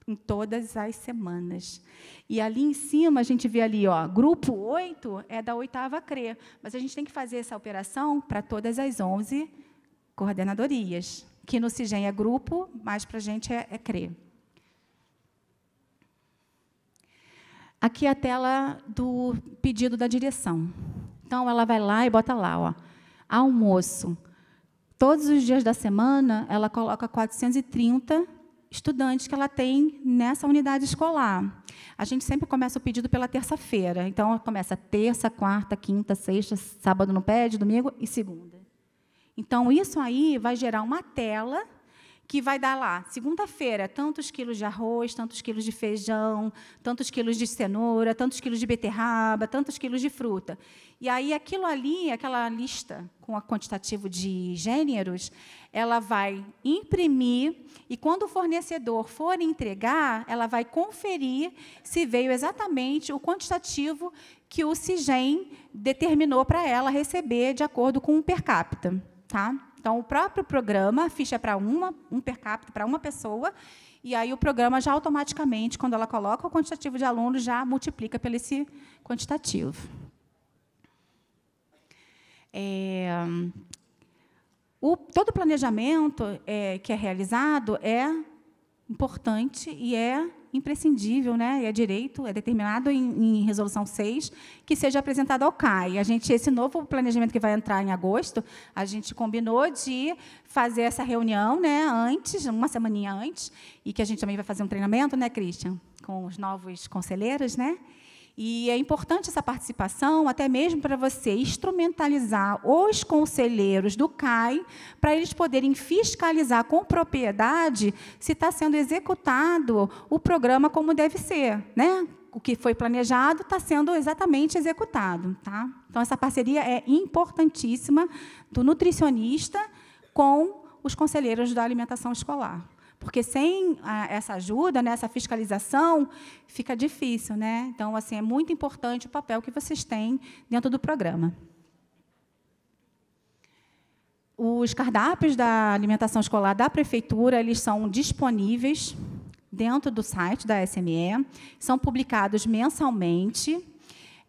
em todas as semanas. E ali em cima a gente vê ali, ó, grupo 8 é da oitava CRE, mas a gente tem que fazer essa operação para todas as 11 coordenadorias, que no CIGEM é grupo, mas para a gente é, é CRE. Aqui é a tela do pedido da direção. Então, ela vai lá e bota lá, ó, almoço. Todos os dias da semana, ela coloca 430 estudantes que ela tem nessa unidade escolar. A gente sempre começa o pedido pela terça-feira. Então, começa terça, quarta, quinta, sexta, sábado não pede, domingo e segunda. Então, isso aí vai gerar uma tela que vai dar lá, segunda-feira, tantos quilos de arroz, tantos quilos de feijão, tantos quilos de cenoura, tantos quilos de beterraba, tantos quilos de fruta. E aí aquilo ali, aquela lista com o quantitativo de gêneros, ela vai imprimir e quando o fornecedor for entregar, ela vai conferir se veio exatamente o quantitativo que o CIGEM determinou para ela receber de acordo com o per capita, tá? Então, o próprio programa, a ficha é para uma, um per capita para uma pessoa, e aí o programa já automaticamente, quando ela coloca o quantitativo de alunos, já multiplica pelo esse quantitativo. É, o, todo o planejamento é, que é realizado é importante e é imprescindível, né? é direito, é determinado em, em, resolução 6, que seja apresentado ao CAI. A gente, esse novo planejamento que vai entrar em agosto, a gente combinou de fazer essa reunião né, antes, uma semaninha antes, e que a gente também vai fazer um treinamento, né, Christian? Com os novos conselheiros, né? E é importante essa participação, até mesmo para você instrumentalizar os conselheiros do CAI, para eles poderem fiscalizar com propriedade se está sendo executado o programa como deve ser, né? o que foi planejado está sendo exatamente executado. Tá? Então, essa parceria é importantíssima do nutricionista com os conselheiros da alimentação escolar. Porque sem a, ah, essa ajuda, né, essa fiscalização, fica difícil. Né? Então, assim, é muito importante o papel que vocês têm dentro do programa. Os cardápios da alimentação escolar da prefeitura, eles são disponíveis dentro do site da SME, são publicados mensalmente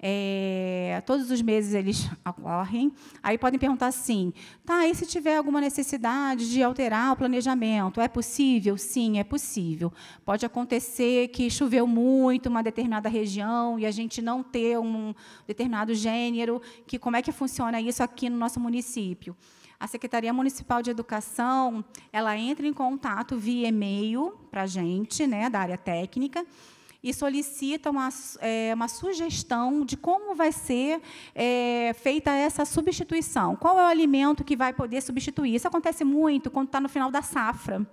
é, todos os meses eles <laughs> ocorrem. Aí podem perguntar assim: tá, e se tiver alguma necessidade de alterar o planejamento? É possível? Sim, é possível. Pode acontecer que choveu muito uma determinada região e a gente não ter um determinado gênero, que como é que funciona isso aqui no nosso município? a Secretaria Municipal de Educação ela entra em contato via e-mail para a gente, né, da área técnica, e solicita uma, é, uma sugestão de como vai ser é, feita essa substituição. Qual é o alimento que vai poder substituir? Isso acontece muito quando está no final da safra.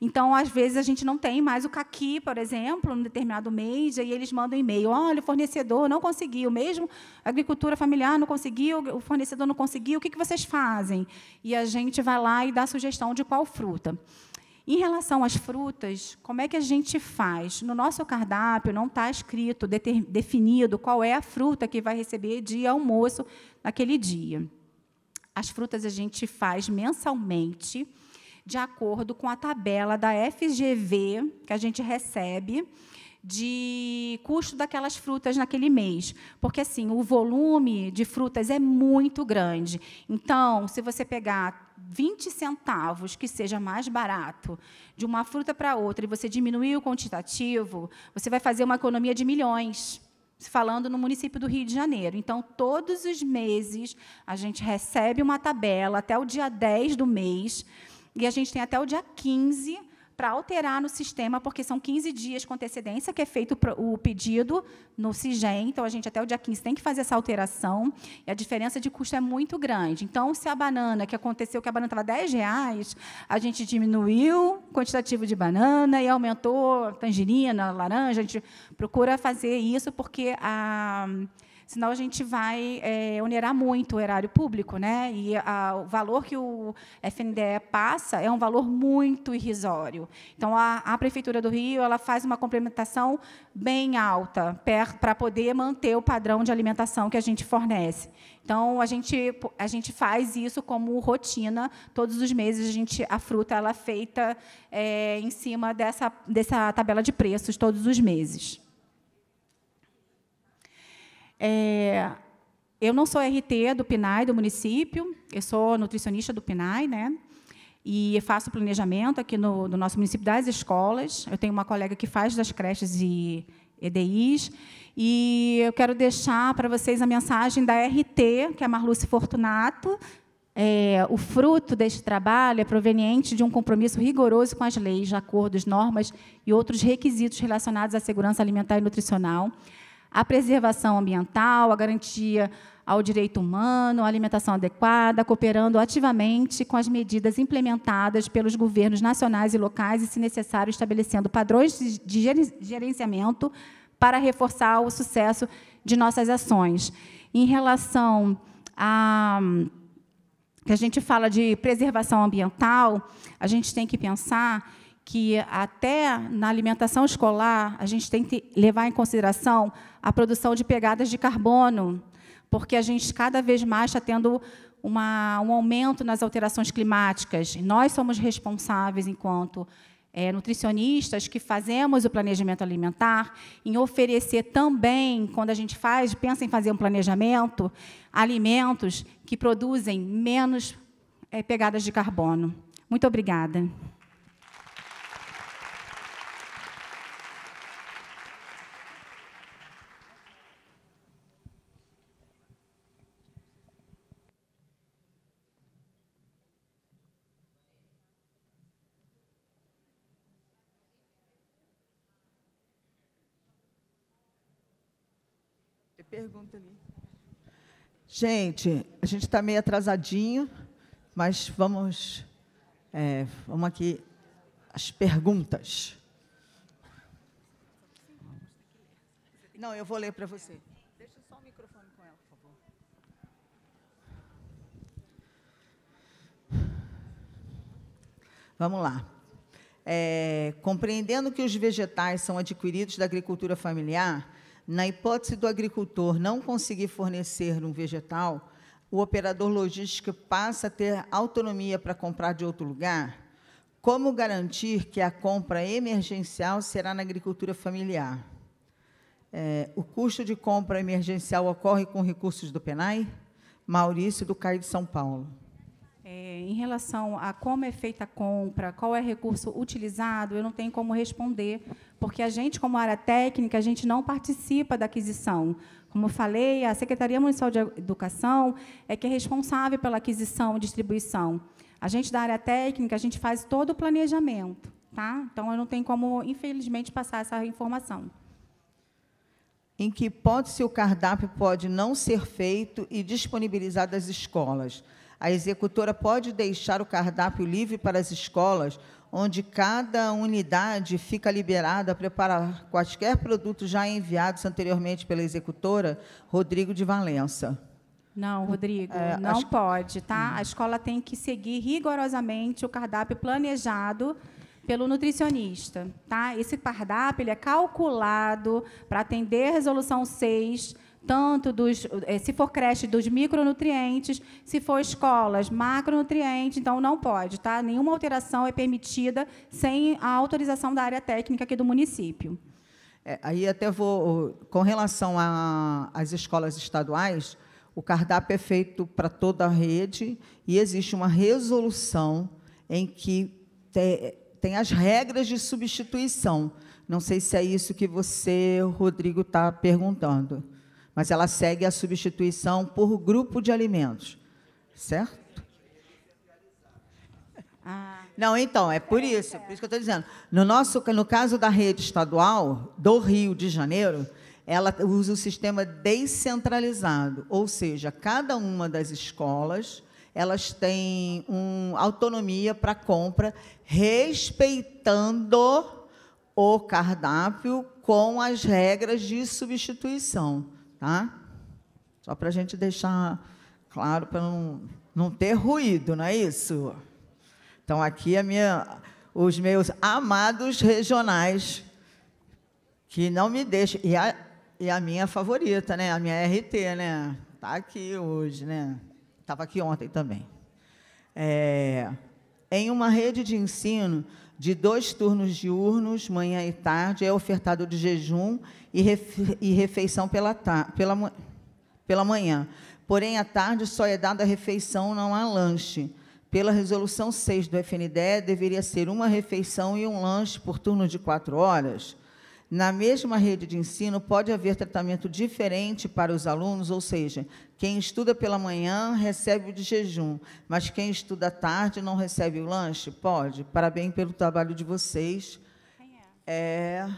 Então, às vezes, a gente não tem mais o caqui, por exemplo, num determinado mês, e eles mandam e-mail, olha, o fornecedor não conseguiu, mesmo a agricultura familiar não conseguiu, o fornecedor não conseguiu, o que, que vocês fazem? E a gente vai lá e dá a sugestão de qual fruta. Em relação às frutas, como é que a gente faz? No nosso cardápio não está escrito, definido qual é a fruta que vai receber de almoço naquele dia. As frutas a gente faz mensalmente, de acordo com a tabela da FGV que a gente recebe de custo daquelas frutas naquele mês, porque assim o volume de frutas é muito grande. Então, se você pegar 20 centavos que seja mais barato de uma fruta para outra e você diminuir o quantitativo, você vai fazer uma economia de milhões. Falando no município do Rio de Janeiro. Então, todos os meses, a gente recebe uma tabela até o dia 10 do mês, e a gente tem até o dia 15 para alterar no sistema, porque são 15 dias com antecedência que é feito o pedido no CIGEM, então a gente até o dia 15 tem que fazer essa alteração, e a diferença de custo é muito grande. Então, se a banana, que aconteceu que a banana estava 10 reais, a gente diminuiu o quantitativo de banana e aumentou tangerina, laranja, a gente procura fazer isso porque a senão a gente vai é, onerar muito o erário público. Né? E a, o valor que o FNDE passa é um valor muito irrisório. Então, a, a Prefeitura do Rio ela faz uma complementação bem alta para poder manter o padrão de alimentação que a gente fornece. Então, a gente, a gente faz isso como rotina. Todos os meses, a, gente, a fruta ela é feita é, em cima dessa, dessa tabela de preços todos os meses. É, eu não sou RT do PNAE do município, eu sou nutricionista do PNAE, né? E faço planejamento aqui no, no nosso município das escolas. Eu tenho uma colega que faz das creches e EDIs. E eu quero deixar para vocês a mensagem da RT, que é a Marluce Fortunato. É, o fruto deste trabalho é proveniente de um compromisso rigoroso com as leis, acordos, normas e outros requisitos relacionados à segurança alimentar e nutricional a preservação ambiental, a garantia ao direito humano, à alimentação adequada, cooperando ativamente com as medidas implementadas pelos governos nacionais e locais e, se necessário, estabelecendo padrões de gerenciamento para reforçar o sucesso de nossas ações. Em relação a que a gente fala de preservação ambiental, a gente tem que pensar que até na alimentação escolar a gente tem que levar em consideração a produção de pegadas de carbono, porque a gente cada vez mais está tendo uma, um aumento nas alterações climáticas. E nós somos responsáveis enquanto é, nutricionistas que fazemos o planejamento alimentar, em oferecer também, quando a gente faz, pensa em fazer um planejamento, alimentos que produzem menos é, pegadas de carbono. Muito obrigada. pergunta ali. Gente, a gente está meio atrasadinho, mas vamos, é, vamos aqui as perguntas. Não, eu vou ler para você. Deixa só o microfone com ela, por favor. Vamos lá. É, compreendendo que os vegetais são adquiridos da agricultura familiar, na hipótese do agricultor não conseguir fornecer um vegetal, o operador logístico passa a ter autonomia para comprar de outro lugar? Como garantir que a compra emergencial será na agricultura familiar? É, o custo de compra emergencial ocorre com recursos do PENAI? Maurício, do CAI de São Paulo. É, em relação a como é feita a compra, qual é o recurso utilizado, eu não tenho como responder, porque a gente, como área técnica, a gente não participa da aquisição. Como eu falei, a Secretaria Municipal de Educação é que é responsável pela aquisição e distribuição. A gente da área técnica, a gente faz todo o planejamento, tá? Então eu não tenho como, infelizmente, passar essa informação. Em que hipótese o cardápio pode não ser feito e disponibilizado às escolas? A executora pode deixar o cardápio livre para as escolas onde cada unidade fica liberada a preparar quaisquer produtos já enviados anteriormente pela executora Rodrigo de Valença. Não, Rodrigo, é, não pode, tá? Hum. A escola tem que seguir rigorosamente o cardápio planejado pelo nutricionista, tá? Esse cardápio ele é calculado para atender a resolução 6 tanto dos, eh, se for creche, dos micronutrientes, se for escolas, macronutrientes, então não pode, tá? Nenhuma alteração é permitida sem a autorização da área técnica aqui do município. É, aí até vou, com relação às escolas estaduais, o cardápio é feito para toda a rede e existe uma resolução em que te, tem as regras de substituição. Não sei se é isso que você, Rodrigo, está perguntando mas ela segue a substituição por grupo de alimentos, certo? Ah. Não, então, é por isso, é por isso que eu estou dizendo. No, nosso, no caso da rede estadual do Rio de Janeiro, ela usa o sistema descentralizado, ou seja, cada uma das escolas elas têm um, autonomia para compra, respeitando o cardápio com as regras de substituição tá? Só para a gente deixar claro, para não, não ter ruído, não é isso? Então, aqui a minha, os meus amados regionais, que não me deixam. E a, e a minha favorita, né? A minha RT, né? Está aqui hoje, né? Estava aqui ontem também. É, em uma rede de ensino de dois turnos diurnos, manhã e tarde, é ofertado de jejum e, refe e refeição pela, pela, pela manhã. Porém, à tarde só é dada a refeição, não há lanche. Pela resolução 6 do FNDE, deveria ser uma refeição e um lanche por turno de quatro horas. Na mesma rede de ensino, pode haver tratamento diferente para os alunos, ou seja, quem estuda pela manhã recebe o de jejum, mas quem estuda à tarde não recebe o lanche? Pode. Parabéns pelo trabalho de vocês. É. é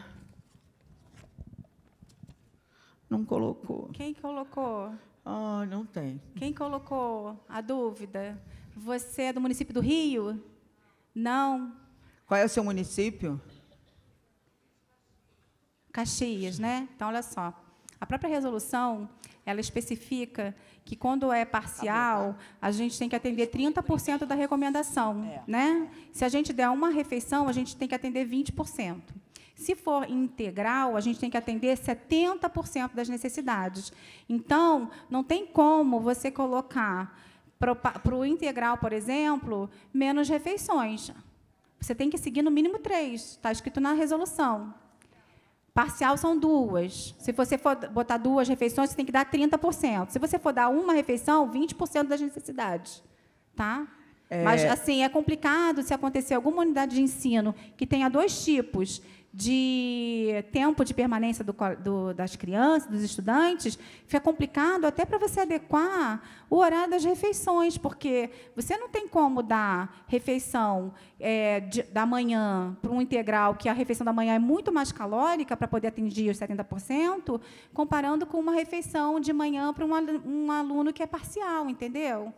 não colocou. Quem colocou? Ah, não tem. Quem colocou a dúvida? Você é do município do Rio? Não. Qual é o seu município? Caxias, né? Então, olha só. A própria resolução, ela especifica que quando é parcial, a gente tem que atender 30% da recomendação, é. né? Se a gente der uma refeição, a gente tem que atender 20%. Se for integral, a gente tem que atender 70% das necessidades. Então, não tem como você colocar para o integral, por exemplo, menos refeições. Você tem que seguir no mínimo três, está escrito na resolução. Parcial são duas. Se você for botar duas refeições, você tem que dar 30%. Se você for dar uma refeição, 20% das necessidades. Tá? É... Mas, assim, é complicado se acontecer alguma unidade de ensino que tenha dois tipos de tempo de permanência do, do, das crianças, dos estudantes, fica complicado até para você adequar o horário das refeições, porque você não tem como dar refeição é, de, da manhã para um integral, que a refeição da manhã é muito mais calórica para poder atingir os 70%, comparando com uma refeição de manhã para um, um aluno que é parcial, entendeu?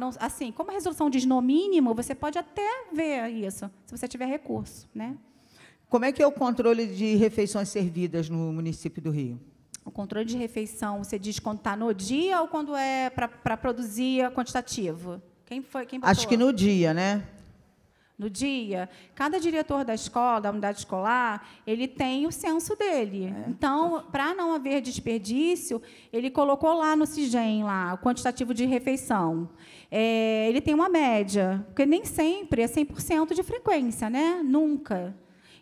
Não, assim, como a resolução diz no mínimo, você pode até ver isso, se você tiver recurso, né? Como é que é o controle de refeições servidas no município do Rio? O controle de refeição, você diz quando está no dia ou quando é para produzir quantitativo? Quem foi? Quem Acho que no dia, né? No dia, cada diretor da escola, da unidade escolar, ele tem o censo dele. É. Então, para não haver desperdício, ele colocou lá no CIGEM, lá, o quantitativo de refeição. É, ele tem uma média, porque nem sempre é 100% de frequência, né? Nunca.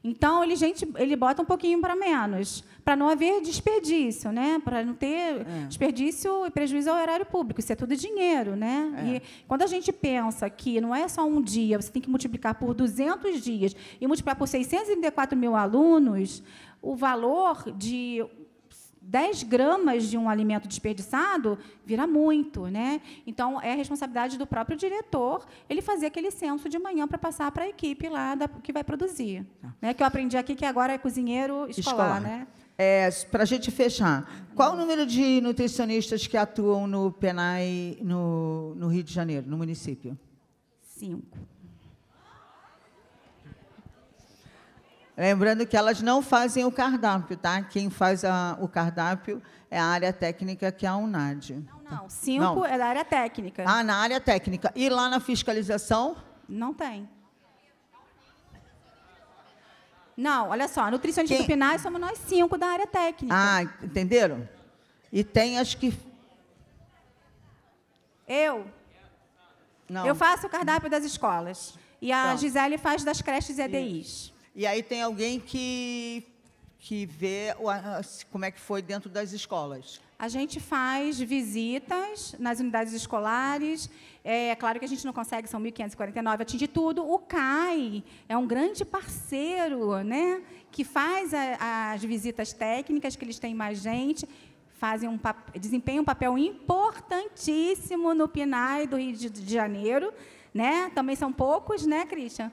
Então, ele, gente, ele bota um pouquinho para menos, para não haver desperdício, né? para não ter é. desperdício e prejuízo ao erário público. Isso é tudo dinheiro. Né? É. E quando a gente pensa que não é só um dia, você tem que multiplicar por 200 dias e multiplicar por 634 mil alunos, o valor de 10 gramas de um alimento desperdiçado vira muito, né? Então é responsabilidade do próprio diretor ele fazer aquele censo de manhã para passar para a equipe lá da, que vai produzir, tá. né? Que eu aprendi aqui que agora é cozinheiro escolar, escolar. né? É, para a gente fechar, qual o número de nutricionistas que atuam no PENAI no, no Rio de Janeiro, no município? Cinco. Lembrando que elas não fazem o cardápio, tá? Quem faz a, o cardápio é a área técnica, que é a UNAD. Não, não. Cinco não. é da área técnica. Ah, na área técnica. E lá na fiscalização? Não tem. Não, olha só, nutricionista Quem... do PNAE somos nós cinco da área técnica. Ah, entenderam? E tem as que. Eu? Não. Eu faço o cardápio das escolas. E a Pronto. Tá. Gisele faz das creches e EDIs. Isso. E aí tem alguém que, que vê como é que foi dentro das escolas. A gente faz visitas nas unidades escolares. É, é claro que a gente não consegue, são 1.549, atingir tudo. O CAI é um grande parceiro, né? Que faz a, as visitas técnicas, que eles têm mais gente, fazem um desempenham um papel importantíssimo no PNAE do Rio de Janeiro. Né? Também são poucos, né, Christian?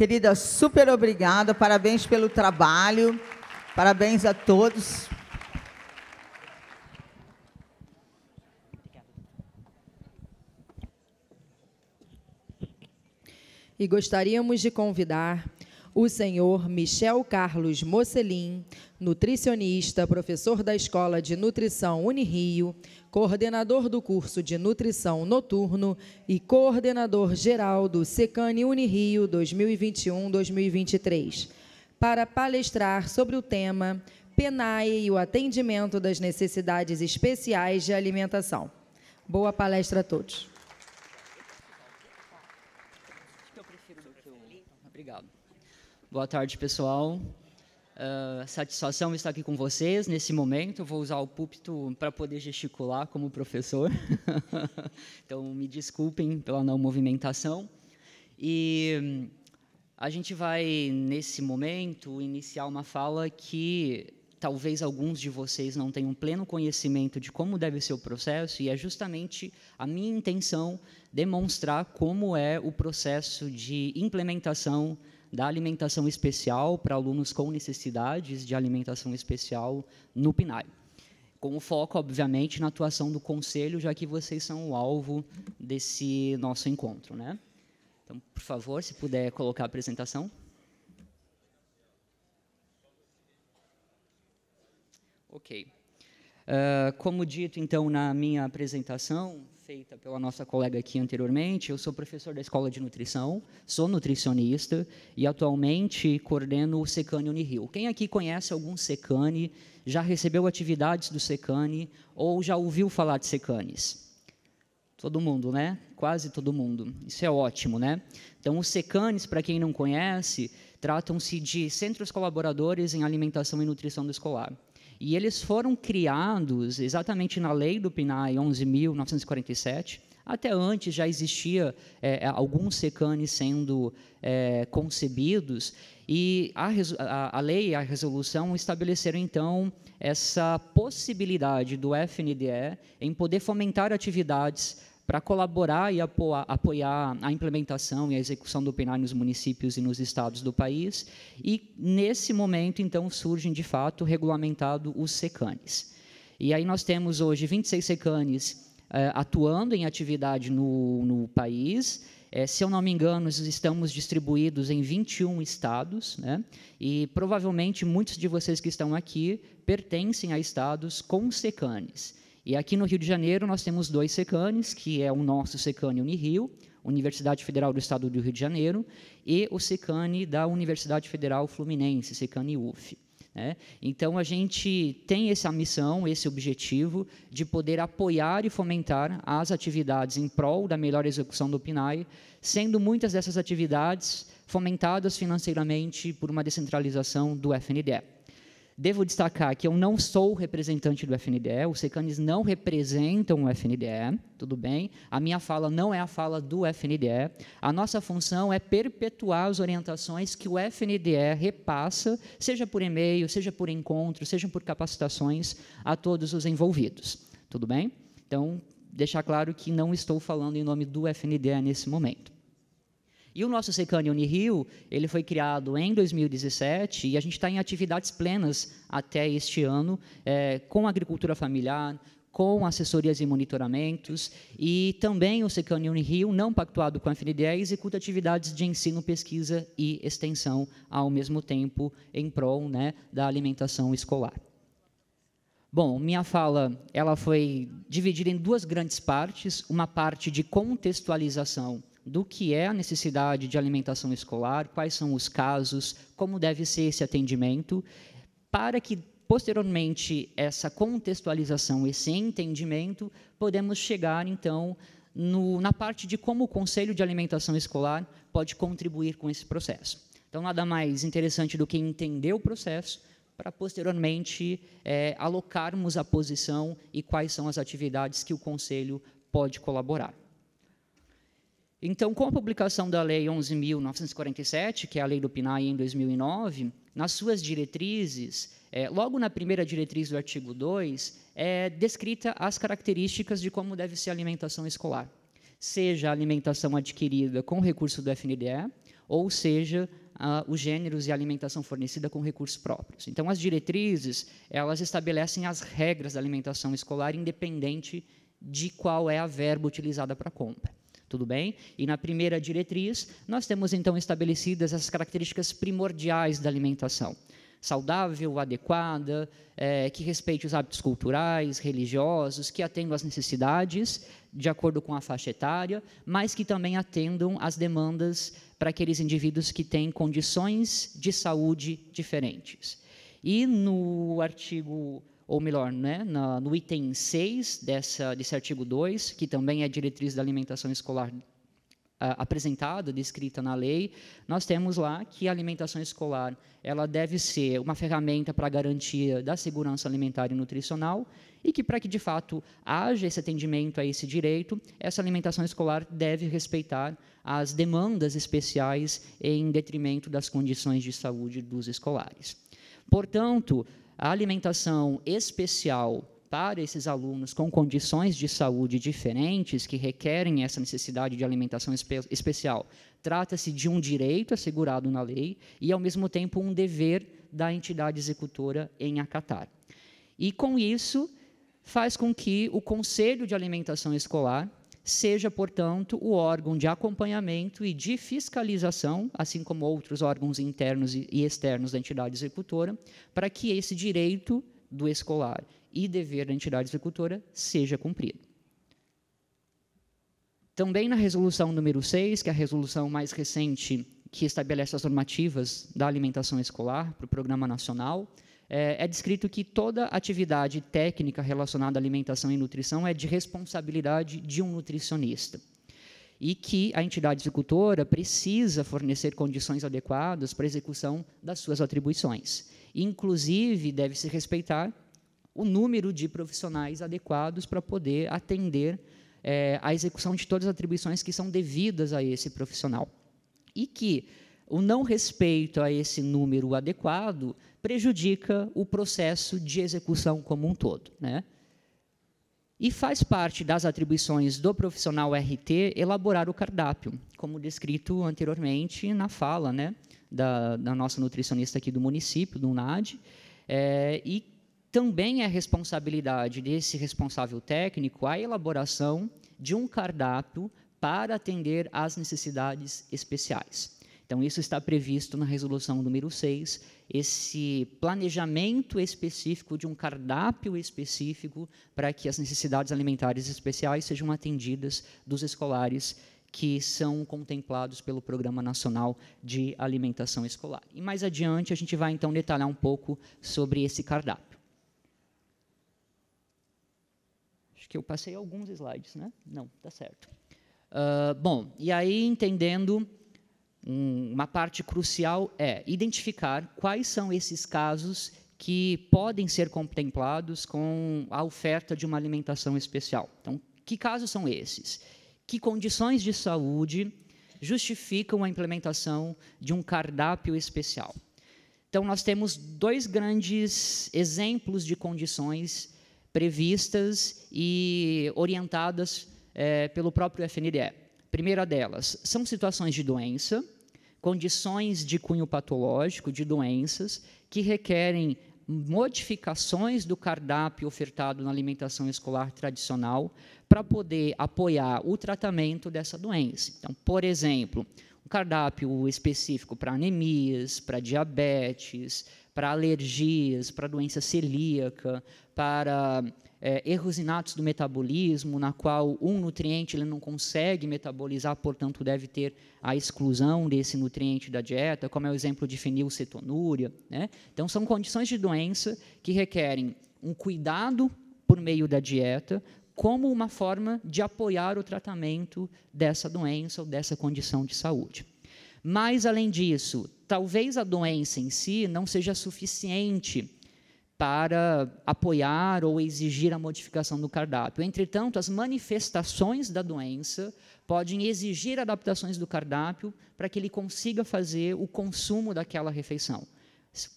Querida, super obrigada, parabéns pelo trabalho, parabéns a todos. E gostaríamos de convidar o senhor Michel Carlos Mocelin, nutricionista, professor da Escola de Nutrição Unirio, coordenador do curso de Nutrição Noturno e coordenador geral do Secane Unirio 2021-2023, para palestrar sobre o tema Penai e o atendimento das necessidades especiais de alimentação. Boa palestra a todos. Boa tarde, pessoal. Ah, satisfação estar aqui com vocês nesse momento. Vou usar o púlpito para poder gesticular como professor. <laughs> então, me desculpem pela não movimentação. E a gente vai, nesse momento, iniciar uma fala que talvez alguns de vocês não tenham pleno conhecimento de como deve ser o processo, e é justamente a minha intenção demonstrar como é o processo de implementação da alimentação especial para alunos com necessidades de alimentação especial no PNAE. Com o foco, obviamente, na atuação do conselho, já que vocês são o alvo desse nosso encontro. Né? Então, por favor, se puder colocar a apresentação. Ok. Uh, como dito, então, na minha apresentação, feita pela nossa colega aqui anteriormente, eu sou professor da Escola de Nutrição, sou nutricionista e atualmente coordeno o Secane Unirio. Quem aqui conhece algum Secane, já recebeu atividades do Secane ou já ouviu falar de Secanes? Todo mundo, né? Quase todo mundo. Isso é ótimo, né? Então, os SECANES, para quem não conhece, tratam-se de Centros Colaboradores em Alimentação e Nutrição do Escolar. E eles foram criados exatamente na lei do PNAE 11.947. Até antes já existia é, é, alguns secanes sendo é, concebidos e a, a, a, lei e a resolução estabeleceram então essa possibilidade do FNDE em poder fomentar atividades para colaborar e apoiar a implementação e a execução do PNAE nos municípios e nos estados do país. E, nesse momento, então, surgem, de fato, regulamentado os SECANES. E aí nós temos hoje 26 SECANES eh, atuando em atividade no, no país, é, se eu não me engano, estamos distribuídos em 21 estados, né? e provavelmente muitos de vocês que estão aqui pertencem a estados com secanes. E aqui no Rio de Janeiro nós temos dois SECANES, que é o nosso SECANE Unirio, Universidade Federal do Estado do Rio de Janeiro, e o SECANE da Universidade Federal Fluminense, SECANE UF. É, né? então, a gente tem essa missão, esse objetivo de poder apoiar e fomentar as atividades em prol da melhor execução do PNAE, sendo muitas dessas atividades fomentadas financeiramente por uma descentralização do FNDE. Devo destacar que eu não sou representante do FNDE, os SECANES não representam o FNDE, tudo bem? A minha fala não é a fala do FNDE. A nossa função é perpetuar as orientações que o FNDE repassa, seja por e-mail, seja por encontro, seja por capacitações, a todos os envolvidos, tudo bem? Então, deixar claro que não estou falando em nome do FNDE nesse momento. E o nosso Secane Unirio, ele foi criado em 2017 e a gente está em atividades plenas até este ano, é, com agricultura familiar, com assessorias e monitoramentos, e também o Secane Unirio, não pactuado com a FNDE, executa atividades de ensino, pesquisa e extensão ao mesmo tempo em prol né, da alimentação escolar. Bom, minha fala ela foi dividida em duas grandes partes, uma parte de contextualização do que é a necessidade de alimentação escolar, quais são os casos, como deve ser esse atendimento, para que posteriormente essa contextualização, esse entendimento, podemos chegar então no, na parte de como o Conselho de Alimentação Escolar pode contribuir com esse processo. Então, nada mais interessante do que entender o processo para, posteriormente, é, alocarmos a posição e quais são as atividades que o Conselho pode colaborar. Então, com a publicação da Lei 11.947, que é a Lei do PNAE em 2009, nas suas diretrizes, é, logo na primeira diretriz do artigo 2, é descrita as características de como deve ser a alimentação escolar, seja a alimentação adquirida com recurso do FNDE, ou seja, a, os gêneros e a alimentação fornecida com recursos próprios. Então, as diretrizes elas estabelecem as regras da alimentação escolar, independente de qual é a verba utilizada para a compra. Tudo bem? E na primeira diretriz, nós temos então estabelecidas as características primordiais da alimentação saudável, adequada, é, que respeite os hábitos culturais, religiosos, que atendam às necessidades de acordo com a faixa etária, mas que também atendam às demandas para aqueles indivíduos que têm condições de saúde diferentes. E no artigo ou melhor, né, na, no item 6 dessa, desse artigo 2, que também é diretriz da alimentação escolar apresentada, descrita na lei, nós temos lá que a alimentação escolar ela deve ser uma ferramenta para a garantia da segurança alimentar e nutricional e que, para que de fato haja esse atendimento a esse direito, essa alimentação escolar deve respeitar as demandas especiais em detrimento das condições de saúde dos escolares. Portanto, a alimentação especial para esses alunos com condições de saúde diferentes, que requerem essa necessidade de alimentação espe especial, trata-se de um direito assegurado na lei e, ao mesmo tempo, um dever da entidade executora em acatar. E, com isso, faz com que o Conselho de Alimentação Escolar seja, portanto, o órgão de acompanhamento e de fiscalização, assim como outros órgãos internos e externos da entidade executora, para que esse direito do escolar e dever da entidade executora seja cumprido. Também na resolução número 6, que é a resolução mais recente que estabelece as normativas da alimentação escolar para o Programa Nacional, é, é descrito que toda atividade técnica relacionada à alimentação e nutrição é de responsabilidade de um nutricionista e que a entidade executora precisa fornecer condições adequadas para a execução das suas atribuições. Inclusive, deve-se respeitar o número de profissionais adequados para poder atender é, a execução de todas as atribuições que são devidas a esse profissional. E que o não respeito a esse número adequado prejudica o processo de execução como um todo. Né? E faz parte das atribuições do profissional RT elaborar o cardápio, como descrito anteriormente na fala né, da, da nossa nutricionista aqui do município, do NAD, é, e também é responsabilidade desse responsável técnico a elaboração de um cardápio para atender às necessidades especiais. Então, isso está previsto na resolução número 6 esse planejamento específico de um cardápio específico para que as necessidades alimentares especiais sejam atendidas dos escolares que são contemplados pelo Programa Nacional de Alimentação Escolar. E mais adiante a gente vai então detalhar um pouco sobre esse cardápio. Acho que eu passei alguns slides, né? Não, tá certo. Uh, bom, e aí entendendo um, uma parte crucial é identificar quais são esses casos que podem ser contemplados com a oferta de uma alimentação especial. Então, que casos são esses? Que condições de saúde justificam a implementação de um cardápio especial? Então, nós temos dois grandes exemplos de condições previstas e orientadas é, pelo próprio FNDE. Primeira delas, são situações de doença, condições de cunho patológico, de doenças, que requerem modificações do cardápio ofertado na alimentação escolar tradicional para poder apoiar o tratamento dessa doença. Então, por exemplo, um cardápio específico para anemias, para diabetes, para alergias, para doença celíaca, para é, erros inatos do metabolismo, na qual um nutriente ele não consegue metabolizar, portanto, deve ter a exclusão desse nutriente da dieta, como é o exemplo de fenilcetonúria. Né? Então, são condições de doença que requerem um cuidado por meio da dieta, como uma forma de apoiar o tratamento dessa doença ou dessa condição de saúde. Mas, além disso, talvez a doença em si não seja suficiente para apoiar ou exigir a modificação do cardápio. Entretanto, as manifestações da doença podem exigir adaptações do cardápio para que ele consiga fazer o consumo daquela refeição,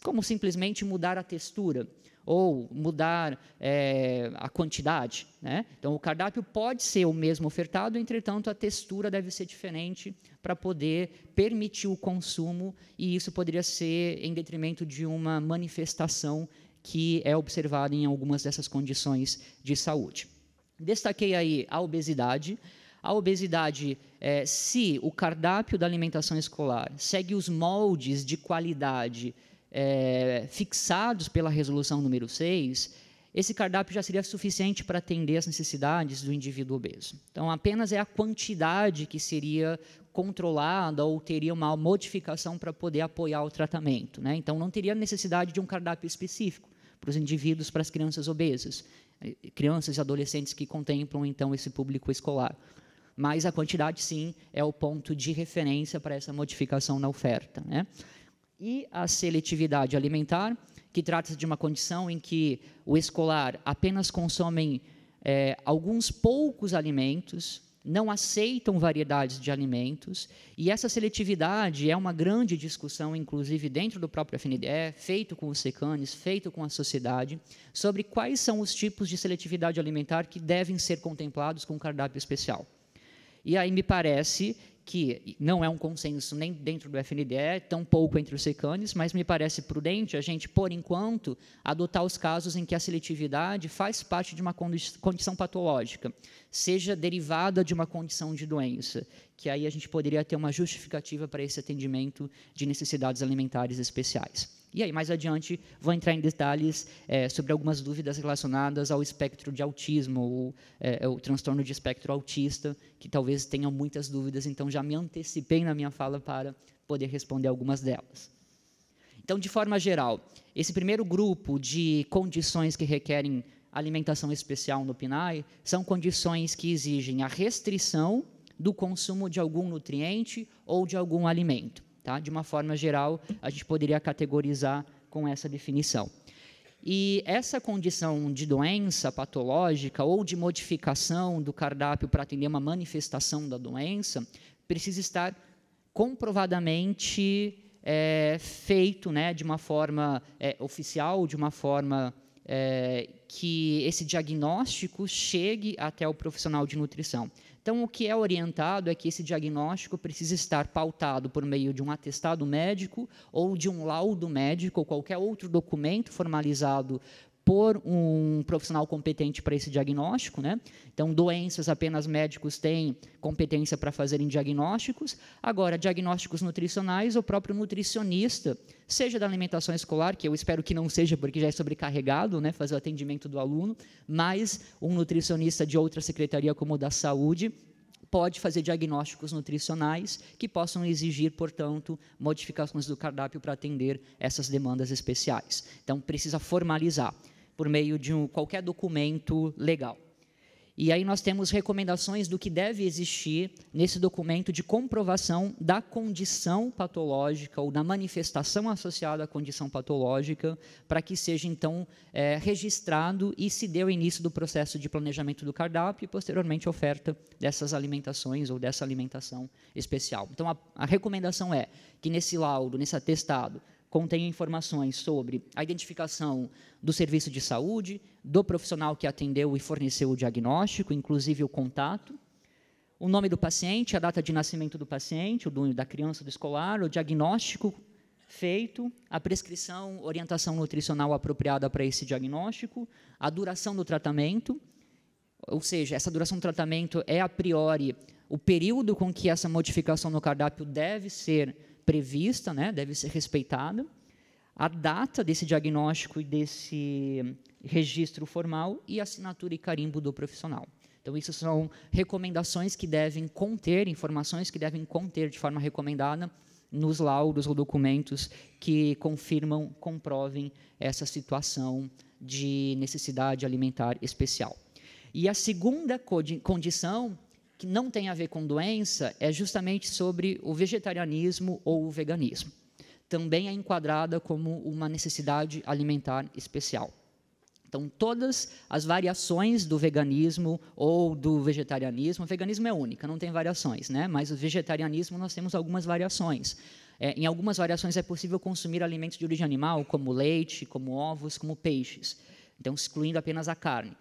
como simplesmente mudar a textura ou mudar é, a quantidade. Né? Então, o cardápio pode ser o mesmo ofertado, entretanto, a textura deve ser diferente para poder permitir o consumo, e isso poderia ser em detrimento de uma manifestação que é observada em algumas dessas condições de saúde. Destaquei aí a obesidade. A obesidade, é, se o cardápio da alimentação escolar segue os moldes de qualidade é, fixados pela resolução número 6, esse cardápio já seria suficiente para atender as necessidades do indivíduo obeso. Então, apenas é a quantidade que seria controlada ou teria uma modificação para poder apoiar o tratamento. Né? Então, não teria necessidade de um cardápio específico para os indivíduos, para as crianças obesas, eh, crianças e adolescentes que contemplam então esse público escolar. Mas a quantidade, sim, é o ponto de referência para essa modificação na oferta. Né? E a seletividade alimentar, que trata-se de uma condição em que o escolar apenas consome é, alguns poucos alimentos não aceitam variedades de alimentos, e essa seletividade é uma grande discussão, inclusive dentro do próprio FNDE, é feito com os secanes, feito com a sociedade, sobre quais são os tipos de seletividade alimentar que devem ser contemplados com um cardápio especial. E aí me parece que não é um consenso nem dentro do FNDE, é tampouco entre os secanes, mas me parece prudente a gente, por enquanto, adotar os casos em que a seletividade faz parte de uma condição patológica, seja derivada de uma condição de doença, que aí a gente poderia ter uma justificativa para esse atendimento de necessidades alimentares especiais. E aí, mais adiante, vou entrar em detalhes é, sobre algumas dúvidas relacionadas ao espectro de autismo, ou é, é, o transtorno de espectro autista, que talvez tenham muitas dúvidas, então já me antecipei na minha fala para poder responder algumas delas. Então, de forma geral, esse primeiro grupo de condições que requerem alimentação especial no PNAE são condições que exigem a restrição do consumo de algum nutriente ou de algum alimento. Tá? De uma forma geral, a gente poderia categorizar com essa definição. E essa condição de doença patológica ou de modificação do cardápio para atender uma manifestação da doença precisa estar comprovadamente é, feito né, de uma forma é, oficial, de uma forma é, que esse diagnóstico chegue até o profissional de nutrição. Então, o que é orientado é que esse diagnóstico precisa estar pautado por meio de um atestado médico ou de um laudo médico ou qualquer outro documento formalizado por um profissional competente para esse diagnóstico. Né? Então, doenças apenas médicos têm competência para fazerem diagnósticos. Agora, diagnósticos nutricionais, o próprio nutricionista, seja da alimentação escolar, que eu espero que não seja, porque já é sobrecarregado né, fazer o atendimento do aluno, mas um nutricionista de outra secretaria, como o da saúde, pode fazer diagnósticos nutricionais que possam exigir, portanto, modificações do cardápio para atender essas demandas especiais. Então, precisa formalizar por meio de um, qualquer documento legal. E aí nós temos recomendações do que deve existir nesse documento de comprovação da condição patológica ou da manifestação associada à condição patológica, para que seja então é, registrado e se dê o início do processo de planejamento do cardápio e posteriormente oferta dessas alimentações ou dessa alimentação especial. Então a, a recomendação é que nesse laudo, nesse atestado, contém informações sobre a identificação do serviço de saúde, do profissional que atendeu e forneceu o diagnóstico, inclusive o contato, o nome do paciente, a data de nascimento do paciente, o dono da criança, do escolar, o diagnóstico feito, a prescrição, orientação nutricional apropriada para esse diagnóstico, a duração do tratamento, ou seja, essa duração do tratamento é a priori o período com que essa modificação no cardápio deve ser prevista, né, deve ser respeitada, a data desse diagnóstico e desse registro formal e a assinatura e carimbo do profissional. Então, isso são recomendações que devem conter, informações que devem conter de forma recomendada nos laudos ou documentos que confirmam, comprovem essa situação de necessidade alimentar especial. E a segunda condição que não tem a ver com doença é justamente sobre o vegetarianismo ou o veganismo. Também é enquadrada como uma necessidade alimentar especial. Então, todas as variações do veganismo ou do vegetarianismo, o veganismo é única, não tem variações, né? mas o vegetarianismo nós temos algumas variações. É, em algumas variações é possível consumir alimentos de origem animal, como leite, como ovos, como peixes. Então, excluindo apenas a carne.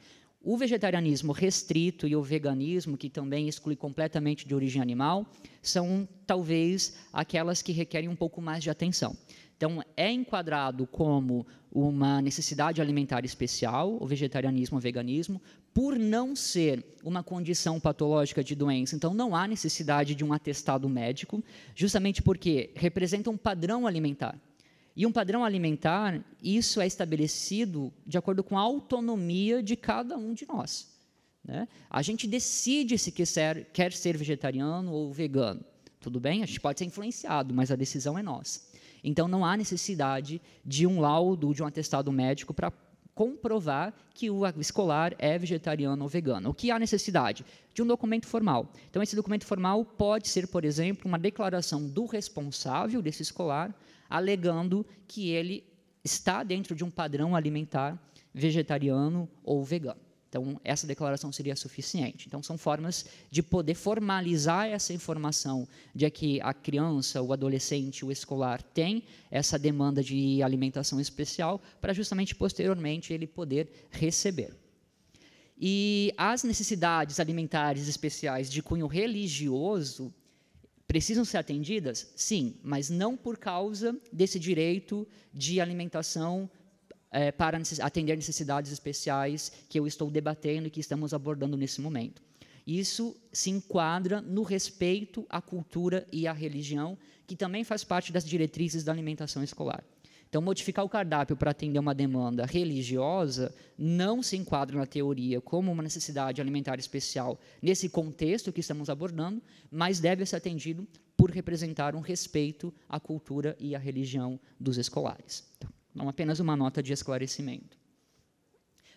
O vegetarianismo restrito e o veganismo, que também exclui completamente de origem animal, são talvez aquelas que requerem um pouco mais de atenção. Então, é enquadrado como uma necessidade alimentar especial, o vegetarianismo, o veganismo, por não ser uma condição patológica de doença. Então, não há necessidade de um atestado médico, justamente porque representa um padrão alimentar. E um padrão alimentar, isso é estabelecido de acordo com a autonomia de cada um de nós. Né? A gente decide se quer ser, quer ser vegetariano ou vegano. Tudo bem? A gente pode ser influenciado, mas a decisão é nossa. Então, não há necessidade de um laudo, de um atestado médico para comprovar que o escolar é vegetariano ou vegano. O que há necessidade? De um documento formal. Então, esse documento formal pode ser, por exemplo, uma declaração do responsável desse escolar alegando que ele está dentro de um padrão alimentar vegetariano ou vegano. Então, essa declaração seria suficiente. Então, são formas de poder formalizar essa informação de que a criança, o adolescente, o escolar tem essa demanda de alimentação especial para justamente posteriormente ele poder receber. E as necessidades alimentares especiais de cunho religioso, precisam ser atendidas? Sim, mas não por causa desse direito de alimentação é, para atender necessidades especiais que eu estou debatendo e que estamos abordando nesse momento. Isso se enquadra no respeito à cultura e à religião, que também faz parte das diretrizes da alimentação escolar. Então, modificar o cardápio para atender uma demanda religiosa não se enquadra na teoria como uma necessidade alimentar especial nesse contexto que estamos abordando, mas deve ser atendido por representar um respeito à cultura e à religião dos escolares. Então, não apenas uma nota de esclarecimento.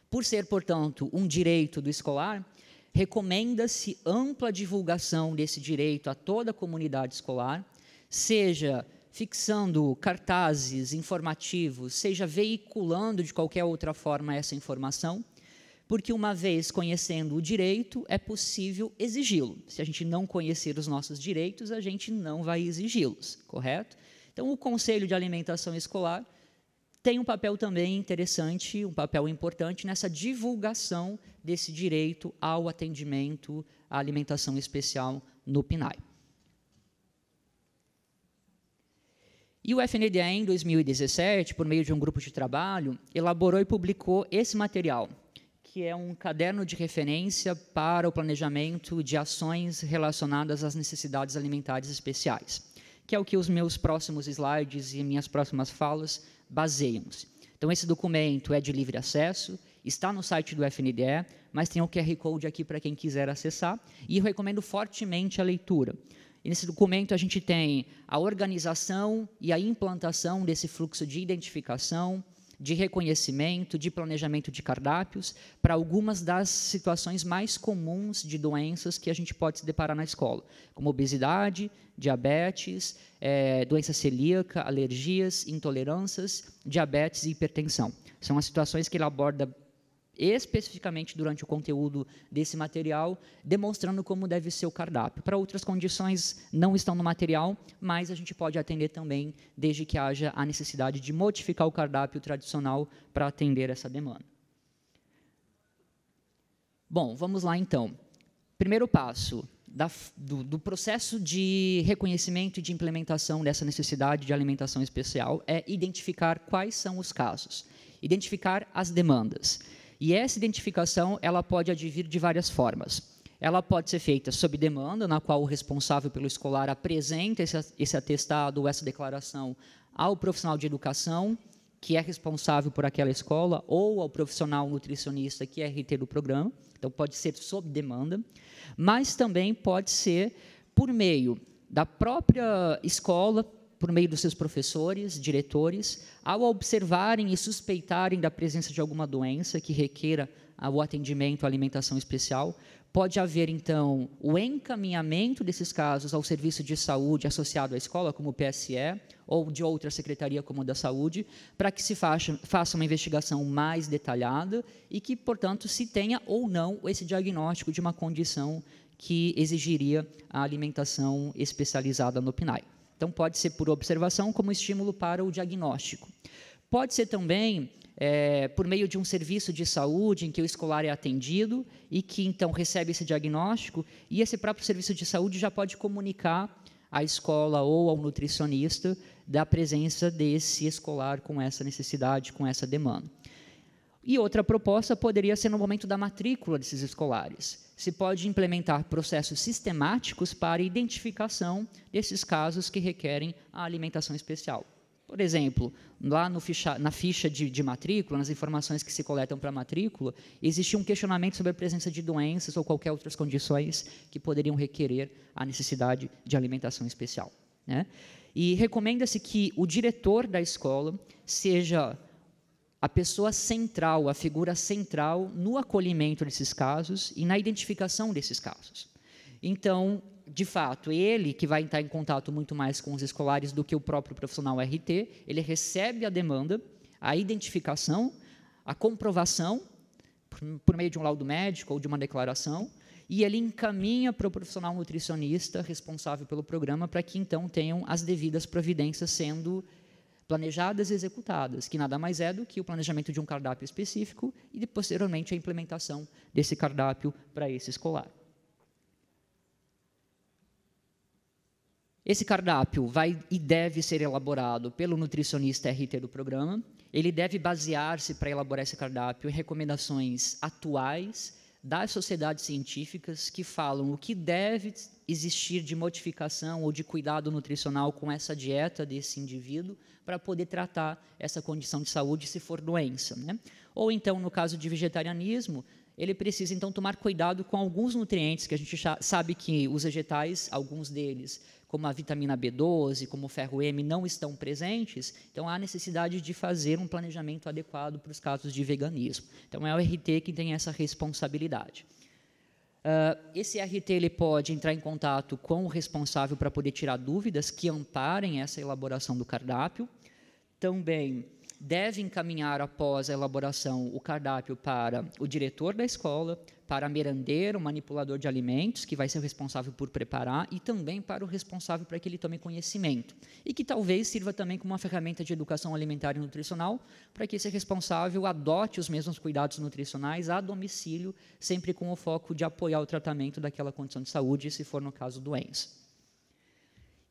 Por ser, portanto, um direito do escolar, recomenda-se ampla divulgação desse direito a toda a comunidade escolar, seja fixando cartazes informativos, seja veiculando de qualquer outra forma essa informação, porque uma vez conhecendo o direito, é possível exigi-lo. Se a gente não conhecer os nossos direitos, a gente não vai exigi-los, correto? Então, o Conselho de Alimentação Escolar tem um papel também interessante, um papel importante nessa divulgação desse direito ao atendimento à alimentação especial no PNAE. E o FNDE, em 2017, por meio de um grupo de trabalho, elaborou e publicou esse material, que é um caderno de referência para o planejamento de ações relacionadas às necessidades alimentares especiais, que é o que os meus próximos slides e minhas próximas falas baseiam-se. Então, esse documento é de livre acesso, está no site do FNDE, mas tem o QR Code aqui para quem quiser acessar, e recomendo fortemente a leitura e nesse documento a gente tem a organização e a implantação desse fluxo de identificação, de reconhecimento, de planejamento de cardápios para algumas das situações mais comuns de doenças que a gente pode se deparar na escola, como obesidade, diabetes, é, doença celíaca, alergias, intolerâncias, diabetes e hipertensão. São as situações que ele aborda especificamente durante o conteúdo desse material, demonstrando como deve ser o cardápio. Para outras condições, não estão no material, mas a gente pode atender também, desde que haja a necessidade de modificar o cardápio tradicional para atender essa demanda. Bom, vamos lá então. Primeiro passo. Da, do, do processo de reconhecimento e de implementação dessa necessidade de alimentação especial é identificar quais são os casos, identificar as demandas. E essa identificação ela pode advir de várias formas. Ela pode ser feita sob demanda, na qual o responsável pelo escolar apresenta esse, atestado ou essa declaração ao profissional de educação, que é responsável por aquela escola, ou ao profissional nutricionista, que é RT do programa. Então, pode ser sob demanda. Mas também pode ser por meio da própria escola por meio dos seus professores, diretores, ao observarem e suspeitarem da presença de alguma doença que requeira o atendimento à alimentação especial, pode haver, então, o encaminhamento desses casos ao serviço de saúde associado à escola, como o PSE, ou de outra secretaria, como a da saúde, para que se faça, faça uma investigação mais detalhada e que, portanto, se tenha ou não esse diagnóstico de uma condição que exigiria a alimentação especializada no PNAE. Então, pode ser por observação como estímulo para o diagnóstico. Pode ser também é, por meio de um serviço de saúde em que o escolar é atendido e que então recebe esse diagnóstico, e esse próprio serviço de saúde já pode comunicar à escola ou ao nutricionista da presença desse escolar com essa necessidade, com essa demanda. E outra proposta poderia ser no momento da matrícula desses escolares. Se pode implementar processos sistemáticos para identificação desses casos que requerem a alimentação especial. Por exemplo, lá ficha, na ficha de, de, matrícula, nas informações que se coletam para a matrícula, existe um questionamento sobre a presença de doenças ou qualquer outras condições que poderiam requerer a necessidade de alimentação especial. Né? E recomenda-se que o diretor da escola seja a pessoa central, a figura central no acolhimento desses casos e na identificação desses casos. Então, de fato, ele que vai estar em contato muito mais com os escolares do que o próprio profissional RT, ele recebe a demanda, a identificação, a comprovação por meio de um laudo médico ou de uma declaração, e ele encaminha para o profissional nutricionista responsável pelo programa para que então tenham as devidas providências sendo planejadas e executadas, que nada mais é do que o planejamento de um cardápio específico e, de, posteriormente, a implementação desse cardápio para esse escolar. Esse cardápio vai e deve ser elaborado pelo nutricionista RT do programa. Ele deve basear-se para elaborar esse cardápio em recomendações atuais das sociedades científicas que falam o que deve existir de modificação ou de cuidado nutricional com essa dieta desse indivíduo para poder tratar essa condição de saúde se for doença. Né? Ou então, no caso de vegetarianismo, ele precisa então tomar cuidado com alguns nutrientes que a gente sabe que os vegetais, alguns deles, como a vitamina B12, como o ferro M, não estão presentes, então há necessidade de fazer um planejamento adequado para os casos de veganismo. Então, é o RT que tem essa responsabilidade. Uh, esse RT ele pode entrar em contato com o responsável para poder tirar dúvidas que amparem essa elaboração do cardápio. Também deve encaminhar após a elaboração o cardápio para o diretor da escola, para a merendeira, o manipulador de alimentos, que vai ser o responsável por preparar, e também para o responsável para que ele tome conhecimento. E que talvez sirva também como uma ferramenta de educação alimentar e nutricional, para que esse responsável adote os mesmos cuidados nutricionais a domicílio, sempre com o foco de apoiar o tratamento daquela condição de saúde, se for no caso doença.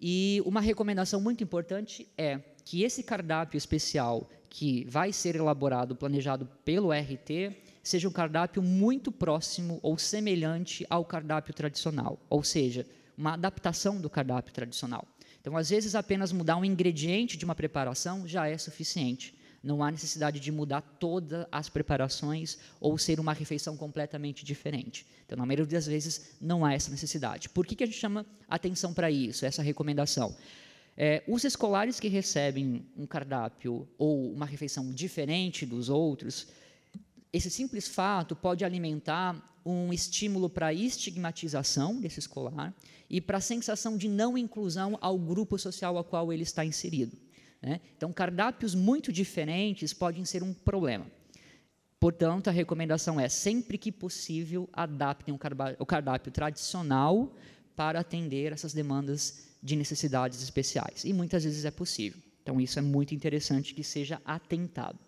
E uma recomendação muito importante é que esse cardápio especial que vai ser elaborado, planejado pelo RT, seja um cardápio muito próximo ou semelhante ao cardápio tradicional, ou seja, uma adaptação do cardápio tradicional. Então, às vezes, apenas mudar um ingrediente de uma preparação já é suficiente. Não há necessidade de mudar todas as preparações ou ser uma refeição completamente diferente. Então, na maioria das vezes, não há essa necessidade. Por que, que a gente chama atenção para isso, essa recomendação? É, os escolares que recebem um cardápio ou uma refeição diferente dos outros, esse simples fato pode alimentar um estímulo para a estigmatização desse escolar e para a sensação de não inclusão ao grupo social ao qual ele está inserido. Né? Então, cardápios muito diferentes podem ser um problema. Portanto, a recomendação é, sempre que possível, adaptem o cardápio tradicional para atender essas demandas de necessidades especiais. E muitas vezes é possível. Então, isso é muito interessante que seja atentado.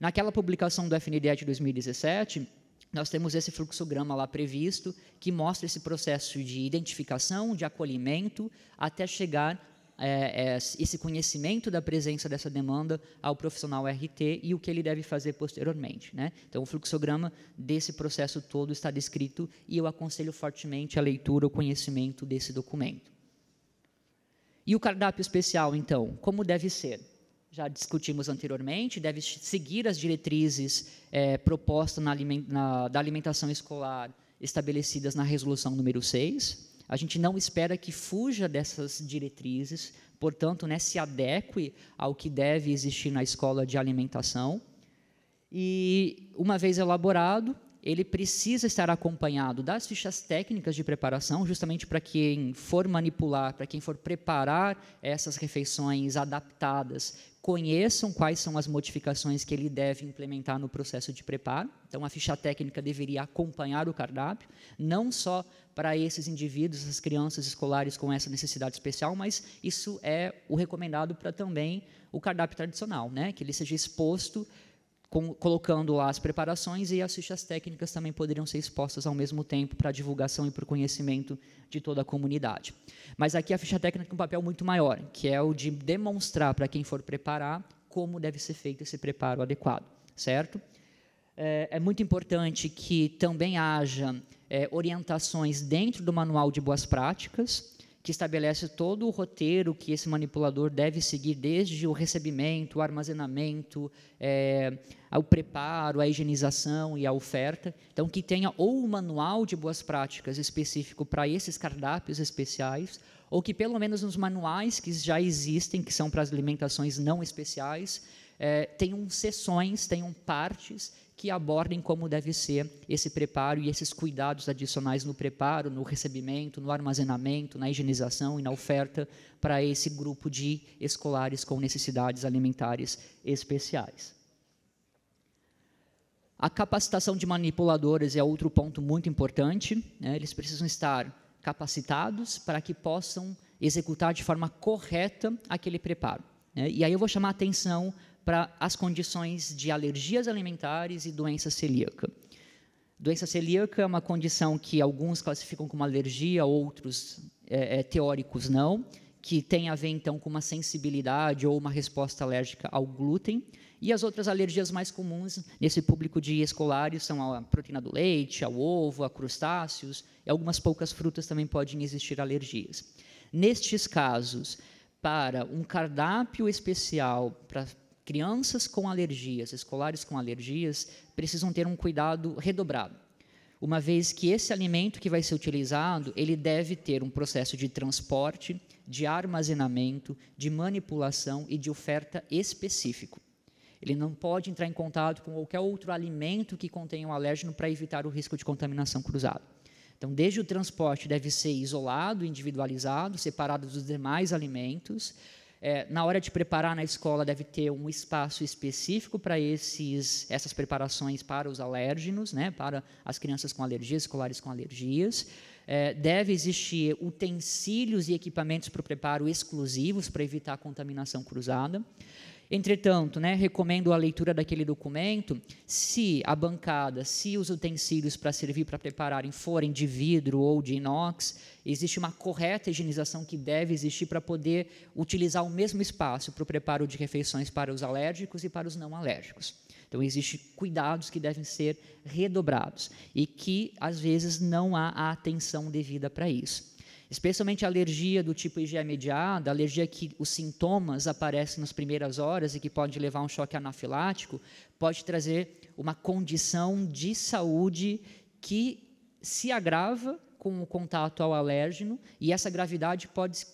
Naquela publicação do FNDE de 2017, nós temos esse fluxograma lá previsto, que mostra esse processo de identificação, de acolhimento, até chegar é, é, esse conhecimento da presença dessa demanda ao profissional RT e o que ele deve fazer posteriormente. Né? Então, o fluxograma desse processo todo está descrito e eu aconselho fortemente a leitura, o conhecimento desse documento. E o cardápio especial, então, como deve ser? Já discutimos anteriormente, deve seguir as diretrizes é, propostas na, na, da alimentação escolar estabelecidas na resolução número 6 a gente não espera que fuja dessas diretrizes, portanto, né, se adeque ao que deve existir na escola de alimentação. E, uma vez elaborado, ele precisa estar acompanhado das fichas técnicas de preparação, justamente para quem for manipular, para quem for preparar essas refeições adaptadas, conheçam quais são as modificações que ele deve implementar no processo de preparo. Então, a ficha técnica deveria acompanhar o cardápio, não só para esses indivíduos, essas crianças escolares com essa necessidade especial, mas isso é o recomendado para também o cardápio tradicional, né? que ele seja exposto com, colocando lá as preparações e as fichas técnicas também poderiam ser expostas ao mesmo tempo para divulgação e para o conhecimento de toda a comunidade. Mas aqui a ficha técnica tem um papel muito maior, que é o de demonstrar para quem for preparar como deve ser feito esse preparo adequado, certo? É, é muito importante que também haja é, orientações dentro do manual de boas práticas, que estabelece todo o roteiro que esse manipulador deve seguir, desde o recebimento, o armazenamento, é, ao preparo, a higienização e a oferta. Então, que tenha ou um manual de boas práticas específico para esses cardápios especiais, ou que pelo menos nos manuais que já existem, que são para as alimentações não especiais, é, tenham sessões, tenham partes que abordem como deve ser esse preparo e esses cuidados adicionais no preparo, no recebimento, no armazenamento, na higienização e na oferta para esse grupo de escolares com necessidades alimentares especiais. A capacitação de manipuladores é outro ponto muito importante. Né? Eles precisam estar capacitados para que possam executar de forma correta aquele preparo. Né? E aí eu vou chamar a atenção para as condições de alergias alimentares e doença celíaca. Doença celíaca é uma condição que alguns classificam como alergia, outros é, é, teóricos não, que tem a ver então com uma sensibilidade ou uma resposta alérgica ao glúten. E as outras alergias mais comuns nesse público de escolares são a proteína do leite, ao ovo, a crustáceos, e algumas poucas frutas também podem existir alergias. Nestes casos, para um cardápio especial para crianças com alergias, escolares com alergias, precisam ter um cuidado redobrado, uma vez que esse alimento que vai ser utilizado, ele deve ter um processo de transporte, de armazenamento, de manipulação e de oferta específico. Ele não pode entrar em contato com qualquer outro alimento que contenha um alérgeno para evitar o risco de contaminação cruzada. Então, desde o transporte deve ser isolado, individualizado, separado dos demais alimentos, é, na hora de preparar na escola, deve ter um espaço específico para essas preparações para os alérgenos, né, para as crianças com alergias, escolares com alergias. É, deve existir utensílios e equipamentos para o preparo exclusivos para evitar a contaminação cruzada. Entretanto, né, recomendo a leitura daquele documento. Se a bancada, se os utensílios para servir para prepararem forem de vidro ou de inox, existe uma correta higienização que deve existir para poder utilizar o mesmo espaço para o preparo de refeições para os alérgicos e para os não alérgicos. Então, existem cuidados que devem ser redobrados e que, às vezes, não há a atenção devida para isso especialmente a alergia do tipo IgA mediada, alergia que os sintomas aparecem nas primeiras horas e que pode levar a um choque anafilático, pode trazer uma condição de saúde que se agrava com o contato ao alérgeno e essa gravidade pode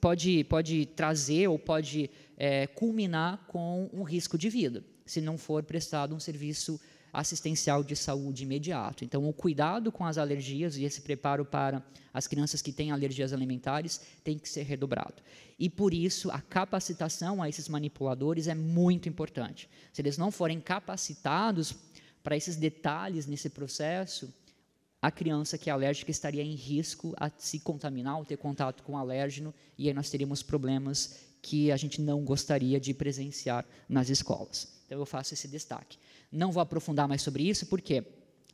pode, pode trazer ou pode é, culminar com um risco de vida, se não for prestado um serviço assistencial de saúde imediato. Então, o cuidado com as alergias e esse preparo para as crianças que têm alergias alimentares tem que ser redobrado. E por isso, a capacitação a esses manipuladores é muito importante. Se eles não forem capacitados para esses detalhes nesse processo, a criança que é alérgica estaria em risco a se contaminar ou ter contato com alérgeno, e aí nós teríamos problemas que a gente não gostaria de presenciar nas escolas. Então, eu faço esse destaque. Não vou aprofundar mais sobre isso, porque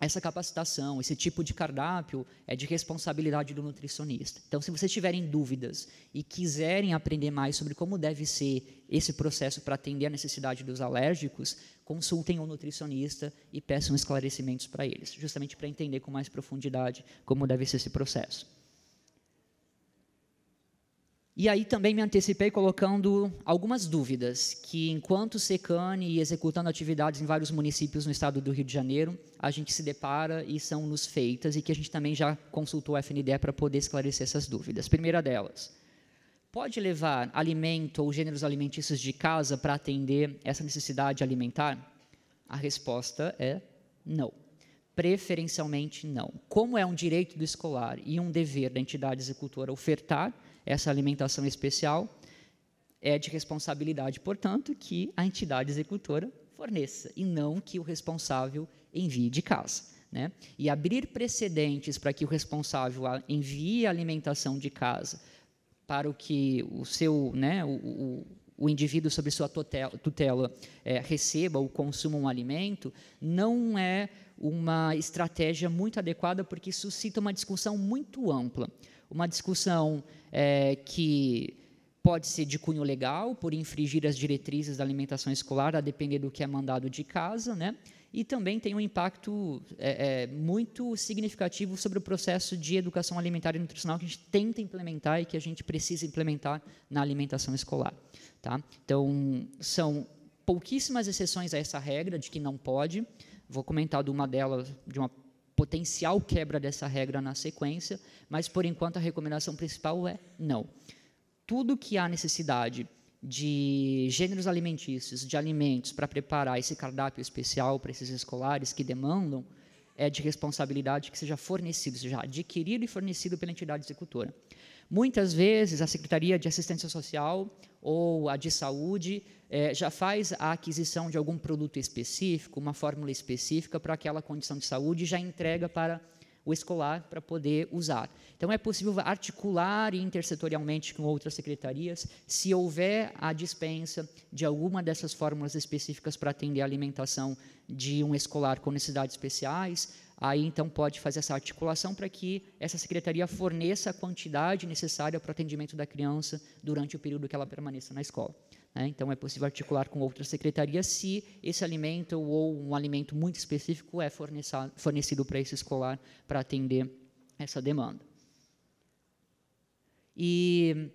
essa capacitação, esse tipo de cardápio é de responsabilidade do nutricionista. Então, se vocês tiverem dúvidas e quiserem aprender mais sobre como deve ser esse processo para atender a necessidade dos alérgicos, consultem o um nutricionista e peçam esclarecimentos para eles, justamente para entender com mais profundidade como deve ser esse processo. E aí também me antecipei colocando algumas dúvidas que, enquanto secane e executando atividades em vários municípios no estado do Rio de Janeiro, a gente se depara e são nos feitas e que a gente também já consultou a FNDE para poder esclarecer essas dúvidas. Primeira delas, pode levar alimento ou gêneros alimentícios de casa para atender essa necessidade alimentar? A resposta é não. Preferencialmente não. Como é um direito do escolar e um dever da entidade executora ofertar essa alimentação especial é de responsabilidade, portanto, que a entidade executora forneça e não que o responsável envie de casa. Né? E abrir precedentes para que o responsável envie a alimentação de casa para o que o seu, né, o, o, o indivíduo sob sua tutela, tutela é, receba ou consuma um alimento, não é uma estratégia muito adequada, porque suscita uma discussão muito ampla uma discussão é, que pode ser de cunho legal, por infringir as diretrizes da alimentação escolar, a depender do que é mandado de casa, né? e também tem um impacto é, é, muito significativo sobre o processo de educação alimentar e nutricional que a gente tenta implementar e que a gente precisa implementar na alimentação escolar. Tá? Então, são pouquíssimas exceções a essa regra de que não pode. Vou comentar de uma delas, de uma potencial quebra dessa regra na sequência, mas por enquanto a recomendação principal é não. Tudo que há necessidade de gêneros alimentícios, de alimentos para preparar esse cardápio especial para esses escolares que demandam, é de responsabilidade que seja fornecido, seja adquirido e fornecido pela entidade executora. Muitas vezes a Secretaria de Assistência Social ou a de Saúde é, já faz a aquisição de algum produto específico, uma fórmula específica para aquela condição de saúde e já entrega para o escolar para poder usar. Então, é possível articular intersetorialmente com outras secretarias se houver a dispensa de alguma dessas fórmulas específicas para atender a alimentação de um escolar com necessidades especiais, aí então pode fazer essa articulação para que essa secretaria forneça a quantidade necessária para o atendimento da criança durante o período que ela permaneça na escola. Né? Então, é possível articular com outra secretaria se esse alimento ou um alimento muito específico é fornecido para esse escolar para atender essa demanda. E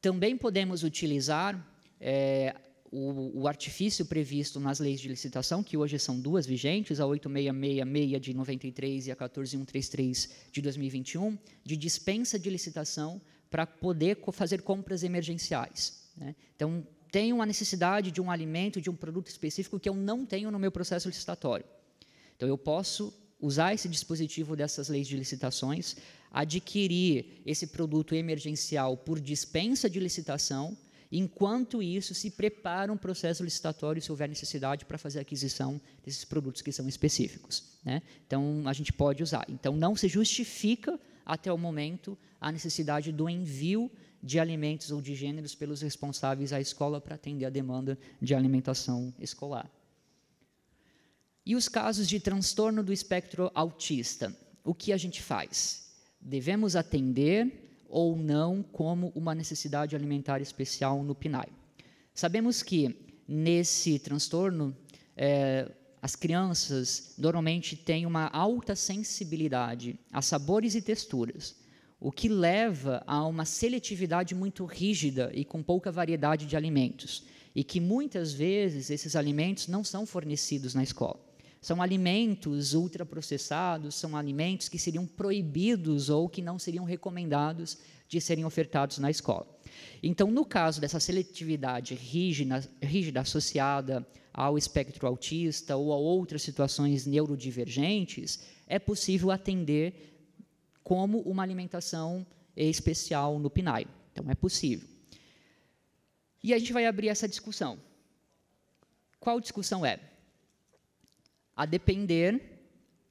também podemos utilizar é, o, o, artifício previsto nas leis de licitação, que hoje são duas vigentes, a 8666 de 93 e a 14133 de 2021, de dispensa de licitação para poder fazer compras emergenciais. Né? Então, tenho a necessidade de um alimento, de um produto específico que eu não tenho no meu processo licitatório. Então, eu posso usar esse dispositivo dessas leis de licitações, adquirir esse produto emergencial por dispensa de licitação Enquanto isso, se prepara um processo licitatório se houver necessidade para fazer a aquisição desses produtos que são específicos. Né? Então, a gente pode usar. Então, não se justifica, até o momento, a necessidade do envio de alimentos ou de gêneros pelos responsáveis à escola para atender a demanda de alimentação escolar. E os casos de transtorno do espectro autista? O que a gente faz? Devemos atender ou não como uma necessidade alimentar especial no PNAE. Sabemos que nesse transtorno é, as crianças normalmente têm uma alta sensibilidade a sabores e texturas, o que leva a uma seletividade muito rígida e com pouca variedade de alimentos, e que muitas vezes esses alimentos não são fornecidos na escola. São alimentos ultraprocessados, são alimentos que seriam proibidos ou que não seriam recomendados de serem ofertados na escola. Então, no caso dessa seletividade rígida, rígida associada ao espectro autista ou a outras situações neurodivergentes, é possível atender como uma alimentação especial no PNAE. Então, é possível. E a gente vai abrir essa discussão. Qual discussão é? a depender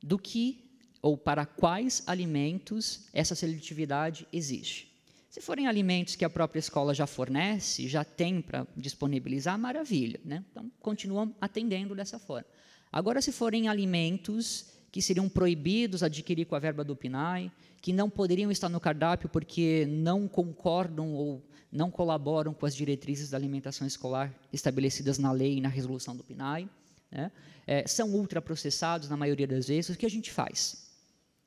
do que ou para quais alimentos essa seletividade existe. Se forem alimentos que a própria escola já fornece, já tem para disponibilizar, maravilha, né? Então continuam atendendo dessa forma. Agora, se forem alimentos que seriam proibidos adquirir com a verba do PNAE, que não poderiam estar no cardápio porque não concordam ou não colaboram com as diretrizes da alimentação escolar estabelecidas na lei e na resolução do PNAE, né? é, são ultraprocessados na maioria das vezes, o que a gente faz?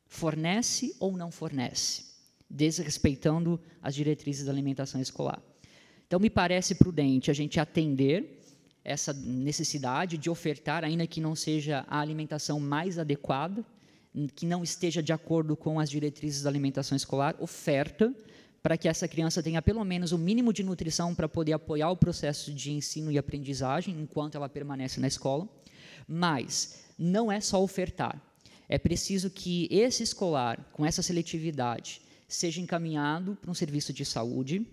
Fornece ou não fornece, desrespeitando as diretrizes da alimentação escolar. Então, me parece prudente a gente atender essa necessidade de ofertar, ainda que não seja a alimentação mais adequada, que não esteja de acordo com as diretrizes da alimentação escolar, oferta para que essa criança tenha pelo menos o um mínimo de nutrição para poder apoiar o processo de ensino e aprendizagem enquanto ela permanece na escola. Mas não é só ofertar. É preciso que esse escolar, com essa seletividade, seja encaminhado para um serviço de saúde,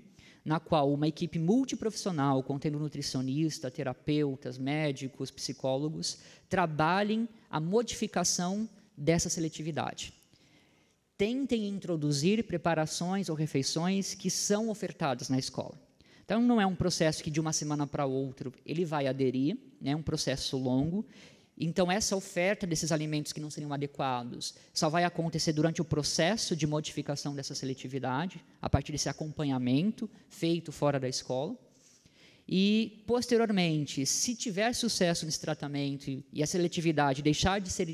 na qual uma equipe multiprofissional, contendo nutricionista, terapeutas, médicos, psicólogos, trabalhem a modificação dessa seletividade tentem introduzir preparações ou refeições que são ofertadas na escola. Então, não é um processo que de uma semana para outra ele vai aderir, né, é né, um processo longo. Então, essa oferta desses alimentos que não seriam adequados só vai acontecer durante o processo de modificação dessa seletividade, a partir desse acompanhamento feito fora da escola. E, posteriormente, se tiver sucesso nesse tratamento e a seletividade deixar de ser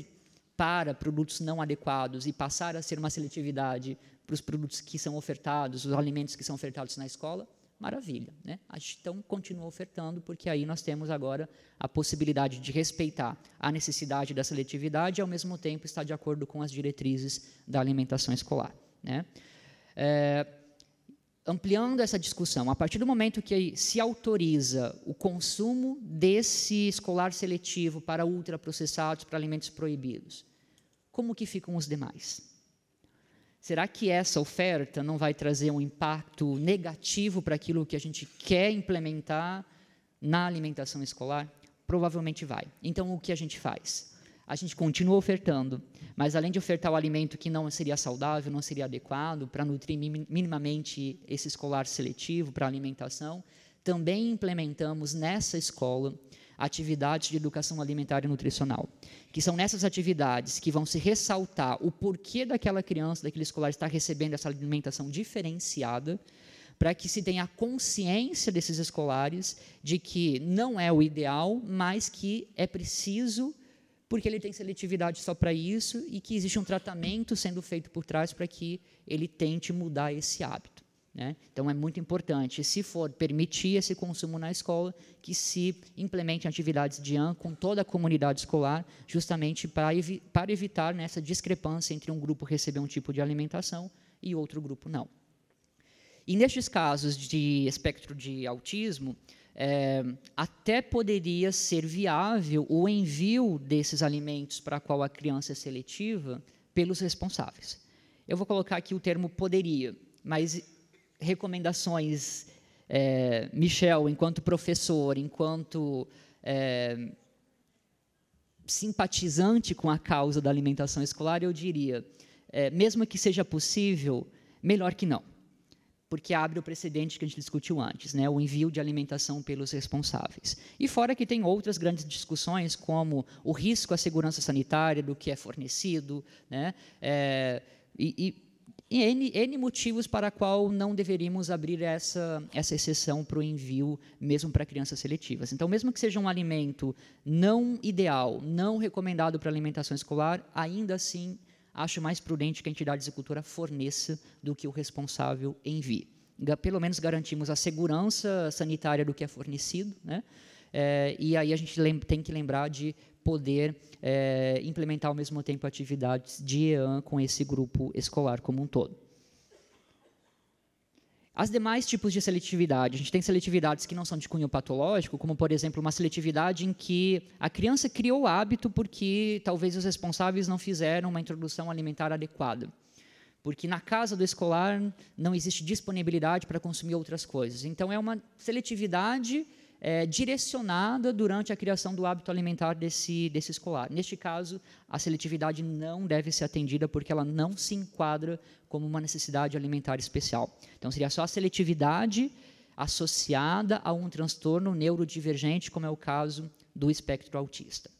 para produtos não adequados e passar a ser uma seletividade para os produtos que são ofertados, os alimentos que são ofertados na escola, maravilha. Né? Então, continua ofertando, porque aí nós temos agora a possibilidade de respeitar a necessidade da seletividade e, ao mesmo tempo, estar de acordo com as diretrizes da alimentação escolar. Né? É, ampliando essa discussão, a partir do momento que se autoriza o consumo desse escolar seletivo para ultraprocessados, para alimentos proibidos, como que ficam os demais? Será que essa oferta não vai trazer um impacto negativo para aquilo que a gente quer implementar na alimentação escolar? Provavelmente vai. Então, o que a gente faz? A gente continua ofertando, mas além de ofertar o alimento que não seria saudável, não seria adequado para nutrir minimamente esse escolar seletivo para alimentação, também implementamos nessa escola atividades de educação alimentar e nutricional, que são nessas atividades que vão se ressaltar o porquê daquela criança, daquele escolar estar recebendo essa alimentação diferenciada, para que se tenha consciência desses escolares de que não é o ideal, mas que é preciso porque ele tem seletividade só para isso e que existe um tratamento sendo feito por trás para que ele tente mudar esse hábito. Né? Então, é muito importante, se for permitir esse consumo na escola, que se implementem atividades de AN com toda a comunidade escolar, justamente para, evi para evitar nessa né, essa discrepância entre um grupo receber um tipo de alimentação e outro grupo não. E nestes casos de espectro de autismo, é, até poderia ser viável o envio desses alimentos para qual a criança é seletiva pelos responsáveis. Eu vou colocar aqui o termo poderia, mas recomendações, é, Michel, enquanto professor, enquanto é, simpatizante com a causa da alimentação escolar, eu diria, é, mesmo que seja possível, melhor que não, porque abre o precedente que a gente discutiu antes, né, o envio de alimentação pelos responsáveis. E fora que tem outras grandes discussões, como o risco à segurança sanitária do que é fornecido, né, é, e, e N, N motivos para a qual não deveríamos abrir essa, essa exceção para o envio, mesmo para crianças seletivas. Então, mesmo que seja um alimento não ideal, não recomendado para alimentação escolar, ainda assim, acho mais prudente que a entidade executora forneça do que o responsável envie. Pelo menos garantimos a segurança sanitária do que é fornecido, né? É, e aí a gente tem que lembrar de poder é, implementar ao mesmo tempo atividades de EAN com esse grupo escolar como um todo. As demais tipos de seletividade, a gente tem seletividades que não são de cunho patológico, como, por exemplo, uma seletividade em que a criança criou o hábito porque talvez os responsáveis não fizeram uma introdução alimentar adequada. Porque na casa do escolar não existe disponibilidade para consumir outras coisas. Então, é uma seletividade é, direcionada durante a criação do hábito alimentar desse, desse escolar. Neste caso, a seletividade não deve ser atendida porque ela não se enquadra como uma necessidade alimentar especial. Então, seria só a seletividade associada a um transtorno neurodivergente, como é o caso do espectro autista.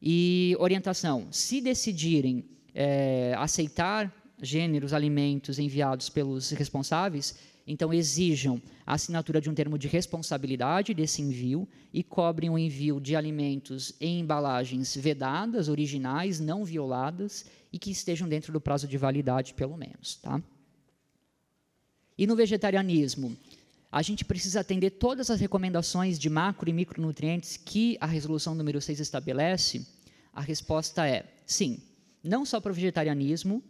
E orientação: se decidirem é, aceitar gêneros, alimentos enviados pelos responsáveis, então, exijam a assinatura de um termo de responsabilidade desse envio e cobrem o envio de alimentos em embalagens vedadas, originais, não violadas e que estejam dentro do prazo de validade, pelo menos. Tá? E no vegetarianismo? A gente precisa atender todas as recomendações de macro e micronutrientes que a resolução número 6 estabelece? A resposta é sim, não só para o vegetarianismo,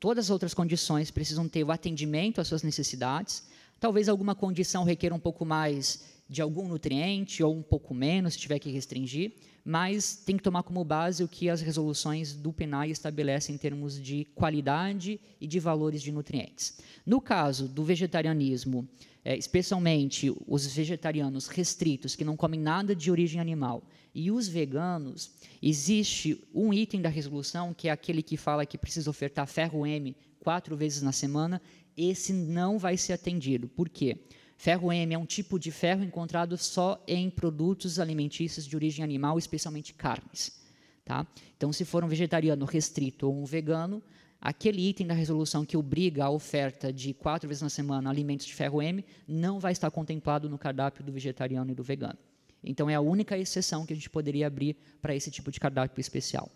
Todas as outras condições precisam ter o atendimento às suas necessidades. Talvez alguma condição requeira um pouco mais de algum nutriente ou um pouco menos, se tiver que restringir, mas tem que tomar como base o que as resoluções do PNAE estabelecem em termos de qualidade e de valores de nutrientes. No caso do vegetarianismo, é, especialmente os vegetarianos restritos, que não comem nada de origem animal, e os veganos, existe um item da resolução, que é aquele que fala que precisa ofertar ferro M quatro vezes na semana, esse não vai ser atendido. Por quê? Ferro M é um tipo de ferro encontrado só em produtos alimentícios de origem animal, especialmente carnes. Tá? Então, se for um vegetariano restrito ou um vegano, aquele item da resolução que obriga a oferta de quatro vezes na semana alimentos de ferro M não vai estar contemplado no cardápio do vegetariano e do vegano. Então, é a única exceção que a gente poderia abrir para esse tipo de cardápio especial.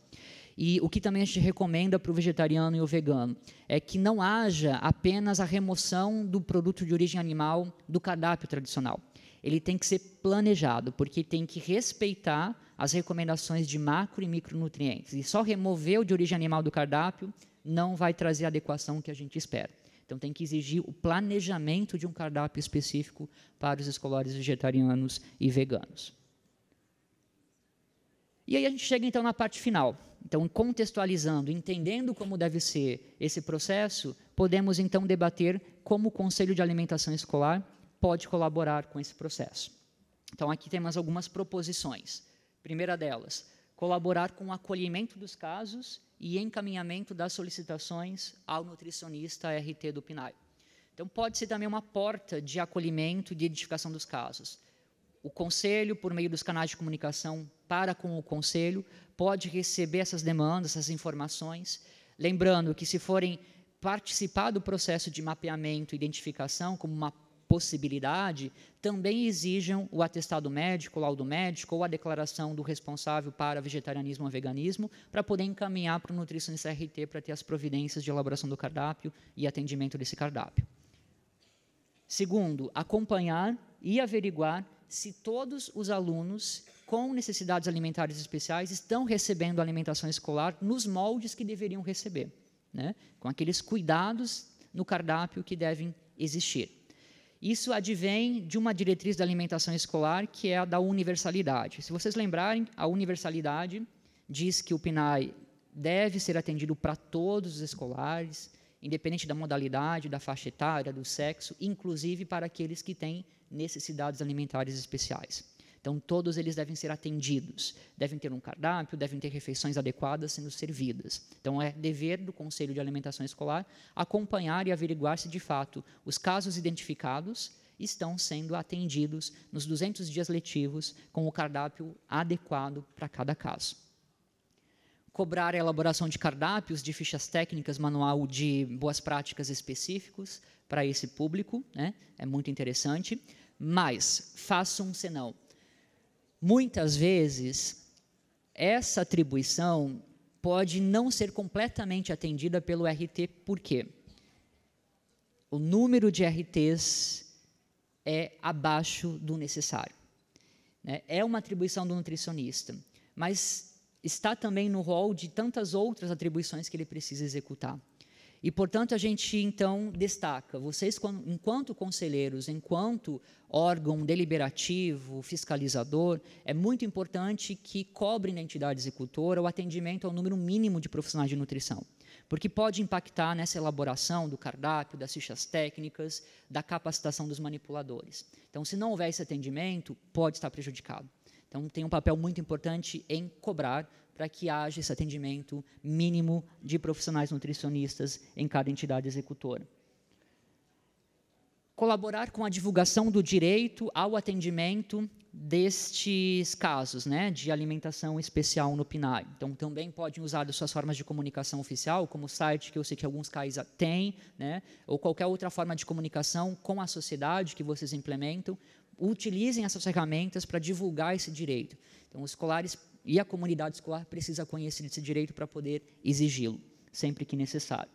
E o que também a gente recomenda para o vegetariano e o vegano é que não haja apenas a remoção do produto de origem animal do cardápio tradicional. Ele tem que ser planejado, porque tem que respeitar as recomendações de macro e micronutrientes. E só remover o de origem animal do cardápio não vai trazer a adequação que a gente espera. Então, tem que exigir o planejamento de um cardápio específico para os escolares vegetarianos e veganos. E aí a gente chega, então, na parte final. Então, contextualizando, entendendo como deve ser esse processo, podemos, então, debater como o Conselho de Alimentação Escolar pode colaborar com esse processo. Então, aqui temos algumas proposições. Primeira delas, colaborar com o acolhimento dos casos e encaminhamento das solicitações ao nutricionista RT do PNAE. Então, pode ser também uma porta de acolhimento e de identificação dos casos. O conselho, por meio dos canais de comunicação para com o conselho, pode receber essas demandas, essas informações. Lembrando que, se forem participar do processo de mapeamento e identificação como uma possibilidade, também exijam o atestado médico, o laudo médico ou a declaração do responsável para vegetarianismo ou veganismo, para poder encaminhar para o nutricionista RT para ter as providências de elaboração do cardápio e atendimento desse cardápio. Segundo, acompanhar e averiguar se todos os alunos com necessidades alimentares especiais estão recebendo alimentação escolar nos moldes que deveriam receber, né? com aqueles cuidados no cardápio que devem existir. Isso advém de uma diretriz da alimentação escolar, que é a da universalidade. Se vocês lembrarem, a universalidade diz que o PNAE deve ser atendido para todos os escolares, independente da modalidade, da faixa etária, do sexo, inclusive para aqueles que têm necessidades alimentares especiais. Então, todos eles devem ser atendidos, devem ter um cardápio, devem ter refeições adequadas sendo servidas. Então, é dever do Conselho de Alimentação Escolar acompanhar e averiguar se, de fato, os casos identificados estão sendo atendidos nos 200 dias letivos com o cardápio adequado para cada caso. Cobrar a elaboração de cardápios, de fichas técnicas, manual de boas práticas específicos para esse público, né? é muito interessante. Mas, faça um sinal muitas vezes, essa atribuição pode não ser completamente atendida pelo RT, por quê? O número de RTs é abaixo do necessário. Né? É uma atribuição do nutricionista, mas está também no rol de tantas outras atribuições que ele precisa executar. E, portanto, a gente então destaca: vocês, enquanto conselheiros, enquanto órgão deliberativo, fiscalizador, é muito importante que cobrem da entidade executora o atendimento ao número mínimo de profissionais de nutrição, porque pode impactar nessa elaboração do cardápio, das fichas técnicas, da capacitação dos manipuladores. Então, se não houver esse atendimento, pode estar prejudicado. Então, tem um papel muito importante em cobrar para que haja esse atendimento mínimo de profissionais nutricionistas em cada entidade executora. Colaborar com a divulgação do direito ao atendimento destes casos né, de alimentação especial no PNAE. Então, também podem usar suas formas de comunicação oficial, como o site que eu sei que alguns CAIS têm, né, ou qualquer outra forma de comunicação com a sociedade que vocês implementam. Utilizem essas ferramentas para divulgar esse direito. Então, os escolares e a comunidade escolar precisa conhecer esse direito para poder exigi-lo, sempre que necessário.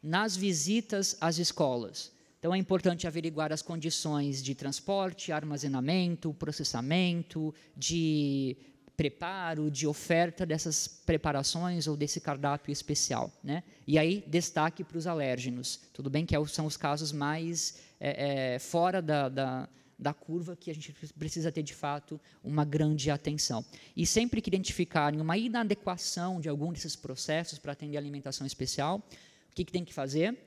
Nas visitas às escolas, então é importante averiguar as condições de transporte, armazenamento, processamento, de preparo, de oferta dessas preparações ou desse cardápio especial. Né? E aí, destaque para os alérgenos. Tudo bem que é são os casos mais é, é, fora da, da, da curva que a gente precisa ter, de fato, uma grande atenção. E sempre que identificarem uma inadequação de algum desses processos para atender a alimentação especial, o que, que tem que fazer?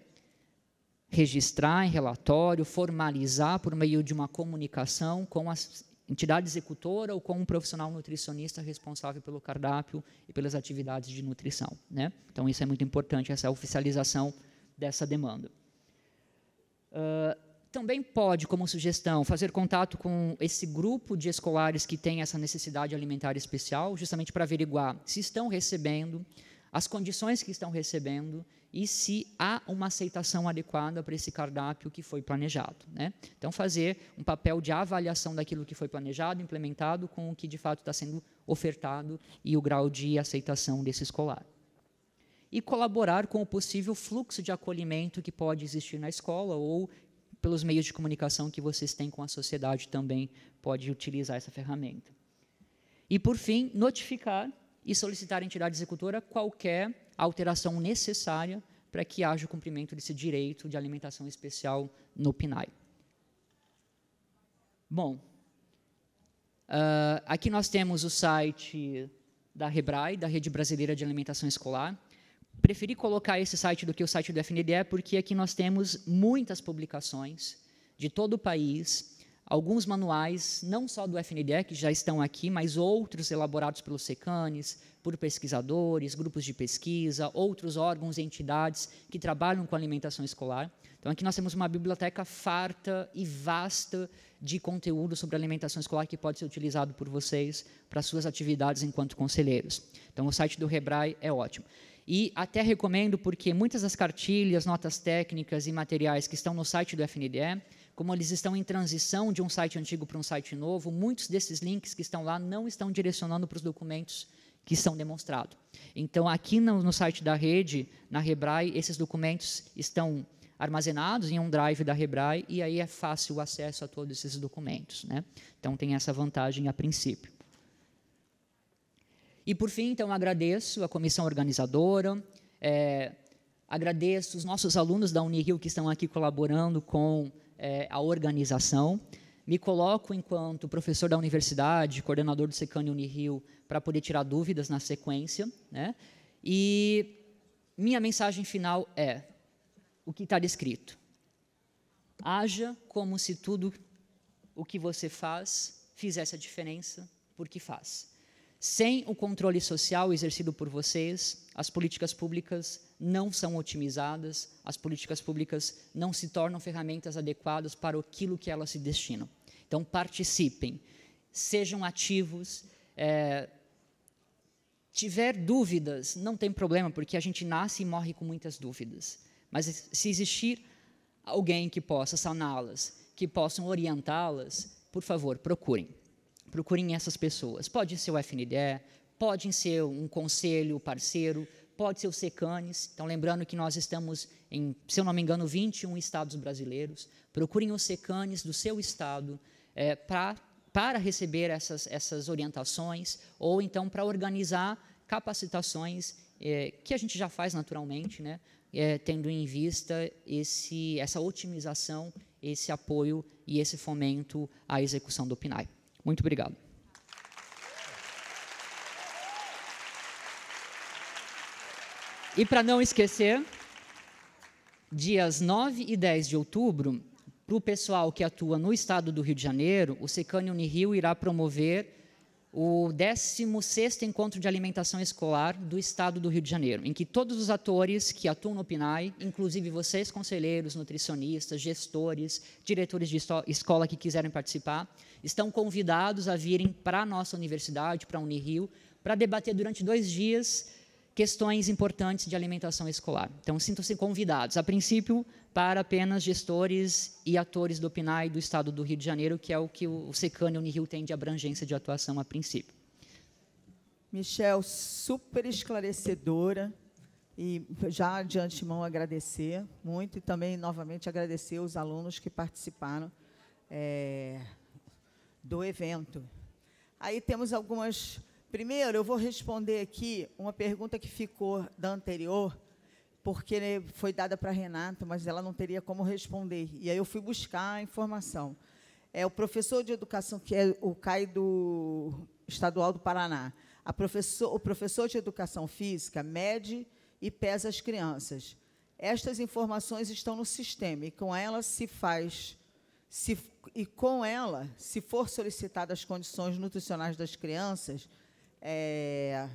Registrar em relatório, formalizar por meio de uma comunicação com a entidade executora ou com um profissional nutricionista responsável pelo cardápio e pelas atividades de nutrição. Né? Então, isso é muito importante, essa oficialização dessa demanda. Uh, também pode, como sugestão, fazer contato com esse grupo de escolares que tem essa necessidade alimentar especial, justamente para averiguar se estão recebendo, as condições que estão recebendo e se há uma aceitação adequada para esse cardápio que foi planejado. Né? Então, fazer um papel de avaliação daquilo que foi planejado, implementado, com o que de fato está sendo ofertado e o grau de aceitação desse escolar. E colaborar com o possível fluxo de acolhimento que pode existir na escola ou pelos meios de comunicação que vocês têm com a sociedade também pode utilizar essa ferramenta. E, por fim, notificar e solicitar à entidade executora qualquer alteração necessária para que haja o cumprimento desse direito de alimentação especial no PNAE. Bom, uh, aqui nós temos o site da REBRAE, da Rede Brasileira de Alimentação Escolar, preferi colocar esse site do que o site do FNDE, porque aqui nós temos muitas publicações de todo o país, alguns manuais, não só do FNDE, que já estão aqui, mas outros elaborados pelos SECANES, por pesquisadores, grupos de pesquisa, outros órgãos e entidades que trabalham com alimentação escolar. Então, aqui nós temos uma biblioteca farta e vasta de conteúdo sobre alimentação escolar que pode ser utilizado por vocês para suas atividades enquanto conselheiros. Então, o site do Rebrae é ótimo. E até recomendo porque muitas das cartilhas, notas técnicas e materiais que estão no site do FNDE, como eles estão em transição de um site antigo para um site novo, muitos desses links que estão lá não estão direcionando para os documentos que são demonstrados. Então, aqui no, no site da rede, na Hebrae, esses documentos estão armazenados em um drive da Hebrae, e aí é fácil o acesso a todos esses documentos. Né? Então, tem essa vantagem a princípio. E por fim, então, agradeço a comissão organizadora, é, agradeço os nossos alunos da Unirio que estão aqui colaborando com é, a organização. Me coloco enquanto professor da universidade, coordenador do Secane Unirio, para poder tirar dúvidas na sequência. Né? E minha mensagem final é o que está descrito. Haja como se tudo o que você faz fizesse a diferença, porque faz. Sem o controle social exercido por vocês, as políticas públicas não são otimizadas, as políticas públicas não se tornam ferramentas adequadas para aquilo que elas se destinam. Então, participem, sejam ativos. É, tiver dúvidas, não tem problema, porque a gente nasce e morre com muitas dúvidas. Mas se existir alguém que possa saná-las, que possam orientá-las, por favor, procurem procurem essas pessoas. Pode ser o FNDE, pode ser um conselho parceiro, pode ser o SECANES. Então, lembrando que nós estamos em, se eu não me engano, 21 estados brasileiros. Procurem o SECANES do seu estado é, pra, para receber essas, essas orientações ou então para organizar capacitações é, que a gente já faz naturalmente, né? É, tendo em vista esse, essa otimização, esse apoio e esse fomento à execução do PNAE. Muito obrigado. E para não esquecer, dias 9 e 10 de outubro, para o pessoal que atua no estado do Rio de Janeiro, o Secane Unirio irá promover o 16º Encontro de Alimentação Escolar do Estado do Rio de Janeiro, em que todos os atores que atuam no PNAE, inclusive vocês, conselheiros, nutricionistas, gestores, diretores de escola que quiserem participar, estão convidados a virem para a nossa universidade, para a Unirio, para debater durante dois dias questões importantes de alimentação escolar. Então, sintam-se convidados, a princípio, para apenas gestores e atores do PNAE do Estado do Rio de Janeiro, que é o que o SECAN e a Unirio têm de abrangência de atuação a princípio. Michel, super esclarecedora, e já de antemão agradecer muito e também novamente agradecer os alunos que participaram. É, do evento. Aí temos algumas. Primeiro, eu vou responder aqui uma pergunta que ficou da anterior, porque foi dada para a Renata, mas ela não teria como responder. E aí eu fui buscar a informação. É o professor de educação, que é o CAI do Estadual do Paraná. Professor, o professor de educação física mede e pesa as crianças. Estas informações estão no sistema e com elas se faz se, e com ela, se for solicitada as condições nutricionais das crianças, é,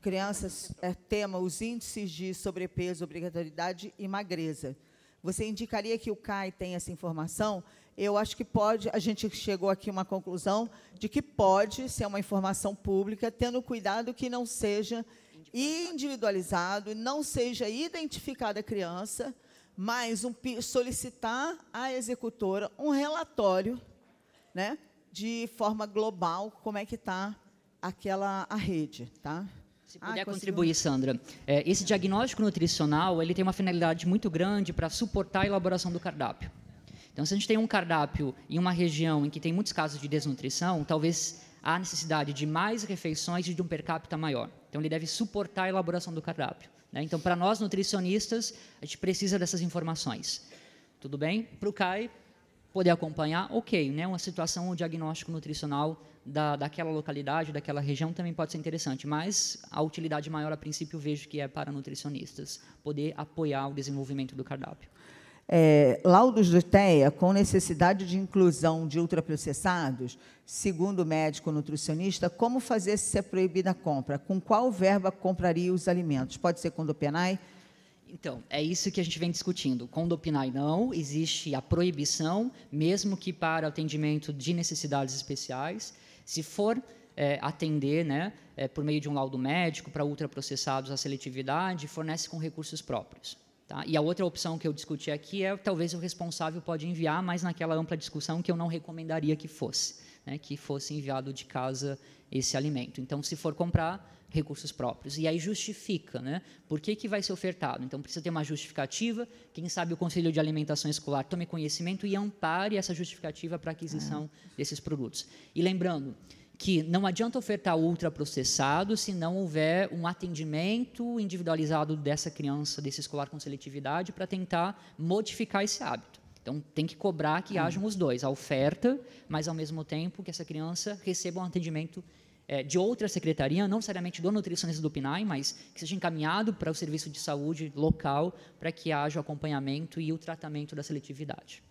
crianças é, tema os índices de sobrepeso, obrigatoriedade e magreza. Você indicaria que o CAI tem essa informação? Eu acho que pode, a gente chegou aqui a uma conclusão de que pode ser uma informação pública, tendo cuidado que não seja individualizado, não seja identificada a criança, mais um solicitar à executora um relatório, né, de forma global como é que está aquela a rede, tá? Se ah, puder ah, contribuir, Sandra. É, esse diagnóstico nutricional ele tem uma finalidade muito grande para suportar a elaboração do cardápio. Então, se a gente tem um cardápio em uma região em que tem muitos casos de desnutrição, talvez há necessidade de mais refeições e de um per capita maior. Então, ele deve suportar a elaboração do cardápio. Né? Então, para nós nutricionistas, a gente precisa dessas informações. Tudo bem? Para o CAI poder acompanhar, ok, né? uma situação, um diagnóstico nutricional da, daquela localidade, daquela região também pode ser interessante, mas a utilidade maior, a princípio, vejo que é para nutricionistas, poder apoiar o desenvolvimento do cardápio. É, laudos do TEA com necessidade de inclusão de ultraprocessados, segundo o médico nutricionista, como fazer se é proibida a compra? Com qual verba compraria os alimentos? Pode ser com Dopenai? Então, é isso que a gente vem discutindo. Com Dopinai, não, existe a proibição, mesmo que para atendimento de necessidades especiais. Se for é, atender, né, é, por meio de um laudo médico, para ultraprocessados, a seletividade, fornece com recursos próprios. Tá? E a outra opção que eu discuti aqui é talvez o responsável pode enviar, mas naquela ampla discussão que eu não recomendaria que fosse, né, que fosse enviado de casa esse alimento. Então, se for comprar, recursos próprios. E aí justifica, né? Por que, que vai ser ofertado? Então precisa ter uma justificativa. Quem sabe o Conselho de Alimentação Escolar tome conhecimento e ampare essa justificativa para a aquisição é. desses produtos. E lembrando, que não adianta ofertar ultraprocessado se não houver um atendimento individualizado dessa criança, desse escolar com seletividade, para tentar modificar esse hábito. Então, tem que cobrar que hum. hajam os dois, a oferta, mas, ao mesmo tempo, que essa criança receba um atendimento é, de outra secretaria, não necessariamente do nutricionista do PNAE, mas que seja encaminhado para o serviço de saúde local, para que haja o acompanhamento e o tratamento da seletividade.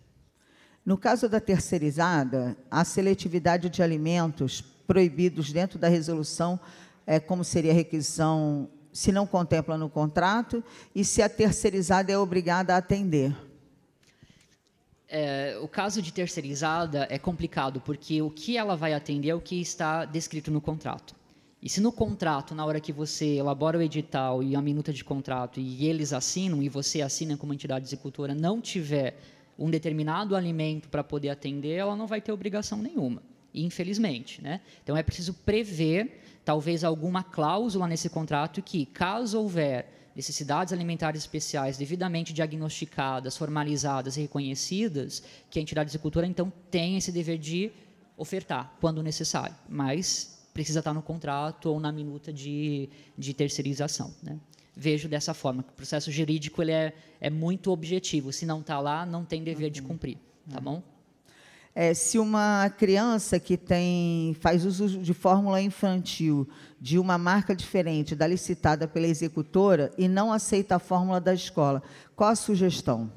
No caso da terceirizada, a seletividade de alimentos proibidos dentro da resolução, é, como seria a requisição, se não contempla no contrato, e se a terceirizada é obrigada a atender. É, o caso de terceirizada é complicado, porque o que ela vai atender é o que está descrito no contrato. E se no contrato, na hora que você elabora o edital e a minuta de contrato, e eles assinam, e você assina como entidade executora, não tiver um determinado alimento para poder atender, ela não vai ter obrigação nenhuma infelizmente. Né? Então, é preciso prever, talvez, alguma cláusula nesse contrato que, caso houver necessidades alimentares especiais devidamente diagnosticadas, formalizadas e reconhecidas, que a entidade executora, então, tenha esse dever de ofertar, quando necessário, mas precisa estar no contrato ou na minuta de, de terceirização. Né? Vejo dessa forma, que o processo jurídico ele é, é muito objetivo, se não está lá, não tem dever uhum. de cumprir, tá uhum. bom? É, se uma criança que tem, faz uso de fórmula infantil de uma marca diferente da licitada pela executora e não aceita a fórmula da escola, qual a sugestão?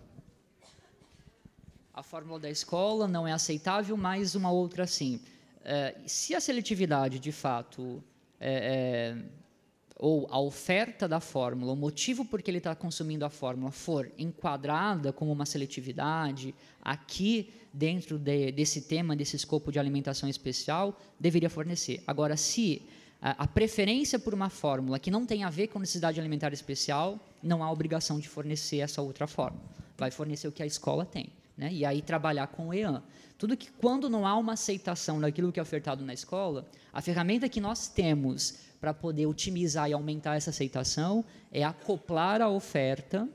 A fórmula da escola não é aceitável, mas uma outra sim. É, se a seletividade, de fato, é, é ou a oferta da fórmula, o motivo por que ele está consumindo a fórmula for enquadrada como uma seletividade aqui dentro de, desse tema, desse escopo de alimentação especial, deveria fornecer. Agora, se a, a preferência por uma fórmula que não tem a ver com necessidade alimentar especial, não há obrigação de fornecer essa outra fórmula. Vai fornecer o que a escola tem. Né? E aí trabalhar com o EAN. Tudo que, quando não há uma aceitação daquilo que é ofertado na escola, a ferramenta que nós temos para poder otimizar e aumentar essa aceitação é acoplar a oferta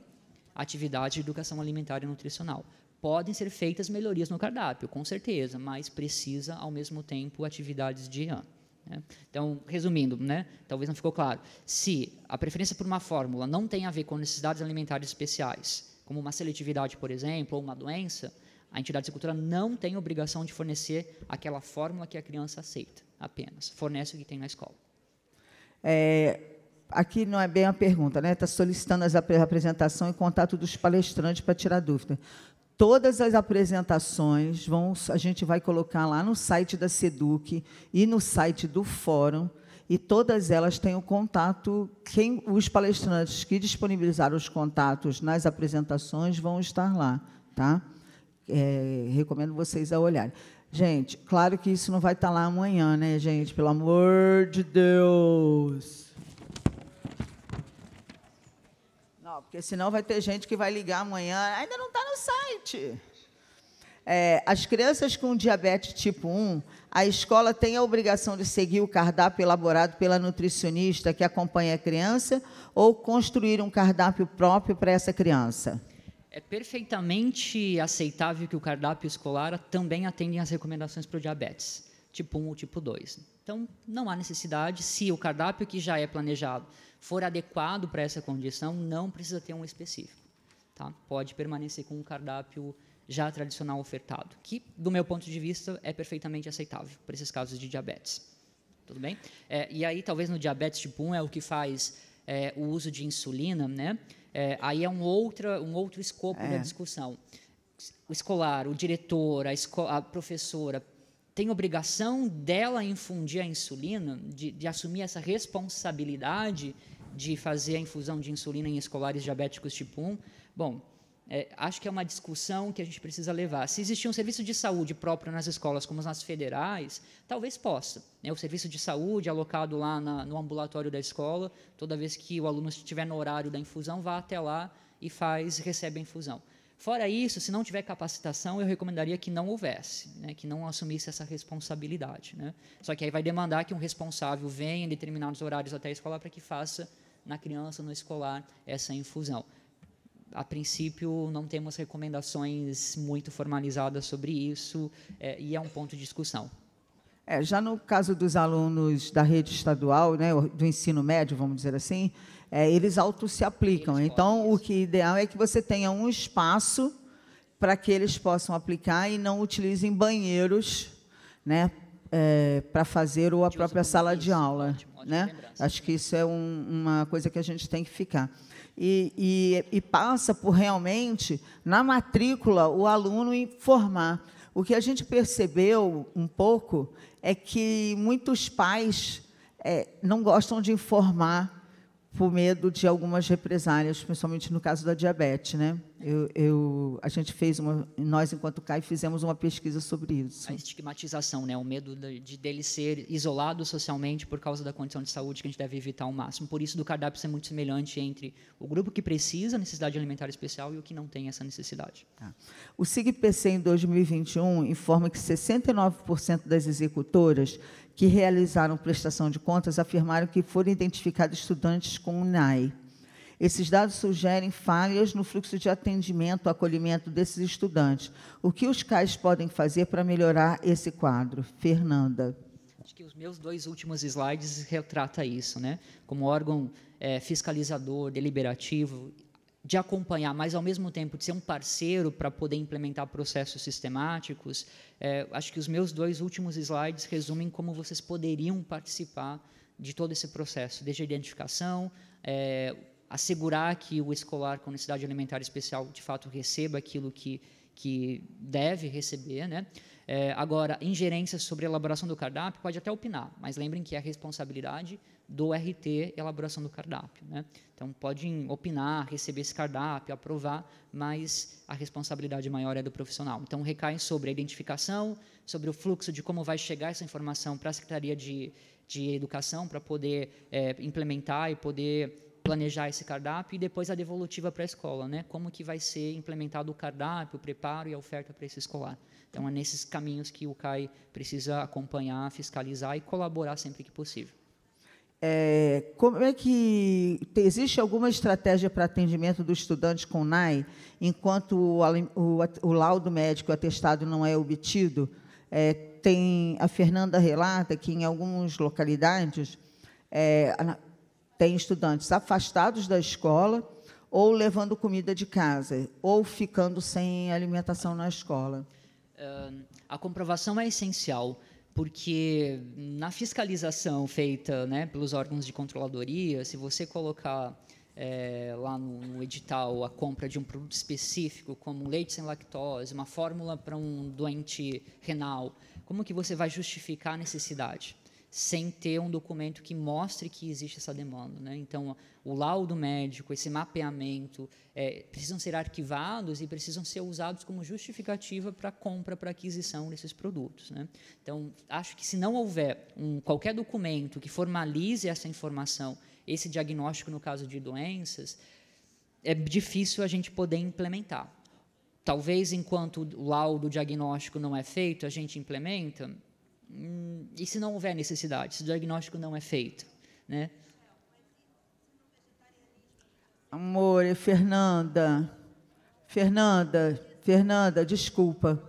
à atividade de educação alimentar e nutricional. Podem ser feitas melhorias no cardápio, com certeza, mas precisa, ao mesmo tempo, atividades de ano. Né? Então, resumindo, né, talvez não ficou claro. Se a preferência por uma fórmula não tem a ver com necessidades alimentares especiais, como uma seletividade, por exemplo, ou uma doença, a entidade executora não tem obrigação de fornecer aquela fórmula que a criança aceita, apenas. Fornece o que tem na escola. É, aqui não é bem a pergunta, né? Está solicitando as ap apresentação e contato dos palestrantes para tirar dúvida. Todas as apresentações vão, a gente vai colocar lá no site da Seduc e no site do fórum e todas elas têm o contato. Quem os palestrantes que disponibilizaram os contatos nas apresentações vão estar lá, tá? É, recomendo vocês a olharem. Gente, claro que isso não vai estar tá lá amanhã, né, gente? Pelo amor de Deus. Não, porque senão vai ter gente que vai ligar amanhã. Ainda não está no site. É, as crianças com diabetes tipo 1, a escola tem a obrigação de seguir o cardápio elaborado pela nutricionista que acompanha a criança ou construir um cardápio próprio para essa criança? É perfeitamente aceitável que o cardápio escolar também atenda às recomendações para o diabetes, tipo 1 ou tipo 2. Então, não há necessidade, se o cardápio que já é planejado for adequado para essa condição, não precisa ter um específico. Tá? Pode permanecer com o cardápio já tradicional ofertado, que, do meu ponto de vista, é perfeitamente aceitável para esses casos de diabetes. Tudo bem? É, e aí, talvez no diabetes tipo 1 é o que faz é, o uso de insulina, né? É, aí é um, outro um outro escopo é. da discussão. O escolar, o diretor, a, a professora tem obrigação dela infundir a insulina, de, de assumir essa responsabilidade de fazer a infusão de insulina em escolares diabéticos tipo 1? Bom, é, acho que é uma discussão que a gente precisa levar. Se existir um serviço de saúde próprio nas escolas, como nas federais, talvez possa. Né? O serviço de saúde alocado lá na, no ambulatório da escola, toda vez que o aluno estiver no horário da infusão, vá até lá e faz, recebe a infusão. Fora isso, se não tiver capacitação, eu recomendaria que não houvesse, né, que não assumisse essa responsabilidade. Né? Só que aí vai demandar que um responsável venha em determinados horários até a escola para que faça na criança, no escolar, essa infusão a princípio, não temos recomendações muito formalizadas sobre isso é, e é um ponto de discussão. É, já no caso dos alunos da rede estadual, né, do ensino médio, vamos dizer assim, é, eles auto se aplicam. Eles então, o que é ideal é que você tenha um espaço para que eles possam aplicar e não utilizem banheiros, né, é, para fazer ou a própria sala de aula, ótimo, né? Acho que isso é um, uma coisa que a gente tem que ficar e, e, e passa por realmente, na matrícula, o aluno informar. O que a gente percebeu um pouco é que muitos pais é, não gostam de informar por medo de algumas represálias, principalmente no caso da diabetes, né? Eu, eu, a gente fez uma, nós enquanto CAI fizemos uma pesquisa sobre isso. A estigmatização, né? O medo de, de dele ser isolado socialmente por causa da condição de saúde que a gente deve evitar ao máximo. Por isso, do cardápio ser muito semelhante entre o grupo que precisa necessidade alimentar especial e o que não tem essa necessidade. Tá. O SIGPC em 2021 informa que 69% das executoras que realizaram prestação de contas afirmaram que foram identificados estudantes com o NAI. Esses dados sugerem falhas no fluxo de atendimento, acolhimento desses estudantes. O que os CAIS podem fazer para melhorar esse quadro? Fernanda. Acho que os meus dois últimos slides retrata isso, né? Como órgão é, fiscalizador, deliberativo, de acompanhar, mas ao mesmo tempo de ser um parceiro para poder implementar processos sistemáticos, é, acho que os meus dois últimos slides resumem como vocês poderiam participar de todo esse processo, desde a identificação, é, assegurar que o escolar com necessidade alimentar especial de fato receba aquilo que, que deve receber. Né? É, agora, ingerência sobre a elaboração do cardápio pode até opinar, mas lembrem que é a responsabilidade do RT, elaboração do cardápio. Né? Então, podem opinar, receber esse cardápio, aprovar, mas a responsabilidade maior é do profissional. Então, recai sobre a identificação, sobre o fluxo de como vai chegar essa informação para a Secretaria de, de Educação, para poder é, implementar e poder planejar esse cardápio e depois a devolutiva para a escola, né? Como que vai ser implementado o cardápio, o preparo e a oferta para esse escolar. Então é nesses caminhos que o CAI precisa acompanhar, fiscalizar e colaborar sempre que possível. É, como é que existe alguma estratégia para atendimento do estudante com NAI enquanto o, o, o laudo médico atestado não é obtido? É, tem a Fernanda relata que em algumas localidades é, tem estudantes afastados da escola ou levando comida de casa ou ficando sem alimentação na escola. É, a comprovação é essencial porque na fiscalização feita né, pelos órgãos de controladoria, se você colocar é, lá no, edital a compra de um produto específico, como um leite sem lactose, uma fórmula para um doente renal, como que você vai justificar a necessidade? sem ter um documento que mostre que existe essa demanda. Né? Então, o laudo médico, esse mapeamento, é, precisam ser arquivados e precisam ser usados como justificativa para compra, para aquisição desses produtos. Né? Então, acho que se não houver um, qualquer documento que formalize essa informação, esse diagnóstico no caso de doenças, é difícil a gente poder implementar. Talvez enquanto o laudo diagnóstico não é feito, a gente implementa, Hum, e se não houver necessidade, se o diagnóstico não é feito, né? Amor, Fernanda, Fernanda, Fernanda, desculpa.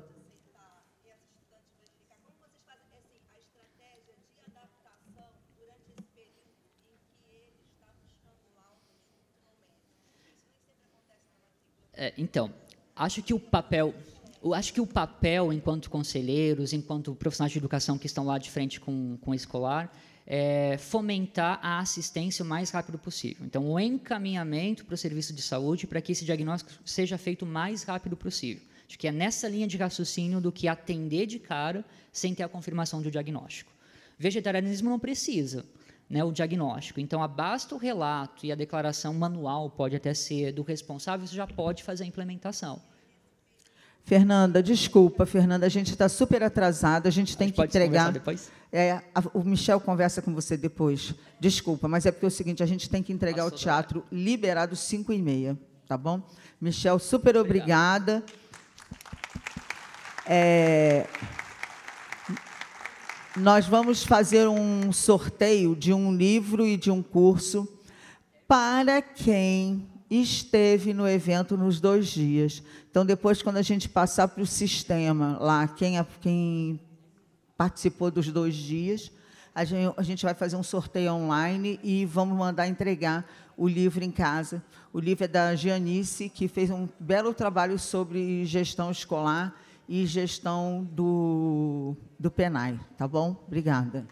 É, então, acho que o papel eu acho que o papel, enquanto conselheiros, enquanto profissionais de educação que estão lá de frente com, com o escolar, é fomentar a assistência o mais rápido possível. Então, o encaminhamento para o serviço de saúde para que esse diagnóstico seja feito o mais rápido possível. Acho que é nessa linha de raciocínio do que atender de cara sem ter a confirmação do diagnóstico. Vegetarianismo não precisa. Né, o diagnóstico. Então, basta o relato e a declaração manual pode até ser do responsável, você já pode fazer a implementação. Fernanda, desculpa, Fernanda, a gente está super atrasado, a gente tem a gente que pode entregar. depois? É, a, o Michel conversa com você depois. Desculpa, mas é porque é o seguinte, a gente tem que entregar Passou o teatro liberado 5 e meia, tá bom? Michel, super obrigada. É, nós vamos fazer um sorteio de um livro e de um curso para quem esteve no evento nos dois dias. Então, depois, quando a gente passar para o sistema lá, quem, quem participou dos dois dias, a gente, a gente vai fazer um sorteio online e vamos mandar entregar o livro em casa. O livro é da Gianice, que fez um belo trabalho sobre gestão escolar e gestão do, do PENAI. Tá bom? Obrigada.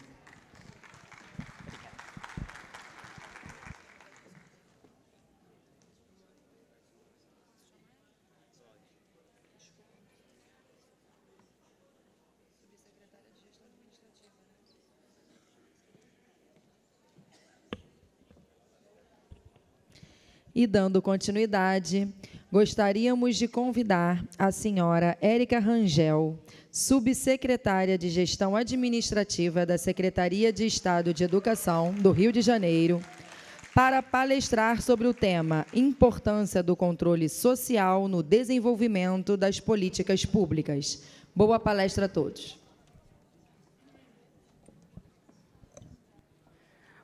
E dando continuidade, gostaríamos de convidar a senhora Érica Rangel, subsecretária de Gestão Administrativa da Secretaria de Estado de Educação do Rio de Janeiro, para palestrar sobre o tema Importância do controle social no desenvolvimento das políticas públicas. Boa palestra a todos.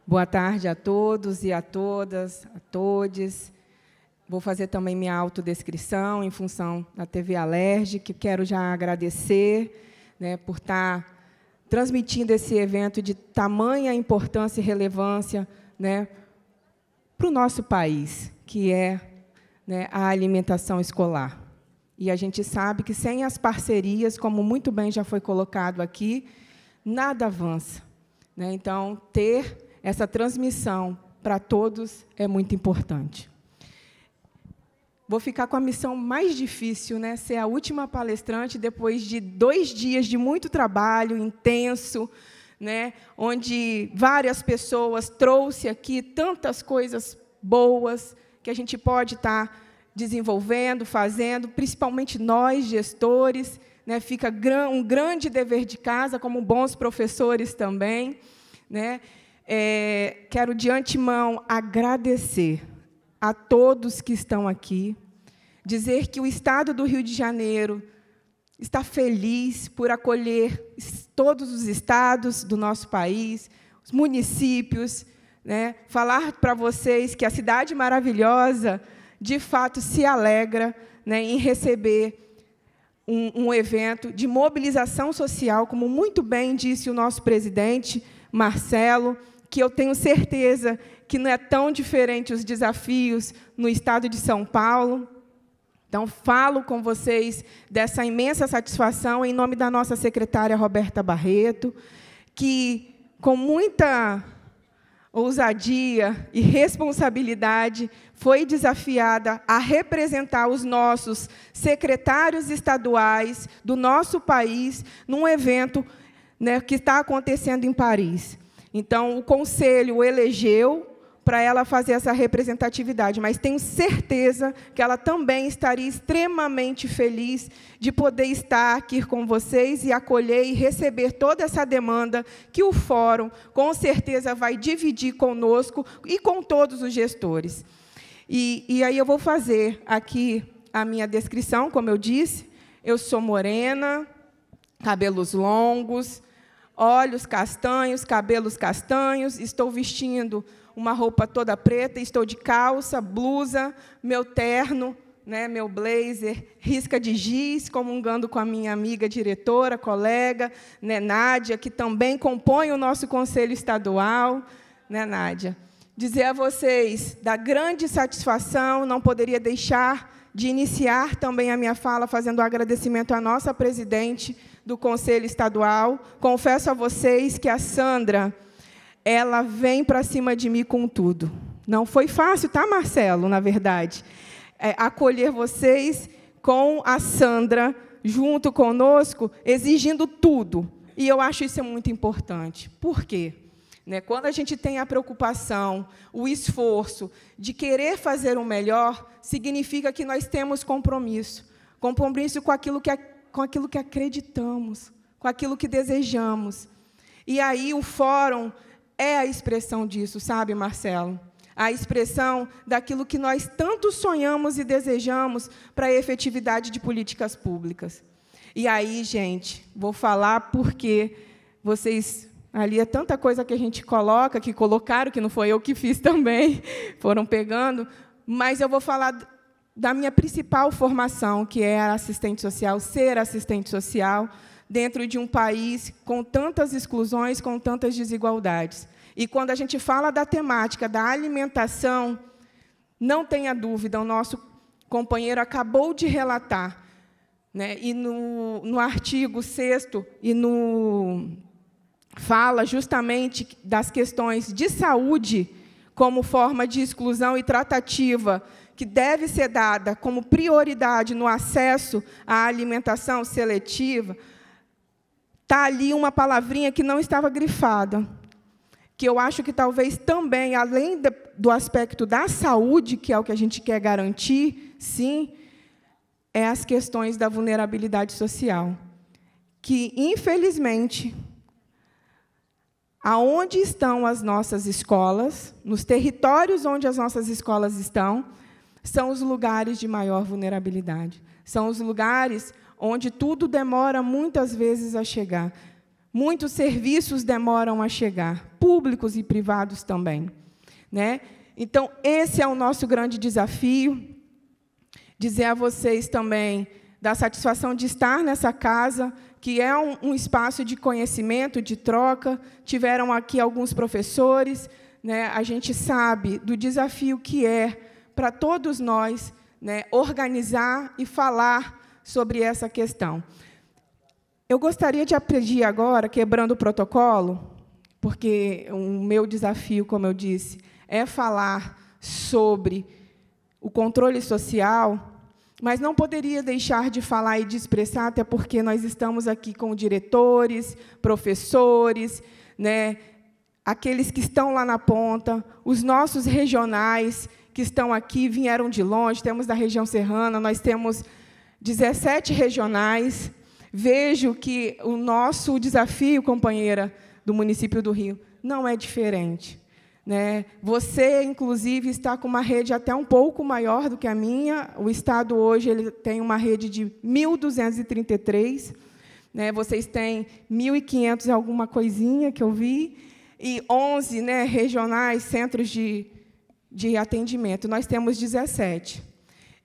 Boa tarde a todos e a todas, a todos. Vou fazer também minha autodescrição em função da TV Alerj, que quero já agradecer né, por estar tá transmitindo esse evento de tamanha importância e relevância né, para o nosso país, que é né, a alimentação escolar. E a gente sabe que, sem as parcerias, como muito bem já foi colocado aqui, nada avança. Né. Então, ter essa transmissão para todos é muito importante. Vou ficar com a missão mais difícil, né? Ser a última palestrante depois de dois dias de muito trabalho intenso, né? Onde várias pessoas trouxe aqui tantas coisas boas que a gente pode estar tá desenvolvendo, fazendo, principalmente nós gestores, né? Fica um grande dever de casa como bons professores também, né? É, quero de antemão agradecer a todos que estão aqui, dizer que o Estado do Rio de Janeiro está feliz por acolher todos os estados do nosso país, os municípios, né? falar para vocês que a cidade maravilhosa de fato se alegra né, em receber um, um evento de mobilização social, como muito bem disse o nosso presidente Marcelo que eu tenho certeza que não é tão diferente os desafios no estado de São Paulo. Então, falo com vocês dessa imensa satisfação em nome da nossa secretária Roberta Barreto, que com muita ousadia e responsabilidade, foi desafiada a representar os nossos secretários estaduais do nosso país num evento né, que está acontecendo em Paris. Então, o conselho o elegeu para ela fazer essa representatividade, mas tenho certeza que ela também estaria extremamente feliz de poder estar aqui com vocês e acolher e receber toda essa demanda que o fórum com certeza vai dividir conosco e com todos os gestores. E, e aí eu vou fazer aqui a minha descrição, como eu disse. Eu sou morena, cabelos longos, olhos castanhos, cabelos castanhos, estou vestindo uma roupa toda preta, estou de calça, blusa, meu terno, né, meu blazer, risca de giz, comungando com a minha amiga diretora, colega, né, Nádia, que também compõe o nosso conselho estadual, né, Nádia? Dizer a vocês da grande satisfação, não poderia deixar de iniciar também a minha fala fazendo um agradecimento à nossa presidente, do Conselho Estadual. Confesso a vocês que a Sandra, ela vem para cima de mim com tudo. Não foi fácil, tá, Marcelo, na verdade, é, acolher vocês com a Sandra junto conosco, exigindo tudo. E eu acho isso muito importante. Por quê? Né, quando a gente tem a preocupação, o esforço de querer fazer o melhor, significa que nós temos compromisso compromisso com aquilo que é com aquilo que acreditamos, com aquilo que desejamos. E aí o fórum é a expressão disso, sabe, Marcelo? A expressão daquilo que nós tanto sonhamos e desejamos para a efetividade de políticas públicas. E aí, gente, vou falar porque vocês. Ali é tanta coisa que a gente coloca, que colocaram, que não foi eu que fiz também, <laughs> foram pegando, mas eu vou falar da minha principal formação, que era é assistente social, ser assistente social, dentro de um país com tantas exclusões, com tantas desigualdades. E quando a gente fala da temática da alimentação, não tenha dúvida, o nosso companheiro acabou de relatar, né, e no, no artigo 6 e no fala justamente das questões de saúde como forma de exclusão e tratativa que deve ser dada como prioridade no acesso à alimentação seletiva, está ali uma palavrinha que não estava grifada, que eu acho que talvez também, além do aspecto da saúde, que é o que a gente quer garantir, sim, é as questões da vulnerabilidade social, que, infelizmente, aonde estão as nossas escolas, nos territórios onde as nossas escolas estão, são os lugares de maior vulnerabilidade. São os lugares onde tudo demora muitas vezes a chegar. Muitos serviços demoram a chegar, públicos e privados também. Né? Então, esse é o nosso grande desafio. Dizer a vocês também da satisfação de estar nessa casa, que é um, um espaço de conhecimento, de troca. Tiveram aqui alguns professores. Né? A gente sabe do desafio que é para todos nós né, organizar e falar sobre essa questão. Eu gostaria de pedir agora, quebrando o protocolo, porque o meu desafio, como eu disse, é falar sobre o controle social, mas não poderia deixar de falar e de expressar, até porque nós estamos aqui com diretores, professores, né, aqueles que estão lá na ponta, os nossos regionais, que estão aqui vieram de longe, temos da região serrana, nós temos 17 regionais. Vejo que o nosso desafio, companheira do município do Rio, não é diferente. Né? Você, inclusive, está com uma rede até um pouco maior do que a minha. O Estado hoje ele tem uma rede de 1.233. Né? Vocês têm 1.500 alguma coisinha que eu vi. E 11 né, regionais, centros de de atendimento. Nós temos 17.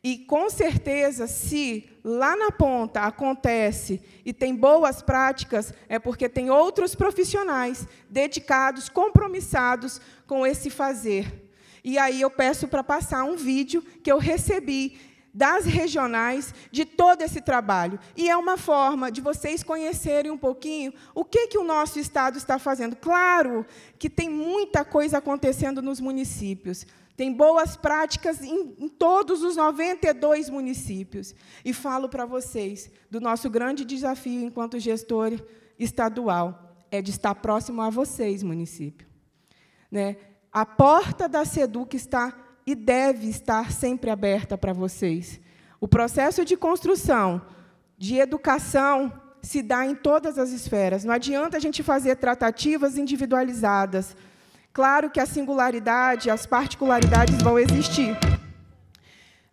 E com certeza, se lá na ponta acontece e tem boas práticas, é porque tem outros profissionais dedicados, compromissados com esse fazer. E aí eu peço para passar um vídeo que eu recebi das regionais de todo esse trabalho. E é uma forma de vocês conhecerem um pouquinho o que, que o nosso Estado está fazendo. Claro que tem muita coisa acontecendo nos municípios, tem boas práticas em, em todos os 92 municípios. E falo para vocês do nosso grande desafio enquanto gestor estadual é de estar próximo a vocês, município. Né? A porta da SEDUC está e deve estar sempre aberta para vocês. O processo de construção, de educação, se dá em todas as esferas. Não adianta a gente fazer tratativas individualizadas. Claro que a singularidade, as particularidades vão existir,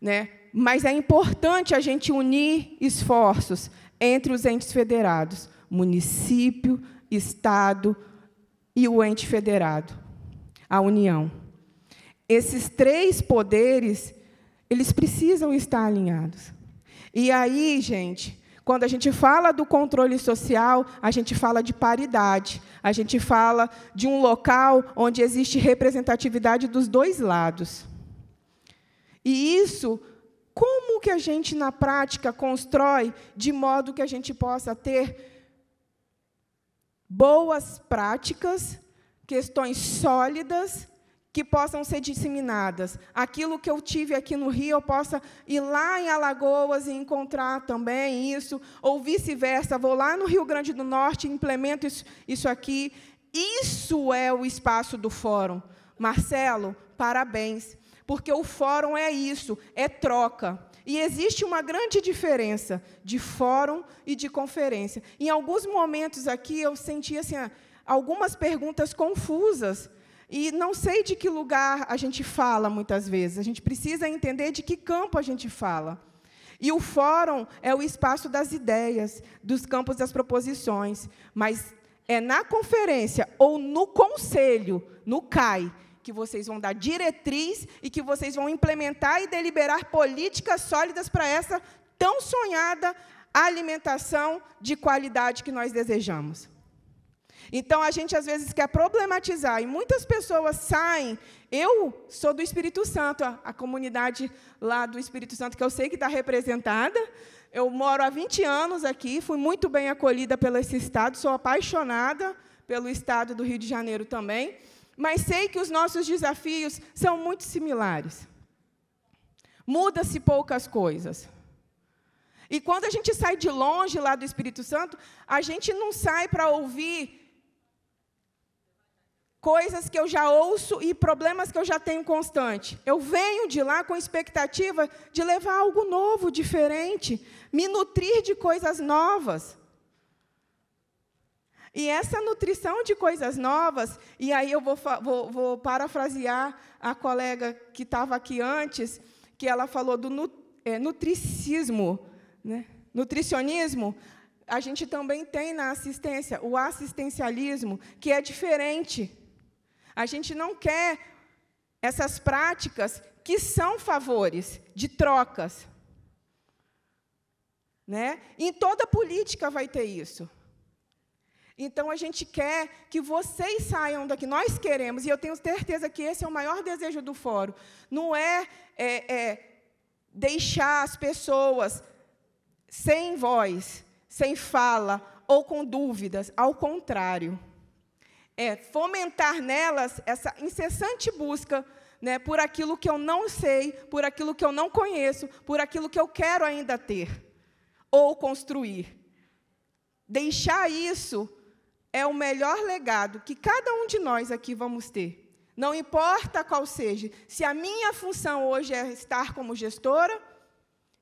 né? mas é importante a gente unir esforços entre os entes federados, município, Estado e o ente federado, a União. Esses três poderes, eles precisam estar alinhados. E aí, gente, quando a gente fala do controle social, a gente fala de paridade, a gente fala de um local onde existe representatividade dos dois lados. E isso, como que a gente, na prática, constrói de modo que a gente possa ter boas práticas, questões sólidas que possam ser disseminadas. Aquilo que eu tive aqui no Rio, eu possa ir lá em Alagoas e encontrar também isso, ou vice-versa, vou lá no Rio Grande do Norte e implemento isso, isso aqui. Isso é o espaço do fórum. Marcelo, parabéns, porque o fórum é isso, é troca. E existe uma grande diferença de fórum e de conferência. Em alguns momentos aqui eu senti assim, algumas perguntas confusas e não sei de que lugar a gente fala muitas vezes, a gente precisa entender de que campo a gente fala. E o fórum é o espaço das ideias, dos campos das proposições, mas é na conferência ou no conselho, no CAI, que vocês vão dar diretriz e que vocês vão implementar e deliberar políticas sólidas para essa tão sonhada alimentação de qualidade que nós desejamos. Então a gente às vezes quer problematizar e muitas pessoas saem. Eu sou do Espírito Santo, a, a comunidade lá do Espírito Santo que eu sei que está representada. Eu moro há 20 anos aqui, fui muito bem acolhida pelo esse estado, sou apaixonada pelo estado do Rio de Janeiro também, mas sei que os nossos desafios são muito similares. Muda-se poucas coisas. E quando a gente sai de longe lá do Espírito Santo, a gente não sai para ouvir coisas que eu já ouço e problemas que eu já tenho constante. Eu venho de lá com expectativa de levar algo novo, diferente, me nutrir de coisas novas. E essa nutrição de coisas novas, e aí eu vou, vou, vou parafrasear a colega que estava aqui antes, que ela falou do nu, é, nutricismo, né? nutricionismo, a gente também tem na assistência o assistencialismo, que é diferente. A gente não quer essas práticas que são favores, de trocas. Né? Em toda política vai ter isso. Então a gente quer que vocês saiam daqui. Nós queremos, e eu tenho certeza que esse é o maior desejo do fórum. Não é, é, é deixar as pessoas sem voz, sem fala ou com dúvidas. Ao contrário é, fomentar nelas essa incessante busca né, por aquilo que eu não sei, por aquilo que eu não conheço, por aquilo que eu quero ainda ter ou construir. Deixar isso é o melhor legado que cada um de nós aqui vamos ter. Não importa qual seja, se a minha função hoje é estar como gestora,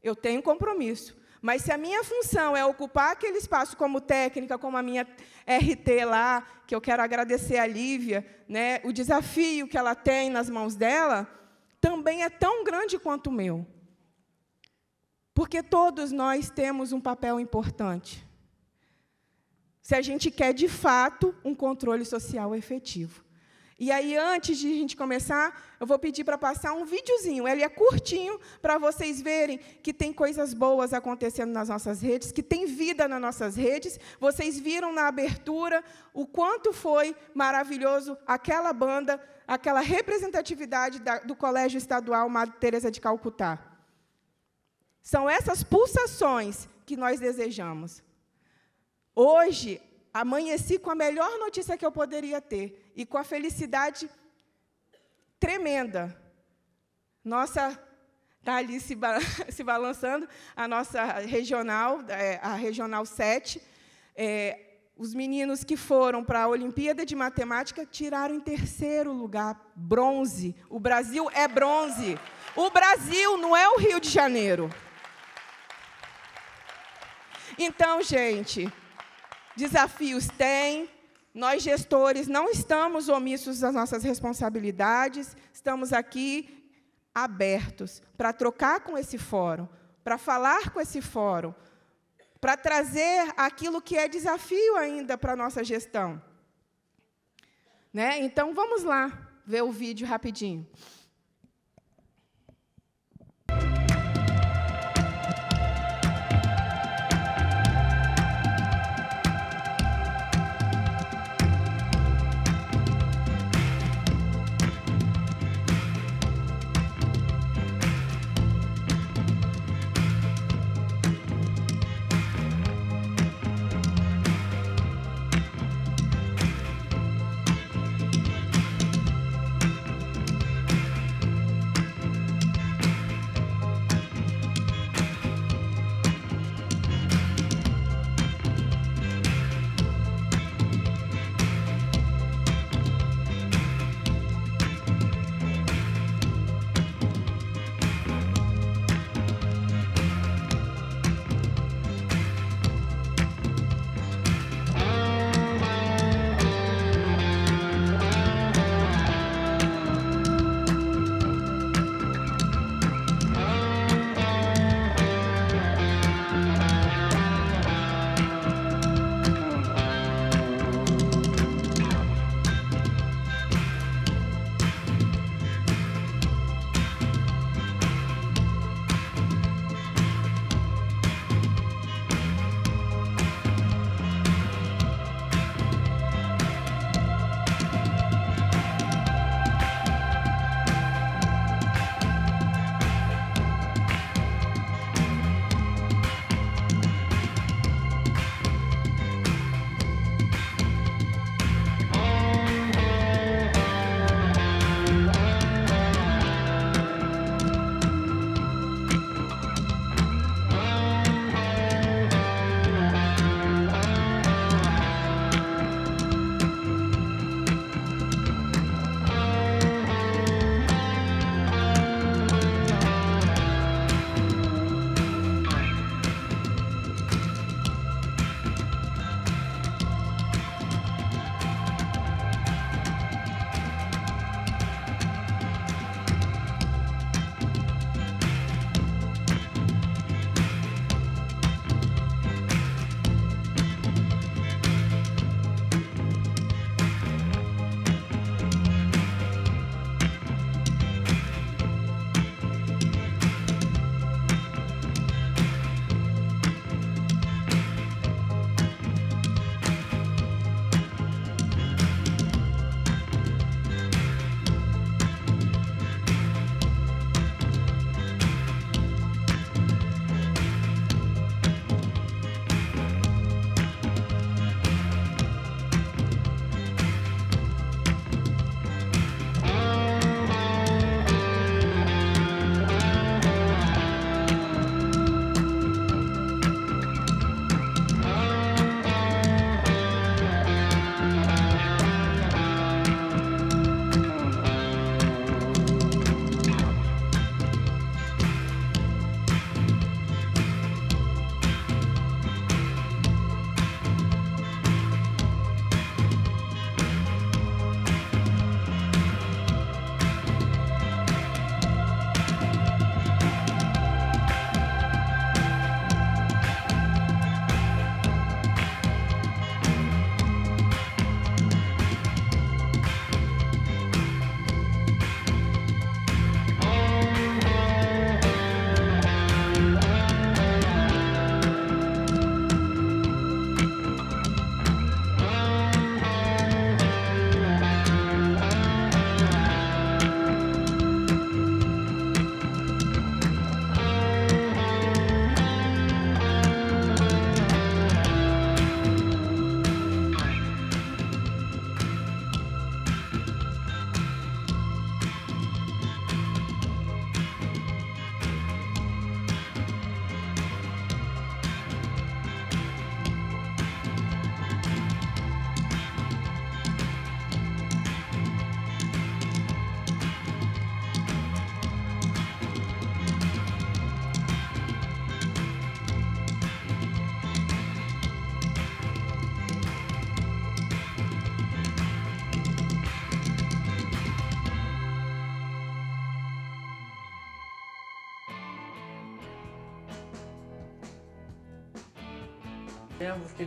eu tenho compromisso mas se a minha função é ocupar aquele espaço como técnica, como a minha RT lá, que eu quero agradecer a Lívia, né, o desafio que ela tem nas mãos dela, também é tão grande quanto o meu. Porque todos nós temos um papel importante. Se a gente quer, de fato, um controle social efetivo. E aí, antes de a gente começar, eu vou pedir para passar um videozinho. Ele é curtinho para vocês verem que tem coisas boas acontecendo nas nossas redes, que tem vida nas nossas redes. Vocês viram na abertura o quanto foi maravilhoso aquela banda, aquela representatividade da, do Colégio Estadual Madre Teresa de Calcutá. São essas pulsações que nós desejamos. Hoje, Amanheci com a melhor notícia que eu poderia ter e com a felicidade tremenda. Nossa, está ali se, ba <laughs> se, balançando, a nossa regional, é, a regional 7. É, os meninos que foram para a Olimpíada de Matemática tiraram em terceiro lugar, bronze. O Brasil é bronze. O Brasil não é o Rio de Janeiro. Então, gente, Desafios tem, nós, gestores, não estamos omissos às nossas responsabilidades, estamos aqui abertos para trocar com esse fórum, para falar com esse fórum, para trazer aquilo que é desafio ainda para a nossa gestão. Né? Então, vamos lá ver o vídeo rapidinho.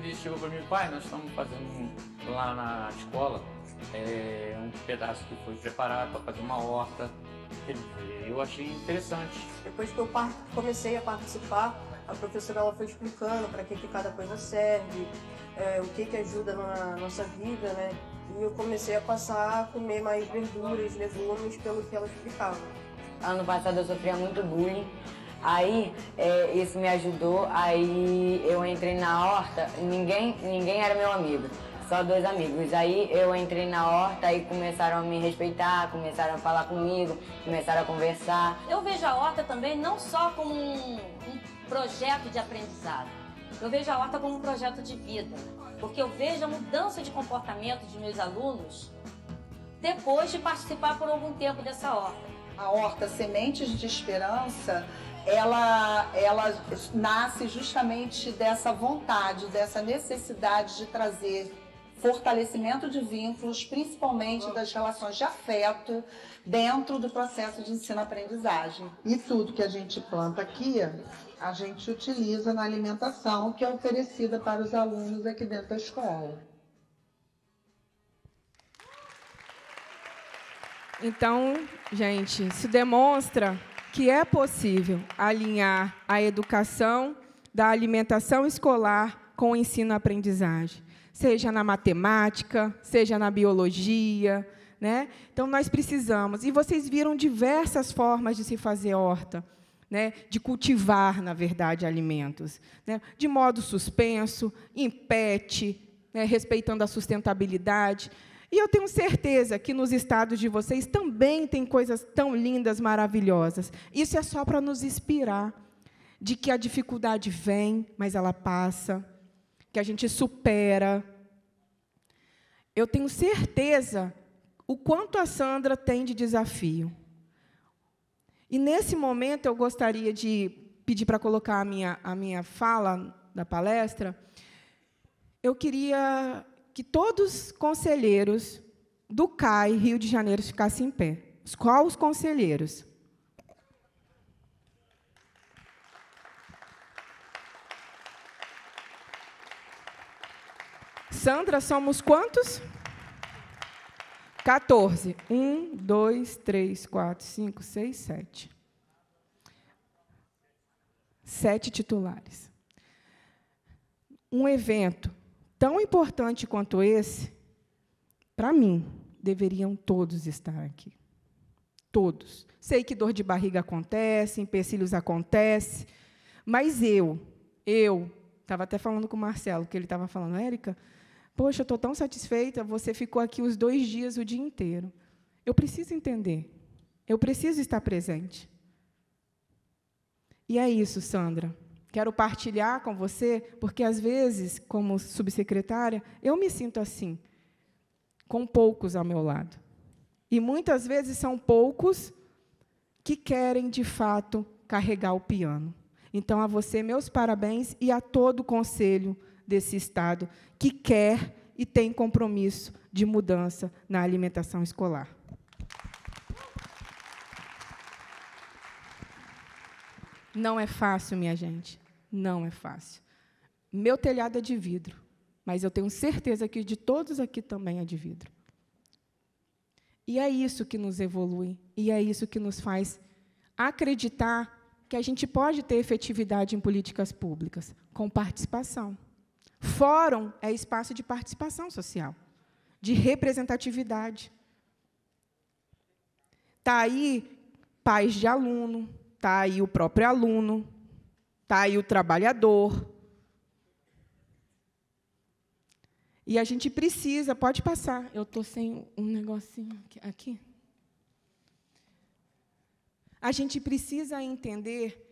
ele chegou para mim, pai, nós estamos fazendo lá na escola é, um pedaço que foi preparado para fazer uma horta. Eu achei interessante. Depois que eu comecei a participar, a professora ela foi explicando para que, que cada coisa serve, é, o que, que ajuda na nossa vida, né? E eu comecei a passar a comer mais verduras, legumes, pelo que ela explicava. Ano passado eu sofria muito bullying Aí é, isso me ajudou, aí eu entrei na horta, ninguém, ninguém era meu amigo, só dois amigos. Aí eu entrei na horta e começaram a me respeitar, começaram a falar comigo, começaram a conversar. Eu vejo a horta também não só como um, um projeto de aprendizado, eu vejo a horta como um projeto de vida, porque eu vejo a mudança de comportamento dos meus alunos depois de participar por algum tempo dessa horta. A horta Sementes de Esperança ela, ela nasce justamente dessa vontade, dessa necessidade de trazer fortalecimento de vínculos, principalmente das relações de afeto, dentro do processo de ensino-aprendizagem. E tudo que a gente planta aqui, a gente utiliza na alimentação que é oferecida para os alunos aqui dentro da escola. Então, gente, se demonstra que é possível alinhar a educação da alimentação escolar com o ensino-aprendizagem, seja na matemática, seja na biologia. Né? Então, nós precisamos. E vocês viram diversas formas de se fazer horta. Né, de cultivar, na verdade, alimentos, né, de modo suspenso, em pet, né, respeitando a sustentabilidade. E eu tenho certeza que nos estados de vocês também tem coisas tão lindas, maravilhosas. Isso é só para nos inspirar de que a dificuldade vem, mas ela passa, que a gente supera. Eu tenho certeza o quanto a Sandra tem de desafio. E nesse momento eu gostaria de pedir para colocar a minha, a minha fala da palestra. Eu queria que todos os conselheiros do CAI Rio de Janeiro ficassem em pé. Qual os conselheiros? Sandra, somos quantos? 14. 1, 2, 3, 4, 5, 6, 7. Sete titulares. Um evento tão importante quanto esse, para mim, deveriam todos estar aqui. Todos. Sei que dor de barriga acontece, empecilhos acontece, mas eu, eu, estava até falando com o Marcelo, que ele estava falando, Érica, poxa, eu estou tão satisfeita, você ficou aqui os dois dias, o dia inteiro. Eu preciso entender, eu preciso estar presente. E é isso, Sandra quero partilhar com você, porque às vezes, como subsecretária, eu me sinto assim, com poucos ao meu lado. E muitas vezes são poucos que querem, de fato, carregar o piano. Então, a você, meus parabéns e a todo o conselho desse Estado que quer e tem compromisso de mudança na alimentação escolar. Não é fácil, minha gente. Não é fácil. Meu telhado é de vidro, mas eu tenho certeza que de todos aqui também é de vidro. E é isso que nos evolui, e é isso que nos faz acreditar que a gente pode ter efetividade em políticas públicas com participação. Fórum é espaço de participação social, de representatividade. Está aí pais de aluno, está aí o próprio aluno, está aí o trabalhador. E a gente precisa, pode passar, eu estou sem um negocinho aqui. A gente precisa entender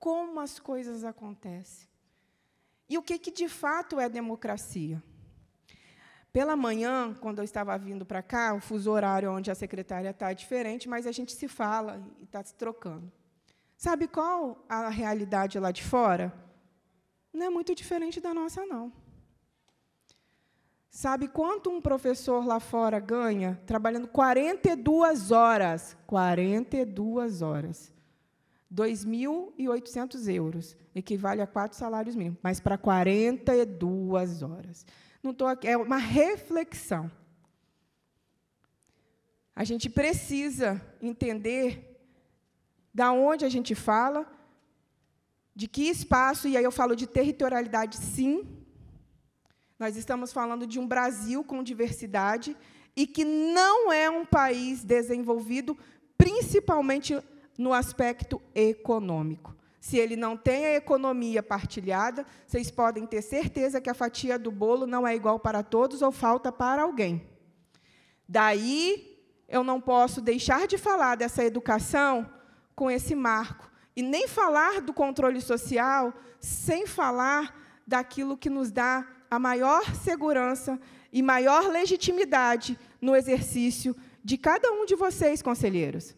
como as coisas acontecem. E o que, que de fato é democracia? Pela manhã, quando eu estava vindo para cá, o fuso horário onde a secretária está é diferente, mas a gente se fala e está se trocando. Sabe qual a realidade lá de fora? Não é muito diferente da nossa, não. Sabe quanto um professor lá fora ganha trabalhando 42 horas? 42 horas. 2.800 euros, equivale a quatro salários mínimos, mas para 42 horas. Não tô aqui, é uma reflexão. A gente precisa entender da onde a gente fala, de que espaço, e aí eu falo de territorialidade, sim. Nós estamos falando de um Brasil com diversidade e que não é um país desenvolvido, principalmente no aspecto econômico. Se ele não tem a economia partilhada, vocês podem ter certeza que a fatia do bolo não é igual para todos ou falta para alguém. Daí eu não posso deixar de falar dessa educação com esse marco. E nem falar do controle social sem falar daquilo que nos dá a maior segurança e maior legitimidade no exercício de cada um de vocês, conselheiros.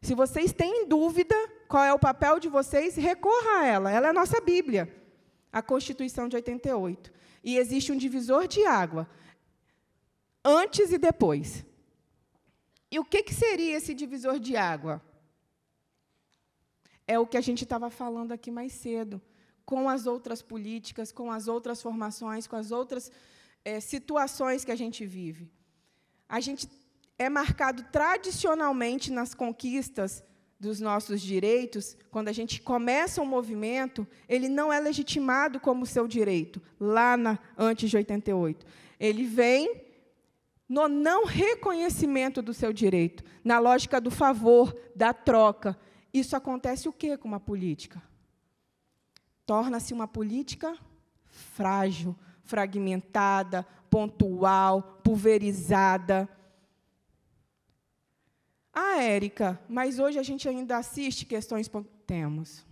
Se vocês têm dúvida qual é o papel de vocês, recorra a ela. Ela é a nossa Bíblia, a Constituição de 88. E existe um divisor de água, antes e depois. E o que, que seria esse divisor de água? é o que a gente estava falando aqui mais cedo, com as outras políticas, com as outras formações, com as outras é, situações que a gente vive. A gente é marcado tradicionalmente nas conquistas dos nossos direitos, quando a gente começa um movimento, ele não é legitimado como seu direito, lá na, antes de 88. Ele vem no não reconhecimento do seu direito, na lógica do favor, da troca, isso acontece o que com uma política? Torna-se uma política frágil, fragmentada, pontual, pulverizada. Ah, Érica, mas hoje a gente ainda assiste questões. Temos.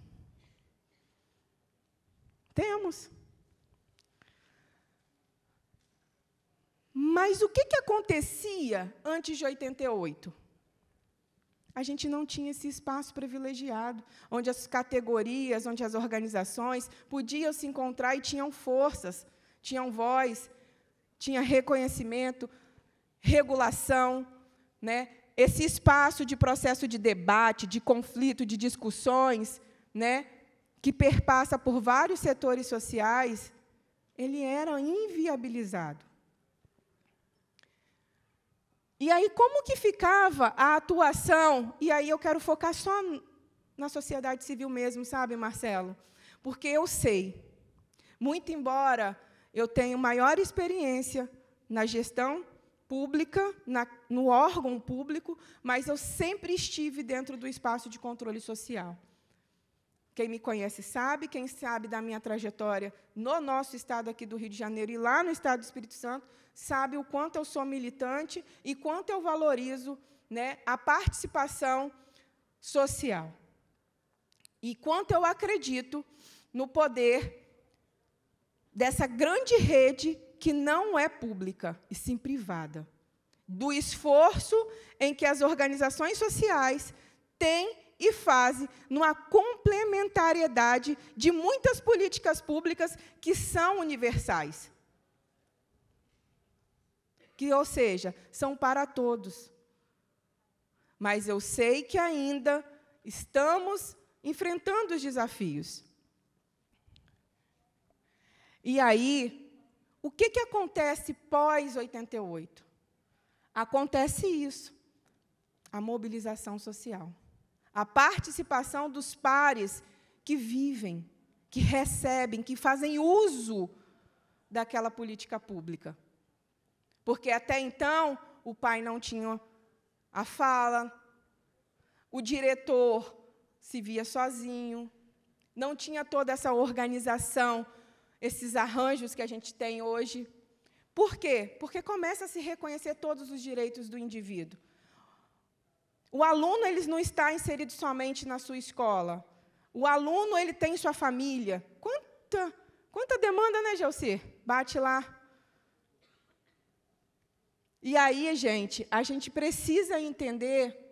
Temos. Mas o que, que acontecia antes de 88? a gente não tinha esse espaço privilegiado, onde as categorias, onde as organizações podiam se encontrar e tinham forças, tinham voz, tinha reconhecimento, regulação, né? Esse espaço de processo de debate, de conflito, de discussões, né, que perpassa por vários setores sociais, ele era inviabilizado. E aí, como que ficava a atuação? E aí eu quero focar só na sociedade civil mesmo, sabe, Marcelo? Porque eu sei, muito embora eu tenha maior experiência na gestão pública, na, no órgão público, mas eu sempre estive dentro do espaço de controle social. Quem me conhece sabe, quem sabe da minha trajetória no nosso estado aqui do Rio de Janeiro e lá no estado do Espírito Santo, sabe o quanto eu sou militante e quanto eu valorizo né, a participação social. E quanto eu acredito no poder dessa grande rede que não é pública, e sim privada, do esforço em que as organizações sociais têm e fase numa complementariedade de muitas políticas públicas que são universais. Que, ou seja, são para todos. Mas eu sei que ainda estamos enfrentando os desafios. E aí, o que, que acontece pós 88? Acontece isso, a mobilização social a participação dos pares que vivem, que recebem, que fazem uso daquela política pública. Porque até então o pai não tinha a fala, o diretor se via sozinho, não tinha toda essa organização, esses arranjos que a gente tem hoje. Por quê? Porque começa a se reconhecer todos os direitos do indivíduo. O aluno ele não está inserido somente na sua escola. O aluno ele tem sua família. Quanta, quanta demanda, né, Gelsi? Bate lá. E aí, gente, a gente precisa entender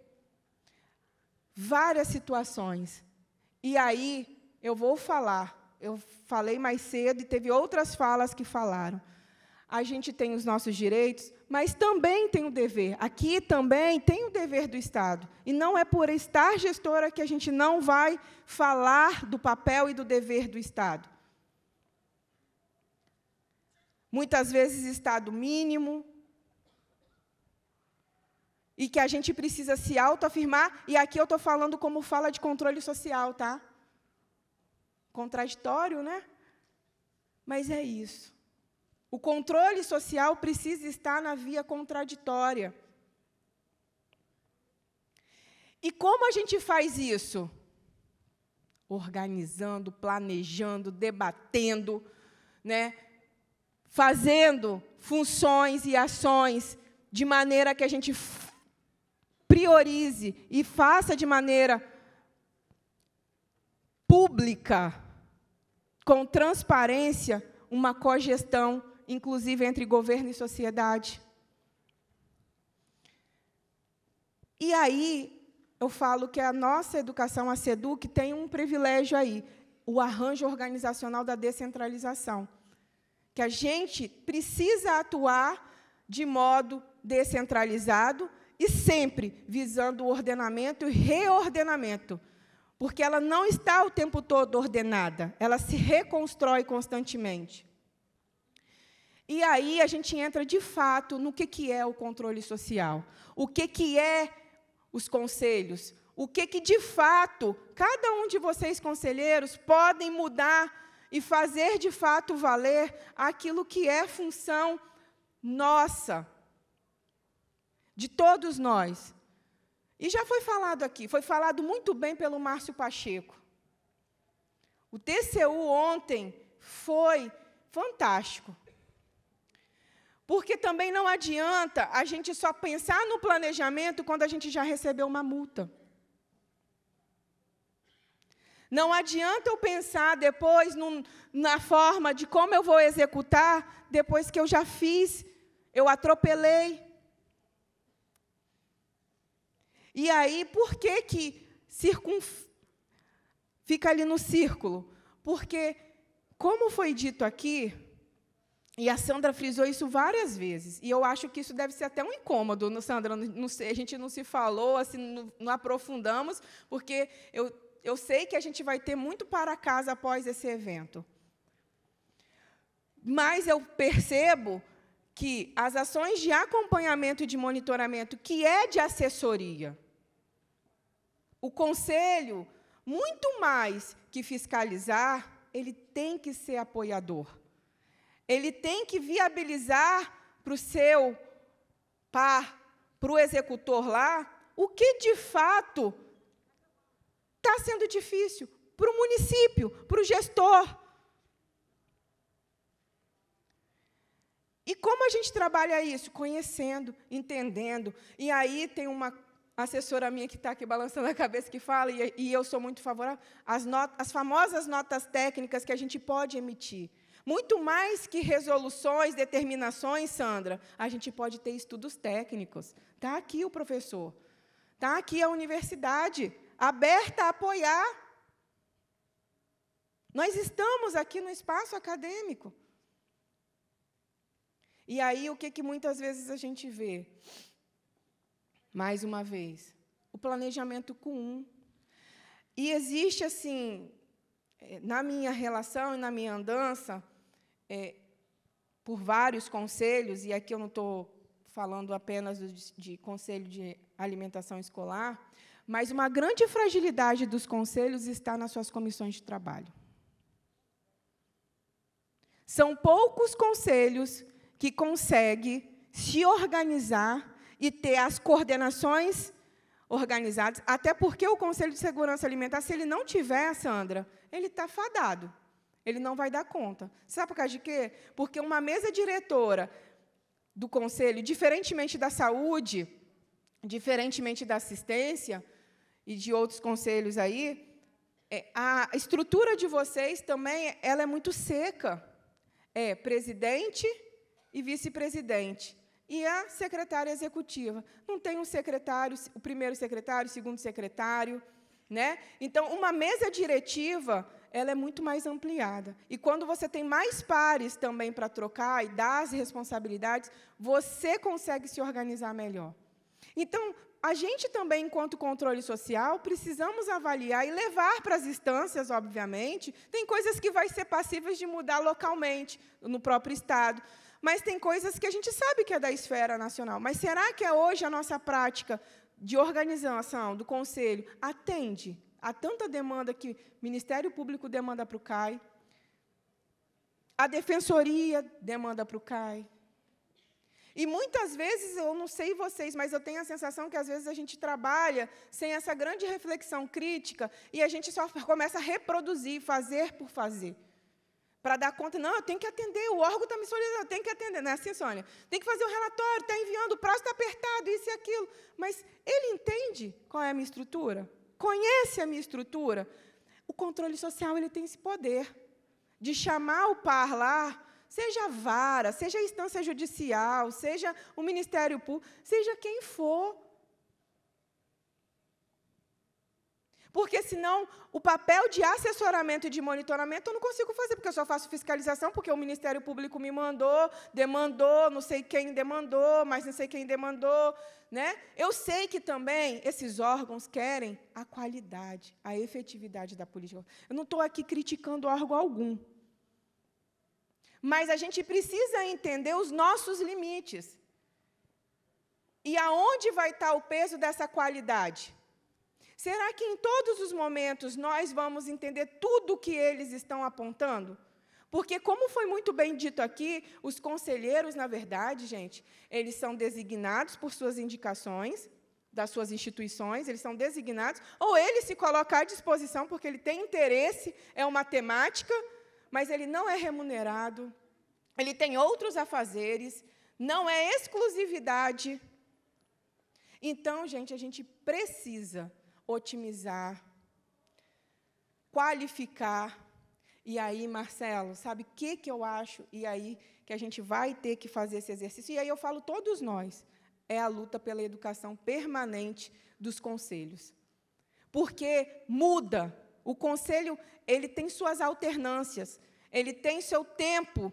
várias situações. E aí eu vou falar. Eu falei mais cedo e teve outras falas que falaram a gente tem os nossos direitos, mas também tem o dever. Aqui também tem o dever do Estado. E não é por estar gestora que a gente não vai falar do papel e do dever do Estado. Muitas vezes, Estado mínimo, e que a gente precisa se autoafirmar, e aqui eu estou falando como fala de controle social, tá? Contraditório, né? Mas é isso. O controle social precisa estar na via contraditória. E como a gente faz isso? Organizando, planejando, debatendo, né? fazendo funções e ações de maneira que a gente priorize e faça de maneira pública, com transparência, uma cogestão inclusive entre governo e sociedade. E aí eu falo que a nossa educação, a SEDUC, tem um privilégio aí, o arranjo organizacional da descentralização, que a gente precisa atuar de modo descentralizado e sempre visando o ordenamento e reordenamento, porque ela não está o tempo todo ordenada, ela se reconstrói constantemente. E aí a gente entra de fato no que, que é o controle social, o que, que é os conselhos, o que, que de fato cada um de vocês, conselheiros, podem mudar e fazer de fato valer aquilo que é função nossa, de todos nós. E já foi falado aqui, foi falado muito bem pelo Márcio Pacheco. O TCU ontem foi fantástico. Porque também não adianta a gente só pensar no planejamento quando a gente já recebeu uma multa. Não adianta eu pensar depois num, na forma de como eu vou executar depois que eu já fiz, eu atropelei. E aí, por que que circunf... fica ali no círculo? Porque, como foi dito aqui, e a Sandra frisou isso várias vezes. E eu acho que isso deve ser até um incômodo, no Sandra. Não sei, a gente não se falou, assim, não, não aprofundamos, porque eu, eu sei que a gente vai ter muito para casa após esse evento. Mas eu percebo que as ações de acompanhamento e de monitoramento, que é de assessoria, o conselho, muito mais que fiscalizar, ele tem que ser apoiador ele tem que viabilizar para o seu par, para o executor lá, o que de fato está sendo difícil para o município, para o gestor. E como a gente trabalha isso? Conhecendo, entendendo. E aí tem uma assessora minha que está aqui balançando a cabeça que fala, e, e eu sou muito favorável, as, not as famosas notas técnicas que a gente pode emitir. Muito mais que resoluções, determinações, Sandra, a gente pode ter estudos técnicos. Está aqui o professor. Está aqui a universidade, aberta a apoiar. Nós estamos aqui no espaço acadêmico. E aí, o que, que muitas vezes a gente vê? Mais uma vez, o planejamento com um. E existe, assim, eh, na minha relação e na minha andança, é, por vários conselhos, e aqui eu não estou falando apenas de, de conselho de alimentação escolar, mas uma grande fragilidade dos conselhos está nas suas comissões de trabalho. São poucos conselhos que conseguem se organizar e ter as coordenações organizadas, até porque o Conselho de Segurança Alimentar, se ele não tiver, Sandra, ele está fadado ele não vai dar conta. Sabe por causa de quê? Porque uma mesa diretora do conselho, diferentemente da saúde, diferentemente da assistência e de outros conselhos aí, é, a estrutura de vocês também ela é muito seca. É presidente e vice-presidente e a secretária executiva. Não tem um secretário, o primeiro secretário, o segundo secretário, né? Então, uma mesa diretiva ela é muito mais ampliada. E quando você tem mais pares também para trocar e dar as responsabilidades, você consegue se organizar melhor. Então, a gente também, enquanto controle social, precisamos avaliar e levar para as instâncias, obviamente. Tem coisas que vai ser passíveis de mudar localmente, no próprio Estado. Mas tem coisas que a gente sabe que é da esfera nacional. Mas será que é hoje a nossa prática de organização do Conselho atende Há tanta demanda que o Ministério Público demanda para o CAI, a Defensoria demanda para o CAI. E muitas vezes, eu não sei vocês, mas eu tenho a sensação que às vezes a gente trabalha sem essa grande reflexão crítica e a gente só começa a reproduzir, fazer por fazer. Para dar conta, não, eu tenho que atender, o órgão está me solicitando, eu tenho que atender. Não é assim, Sônia? Tem que fazer o um relatório, está enviando, o prazo está apertado, isso e aquilo. Mas ele entende qual é a minha estrutura? conhece a minha estrutura. O controle social ele tem esse poder de chamar o par lá, seja a vara, seja a instância judicial, seja o Ministério Público, seja quem for, porque senão o papel de assessoramento e de monitoramento eu não consigo fazer, porque eu só faço fiscalização, porque o Ministério Público me mandou, demandou, não sei quem demandou, mas não sei quem demandou. Né? Eu sei que também esses órgãos querem a qualidade, a efetividade da política. Eu não estou aqui criticando órgão algum. Mas a gente precisa entender os nossos limites. E aonde vai estar o peso dessa qualidade? Será que em todos os momentos nós vamos entender tudo o que eles estão apontando? Porque, como foi muito bem dito aqui, os conselheiros, na verdade, gente, eles são designados por suas indicações das suas instituições, eles são designados, ou ele se coloca à disposição porque ele tem interesse, é uma temática, mas ele não é remunerado, ele tem outros afazeres, não é exclusividade. Então, gente, a gente precisa otimizar, qualificar. E aí, Marcelo, sabe o que, que eu acho? E aí que a gente vai ter que fazer esse exercício. E aí eu falo todos nós. É a luta pela educação permanente dos conselhos. Porque muda. O conselho, ele tem suas alternâncias, ele tem seu tempo.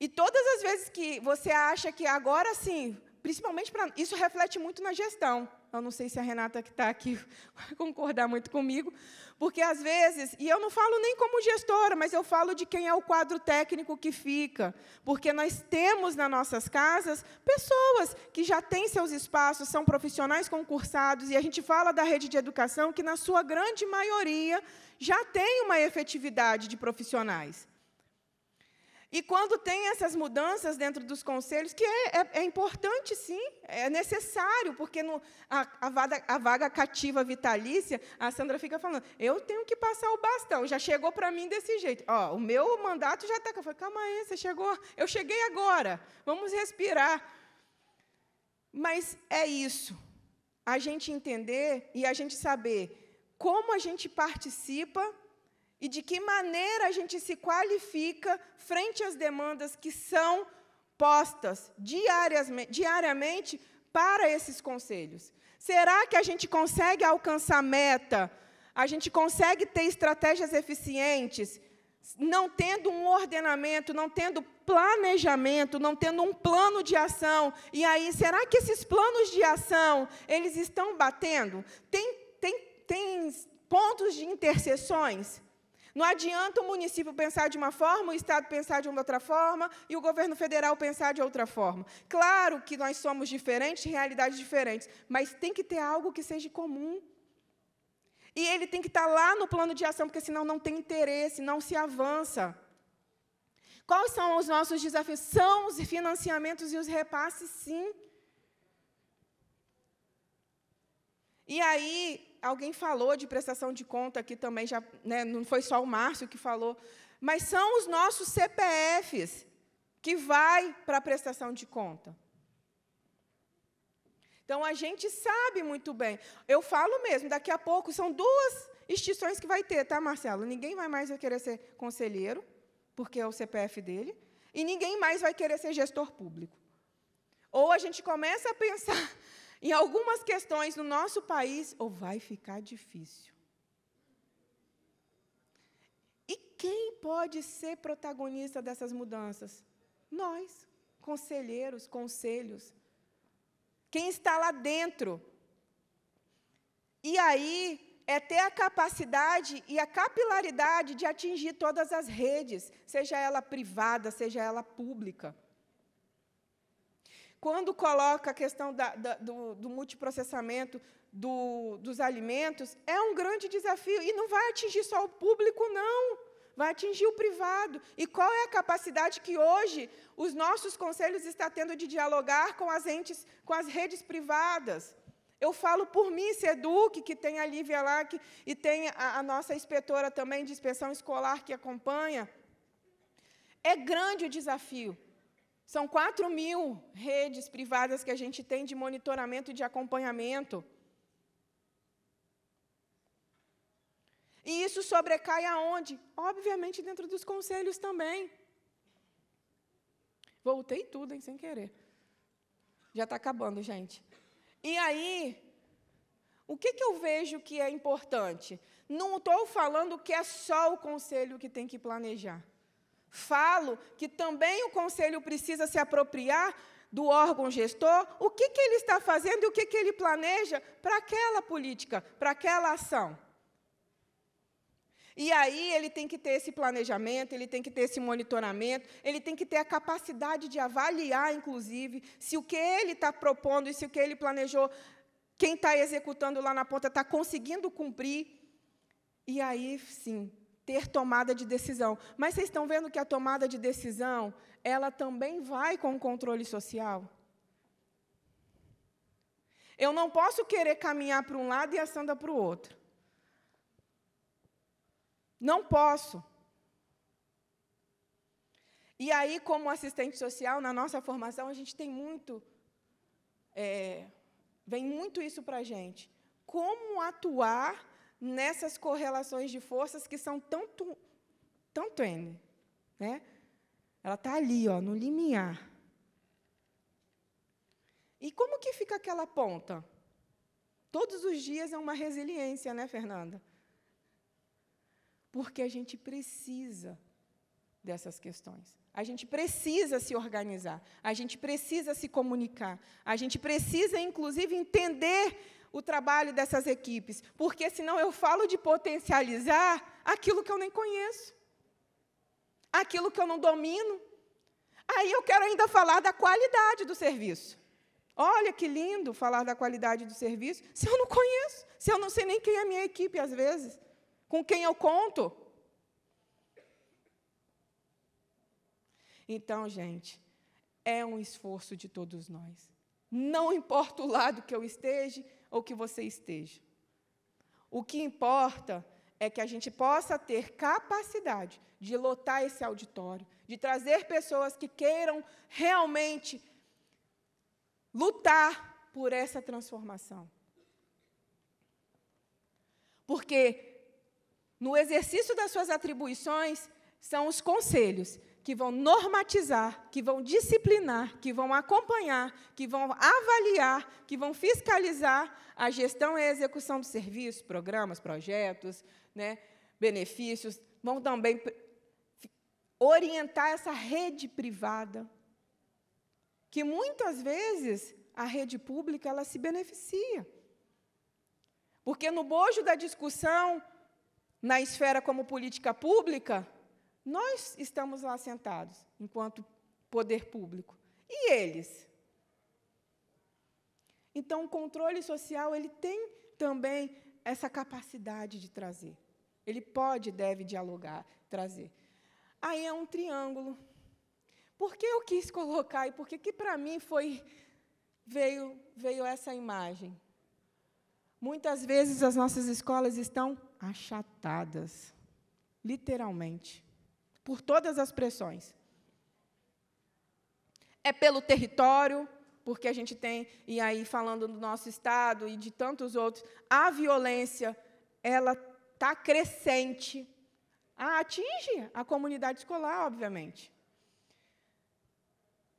E todas as vezes que você acha que agora sim, principalmente para isso reflete muito na gestão. Eu não sei se a Renata que está aqui <laughs> vai concordar muito comigo, porque às vezes, e eu não falo nem como gestora, mas eu falo de quem é o quadro técnico que fica, porque nós temos nas nossas casas pessoas que já têm seus espaços, são profissionais concursados, e a gente fala da rede de educação que, na sua grande maioria, já tem uma efetividade de profissionais. E quando tem essas mudanças dentro dos conselhos, que é, é, é importante sim, é necessário, porque no, a, a, vaga, a, vaga, cativa vitalícia, a Sandra fica falando, eu tenho que passar o bastão, já chegou para mim desse jeito. Ó, o meu mandato já está. Eu falei, calma aí, você chegou, eu cheguei agora, vamos respirar. Mas é isso, a gente entender e a gente saber como a gente participa e de que maneira a gente se qualifica frente às demandas que são postas diariamente para esses conselhos? Será que a gente consegue alcançar meta? A gente consegue ter estratégias eficientes? Não tendo um ordenamento, não tendo planejamento, não tendo um plano de ação. E aí, será que esses planos de ação, eles estão batendo? Tem, tem, tem pontos de interseções? Não adianta o município pensar de uma forma, o Estado pensar de uma outra forma e o governo federal pensar de outra forma. Claro que nós somos diferentes, realidades diferentes, mas tem que ter algo que seja comum. E ele tem que estar tá lá no plano de ação, porque senão não tem interesse, não se avança. Quais são os nossos desafios? São os financiamentos e os repasses, sim. E aí, alguém falou de prestação de conta aqui também, já, né, não foi só o Márcio que falou, mas são os nossos CPFs que vai para a prestação de conta. Então a gente sabe muito bem. Eu falo mesmo, daqui a pouco são duas instituições que vai ter, tá, Marcelo? Ninguém vai mais querer ser conselheiro, porque é o CPF dele, e ninguém mais vai querer ser gestor público. Ou a gente começa a pensar em algumas questões no nosso país, ou oh, vai ficar difícil. E quem pode ser protagonista dessas mudanças? Nós, conselheiros, conselhos. Quem está lá dentro. E aí é ter a capacidade e a capilaridade de atingir todas as redes, seja ela privada, seja ela pública. Quando coloca a questão da, da, do, do, multiprocessamento do, dos alimentos, é um grande desafio. E não vai atingir só o público, não. Vai atingir o privado. E qual é a capacidade que hoje os nossos conselhos estão tendo de dialogar com as, entes, com as redes privadas? Eu falo por mim, Seduc, que tem a Lívia lá, que, e tem a, a nossa inspetora também de inspeção escolar que acompanha. É grande o desafio. São 4 mil redes privadas que a gente tem de monitoramento e de acompanhamento. E isso sobrecai aonde? Obviamente dentro dos conselhos também. Voltei tudo, hein, sem querer. Já está acabando, gente. E aí, o que, que eu vejo que é importante? Não estou falando que é só o conselho que tem que planejar falo que também o conselho precisa se apropriar do órgão gestor, o que, que ele está fazendo e o que, que ele planeja para aquela política, para aquela ação. E aí ele tem que ter esse planejamento, ele tem que ter esse monitoramento, ele tem que ter a capacidade de avaliar, inclusive, se o que ele está propondo e se o que ele planejou, quem está executando lá na ponta está conseguindo cumprir. E aí, sim, ter tomada de decisão. Mas vocês estão vendo que a tomada de decisão, ela também vai com o controle social? Eu não posso querer caminhar para um lado e a sanda para o outro. Não posso. E aí, como assistente social, na nossa formação, a gente tem muito. É, vem muito isso para a gente. Como atuar nessas correlações de forças que são tanto, tanto N. Né? Ela está ali, ó, no limiar. E como que fica aquela ponta? Todos os dias é uma resiliência, né, Fernanda? Porque a gente precisa dessas questões. A gente precisa se organizar, a gente precisa se comunicar, a gente precisa, inclusive, entender o trabalho dessas equipes, porque senão eu falo de potencializar aquilo que eu nem conheço, aquilo que eu não domino. Aí eu quero ainda falar da qualidade do serviço. Olha que lindo falar da qualidade do serviço, se eu não conheço, se eu não sei nem quem é a minha equipe às vezes, com quem eu conto. Então, gente, é um esforço de todos nós. Não importa o lado que eu esteja, ou que você esteja. O que importa é que a gente possa ter capacidade de lotar esse auditório, de trazer pessoas que queiram realmente lutar por essa transformação. Porque no exercício das suas atribuições são os conselhos, que vão normatizar, que vão disciplinar, que vão acompanhar, que vão avaliar, que vão fiscalizar a gestão e a execução de serviços, programas, projetos, né, benefícios, vão também orientar essa rede privada, que muitas vezes a rede pública ela se beneficia. Porque no bojo da discussão na esfera como política pública, nós estamos lá sentados, enquanto poder público. E eles? Então, o controle social ele tem também essa capacidade de trazer. Ele pode e deve dialogar, trazer. Aí é um triângulo. Por que eu quis <laughs> colocar e por que, que para mim foi veio veio essa imagem? Muitas vezes as nossas escolas estão achatadas, literalmente por todas as pressões. É pelo território, porque a gente tem, e aí falando do nosso Estado e de tantos outros, a violência, ela está crescente. Ah, atinge a comunidade escolar, obviamente.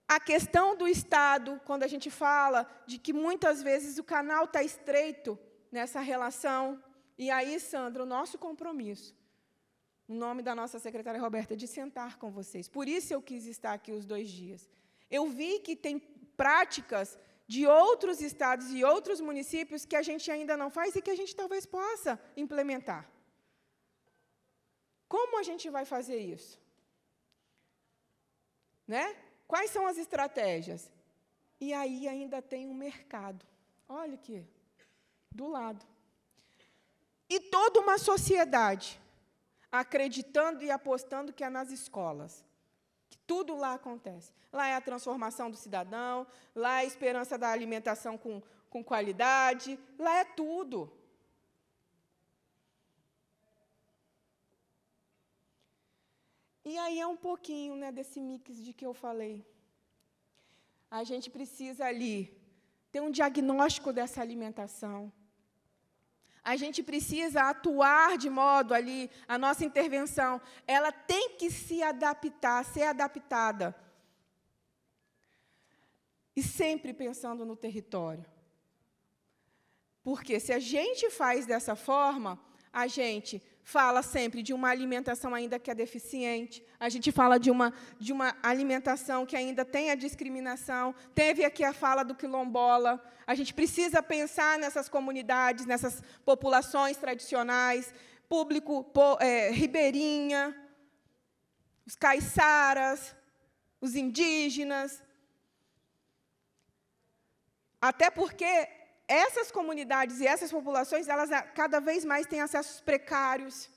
A questão do Estado, quando a gente fala de que muitas vezes o canal está estreito nessa relação, e aí, Sandra, o nosso compromisso no nome da nossa secretária Roberta, de sentar com vocês. Por isso eu quis estar aqui os dois dias. Eu vi que tem práticas de outros estados e outros municípios que a gente ainda não faz e que a gente talvez possa implementar. Como a gente vai fazer isso? Né? Quais são as estratégias? E aí ainda tem um mercado. Olha aqui, do lado. E toda uma sociedade acreditando e apostando que é nas escolas. Que tudo lá acontece. Lá é a transformação do cidadão, lá é a esperança da alimentação com, com qualidade, lá é tudo. E aí é um pouquinho né, desse mix de que eu falei. A gente precisa ali ter um diagnóstico dessa alimentação, a gente precisa atuar de modo ali, a nossa intervenção, ela tem que se adaptar, ser adaptada. E sempre pensando no território. Porque se a gente faz dessa forma, a gente fala sempre de uma alimentação ainda que é deficiente, a gente fala de uma, de uma alimentação que ainda tem a discriminação, teve aqui a fala do quilombola. A gente precisa pensar nessas comunidades, nessas populações tradicionais, público po, é, ribeirinha, os caiçaras, os indígenas. Até porque essas comunidades e essas populações, elas cada vez mais têm acessos precários.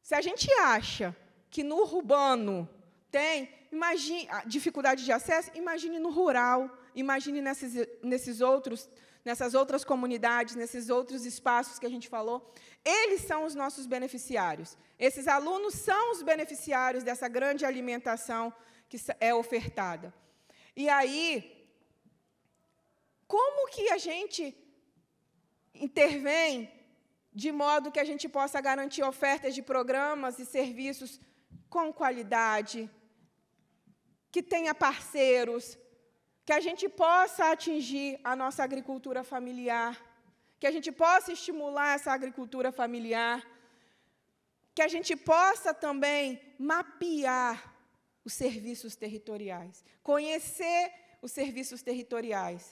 Se a gente acha que no urbano tem imagine, dificuldade de acesso, imagine no rural, imagine nesses, nesses outros, nessas outras comunidades, nesses outros espaços que a gente falou. Eles são os nossos beneficiários. Esses alunos são os beneficiários dessa grande alimentação que é ofertada. E aí, como que a gente intervém de modo que a gente possa garantir ofertas de programas e serviços com qualidade, que tenha parceiros, que a gente possa atingir a nossa agricultura familiar, que a gente possa estimular essa agricultura familiar, que a gente possa também mapear os serviços territoriais, conhecer os serviços territoriais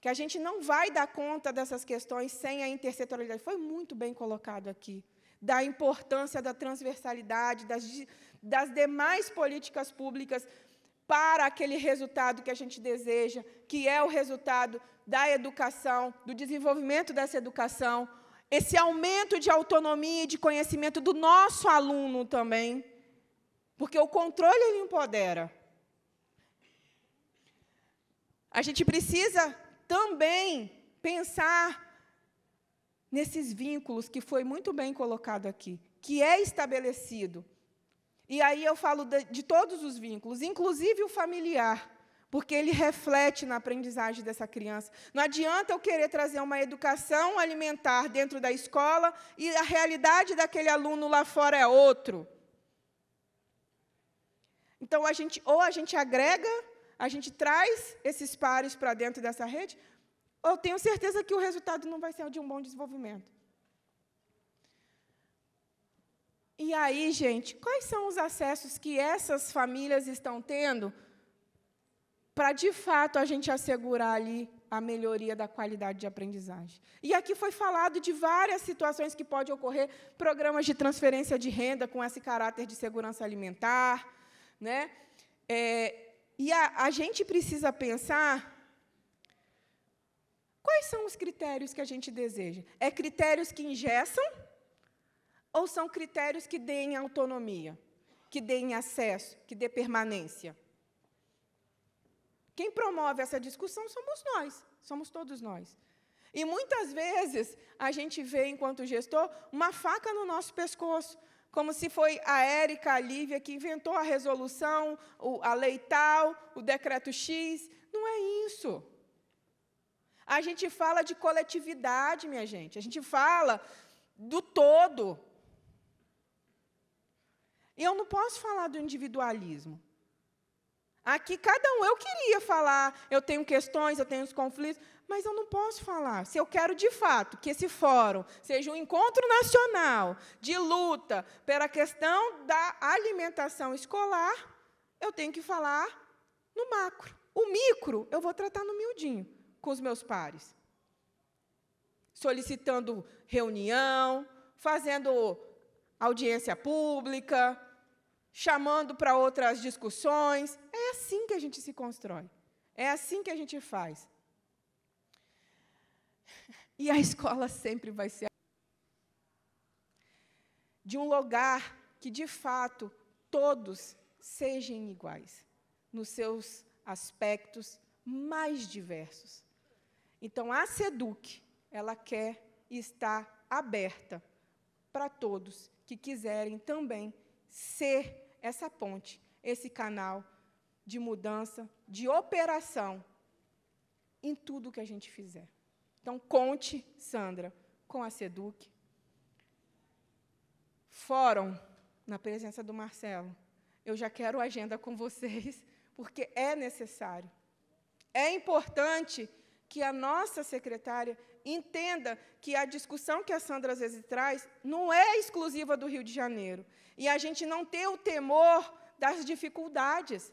que a gente não vai dar conta dessas questões sem a intersetorialidade. Foi muito bem colocado aqui, da importância da transversalidade, das, das demais políticas públicas para aquele resultado que a gente deseja, que é o resultado da educação, do desenvolvimento dessa educação, esse aumento de autonomia e de conhecimento do nosso aluno também, porque o controle ele empodera. A gente precisa também pensar nesses vínculos que foi muito bem colocado aqui, que é estabelecido. E aí eu falo de, de todos os vínculos, inclusive o familiar porque ele reflete na aprendizagem dessa criança. Não adianta eu querer trazer uma educação alimentar dentro da escola e a realidade daquele aluno lá fora é outro. Então a gente ou a gente agrega a gente traz esses pares para dentro dessa rede, eu tenho certeza que o resultado não vai ser de um bom desenvolvimento. E aí, gente, quais são os acessos que essas famílias estão tendo para, de fato, a gente assegurar ali a melhoria da qualidade de aprendizagem? E aqui foi falado de várias situações que pode ocorrer, programas de transferência de renda com esse caráter de segurança alimentar, né? É, e a, a gente precisa pensar quais são os critérios que a gente deseja. É critérios que ingessam ou são critérios que deem autonomia, que deem acesso, que dê permanência? Quem promove essa discussão somos nós, somos todos nós. E muitas vezes a gente vê, enquanto gestor, uma faca no nosso pescoço, como se foi a Érica, a Lívia, que inventou a resolução, a lei tal, o decreto X. Não é isso. A gente fala de coletividade, minha gente. A gente fala do todo. E Eu não posso falar do individualismo. Aqui cada um, eu queria falar, eu tenho questões, eu tenho os conflitos, mas eu não posso falar. Se eu quero de fato que esse fórum seja um encontro nacional de luta pela questão da alimentação escolar, eu tenho que falar no macro. O micro eu vou tratar no miudinho com os meus pares. Solicitando reunião, fazendo audiência pública, chamando para outras discussões. É assim que a gente se constrói. É assim que a gente faz. <laughs> E a escola sempre vai ser de um lugar que, de fato, todos sejam iguais nos seus aspectos mais diversos. Então, a SEDUC, ela quer estar aberta para todos que quiserem também ser essa ponte, esse canal de mudança, de operação em tudo que a gente fizer. Então, conte, Sandra, com a SEDUC. Fórum, na presença do Marcelo. Eu já quero agenda com vocês, porque é necessário. É importante que a nossa secretária entenda que a discussão que a Sandra às vezes traz não é exclusiva do Rio de Janeiro. E a gente não tem o temor das dificuldades.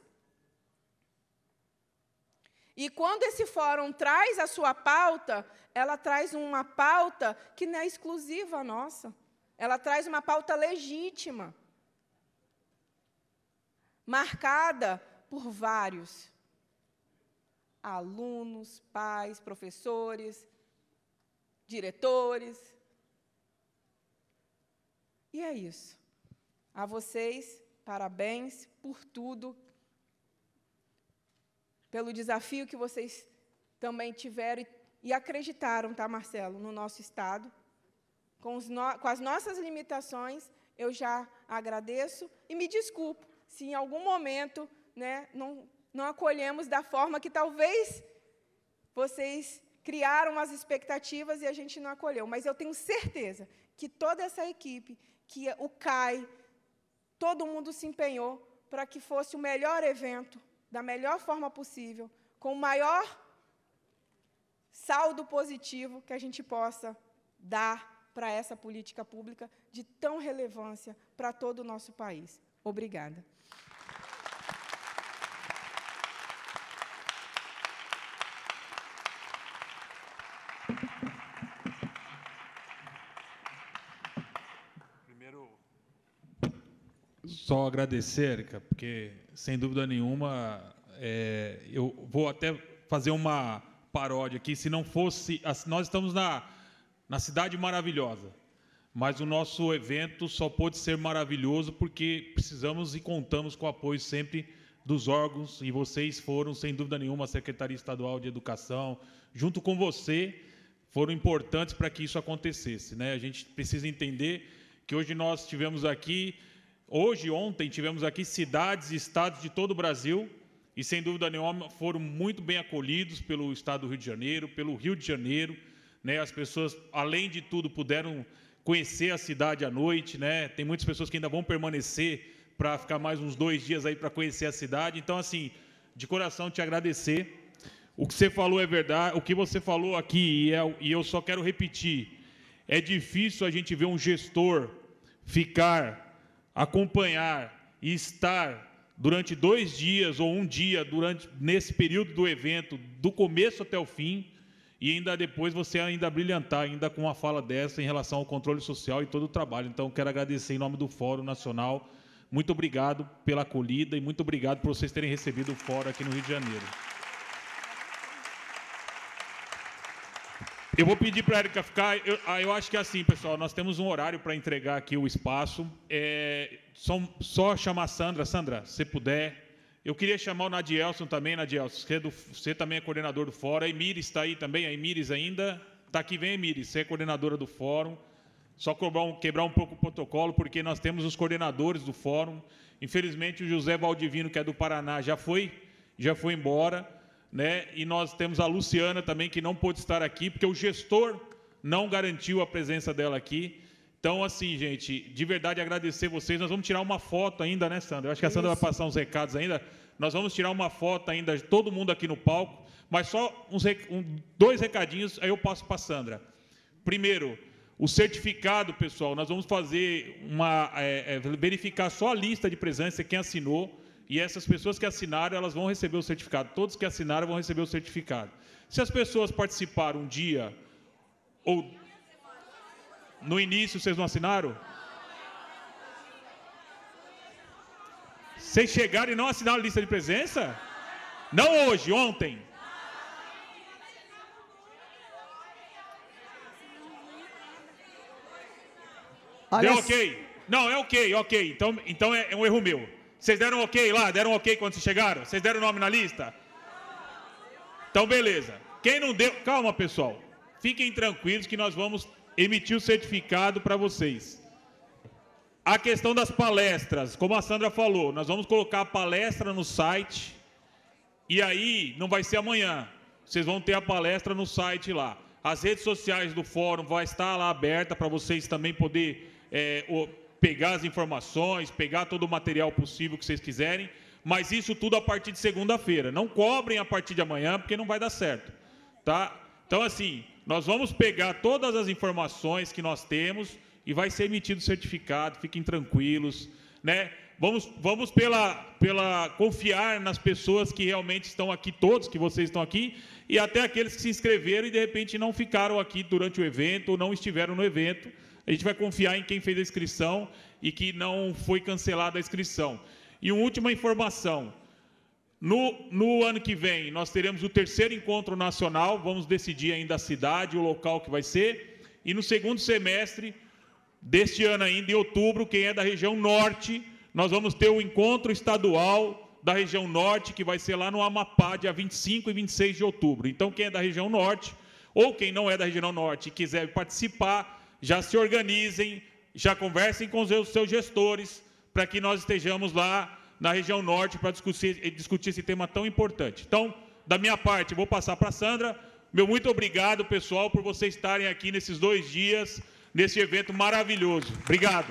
E quando esse fórum traz a sua pauta, ela traz uma pauta que não é exclusiva nossa. Ela traz uma pauta legítima, marcada por vários alunos, pais, professores, diretores. E é isso. A vocês, parabéns por tudo, pelo desafio que vocês também tiveram e, acreditaram, tá, Marcelo, no nosso Estado. Com, no, com as nossas limitações, eu já agradeço e me desculpo se em algum momento né, não, não acolhemos da forma que talvez vocês criaram as expectativas e a gente não acolheu. Mas eu tenho certeza que toda essa equipe, que o CAI, todo mundo se empenhou para que fosse o melhor evento, da melhor forma possível, com o maior saldo positivo que a gente possa dar para essa política pública de tão relevância para todo o nosso país. Obrigada. Primeiro, só agradecer, Erika, porque, sem dúvida nenhuma, é, eu vou até fazer uma paródia aqui. Se não fosse. Nós estamos na, na Cidade Maravilhosa, mas o nosso evento só pôde ser maravilhoso porque precisamos e contamos com o apoio sempre dos órgãos, e vocês foram, sem dúvida nenhuma, a Secretaria Estadual de Educação, junto com você foram importantes para que isso acontecesse. Né? A gente precisa entender que hoje nós tivemos aqui, hoje, ontem, tivemos aqui cidades e estados de todo o Brasil, e sem dúvida nenhuma foram muito bem acolhidos pelo estado do Rio de Janeiro, pelo Rio de Janeiro. Né? As pessoas, além de tudo, puderam conhecer a cidade à noite. Né? Tem muitas pessoas que ainda vão permanecer para ficar mais uns dois dias aí para conhecer a cidade. Então, assim, de coração te agradecer o que você falou é verdade, o que você falou aqui, e, é, e eu só quero repetir: é difícil a gente ver um gestor ficar, acompanhar e estar durante dois dias ou um dia durante nesse período do evento, do começo até o fim, e ainda depois você ainda brilhantar ainda com uma fala dessa em relação ao controle social e todo o trabalho. Então quero agradecer em nome do Fórum Nacional. Muito obrigado pela acolhida e muito obrigado por vocês terem recebido o fórum aqui no Rio de Janeiro. Eu vou pedir para a Erika ficar. Eu, ah, eu, acho que é assim, pessoal. Nós temos um horário para entregar aqui o espaço. É, só, só, chamar a Sandra. Sandra, se puder. Eu queria chamar o Nadielson também, Nadielson. Você, é você também é coordenador do Fórum. A Emires está aí também. A Emires ainda. Está aqui, vem, Emires. Você é coordenadora do Fórum. Só um, quebrar um pouco o protocolo, porque nós temos os coordenadores do Fórum. Infelizmente, o José Valdivino, que é do Paraná, já foi, já foi embora né? E nós temos a Luciana também, que não pôde estar aqui, porque o gestor não garantiu a presença dela aqui. Então, assim, gente, de verdade agradecer vocês. Nós vamos tirar uma foto ainda, né, Sandra? Eu acho que a Sandra Isso. vai passar uns recados ainda. Nós vamos tirar uma foto ainda de todo mundo aqui no palco, mas só uns, um, dois recadinhos, aí eu passo para a Sandra. Primeiro, o certificado, pessoal, nós vamos fazer uma. É, é, verificar só a lista de presença, quem assinou e essas pessoas que assinaram, elas vão receber o certificado. Todos que assinaram vão receber o certificado. Se as pessoas participaram um dia ou no início vocês não assinaram? Vocês chegaram e não assinaram a lista de presença? Não hoje, ontem. É Deu ok? Não, é ok, ok. Então, então é, é um erro meu. Vocês deram ok lá? Deram ok quando vocês chegaram? Vocês deram nome na lista? Então, beleza. Quem não deu. Calma, pessoal. Fiquem tranquilos que nós vamos emitir o certificado para vocês. A questão das palestras, como a Sandra falou, nós vamos colocar a palestra no site. E aí, não vai ser amanhã. Vocês vão ter a palestra no site lá. As redes sociais do fórum vão estar lá aberta para vocês também poder é, pegar as informações, pegar todo o material possível que vocês quiserem, mas isso tudo a partir de segunda-feira. Não cobrem a partir de amanhã, porque não vai dar certo. Tá? Então, assim, nós vamos pegar todas as informações que nós temos e vai ser emitido o certificado, fiquem tranquilos. Né? Vamos, vamos pela, pela confiar nas pessoas que realmente estão aqui, todos que vocês estão aqui, e até aqueles que se inscreveram e de repente não ficaram aqui durante o evento ou não estiveram no evento a gente vai confiar em quem fez a inscrição e que não foi cancelada a inscrição. E uma última informação. No, no, ano que vem, nós teremos o terceiro encontro nacional, vamos decidir ainda a cidade, o local que vai ser, e no segundo semestre deste ano ainda, em outubro, quem é da região norte, nós vamos ter o encontro estadual da região norte, que vai ser lá no Amapá, dia 25 e 26 de outubro. Então, quem é da região norte, ou quem não é da região norte e quiser participar, já se organizem, já conversem com os seus gestores, para que nós estejamos lá na região norte para discutir, eh, discutir esse tema tão importante. Então, da minha parte, vou passar para a Sandra. Meu muito obrigado, pessoal, por vocês estarem aqui nesses dois dias, nesse evento maravilhoso. Obrigado.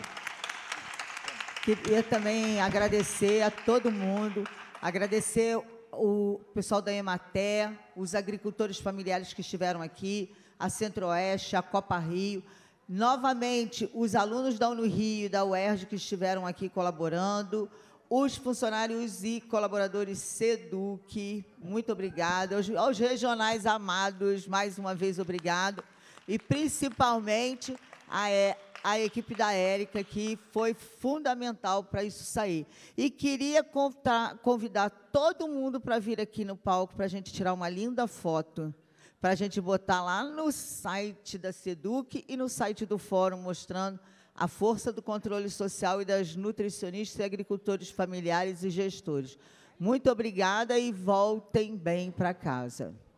Queria também agradecer a todo mundo, agradecer o pessoal da Ematé, os agricultores familiares que estiveram aqui, a Centro-Oeste, a Copa Rio. Novamente, os alunos da e da UERJ que estiveram aqui colaborando, os funcionários e colaboradores SEDUC, muito obrigada. Aos, aos regionais amados, mais uma vez, obrigado. E, principalmente, a, é, a equipe da Érica, que foi fundamental para isso sair. E queria contar, convidar todo mundo para vir aqui no palco para a gente tirar uma linda foto para a gente botar lá no site da SEDUC e no site do Fórum, mostrando a força do controle social e das nutricionistas e agricultores familiares e gestores. Muito obrigada e voltem bem para casa.